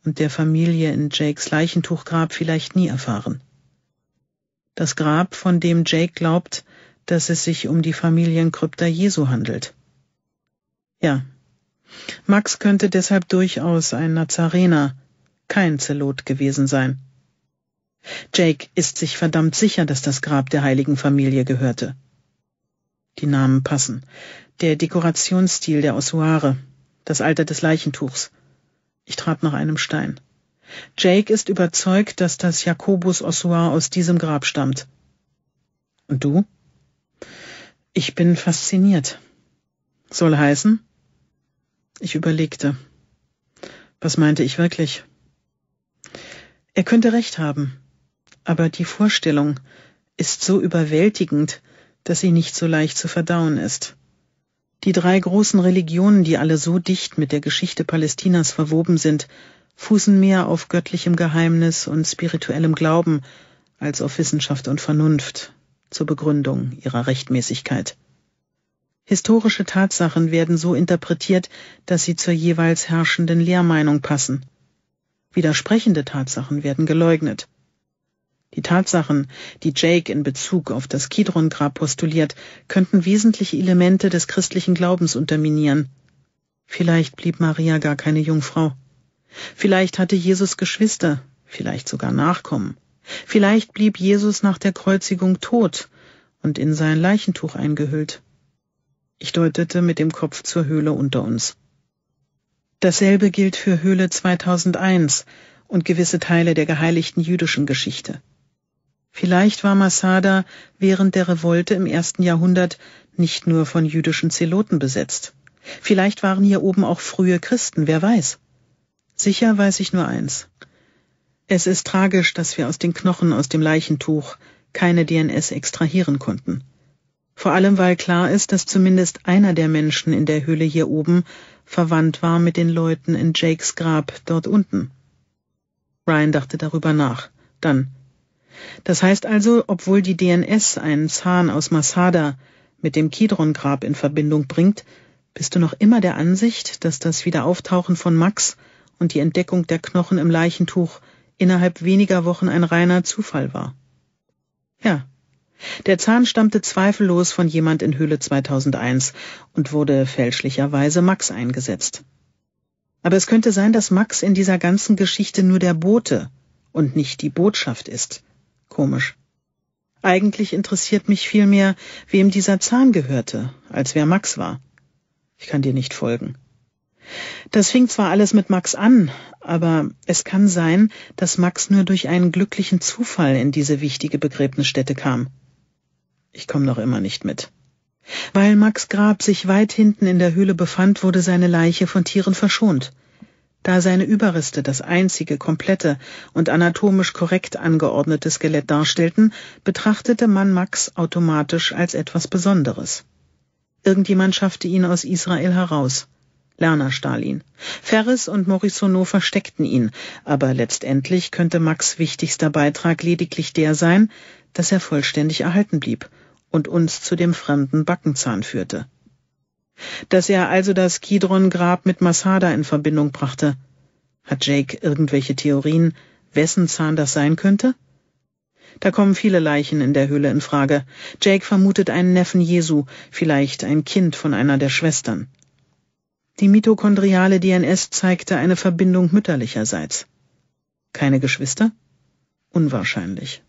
und der Familie in Jakes Leichentuchgrab vielleicht nie erfahren. Das Grab, von dem Jake glaubt, dass es sich um die Familienkrypta Jesu handelt. Ja, Max könnte deshalb durchaus ein Nazarener, kein Zelot gewesen sein. Jake ist sich verdammt sicher, dass das Grab der heiligen Familie gehörte. Die Namen passen. Der Dekorationsstil der Ossuare, das Alter des Leichentuchs. Ich trat nach einem Stein. Jake ist überzeugt, dass das Jakobus-Ossuar aus diesem Grab stammt. Und du? Ich bin fasziniert. Soll heißen? Ich überlegte. Was meinte ich wirklich? Er könnte recht haben aber die Vorstellung ist so überwältigend, dass sie nicht so leicht zu verdauen ist. Die drei großen Religionen, die alle so dicht mit der Geschichte Palästinas verwoben sind, fußen mehr auf göttlichem Geheimnis und spirituellem Glauben als auf Wissenschaft und Vernunft zur Begründung ihrer Rechtmäßigkeit. Historische Tatsachen werden so interpretiert, dass sie zur jeweils herrschenden Lehrmeinung passen. Widersprechende Tatsachen werden geleugnet. Die Tatsachen, die Jake in Bezug auf das Kidron-Grab postuliert, könnten wesentliche Elemente des christlichen Glaubens unterminieren. Vielleicht blieb Maria gar keine Jungfrau. Vielleicht hatte Jesus Geschwister, vielleicht sogar Nachkommen. Vielleicht blieb Jesus nach der Kreuzigung tot und in sein Leichentuch eingehüllt. Ich deutete mit dem Kopf zur Höhle unter uns. Dasselbe gilt für Höhle 2001 und gewisse Teile der geheiligten jüdischen Geschichte. Vielleicht war Masada während der Revolte im ersten Jahrhundert nicht nur von jüdischen Zeloten besetzt. Vielleicht waren hier oben auch frühe Christen, wer weiß. Sicher weiß ich nur eins. Es ist tragisch, dass wir aus den Knochen aus dem Leichentuch keine DNS extrahieren konnten. Vor allem, weil klar ist, dass zumindest einer der Menschen in der Höhle hier oben verwandt war mit den Leuten in Jakes Grab dort unten. Ryan dachte darüber nach. Dann, das heißt also, obwohl die DNS einen Zahn aus Masada mit dem Kidron-Grab in Verbindung bringt, bist du noch immer der Ansicht, dass das Wiederauftauchen von Max und die Entdeckung der Knochen im Leichentuch innerhalb weniger Wochen ein reiner Zufall war? Ja. Der Zahn stammte zweifellos von jemand in Höhle 2001 und wurde fälschlicherweise Max eingesetzt. Aber es könnte sein, dass Max in dieser ganzen Geschichte nur der Bote und nicht die Botschaft ist. Komisch. Eigentlich interessiert mich vielmehr, wem dieser Zahn gehörte, als wer Max war. Ich kann dir nicht folgen. Das fing zwar alles mit Max an, aber es kann sein, dass Max nur durch einen glücklichen Zufall in diese wichtige Begräbnisstätte kam. Ich komme noch immer nicht mit. Weil Max Grab sich weit hinten in der Höhle befand, wurde seine Leiche von Tieren verschont da seine Überreste das einzige komplette und anatomisch korrekt angeordnete Skelett darstellten, betrachtete man Max automatisch als etwas Besonderes. Irgendjemand schaffte ihn aus Israel heraus. Lerner stahl ihn. Ferris und Morisonneau versteckten ihn, aber letztendlich könnte Max wichtigster Beitrag lediglich der sein, dass er vollständig erhalten blieb und uns zu dem fremden Backenzahn führte dass er also das Kidron-Grab mit Masada in Verbindung brachte. Hat Jake irgendwelche Theorien, wessen Zahn das sein könnte? Da kommen viele Leichen in der Höhle in Frage. Jake vermutet einen Neffen Jesu, vielleicht ein Kind von einer der Schwestern. Die mitochondriale DNS zeigte eine Verbindung mütterlicherseits. Keine Geschwister? Unwahrscheinlich.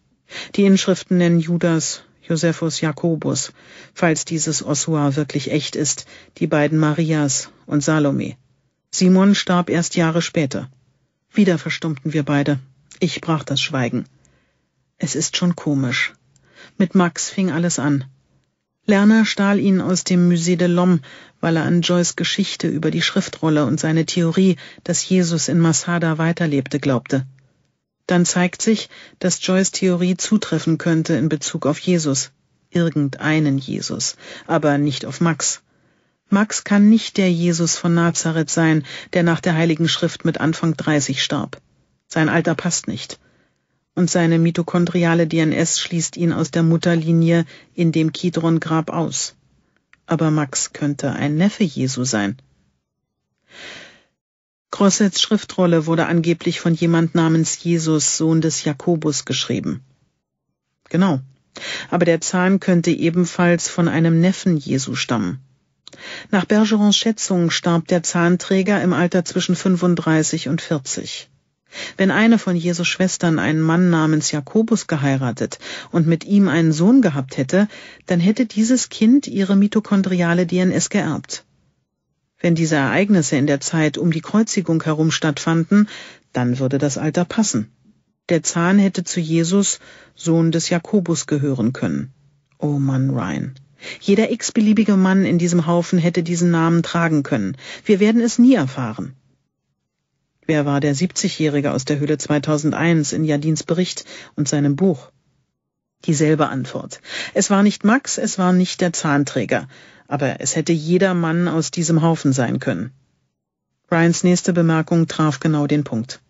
Die Inschriften nennen Judas, Josephus Jakobus, falls dieses Ossua wirklich echt ist, die beiden Marias und Salome. Simon starb erst Jahre später. Wieder verstummten wir beide. Ich brach das Schweigen. Es ist schon komisch. Mit Max fing alles an. Lerner stahl ihn aus dem Musée de l'Homme, weil er an Joyce Geschichte über die Schriftrolle und seine Theorie, dass Jesus in Masada weiterlebte, glaubte dann zeigt sich, dass Joyce Theorie zutreffen könnte in Bezug auf Jesus, irgendeinen Jesus, aber nicht auf Max. Max kann nicht der Jesus von Nazareth sein, der nach der Heiligen Schrift mit Anfang 30 starb. Sein Alter passt nicht. Und seine mitochondriale DNS schließt ihn aus der Mutterlinie in dem Kidron-Grab aus. Aber Max könnte ein Neffe Jesu sein. Crossets Schriftrolle wurde angeblich von jemand namens Jesus, Sohn des Jakobus, geschrieben. Genau. Aber der Zahn könnte ebenfalls von einem Neffen Jesu stammen. Nach Bergerons Schätzung starb der Zahnträger im Alter zwischen 35 und 40. Wenn eine von Jesus Schwestern einen Mann namens Jakobus geheiratet und mit ihm einen Sohn gehabt hätte, dann hätte dieses Kind ihre mitochondriale DNS geerbt. Wenn diese Ereignisse in der Zeit um die Kreuzigung herum stattfanden, dann würde das Alter passen. Der Zahn hätte zu Jesus, Sohn des Jakobus, gehören können. Oh Mann, Ryan. Jeder x-beliebige Mann in diesem Haufen hätte diesen Namen tragen können. Wir werden es nie erfahren. Wer war der 70-Jährige aus der Höhle 2001 in Jadins Bericht und seinem Buch? Dieselbe Antwort. Es war nicht Max, es war nicht der Zahnträger, aber es hätte jeder Mann aus diesem Haufen sein können. Ryans nächste Bemerkung traf genau den Punkt.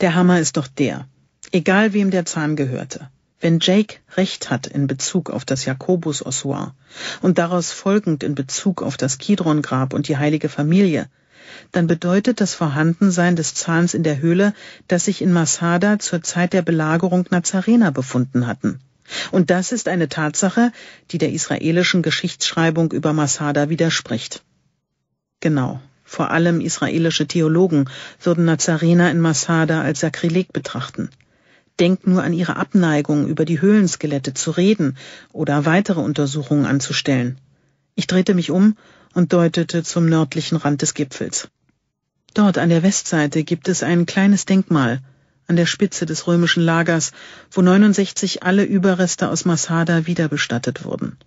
Der Hammer ist doch der. Egal wem der Zahn gehörte. Wenn Jake recht hat in Bezug auf das jakobus ossoir und daraus folgend in Bezug auf das Kidron-Grab und die heilige Familie, dann bedeutet das Vorhandensein des Zahns in der Höhle, dass sich in Masada zur Zeit der Belagerung Nazarener befunden hatten. Und das ist eine Tatsache, die der israelischen Geschichtsschreibung über Masada widerspricht. Genau. Vor allem israelische Theologen würden Nazarener in Masada als Sakrileg betrachten. Denkt nur an ihre Abneigung, über die Höhlenskelette zu reden oder weitere Untersuchungen anzustellen. Ich drehte mich um und deutete zum nördlichen Rand des Gipfels. Dort an der Westseite gibt es ein kleines Denkmal an der Spitze des römischen Lagers, wo 69 alle Überreste aus Masada wiederbestattet wurden.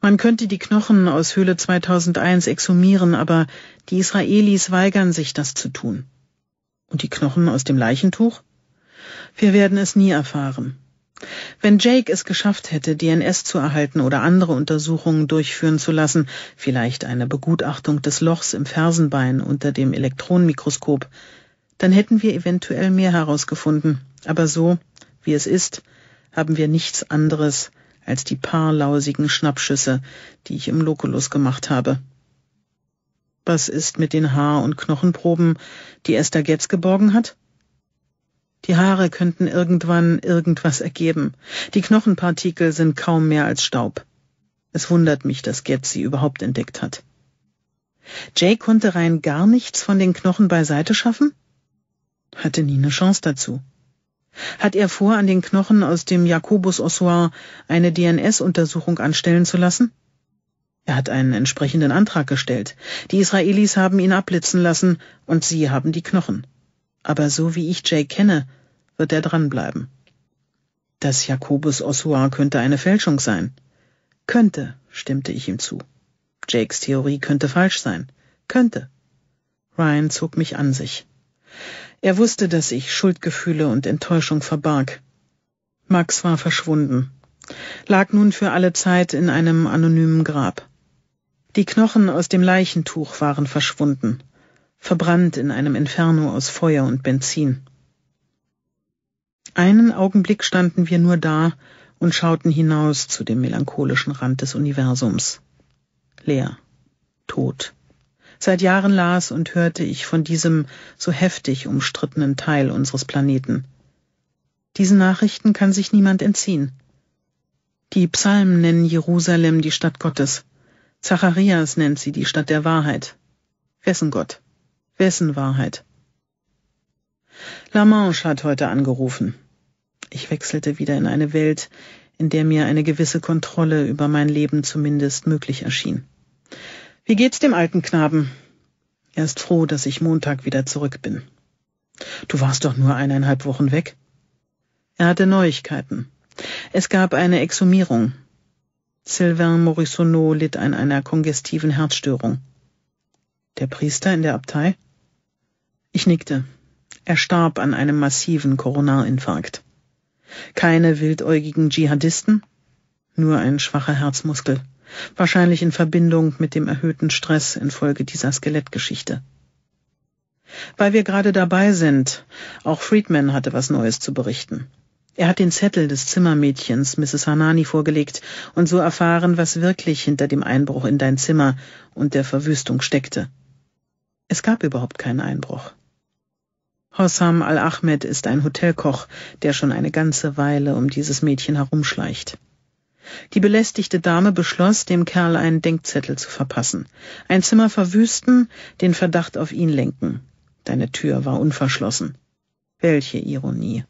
Man könnte die Knochen aus Höhle 2001 exhumieren, aber die Israelis weigern sich, das zu tun. Und die Knochen aus dem Leichentuch? Wir werden es nie erfahren. Wenn Jake es geschafft hätte, DNS zu erhalten oder andere Untersuchungen durchführen zu lassen, vielleicht eine Begutachtung des Lochs im Fersenbein unter dem Elektronenmikroskop, dann hätten wir eventuell mehr herausgefunden. Aber so, wie es ist, haben wir nichts anderes als die paar lausigen Schnappschüsse, die ich im Lokulus gemacht habe. Was ist mit den Haar- und Knochenproben, die Esther Getz geborgen hat? Die Haare könnten irgendwann irgendwas ergeben. Die Knochenpartikel sind kaum mehr als Staub. Es wundert mich, dass Gerd sie überhaupt entdeckt hat. Jay konnte rein gar nichts von den Knochen beiseite schaffen? Hatte nie eine Chance dazu. Hat er vor, an den Knochen aus dem jakobus Ossoir eine DNS-Untersuchung anstellen zu lassen? Er hat einen entsprechenden Antrag gestellt. Die Israelis haben ihn abblitzen lassen und sie haben die Knochen. Aber so wie ich Jay kenne, wird er dranbleiben. Das Jakobus Ossuar könnte eine Fälschung sein. Könnte, stimmte ich ihm zu. Jakes Theorie könnte falsch sein. Könnte. Ryan zog mich an sich. Er wusste, dass ich Schuldgefühle und Enttäuschung verbarg. Max war verschwunden, lag nun für alle Zeit in einem anonymen Grab. Die Knochen aus dem Leichentuch waren verschwunden verbrannt in einem Inferno aus Feuer und Benzin. Einen Augenblick standen wir nur da und schauten hinaus zu dem melancholischen Rand des Universums. Leer, tot. Seit Jahren las und hörte ich von diesem so heftig umstrittenen Teil unseres Planeten. Diesen Nachrichten kann sich niemand entziehen. Die Psalmen nennen Jerusalem die Stadt Gottes. Zacharias nennt sie die Stadt der Wahrheit. Wessen Gott? Wessen Wahrheit? Lamanche hat heute angerufen. Ich wechselte wieder in eine Welt, in der mir eine gewisse Kontrolle über mein Leben zumindest möglich erschien. Wie geht's dem alten Knaben? Er ist froh, dass ich Montag wieder zurück bin. Du warst doch nur eineinhalb Wochen weg. Er hatte Neuigkeiten. Es gab eine Exhumierung. Sylvain Morissonneau litt an einer kongestiven Herzstörung. Der Priester in der Abtei? Ich nickte. Er starb an einem massiven Koronarinfarkt. Keine wildäugigen Dschihadisten, nur ein schwacher Herzmuskel, wahrscheinlich in Verbindung mit dem erhöhten Stress infolge dieser Skelettgeschichte. Weil wir gerade dabei sind, auch Friedman hatte was Neues zu berichten. Er hat den Zettel des Zimmermädchens Mrs. Hanani vorgelegt und so erfahren, was wirklich hinter dem Einbruch in dein Zimmer und der Verwüstung steckte. Es gab überhaupt keinen Einbruch. Hossam al-Ahmed ist ein Hotelkoch, der schon eine ganze Weile um dieses Mädchen herumschleicht. Die belästigte Dame beschloss, dem Kerl einen Denkzettel zu verpassen. Ein Zimmer verwüsten, den Verdacht auf ihn lenken. Deine Tür war unverschlossen. Welche Ironie.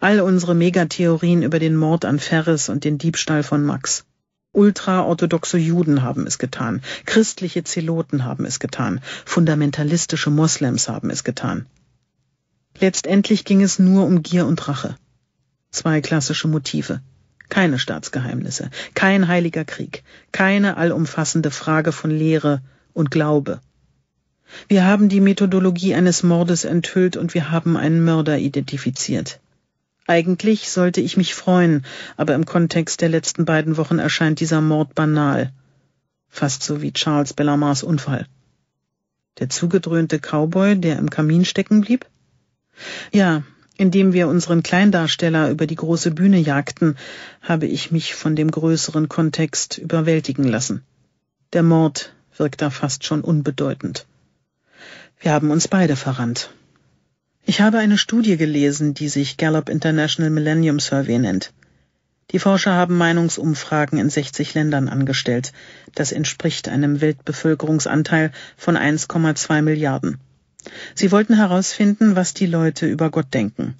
All unsere Megatheorien über den Mord an Ferris und den Diebstahl von Max. Ultraorthodoxe Juden haben es getan, christliche Zeloten haben es getan, fundamentalistische Moslems haben es getan. Letztendlich ging es nur um Gier und Rache. Zwei klassische Motive. Keine Staatsgeheimnisse, kein heiliger Krieg, keine allumfassende Frage von Lehre und Glaube. Wir haben die Methodologie eines Mordes enthüllt und wir haben einen Mörder identifiziert. Eigentlich sollte ich mich freuen, aber im Kontext der letzten beiden Wochen erscheint dieser Mord banal. Fast so wie Charles Bellamars Unfall. Der zugedröhnte Cowboy, der im Kamin stecken blieb? Ja, indem wir unseren Kleindarsteller über die große Bühne jagten, habe ich mich von dem größeren Kontext überwältigen lassen. Der Mord wirkt da fast schon unbedeutend. Wir haben uns beide verrannt. Ich habe eine Studie gelesen, die sich Gallup International Millennium Survey nennt. Die Forscher haben Meinungsumfragen in 60 Ländern angestellt. Das entspricht einem Weltbevölkerungsanteil von 1,2 Milliarden. Sie wollten herausfinden, was die Leute über Gott denken.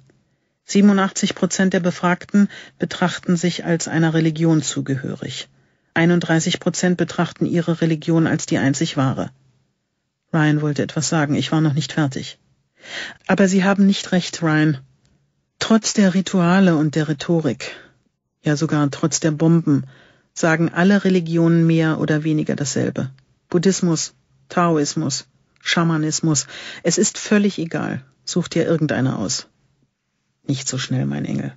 87 Prozent der Befragten betrachten sich als einer Religion zugehörig. 31 Prozent betrachten ihre Religion als die einzig wahre. Ryan wollte etwas sagen, ich war noch nicht fertig. Aber Sie haben nicht recht, Ryan. Trotz der Rituale und der Rhetorik, ja sogar trotz der Bomben, sagen alle Religionen mehr oder weniger dasselbe. Buddhismus, Taoismus, Schamanismus. Es ist völlig egal. Such dir irgendeine aus. Nicht so schnell, mein Engel.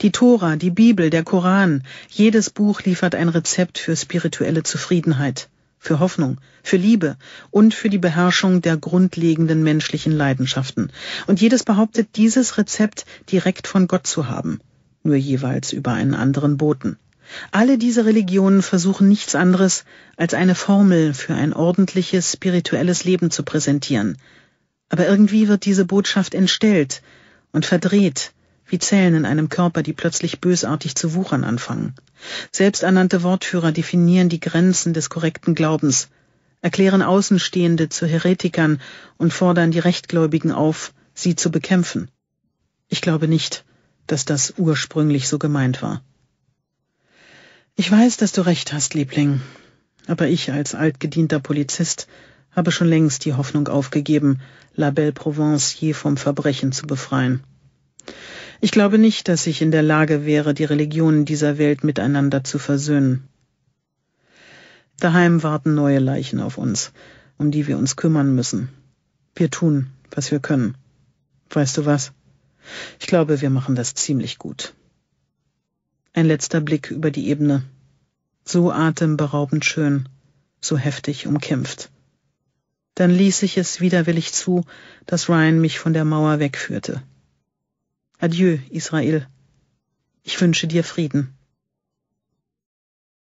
Die Tora, die Bibel, der Koran, jedes Buch liefert ein Rezept für spirituelle Zufriedenheit, für Hoffnung, für Liebe und für die Beherrschung der grundlegenden menschlichen Leidenschaften. Und jedes behauptet, dieses Rezept direkt von Gott zu haben, nur jeweils über einen anderen Boten. Alle diese Religionen versuchen nichts anderes, als eine Formel für ein ordentliches spirituelles Leben zu präsentieren. Aber irgendwie wird diese Botschaft entstellt und verdreht, wie Zellen in einem Körper, die plötzlich bösartig zu wuchern anfangen. Selbsternannte Wortführer definieren die Grenzen des korrekten Glaubens, erklären Außenstehende zu Heretikern und fordern die Rechtgläubigen auf, sie zu bekämpfen. Ich glaube nicht, dass das ursprünglich so gemeint war. Ich weiß, dass du recht hast, Liebling, aber ich als altgedienter Polizist habe schon längst die Hoffnung aufgegeben, La Belle Provence je vom Verbrechen zu befreien. Ich glaube nicht, dass ich in der Lage wäre, die Religionen dieser Welt miteinander zu versöhnen. Daheim warten neue Leichen auf uns, um die wir uns kümmern müssen. Wir tun, was wir können. Weißt du was? Ich glaube, wir machen das ziemlich gut. Ein letzter Blick über die Ebene. So atemberaubend schön, so heftig umkämpft. Dann ließ ich es widerwillig zu, dass Ryan mich von der Mauer wegführte. Adieu, Israel. Ich wünsche dir Frieden.